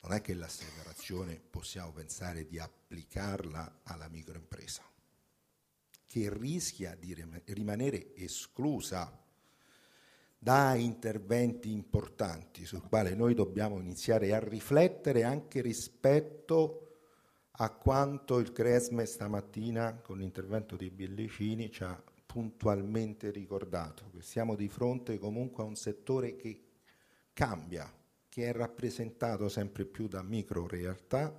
non è che la separazione possiamo pensare di applicarla alla microimpresa che rischia di rimanere esclusa da interventi importanti sul quale noi dobbiamo iniziare a riflettere anche rispetto a quanto il Cresme stamattina con l'intervento di Bellicini ci ha puntualmente ricordato, che siamo di fronte comunque a un settore che cambia, che è rappresentato sempre più da micro realtà,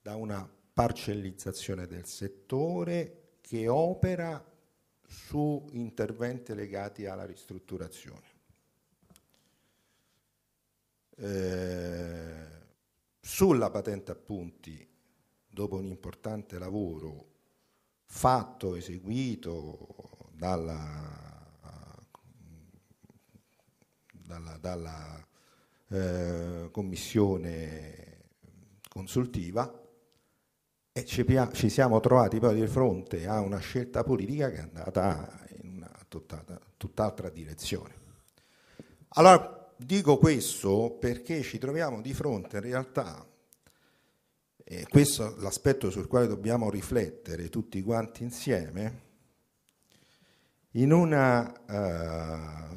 da una parcellizzazione del settore che opera su interventi legati alla ristrutturazione. Eh, sulla patente a punti, dopo un importante lavoro fatto, eseguito dalla, dalla, dalla eh, commissione consultiva, e ci, ci, siamo trovati poi di fronte a una scelta politica che è andata in una tutt'altra, tutt'altra direzione. Allora, dico questo perché ci troviamo di fronte in realtà e questo è l'aspetto sul quale dobbiamo riflettere tutti quanti insieme, in una, uh,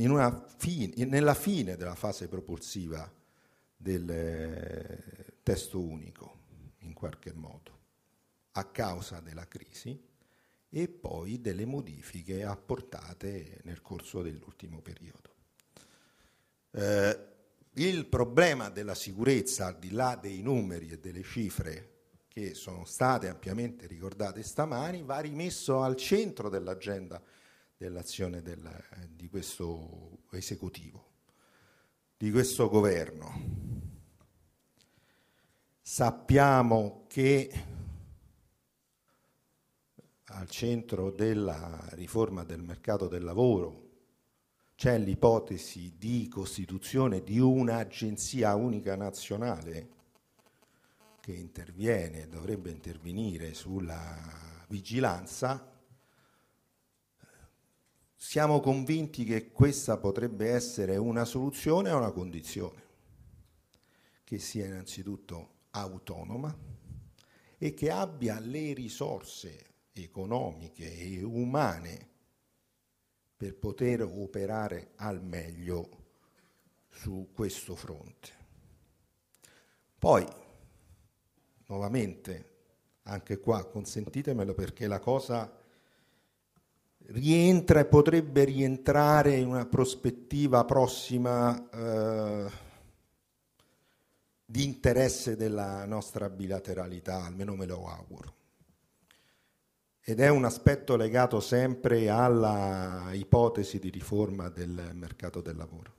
in una fine, nella fine della fase propulsiva del eh, testo unico in qualche modo, a causa della crisi e poi delle modifiche apportate nel corso dell'ultimo periodo. Eh, il problema della sicurezza, al di là dei numeri e delle cifre che sono state ampiamente ricordate stamani, va rimesso al centro dell'agenda dell'azione del, di questo esecutivo, di questo governo. Sappiamo che al centro della riforma del mercato del lavoro c'è l'ipotesi di costituzione di un'agenzia unica nazionale che interviene, dovrebbe intervenire sulla vigilanza. Siamo convinti che questa potrebbe essere una soluzione a una condizione, che sia innanzitutto autonoma e che abbia le risorse economiche e umane per poter operare al meglio su questo fronte. Poi, nuovamente, anche qua consentitemelo perché la cosa rientra e potrebbe rientrare in una prospettiva prossima eh, di interesse della nostra bilateralità, almeno me lo auguro. Ed è un aspetto legato sempre alla ipotesi di riforma del mercato del lavoro.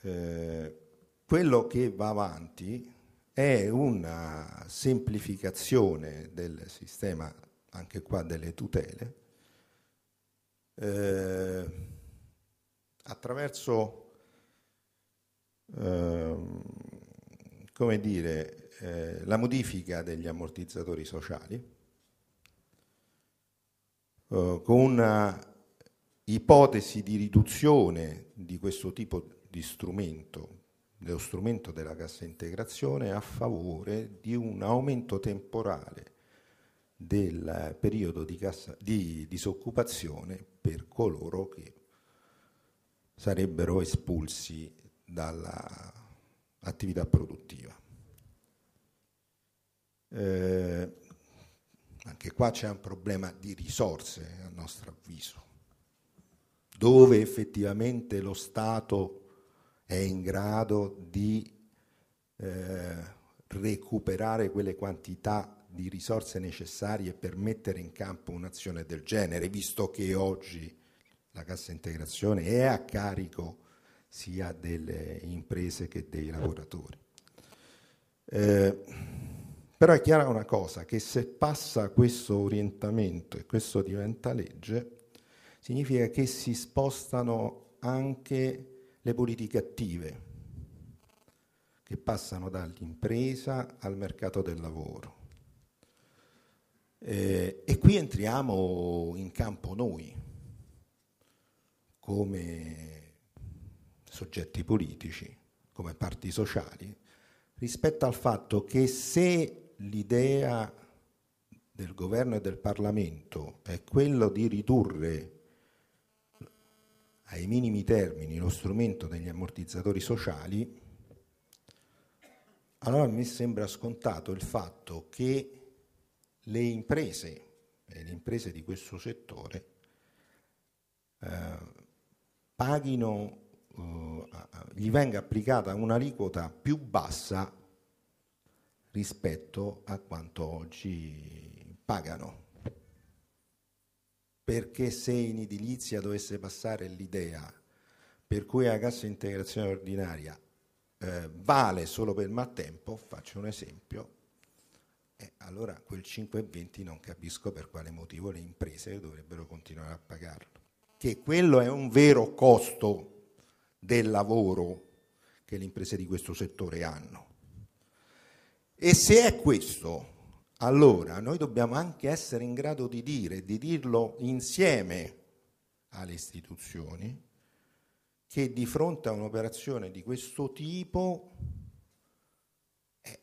Eh, quello che va avanti è una semplificazione del sistema, anche qua, delle tutele, eh, attraverso Ehm, come dire, eh, la modifica degli ammortizzatori sociali eh, con una ipotesi di riduzione di questo tipo di strumento, dello strumento della cassa integrazione a favore di un aumento temporale del periodo di, cassa, di disoccupazione per coloro che sarebbero espulsi dall'attività produttiva. Eh, anche qua c'è un problema di risorse, a nostro avviso, dove effettivamente lo Stato è in grado di eh, recuperare quelle quantità di risorse necessarie per mettere in campo un'azione del genere, visto che oggi la cassa integrazione è a carico sia delle imprese che dei lavoratori. Eh, però è chiara una cosa, che se passa questo orientamento e questo diventa legge, significa che si spostano anche le politiche attive, che passano dall'impresa al mercato del lavoro. Eh, e qui entriamo in campo noi, come soggetti politici, come parti sociali, rispetto al fatto che se l'idea del governo e del Parlamento è quello di ridurre ai minimi termini lo strumento degli ammortizzatori sociali, allora mi sembra scontato il fatto che le imprese, e le imprese di questo settore, eh, paghino eh, gli venga applicata un'aliquota più bassa rispetto a quanto oggi pagano. Perché se in edilizia dovesse passare l'idea per cui la cassa integrazione ordinaria eh, vale solo per maltempo, faccio un esempio, eh, allora quel 5,20 non capisco per quale motivo le imprese dovrebbero continuare a pagarlo. Che quello è un vero costo del lavoro che le imprese di questo settore hanno. E se è questo, allora noi dobbiamo anche essere in grado di dire, di dirlo insieme alle istituzioni, che di fronte a un'operazione di questo tipo eh,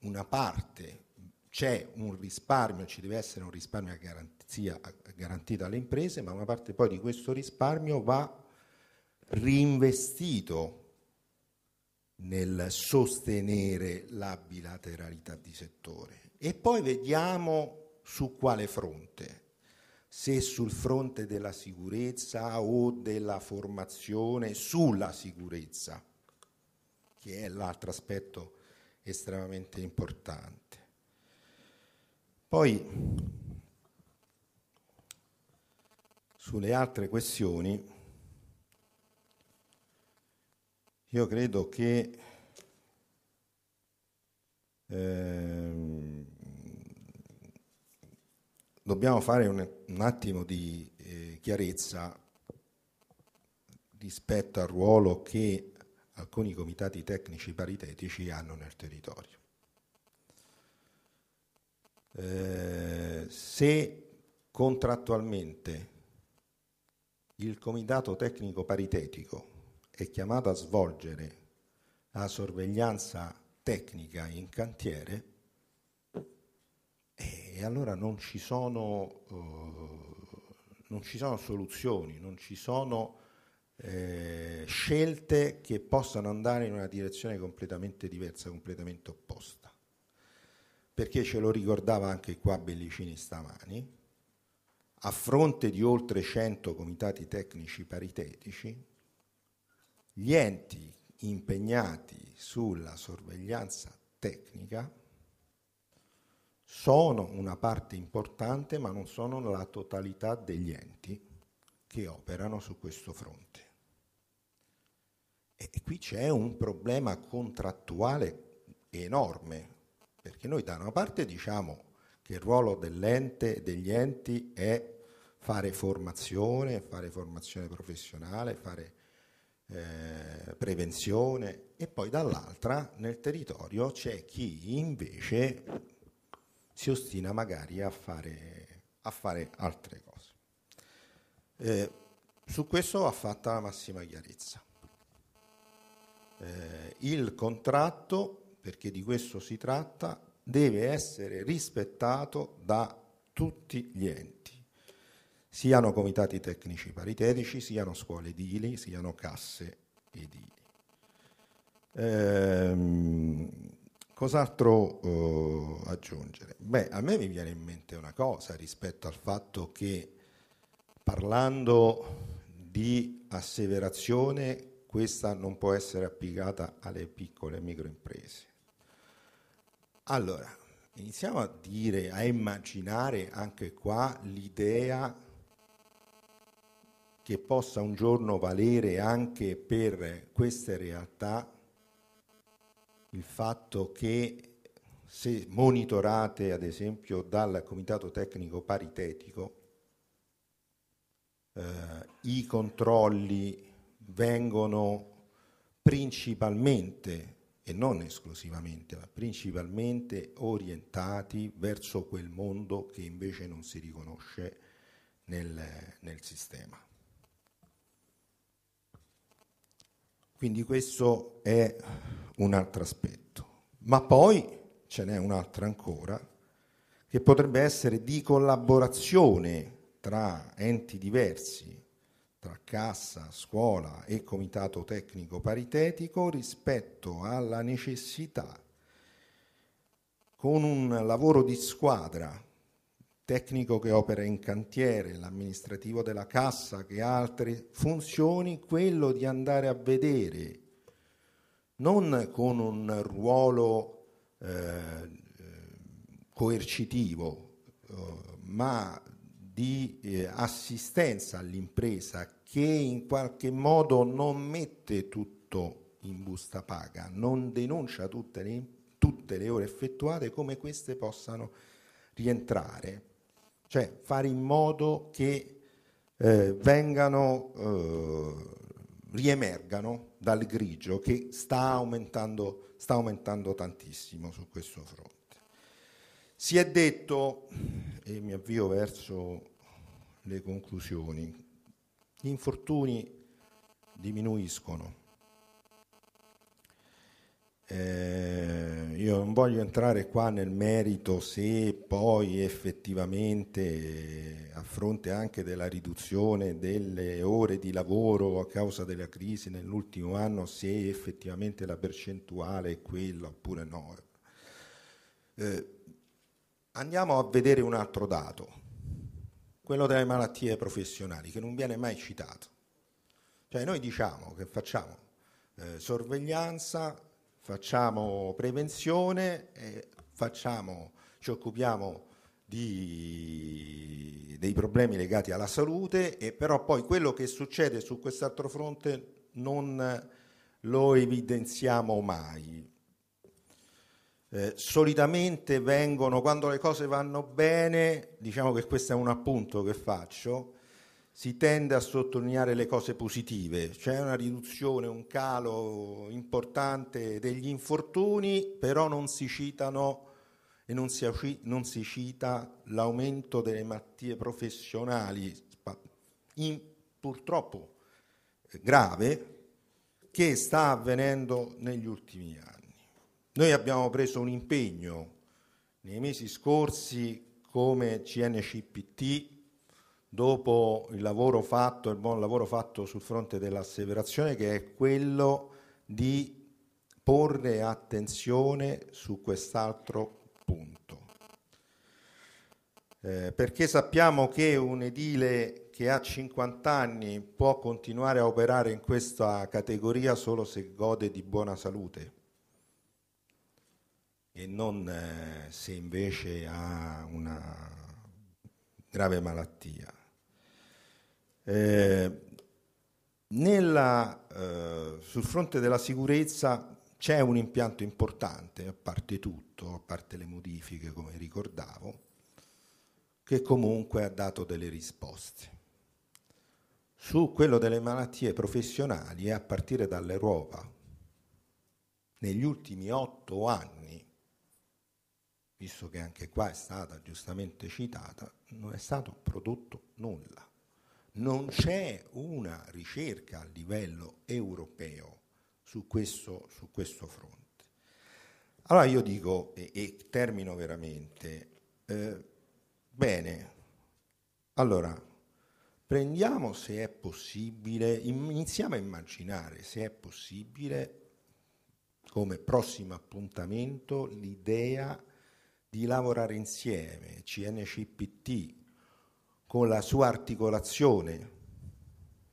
una parte c'è un risparmio, ci deve essere un risparmio a garanzia, a, garantita alle imprese, ma una parte poi di questo risparmio va reinvestito nel sostenere la bilateralità di settore. E poi vediamo su quale fronte, se sul fronte della sicurezza o della formazione sulla sicurezza, che è l'altro aspetto estremamente importante. Poi sulle altre questioni Io credo che eh, dobbiamo fare un, un attimo di eh, chiarezza rispetto al ruolo che alcuni comitati tecnici paritetici hanno nel territorio. Eh, se contrattualmente il comitato tecnico paritetico è chiamato a svolgere la sorveglianza tecnica in cantiere, e allora non ci sono, uh, non ci sono soluzioni, non ci sono eh, scelte che possano andare in una direzione completamente diversa, completamente opposta. Perché ce lo ricordava anche qua Bellicini stamani, a fronte di oltre 100 comitati tecnici paritetici, gli enti impegnati sulla sorveglianza tecnica sono una parte importante, ma non sono la totalità degli enti che operano su questo fronte. E qui c'è un problema contrattuale enorme, perché noi da una parte diciamo che il ruolo dell'ente degli enti è fare formazione, fare formazione professionale, fare eh, prevenzione e poi dall'altra nel territorio c'è chi invece si ostina magari a fare, a fare altre cose. Eh, su questo va fatta la massima chiarezza. Eh, il contratto, perché di questo si tratta, deve essere rispettato da tutti gli enti siano comitati tecnici paritetici, siano scuole edili, siano casse edili. Ehm, cos'altro eh, aggiungere? Beh, a me mi viene in mente una cosa rispetto al fatto che parlando di asseverazione questa non può essere applicata alle piccole e microimprese. Allora, iniziamo a dire, a immaginare anche qua l'idea che possa un giorno valere anche per queste realtà il fatto che se monitorate ad esempio dal comitato tecnico paritetico eh, i controlli vengono principalmente e non esclusivamente, ma principalmente orientati verso quel mondo che invece non si riconosce nel, nel sistema. Quindi questo è un altro aspetto. Ma poi ce n'è un altro ancora, che potrebbe essere di collaborazione tra enti diversi, tra cassa, scuola e comitato tecnico paritetico rispetto alla necessità con un lavoro di squadra tecnico che opera in cantiere, l'amministrativo della cassa che ha altre funzioni, quello di andare a vedere, non con un ruolo eh, coercitivo, eh, ma di eh, assistenza all'impresa che in qualche modo non mette tutto in busta paga, non denuncia tutte le, tutte le ore effettuate come queste possano rientrare cioè fare in modo che eh, vengano, eh, riemergano dal grigio che sta aumentando, sta aumentando tantissimo su questo fronte. Si è detto, e mi avvio verso le conclusioni, gli infortuni diminuiscono, eh, io non voglio entrare qua nel merito se poi effettivamente a fronte anche della riduzione delle ore di lavoro a causa della crisi nell'ultimo anno, se effettivamente la percentuale è quella oppure no. Eh, andiamo a vedere un altro dato, quello delle malattie professionali, che non viene mai citato. Cioè noi diciamo che facciamo eh, sorveglianza facciamo prevenzione, eh, facciamo, ci occupiamo di, dei problemi legati alla salute, e però poi quello che succede su quest'altro fronte non lo evidenziamo mai. Eh, solitamente vengono, quando le cose vanno bene, diciamo che questo è un appunto che faccio, si tende a sottolineare le cose positive, c'è una riduzione, un calo importante degli infortuni, però non si citano e non si, non si cita l'aumento delle malattie professionali, in, purtroppo grave, che sta avvenendo negli ultimi anni. Noi abbiamo preso un impegno nei mesi scorsi come CNCPT dopo il lavoro fatto, il buon lavoro fatto sul fronte dell'asseverazione che è quello di porre attenzione su quest'altro punto. Eh, perché sappiamo che un edile che ha 50 anni può continuare a operare in questa categoria solo se gode di buona salute e non eh, se invece ha una grave malattia. Eh, nella, eh, sul fronte della sicurezza c'è un impianto importante, a parte tutto, a parte le modifiche come ricordavo, che comunque ha dato delle risposte. Su quello delle malattie professionali a partire dall'Europa, negli ultimi otto anni, visto che anche qua è stata giustamente citata, non è stato prodotto nulla non c'è una ricerca a livello europeo su questo, su questo fronte. Allora io dico, e, e termino veramente, eh, bene, allora prendiamo se è possibile, iniziamo a immaginare se è possibile come prossimo appuntamento l'idea di lavorare insieme, CNCPT, con la sua articolazione,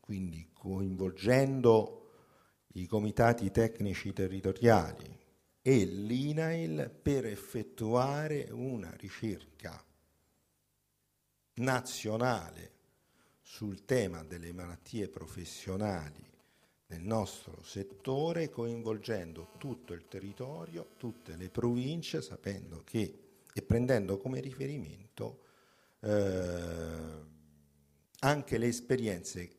quindi coinvolgendo i comitati tecnici territoriali e l'INAIL per effettuare una ricerca nazionale sul tema delle malattie professionali nel nostro settore, coinvolgendo tutto il territorio, tutte le province, sapendo che e prendendo come riferimento eh, anche le esperienze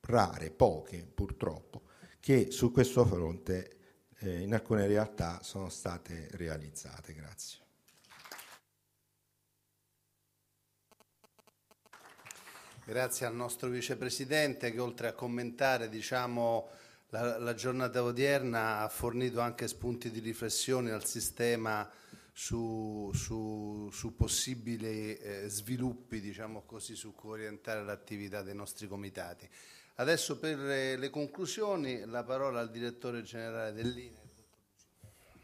rare, poche purtroppo, che su questo fronte eh, in alcune realtà sono state realizzate. Grazie. Grazie al nostro vicepresidente che oltre a commentare diciamo, la, la giornata odierna ha fornito anche spunti di riflessione al sistema su, su, su possibili eh, sviluppi, diciamo così, su cui orientare l'attività dei nostri comitati. Adesso per eh, le conclusioni la parola al direttore generale dell'INE.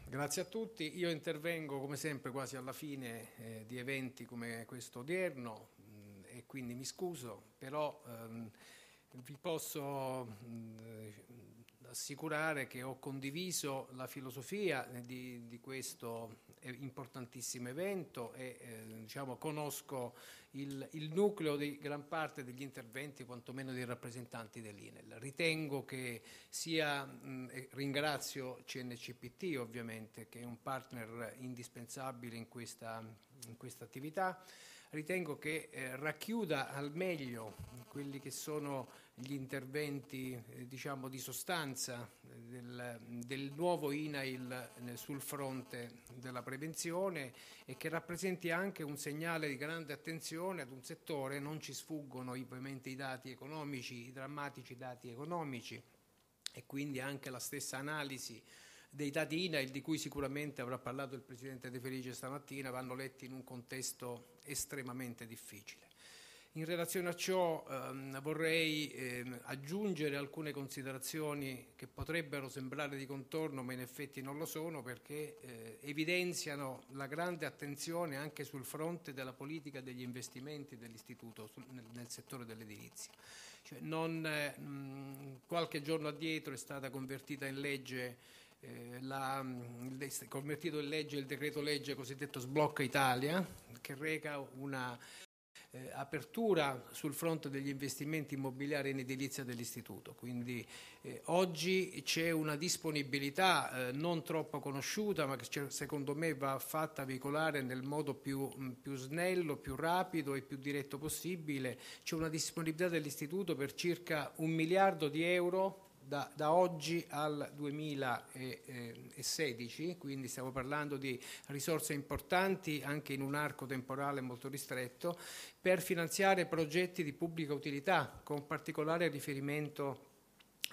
Grazie a tutti, io intervengo come sempre quasi alla fine eh, di eventi come questo odierno mh, mm, e quindi mi scuso, però ehm, vi posso mh, mm, assicurare che ho condiviso la filosofia di, di questo importantissimo evento e eh, diciamo, conosco il, il, nucleo di gran parte degli interventi, quantomeno dei rappresentanti dell'INEL. Ritengo che sia, mh, ringrazio CNCPT ovviamente, che è un partner indispensabile in questa, in questa attività, ritengo che eh, racchiuda al meglio quelli che sono gli interventi eh, diciamo di sostanza del, del nuovo INAIL eh, sul fronte della prevenzione e che rappresenti anche un segnale di grande attenzione ad un settore, non ci sfuggono ovviamente i dati economici, i drammatici dati economici e quindi anche la stessa analisi dei dati INAIL di cui sicuramente avrà parlato il Presidente De Felice stamattina vanno letti in un contesto estremamente difficile. In relazione a ciò ehm, vorrei ehm, aggiungere alcune considerazioni che potrebbero sembrare di contorno, ma in effetti non lo sono, perché eh, evidenziano la grande attenzione anche sul fronte della politica degli investimenti dell'Istituto nel, nel, settore dell'edilizia. Cioè, non, eh, mh, qualche giorno addietro è stata convertita in legge eh, la, convertito in legge il decreto legge cosiddetto Sblocca Italia, che reca una eh, apertura sul fronte degli investimenti immobiliari in edilizia dell'Istituto. Quindi eh, oggi c'è una disponibilità eh, non troppo conosciuta, ma che secondo me va fatta veicolare nel modo più, mh, mm, più snello, più rapido e più diretto possibile. C'è una disponibilità dell'Istituto per circa un miliardo di euro da, da, oggi al 2016, quindi stiamo parlando di risorse importanti anche in un arco temporale molto ristretto, per finanziare progetti di pubblica utilità con particolare riferimento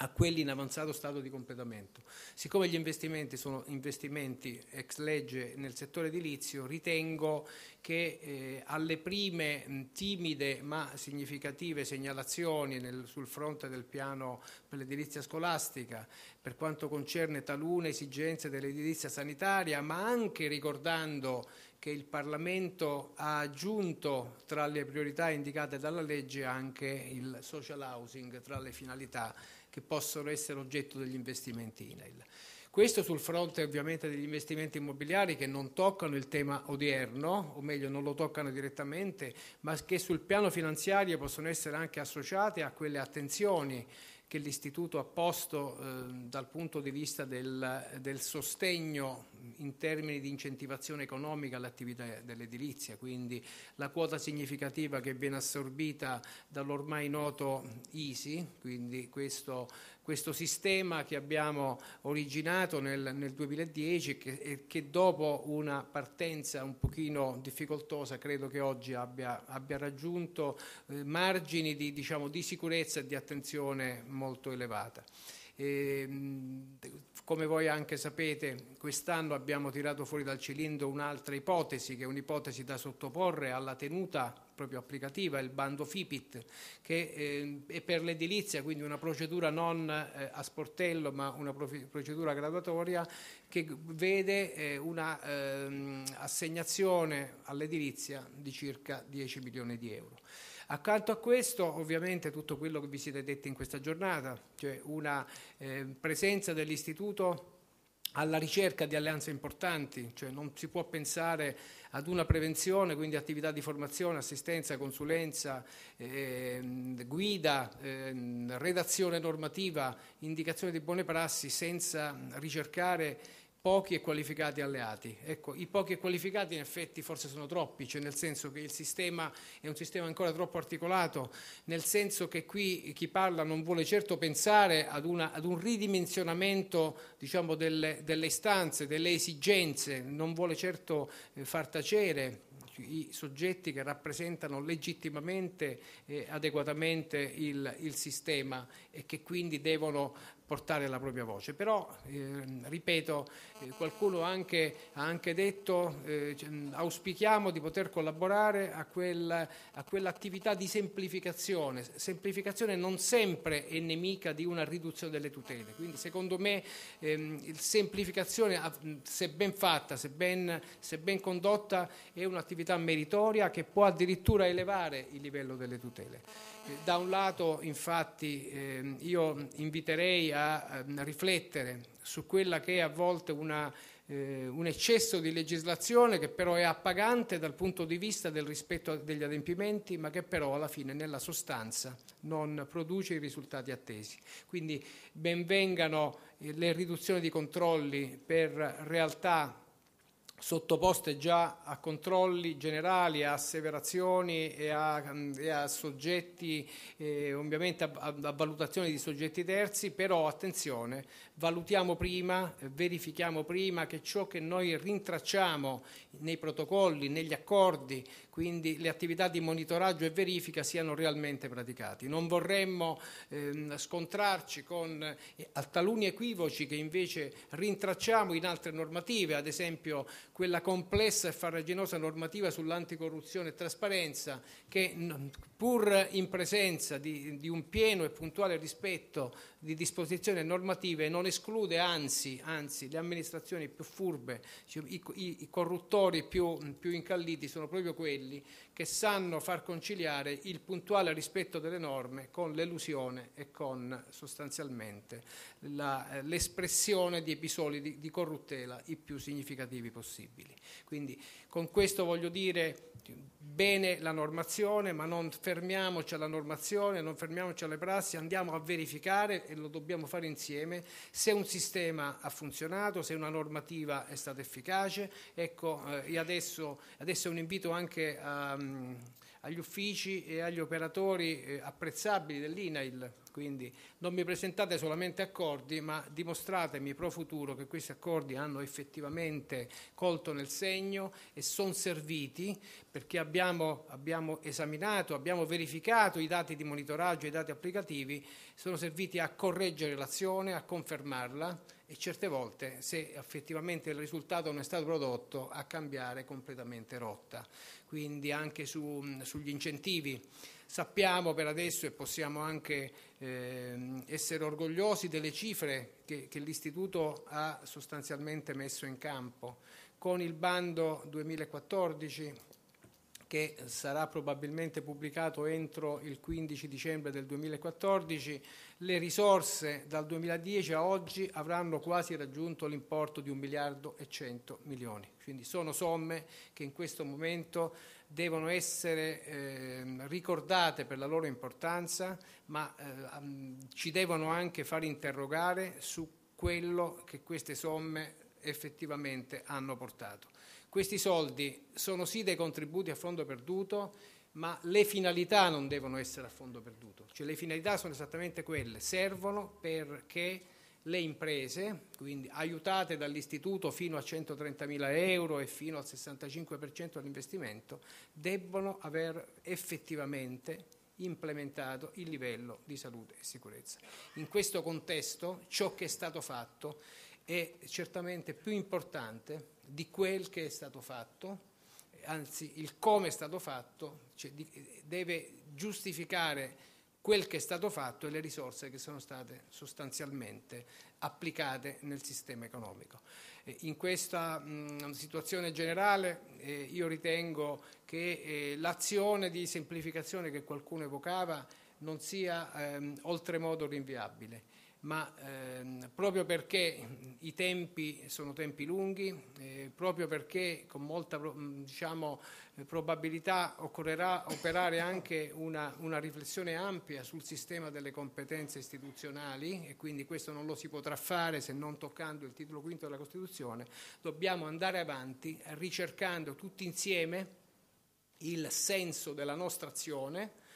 a quelli in avanzato stato di completamento. Siccome gli investimenti sono investimenti ex legge nel settore edilizio, ritengo che eh, alle prime mh, timide ma significative segnalazioni nel, sul fronte del piano per l'edilizia scolastica, per quanto concerne talune esigenze dell'edilizia sanitaria, ma anche ricordando che il Parlamento ha aggiunto tra le priorità indicate dalla legge anche il social housing tra le finalità che possono essere oggetto degli investimenti INAIL. Questo sul fronte ovviamente degli investimenti immobiliari che non toccano il tema odierno, o meglio non lo toccano direttamente, ma che sul piano finanziario possono essere anche associate a quelle attenzioni che l'Istituto ha posto eh, dal punto di vista del, del, sostegno in termini di incentivazione economica all'attività dell'edilizia, quindi la quota significativa che viene assorbita dall'ormai noto ISI, quindi questo questo sistema che abbiamo originato nel, nel 2010 e che, che, dopo una partenza un pochino difficoltosa credo che oggi abbia, abbia raggiunto eh, margini di, diciamo, di sicurezza e di attenzione molto elevata. E, ehm, come voi anche sapete, Quest'anno abbiamo tirato fuori dal cilindro un'altra ipotesi, che è un'ipotesi da sottoporre alla tenuta proprio applicativa, il bando FIPIT, che eh, è per l'edilizia, quindi una procedura non eh, a sportello ma una procedura graduatoria che vede eh, un'assegnazione ehm, all'edilizia di circa 10 milioni di euro. Accanto a questo ovviamente tutto quello che vi siete detti in questa giornata, cioè una eh, presenza dell'istituto alla ricerca di alleanze importanti, cioè non si può pensare ad una prevenzione, quindi attività di formazione, assistenza, consulenza, eh, guida, eh, redazione normativa, indicazione di buone prassi senza ricercare pochi e qualificati alleati. Ecco, i pochi e qualificati in effetti forse sono troppi, cioè nel senso che il sistema è un sistema ancora troppo articolato, nel senso che qui chi parla non vuole certo pensare ad, una, ad un ridimensionamento diciamo, delle, delle, istanze, delle esigenze, non vuole certo eh, far tacere i soggetti che rappresentano legittimamente e adeguatamente il, il sistema e che quindi devono portare la propria voce. Però, eh, ripeto, eh, qualcuno anche, ha anche detto eh, cioè, auspichiamo di poter collaborare a, quel, a quell'attività di semplificazione. Semplificazione non sempre è nemica di una riduzione delle tutele, quindi secondo me ehm, semplificazione, se ben fatta, se ben, se ben condotta, è un'attività meritoria che può addirittura elevare il livello delle tutele. Eh, da un lato, infatti, eh, io inviterei a, a, ehm, riflettere su quella che è a volte una, eh, un eccesso di legislazione che però è appagante dal punto di vista del rispetto degli adempimenti, ma che però alla fine nella sostanza non produce i risultati attesi. Quindi benvengano eh, le riduzioni di controlli per realtà sottoposte già a controlli generali, a asseverazioni e a, mm, e a soggetti, eh, ovviamente a, a, valutazioni di soggetti terzi, però attenzione valutiamo prima, verifichiamo prima che ciò che noi rintracciamo nei protocolli, negli accordi, quindi le attività di monitoraggio e verifica siano realmente praticati. Non vorremmo ehm, scontrarci con eh, taluni equivoci che invece rintracciamo in altre normative, ad esempio quella complessa e farraginosa normativa sull'anticorruzione e trasparenza che pur in presenza di, di, un pieno e puntuale rispetto di disposizioni normative, non esclude anzi, anzi le amministrazioni più furbe, cioè i, i, corruttori più, più, incalliti sono proprio quelli che sanno far conciliare il puntuale rispetto delle norme con l'elusione e con sostanzialmente eh, l'espressione di episodi di, di, corruttela i più significativi possibili. Quindi con questo voglio dire bene la normazione, ma non fermiamoci alla normazione, non fermiamoci alle prassi, andiamo a verificare e lo dobbiamo fare insieme se un sistema ha funzionato, se una normativa è stata efficace. Ecco, eh, adesso, adesso è un invito anche a Ehm, agli uffici e agli operatori eh, apprezzabili dell'INAIL, quindi non mi presentate solamente accordi, ma dimostratemi pro futuro che questi accordi hanno effettivamente colto nel segno e sono serviti perché abbiamo, abbiamo esaminato, abbiamo verificato i dati di monitoraggio, i dati applicativi, sono serviti a correggere l'azione, a confermarla e certe volte se effettivamente il risultato non è stato prodotto a cambiare completamente rotta. Quindi anche su, sugli incentivi sappiamo per adesso e possiamo anche eh, essere orgogliosi delle cifre che, che l'Istituto ha sostanzialmente messo in campo. Con il bando 2014 che sarà probabilmente pubblicato entro il 15 dicembre del 2014, le risorse dal 2010 a oggi avranno quasi raggiunto l'importo di 1 miliardo e 100 milioni. Quindi sono somme che in questo momento devono essere eh, ricordate per la loro importanza, ma eh, ci devono anche far interrogare su quello che queste somme effettivamente hanno portato. Questi soldi sono sì dei contributi a fondo perduto, ma le finalità non devono essere a fondo perduto, cioè le finalità sono esattamente quelle, servono perché le imprese, quindi aiutate dall'istituto fino a 130.000 euro e fino al 65% dell'investimento, debbono aver effettivamente implementato il livello di salute e sicurezza. In questo contesto ciò che è stato fatto è certamente più importante di quel che è stato fatto, anzi il come è stato fatto, cioè di, deve giustificare quel che è stato fatto e le risorse che sono state sostanzialmente applicate nel sistema economico. In questa mh, situazione generale eh, io ritengo che eh, l'azione di semplificazione che qualcuno evocava non sia ehm, oltremodo rinviabile ma ehm, proprio perché i tempi sono tempi lunghi, eh, proprio perché con molta mm, diciamo, eh, probabilità occorrerà operare anche una, una, riflessione ampia sul sistema delle competenze istituzionali e quindi questo non lo si potrà fare se non toccando il titolo quinto della Costituzione, dobbiamo andare avanti ricercando tutti insieme il senso della nostra azione,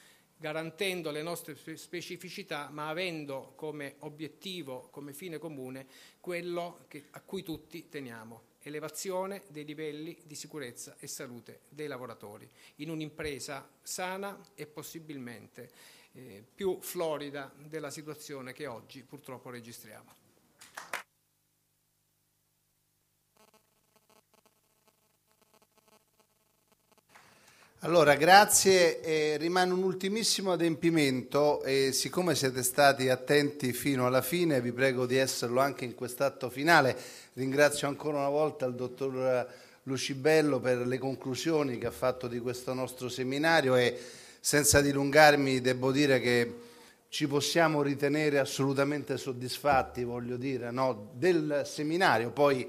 garantendo le nostre specificità, ma avendo come obiettivo, come fine comune, quello che, a cui tutti teniamo, elevazione dei livelli di sicurezza e salute dei lavoratori, in un'impresa sana e possibilmente eh, più florida della situazione che oggi purtroppo registriamo. Allora, grazie. Eh, rimane un ultimissimo adempimento e siccome siete stati attenti fino alla fine, vi prego di esserlo anche in quest'atto finale. Ringrazio ancora una volta il dottor Lucibello per le conclusioni che ha fatto di questo nostro seminario e senza dilungarmi devo dire che ci possiamo ritenere assolutamente soddisfatti, voglio dire, no, del seminario. Poi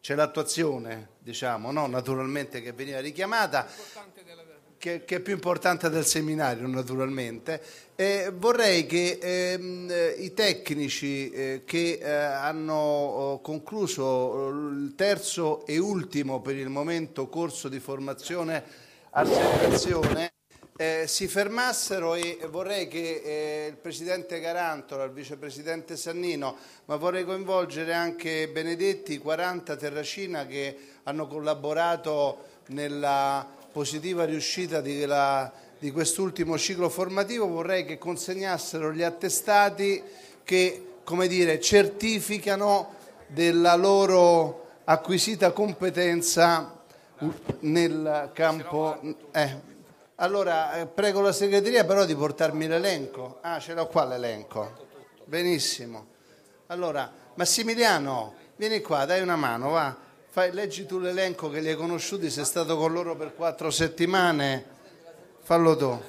c'è l'attuazione, diciamo, no? naturalmente che veniva richiamata. L'importante della che, che, è più importante del seminario naturalmente. Eh, vorrei che ehm, i tecnici eh, che eh, hanno oh, concluso eh, il terzo e ultimo per il momento corso di formazione a separazione eh, si fermassero e vorrei che eh, il Presidente Garantola, il Vicepresidente Sannino, ma vorrei coinvolgere anche Benedetti, 40 Terracina che hanno collaborato nella positiva riuscita di, di quest'ultimo ciclo formativo vorrei che consegnassero gli attestati che come dire, certificano della loro acquisita competenza nel campo. Eh. Allora eh, prego la segreteria però di portarmi l'elenco. Ah, ce l'ho qua l'elenco. Benissimo. Allora, Massimiliano, vieni qua, dai una mano, va. Fai, leggi tu l'elenco che li hai conosciuti, sei stato con loro per quattro settimane, fallo tu.